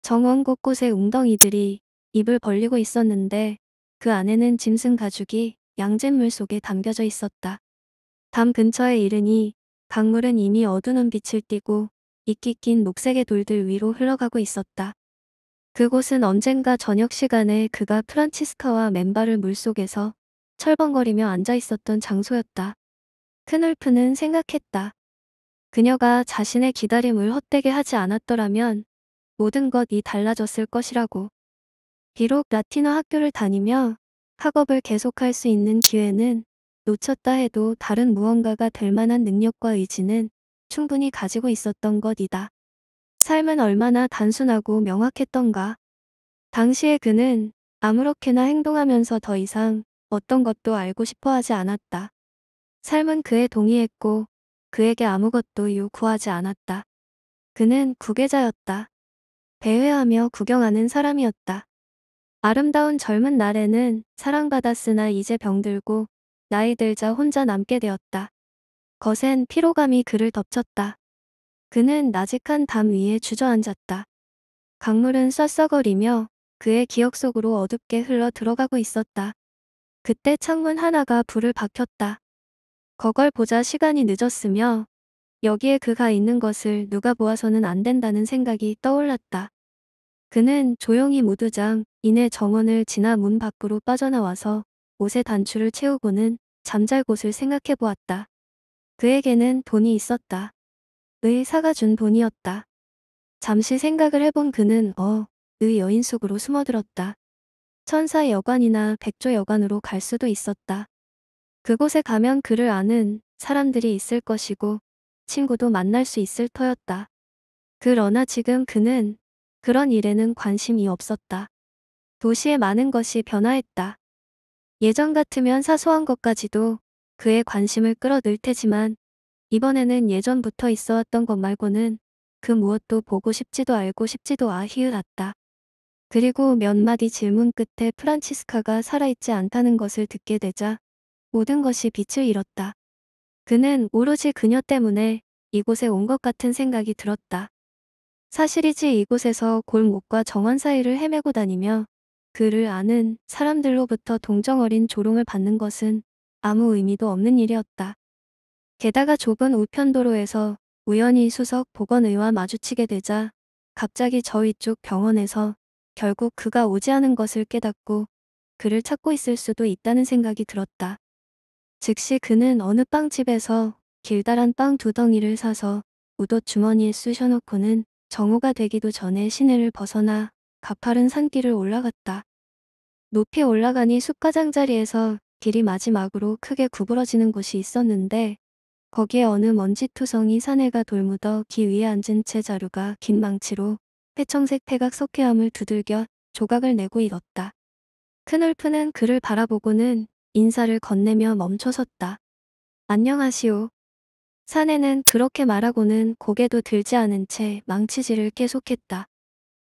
정원 곳곳에 웅덩이들이 입을 벌리고 있었는데 그 안에는 짐승 가죽이 양잿물 속에 담겨져 있었다. 담 근처에 이르니 강물은 이미 어두운 빛을 띠고 이끼 낀 녹색의 돌들 위로 흘러가고 있었다. 그곳은 언젠가 저녁 시간에 그가 프란치스카와 맨발을 물속에서 철벙거리며 앉아 있었던 장소였다. 크놀프는 생각했다. 그녀가 자신의 기다림을 헛되게 하지 않았더라면 모든 것이 달라졌을 것이라고. 비록 라틴어 학교를 다니며 학업을 계속할 수 있는 기회는 놓쳤다 해도 다른 무언가가 될 만한 능력과 의지는 충분히 가지고 있었던 것이다. 삶은 얼마나 단순하고 명확했던가. 당시의 그는 아무렇게나 행동하면서 더 이상 어떤 것도 알고 싶어 하지 않았다. 삶은 그에 동의했고 그에게 아무것도 요구하지 않았다. 그는 구계자였다. 배회하며 구경하는 사람이었다. 아름다운 젊은 날에는 사랑받았으나 이제 병들고 나이 들자 혼자 남게 되었다. 거센 피로감이 그를 덮쳤다. 그는 나직한 담 위에 주저앉았다. 강물은 쏴썩거리며 그의 기억 속으로 어둡게 흘러 들어가고 있었다. 그때 창문 하나가 불을 박혔다. 거걸 보자 시간이 늦었으며 여기에 그가 있는 것을 누가 보아서는 안 된다는 생각이 떠올랐다. 그는 조용히 무두장 이내 정원을 지나 문 밖으로 빠져나와서 옷의 단추를 채우고는 잠잘 곳을 생각해 보았다. 그에게는 돈이 있었다. 의사가 준 돈이었다. 잠시 생각을 해본 그는 어, 의 그 여인 속으로 숨어들었다. 천사 여관이나 백조 여관으로 갈 수도 있었다. 그곳에 가면 그를 아는 사람들이 있을 것이고 친구도 만날 수 있을 터였다. 그러나 지금 그는 그런 일에는 관심이 없었다. 도시의 많은 것이 변화했다. 예전 같으면 사소한 것까지도 그의 관심을 끌어들 테지만 이번에는 예전부터 있어왔던 것 말고는 그 무엇도 보고 싶지도 알고 싶지도 아히으랐다. 그리고 몇 마디 질문 끝에 프란치스카가 살아있지 않다는 것을 듣게 되자 모든 것이 빛을 잃었다. 그는 오로지 그녀 때문에 이곳에 온 것 같은 생각이 들었다. 사실이지 이곳에서 골목과 정원 사이를 헤매고 다니며 그를 아는 사람들로부터 동정어린 조롱을 받는 것은 아무 의미도 없는 일이었다. 게다가 좁은 우편도로에서 우연히 수석 보건의와 마주치게 되자 갑자기 저희 쪽 병원에서 결국 그가 오지 않은 것을 깨닫고 그를 찾고 있을 수도 있다는 생각이 들었다. 즉시 그는 어느 빵집에서 길다란 빵 두덩이를 사서 우도 주머니에 쑤셔놓고는 정오가 되기도 전에 시내를 벗어나 가파른 산길을 올라갔다. 높이 올라가니 숲가장 자리에서 길이 마지막으로 크게 구부러지는 곳이 있었는데 거기에 어느 먼지투성이 사내가 돌무더 기 위에 앉은 채 자루가 긴 망치로 회청색 폐각 석회암을 두들겨 조각을 내고 일었다. 큰올프는 그를 바라보고는 인사를 건네며 멈춰섰다. 안녕하시오. 사내는 그렇게 말하고는 고개도 들지 않은 채 망치질을 계속했다.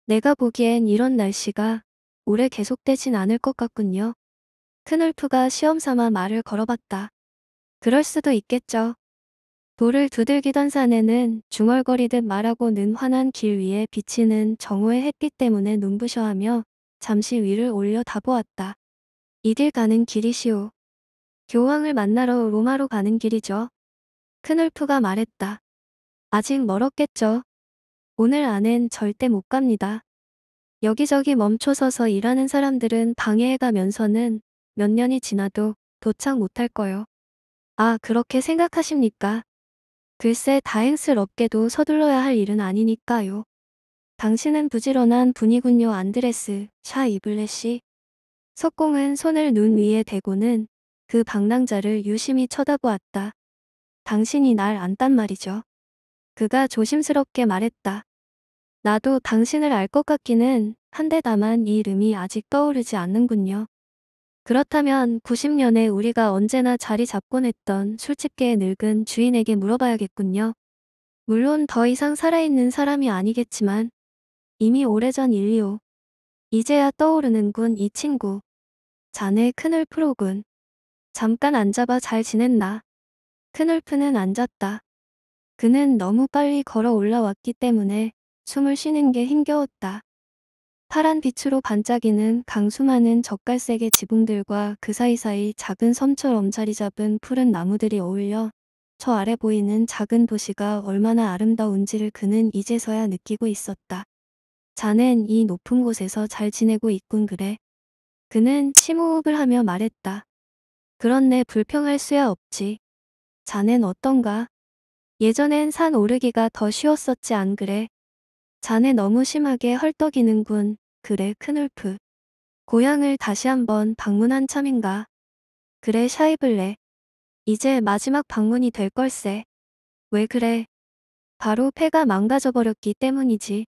내가 보기엔 이런 날씨가 오래 계속되진 않을 것 같군요. 크놀프가 시험삼아 말을 걸어봤다. 그럴 수도 있겠죠. 돌을 두들기던 산에는 중얼거리듯 말하고 는 환한 길 위에 비치는 정오의 햇빛 때문에 눈부셔하며 잠시 위를 올려 다보았다. 이 길 가는 길이시오. 교황을 만나러 로마로 가는 길이죠. 크놀프가 말했다. 아직 멀었겠죠. 오늘 안엔 절대 못 갑니다. 여기저기 멈춰서서 일하는 사람들은 방해해가면서는 몇 년이 지나도 도착 못할 거요. 아, 그렇게 생각하십니까? 글쎄 다행스럽게도 서둘러야 할 일은 아니니까요. 당신은 부지런한 분이군요 안드레스 샤이블레 씨. 석공은 손을 눈 위에 대고는 그 방랑자를 유심히 쳐다보았다. 당신이 날안단 말이죠. 그가 조심스럽게 말했다. 나도 당신을 알 것 같기는 한데 다만 이 이름이 아직 떠오르지 않는군요. 그렇다면 90년에 우리가 언제나 자리 잡곤 했던 술집계의 늙은 주인에게 물어봐야겠군요. 물론 더 이상 살아있는 사람이 아니겠지만 이미 오래전 일이오. 이제야 떠오르는군 이 친구. 자네 큰울프로군. 잠깐 앉아봐 잘 지냈나. 큰울프는 앉았다. 그는 너무 빨리 걸어 올라왔기 때문에 숨을 쉬는 게 힘겨웠다. 파란 빛으로 반짝이는 강수많은 젓갈색의 지붕들과 그 사이사이 작은 섬처럼 자리 잡은 푸른 나무들이 어울려 저 아래 보이는 작은 도시가 얼마나 아름다운지를 그는 이제서야 느끼고 있었다. 자넨 이 높은 곳에서 잘 지내고 있군 그래. 그는 심호흡을 하며 말했다. 그런내 불평할 수야 없지. 자넨 어떤가? 예전엔 산 오르기가 더 쉬웠었지 안 그래? 자네 너무 심하게 헐떡이는군. 그래 큰울프. 고향을 다시 한번 방문한 참인가. 그래 샤이블레. 이제 마지막 방문이 될 걸세. 왜 그래? 바로 폐가 망가져버렸기 때문이지.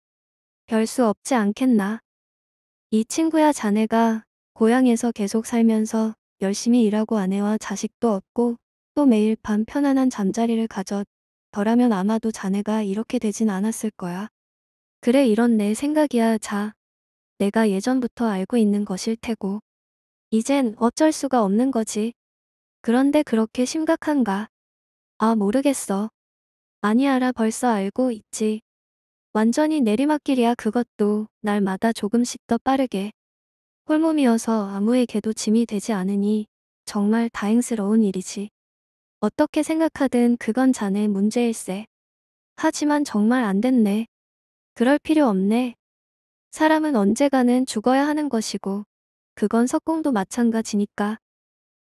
별 수 없지 않겠나. 이 친구야 자네가 고향에서 계속 살면서 열심히 일하고 아내와 자식도 없고 또 매일 밤 편안한 잠자리를 가졌더라면 아마도 자네가 이렇게 되진 않았을 거야. 그래 이런 내 생각이야 자. 내가 예전부터 알고 있는 것일 테고. 이젠 어쩔 수가 없는 거지. 그런데 그렇게 심각한가? 아 모르겠어. 아니 알아 벌써 알고 있지. 완전히 내리막길이야 그것도 날마다 조금씩 더 빠르게. 홀몸이어서 아무에게도 짐이 되지 않으니 정말 다행스러운 일이지. 어떻게 생각하든 그건 자네 문제일세. 하지만 정말 안 됐네. 그럴 필요 없네. 사람은 언제가는 죽어야 하는 것이고 그건 석공도 마찬가지니까.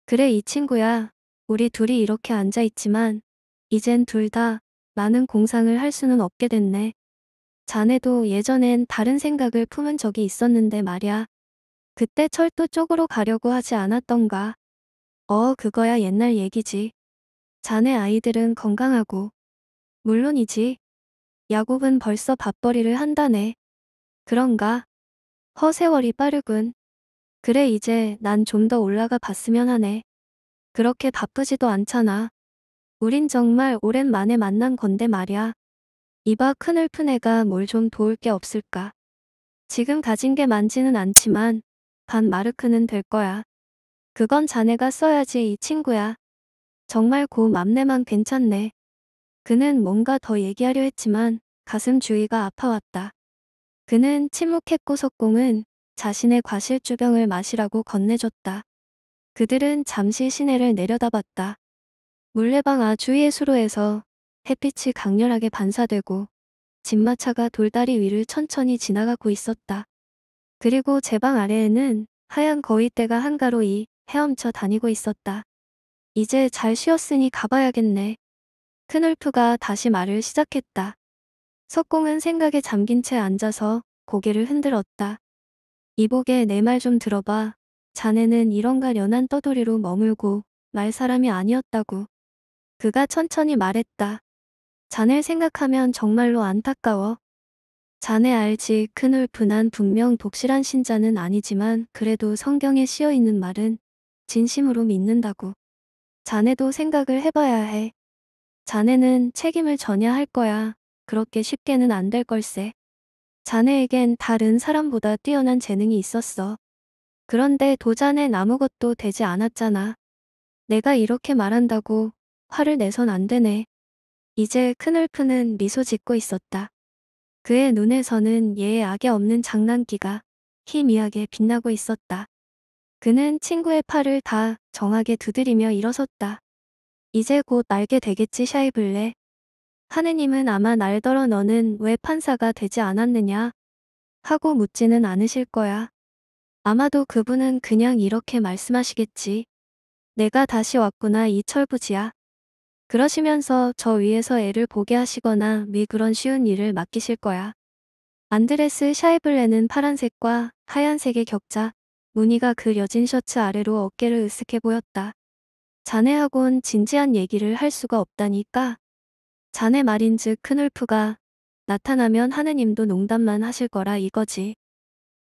그래 이 친구야. 우리 둘이 이렇게 앉아있지만 이젠 둘 다 많은 공상을 할 수는 없게 됐네. 자네도 예전엔 다른 생각을 품은 적이 있었는데 말야. 그때 철도 쪽으로 가려고 하지 않았던가. 어 그거야 옛날 얘기지. 자네 아이들은 건강하고 물론이지 야곱은 벌써 밥벌이를 한다네. 그런가? 허 세월이 빠르군. 그래 이제 난 좀 더 올라가 봤으면 하네. 그렇게 바쁘지도 않잖아. 우린 정말 오랜만에 만난 건데 말야. 이봐 큰을픈 애가 뭘 좀 도울 게 없을까. 지금 가진 게 많지는 않지만 반 마르크는 될 거야. 그건 자네가 써야지 이 친구야. 정말 고 맘내만 괜찮네. 그는 뭔가 더 얘기하려 했지만 가슴 주위가 아파왔다. 그는 침묵했고 석공은 자신의 과실주병을 마시라고 건네줬다. 그들은 잠시 시내를 내려다봤다. 물레방 아주위의 수로에서 햇빛이 강렬하게 반사되고 집마차가 돌다리 위를 천천히 지나가고 있었다. 그리고 제 방 아래에는 하얀 거위떼가 한가로이 헤엄쳐 다니고 있었다. 이제 잘 쉬었으니 가봐야겠네. 큰놀프가 다시 말을 시작했다. 석공은 생각에 잠긴 채 앉아서 고개를 흔들었다. 이복에 내 말 좀 들어봐. 자네는 이런가 연한 떠돌이로 머물고 말 사람이 아니었다고. 그가 천천히 말했다. 자넬 생각하면 정말로 안타까워. 자네 알지 큰놀프난 분명 독실한 신자는 아니지만 그래도 성경에 씌어있는 말은 진심으로 믿는다고. 자네도 생각을 해봐야 해. 자네는 책임을 전야할 거야. 그렇게 쉽게는 안 될 걸세. 자네에겐 다른 사람보다 뛰어난 재능이 있었어. 그런데 도자엔 아무것도 되지 않았잖아. 내가 이렇게 말한다고 화를 내선 안 되네. 이제 큰늘프는 미소 짓고 있었다. 그의 눈에서는 예의 악에 없는 장난기가 희미하게 빛나고 있었다. 그는 친구의 팔을 다 정하게 두드리며 일어섰다. 이제 곧 알게 되겠지 샤이블레. 하느님은 아마 날더러 너는 왜 판사가 되지 않았느냐 하고 묻지는 않으실 거야. 아마도 그분은 그냥 이렇게 말씀하시겠지. 내가 다시 왔구나 이 철부지야. 그러시면서 저 위에서 애를 보게 하시거나 미 그런 쉬운 일을 맡기실 거야. 안드레스 샤이블레는 파란색과 하얀색의 격자, 무늬가 그려진 셔츠 아래로 어깨를 으쓱해 보였다. 자네하곤 진지한 얘기를 할 수가 없다니까. 자네 말인즉 큰울프가 나타나면 하느님도 농담만 하실 거라 이거지.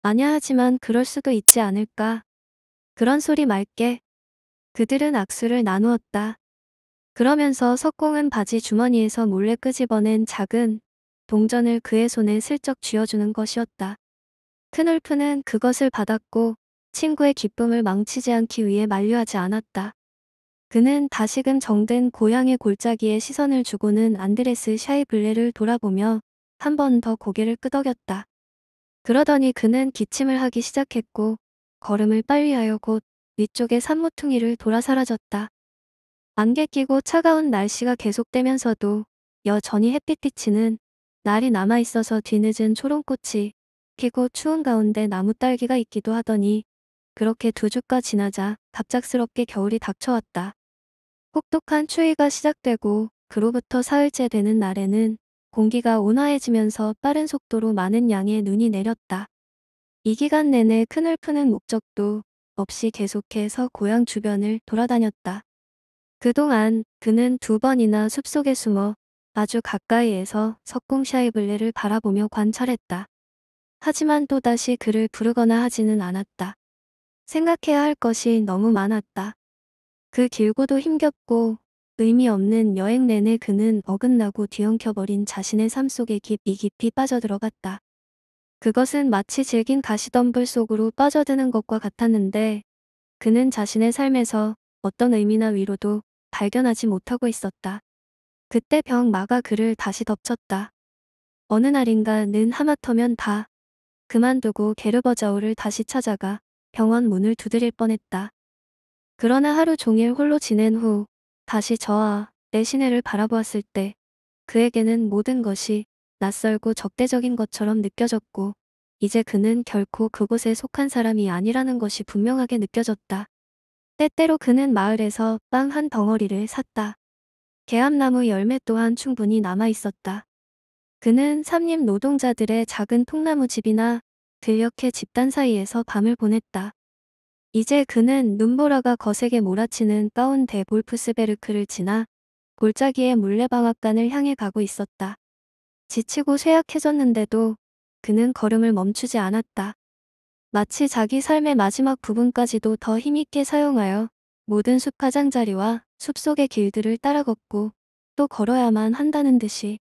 아냐 하지만 그럴 수도 있지 않을까. 그런 소리 말게. 그들은 악수를 나누었다. 그러면서 석공은 바지 주머니에서 몰래 끄집어낸 작은 동전을 그의 손에 슬쩍 쥐어주는 것이었다. 큰울프는 그것을 받았고 친구의 기쁨을 망치지 않기 위해 만류하지 않았다. 그는 다시금 정든 고향의 골짜기에 시선을 주고는 안드레스 샤이블레를 돌아보며 한 번 더 고개를 끄덕였다. 그러더니 그는 기침을 하기 시작했고 걸음을 빨리하여 곧 위쪽의 산모퉁이를 돌아 사라졌다. 안개 끼고 차가운 날씨가 계속되면서도 여전히 햇빛 비치는 날이 남아있어서 뒤늦은 초롱꽃이 피고 추운 가운데 나무 딸기가 있기도 하더니 그렇게 두 주가 지나자 갑작스럽게 겨울이 닥쳐왔다. 혹독한 추위가 시작되고 그로부터 사흘째 되는 날에는 공기가 온화해지면서 빠른 속도로 많은 양의 눈이 내렸다. 이 기간 내내 큰을 푸는 목적도 없이 계속해서 고향 주변을 돌아다녔다. 그동안 그는 두 번이나 숲속에 숨어 아주 가까이에서 석궁샤이블레를 바라보며 관찰했다. 하지만 또다시 그를 부르거나 하지는 않았다. 생각해야 할 것이 너무 많았다. 그 길고도 힘겹고 의미 없는 여행 내내 그는 어긋나고 뒤엉켜버린 자신의 삶 속에 깊이 깊이 빠져들어갔다. 그것은 마치 질긴 가시덤불 속으로 빠져드는 것과 같았는데 그는 자신의 삶에서 어떤 의미나 위로도 발견하지 못하고 있었다. 그때 병마가 그를 다시 덮쳤다. 어느 날인가 는 하마터면 다 그만두고 게르버자오를 다시 찾아가 병원 문을 두드릴 뻔했다. 그러나 하루 종일 홀로 지낸 후 다시 저와 내 시내를 바라보았을 때 그에게는 모든 것이 낯설고 적대적인 것처럼 느껴졌고 이제 그는 결코 그곳에 속한 사람이 아니라는 것이 분명하게 느껴졌다. 때때로 그는 마을에서 빵 한 덩어리를 샀다. 개암나무 열매 또한 충분히 남아 있었다. 그는 삼림 노동자들의 작은 통나무 집이나 들녘의 집단 사이에서 밤을 보냈다. 이제 그는 눈보라가 거세게 몰아치는 가운데 볼프스베르크를 지나 골짜기의 물레방앗간을 향해 가고 있었다. 지치고 쇠약해졌는데도 그는 걸음을 멈추지 않았다. 마치 자기 삶의 마지막 부분까지도 더 힘있게 사용하여 모든 숲가장자리와 숲속의 길들을 따라 걷고 또 걸어야만 한다는 듯이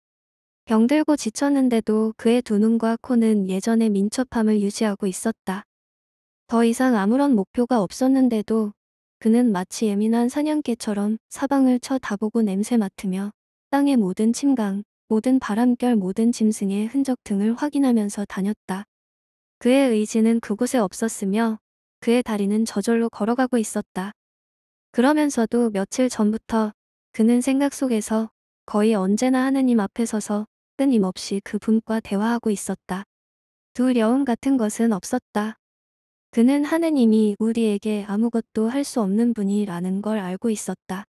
병들고 지쳤는데도 그의 두 눈과 코는 예전의 민첩함을 유지하고 있었다. 더 이상 아무런 목표가 없었는데도 그는 마치 예민한 사냥개처럼 사방을 쳐다보고 냄새 맡으며 땅의 모든 침강, 모든 바람결, 모든 짐승의 흔적 등을 확인하면서 다녔다. 그의 의지는 그곳에 없었으며 그의 다리는 저절로 걸어가고 있었다. 그러면서도 며칠 전부터 그는 생각 속에서 거의 언제나 하느님 앞에 서서 끊임없이 그분과 대화하고 있었다. 두려움 같은 것은 없었다. 그는 하느님이 우리에게 아무것도 할 수 없는 분이라는 걸 알고 있었다.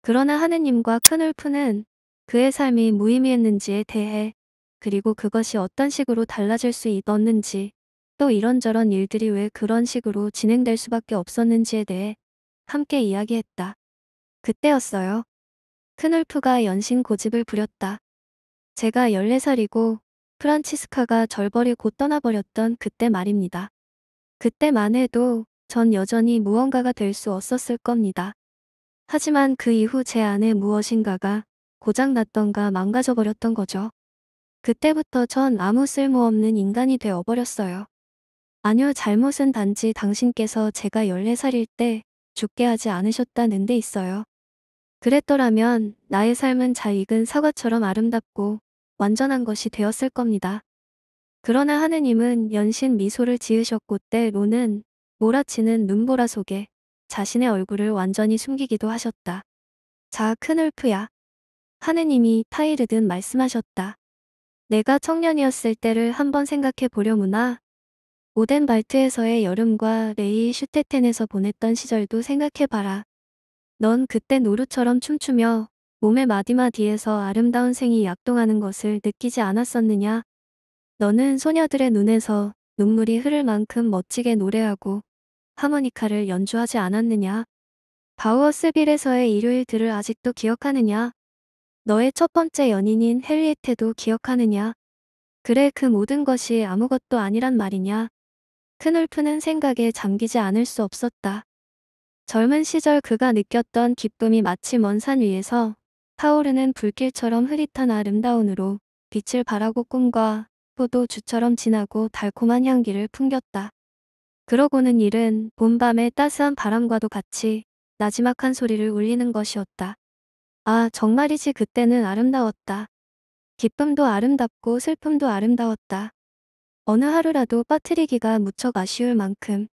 그러나 하느님과 큰놀프는 그의 삶이 무의미했는지에 대해 그리고 그것이 어떤 식으로 달라질 수 있었는지 또 이런저런 일들이 왜 그런 식으로 진행될 수밖에 없었는지에 대해 함께 이야기했다. 그때였어요. 큰놀프가 연신 고집을 부렸다. 제가 14살이고 프란치스카가 절벌이 곧 떠나버렸던 그때 말입니다. 그때만 해도 전 여전히 무언가가 될 수 없었을 겁니다. 하지만 그 이후 제 안에 무엇인가가 고장났던가 망가져버렸던 거죠. 그때부터 전 아무 쓸모없는 인간이 되어버렸어요. 아니요 잘못은 단지 당신께서 제가 14살일 때 죽게 하지 않으셨다는 데 있어요. 그랬더라면 나의 삶은 잘 익은 사과처럼 아름답고 완전한 것이 되었을 겁니다. 그러나 하느님은 연신 미소를 지으셨고 때로는 몰아치는 눈보라 속에 자신의 얼굴을 완전히 숨기기도 하셨다. 자, 큰울프야. 하느님이 타이르든 말씀하셨다. 내가 청년이었을 때를 한번 생각해 보려무나. 오덴 발트에서의 여름과 레이 슈테텐에서 보냈던 시절도 생각해봐라. 넌 그때 노루처럼 춤추며 몸의 마디마디에서 아름다운 생이 약동하는 것을 느끼지 않았었느냐? 너는 소녀들의 눈에서 눈물이 흐를 만큼 멋지게 노래하고 하모니카를 연주하지 않았느냐? 바우어스빌에서의 일요일들을 아직도 기억하느냐? 너의 첫 번째 연인인 헨리에테도 기억하느냐? 그래 그 모든 것이 아무것도 아니란 말이냐? 큰울프는 생각에 잠기지 않을 수 없었다. 젊은 시절 그가 느꼈던 기쁨이 마치 먼 산 위에서 타오르는 불길처럼 흐릿한 아름다운으로 빛을 바라고 꿈과 식부도 주처럼 진하고 달콤한 향기를 풍겼다. 그러고는 일은 봄밤의 따스한 바람과도 같이 나지막한 소리를 울리는 것이었다. 아 정말이지 그때는 아름다웠다. 기쁨도 아름답고 슬픔도 아름다웠다. 어느 하루라도 빠뜨리기가 무척 아쉬울 만큼.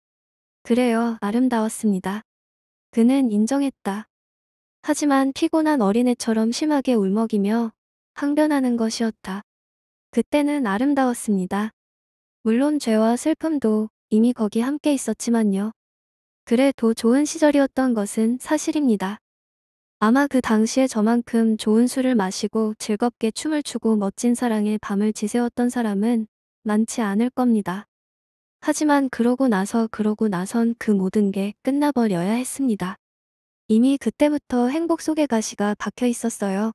그래요 아름다웠습니다. 그는 인정했다. 하지만 피곤한 어린애처럼 심하게 울먹이며 항변하는 것이었다. 그때는 아름다웠습니다. 물론 죄와 슬픔도 이미 거기 함께 있었지만요. 그래도 좋은 시절이었던 것은 사실입니다. 아마 그 당시에 저만큼 좋은 술을 마시고 즐겁게 춤을 추고 멋진 사랑의 밤을 지새웠던 사람은 많지 않을 겁니다. 하지만 그러고 나서 그러고 나선 그 모든 게 끝나버려야 했습니다. 이미 그때부터 행복 속의 가시가 박혀 있었어요.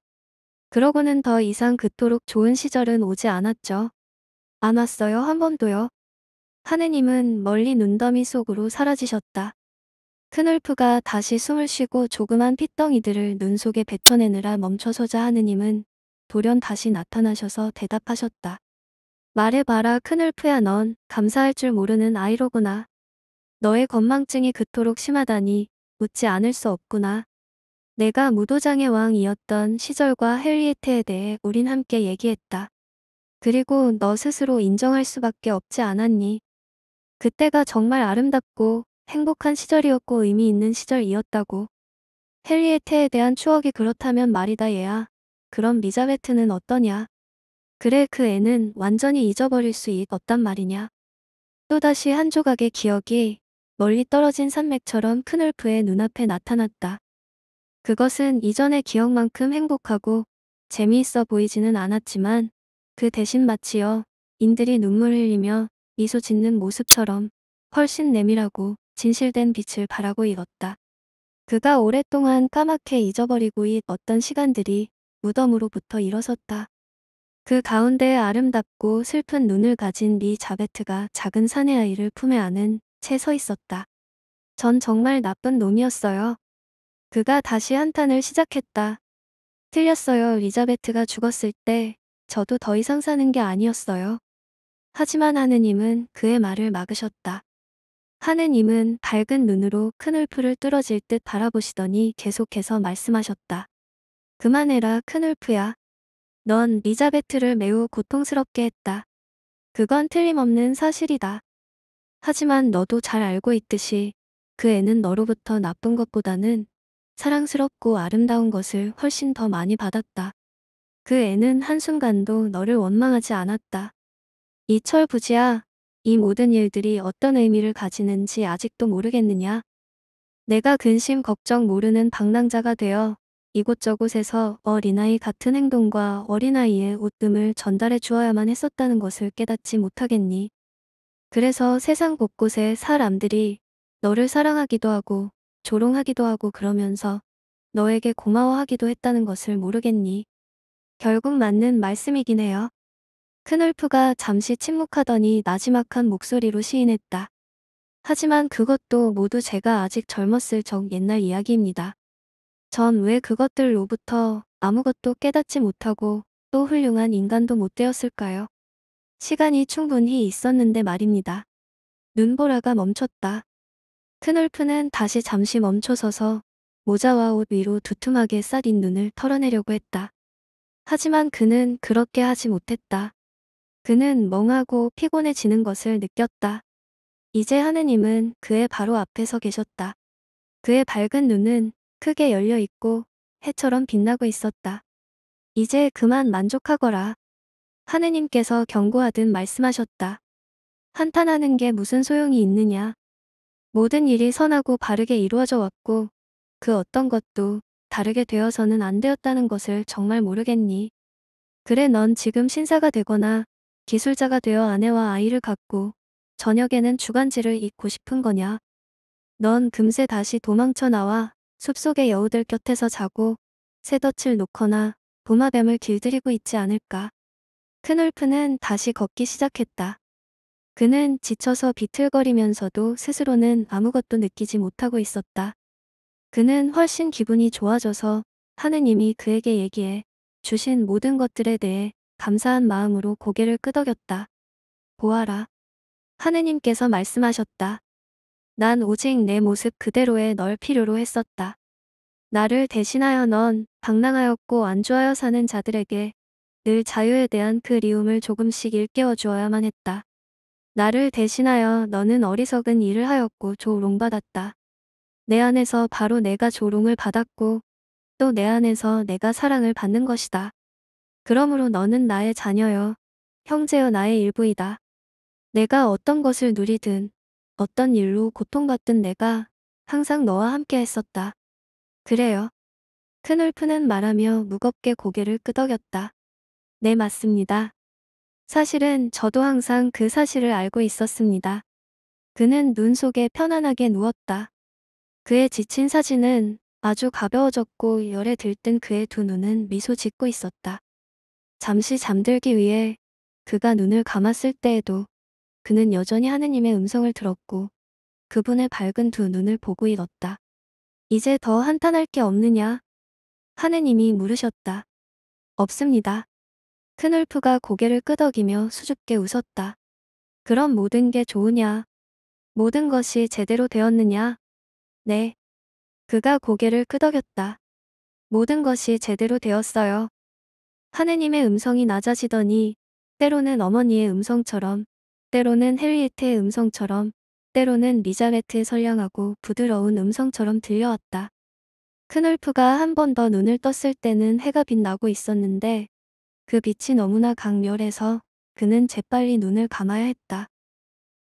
그러고는 더 이상 그토록 좋은 시절은 오지 않았죠. 안 왔어요 한 번도요. 하느님은 멀리 눈더미 속으로 사라지셨다. 큰울프가 다시 숨을 쉬고 조그만 핏덩이들을 눈 속에 뱉어내느라 멈춰서자 하느님은 돌연 다시 나타나셔서 대답하셨다. 말해봐라 큰울프야 넌 감사할 줄 모르는 아이로구나. 너의 건망증이 그토록 심하다니 웃지 않을 수 없구나. 내가 무도장의 왕이었던 시절과 헨리에트에 대해 우린 함께 얘기했다. 그리고 너 스스로 인정할 수밖에 없지 않았니? 그때가 정말 아름답고 행복한 시절이었고 의미 있는 시절이었다고. 헨리에트에 대한 추억이 그렇다면 말이다 얘야. 그럼 리자베트는 어떠냐? 그래 그 애는 완전히 잊어버릴 수 있었단 말이냐. 또다시 한 조각의 기억이 멀리 떨어진 산맥처럼 큰 울프의 눈앞에 나타났다. 그것은 이전의 기억만큼 행복하고 재미있어 보이지는 않았지만 그 대신 마치여 인들이 눈물 흘리며 미소 짓는 모습처럼 훨씬 내밀하고 진실된 빛을 바라고 익었다 그가 오랫동안 까맣게 잊어버리고 있었던 시간들이 무덤으로부터 일어섰다. 그 가운데 아름답고 슬픈 눈을 가진 리 자베트가 작은 사내 아이를 품에 안은 채 서 있었다. 전 정말 나쁜 놈이었어요. 그가 다시 한탄을 시작했다. 틀렸어요. 리자베트가 죽었을 때 저도 더 이상 사는 게 아니었어요. 하지만 하느님은 그의 말을 막으셨다. 하느님은 밝은 눈으로 큰 울프를 뚫어질 듯 바라보시더니 계속해서 말씀하셨다. 그만해라 큰 울프야. 넌 리자베트를 매우 고통스럽게 했다. 그건 틀림없는 사실이다. 하지만 너도 잘 알고 있듯이 그 애는 너로부터 나쁜 것보다는 사랑스럽고 아름다운 것을 훨씬 더 많이 받았다. 그 애는 한순간도 너를 원망하지 않았다. 이철 부지야, 이 모든 일들이 어떤 의미를 가지는지 아직도 모르겠느냐? 내가 근심 걱정 모르는 방랑자가 되어 이곳저곳에서 어린아이 같은 행동과 어린아이의 웃음을 전달해 주어야만 했었다는 것을 깨닫지 못하겠니? 그래서 세상 곳곳에 사람들이 너를 사랑하기도 하고 조롱하기도 하고 그러면서 너에게 고마워하기도 했다는 것을 모르겠니? 결국 맞는 말씀이긴 해요. 크놀프가 잠시 침묵하더니 나지막한 목소리로 시인했다. 하지만 그것도 모두 제가 아직 젊었을 적 옛날 이야기입니다. 전 왜 그것들로부터 아무것도 깨닫지 못하고 또 훌륭한 인간도 못 되었을까요? 시간이 충분히 있었는데 말입니다. 눈보라가 멈췄다. 트놀프는 다시 잠시 멈춰서서 모자와 옷 위로 두툼하게 쌓인 눈을 털어내려고 했다. 하지만 그는 그렇게 하지 못했다. 그는 멍하고 피곤해지는 것을 느꼈다. 이제 하느님은 그의 바로 앞에서 계셨다. 그의 밝은 눈은 크게 열려 있고 해처럼 빛나고 있었다. 이제 그만 만족하거라. 하느님께서 경고하듯 말씀하셨다. 한탄하는 게 무슨 소용이 있느냐. 모든 일이 선하고 바르게 이루어져 왔고 그 어떤 것도 다르게 되어서는 안 되었다는 것을 정말 모르겠니? 그래 넌 지금 신사가 되거나 기술자가 되어 아내와 아이를 갖고 저녁에는 주간지를 잊고 싶은 거냐? 넌 금세 다시 도망쳐 나와 숲속의 여우들 곁에서 자고 새덫을 놓거나 도마뱀을 길들이고 있지 않을까? 큰 울프는 다시 걷기 시작했다. 그는 지쳐서 비틀거리면서도 스스로는 아무것도 느끼지 못하고 있었다. 그는 훨씬 기분이 좋아져서 하느님이 그에게 얘기해 주신 모든 것들에 대해 감사한 마음으로 고개를 끄덕였다. 보아라. 하느님께서 말씀하셨다. 난 오직 내 모습 그대로의 널 필요로 했었다. 나를 대신하여 넌 방랑하였고 안주하여 사는 자들에게 늘 자유에 대한 그 리움을 조금씩 일깨워 주어야만 했다. 나를 대신하여 너는 어리석은 일을 하였고 조롱받았다. 내 안에서 바로 내가 조롱을 받았고 또 내 안에서 내가 사랑을 받는 것이다. 그러므로 너는 나의 자녀여, 형제여 나의 일부이다. 내가 어떤 것을 누리든 어떤 일로 고통받든 내가 항상 너와 함께 했었다. 그래요. 큰 울프는 말하며 무겁게 고개를 끄덕였다. 네 맞습니다. 사실은 저도 항상 그 사실을 알고 있었습니다. 그는 눈 속에 편안하게 누웠다. 그의 지친 사진은 아주 가벼워졌고 열에 들뜬 그의 두 눈은 미소 짓고 있었다. 잠시 잠들기 위해 그가 눈을 감았을 때에도 그는 여전히 하느님의 음성을 들었고 그분의 밝은 두 눈을 보고 있었다. 이제 더 한탄할 게 없느냐? 하느님이 물으셨다. 없습니다. 크놀프가 고개를 끄덕이며 수줍게 웃었다. 그럼 모든 게 좋으냐? 모든 것이 제대로 되었느냐? 네. 그가 고개를 끄덕였다. 모든 것이 제대로 되었어요. 하느님의 음성이 낮아지더니 때로는 어머니의 음성처럼 때로는 헨리에트의 음성처럼 때로는 리자베트의 선량하고 부드러운 음성처럼 들려왔다. 크놀프가 한 번 더 눈을 떴을 때는 해가 빛나고 있었는데 그 빛이 너무나 강렬해서 그는 재빨리 눈을 감아야 했다.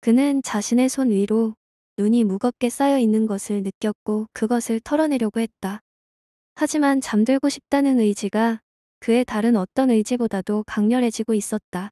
그는 자신의 손 위로 눈이 무겁게 쌓여 있는 것을 느꼈고 그것을 털어내려고 했다. 하지만 잠들고 싶다는 의지가 그의 다른 어떤 의지보다도 강렬해지고 있었다.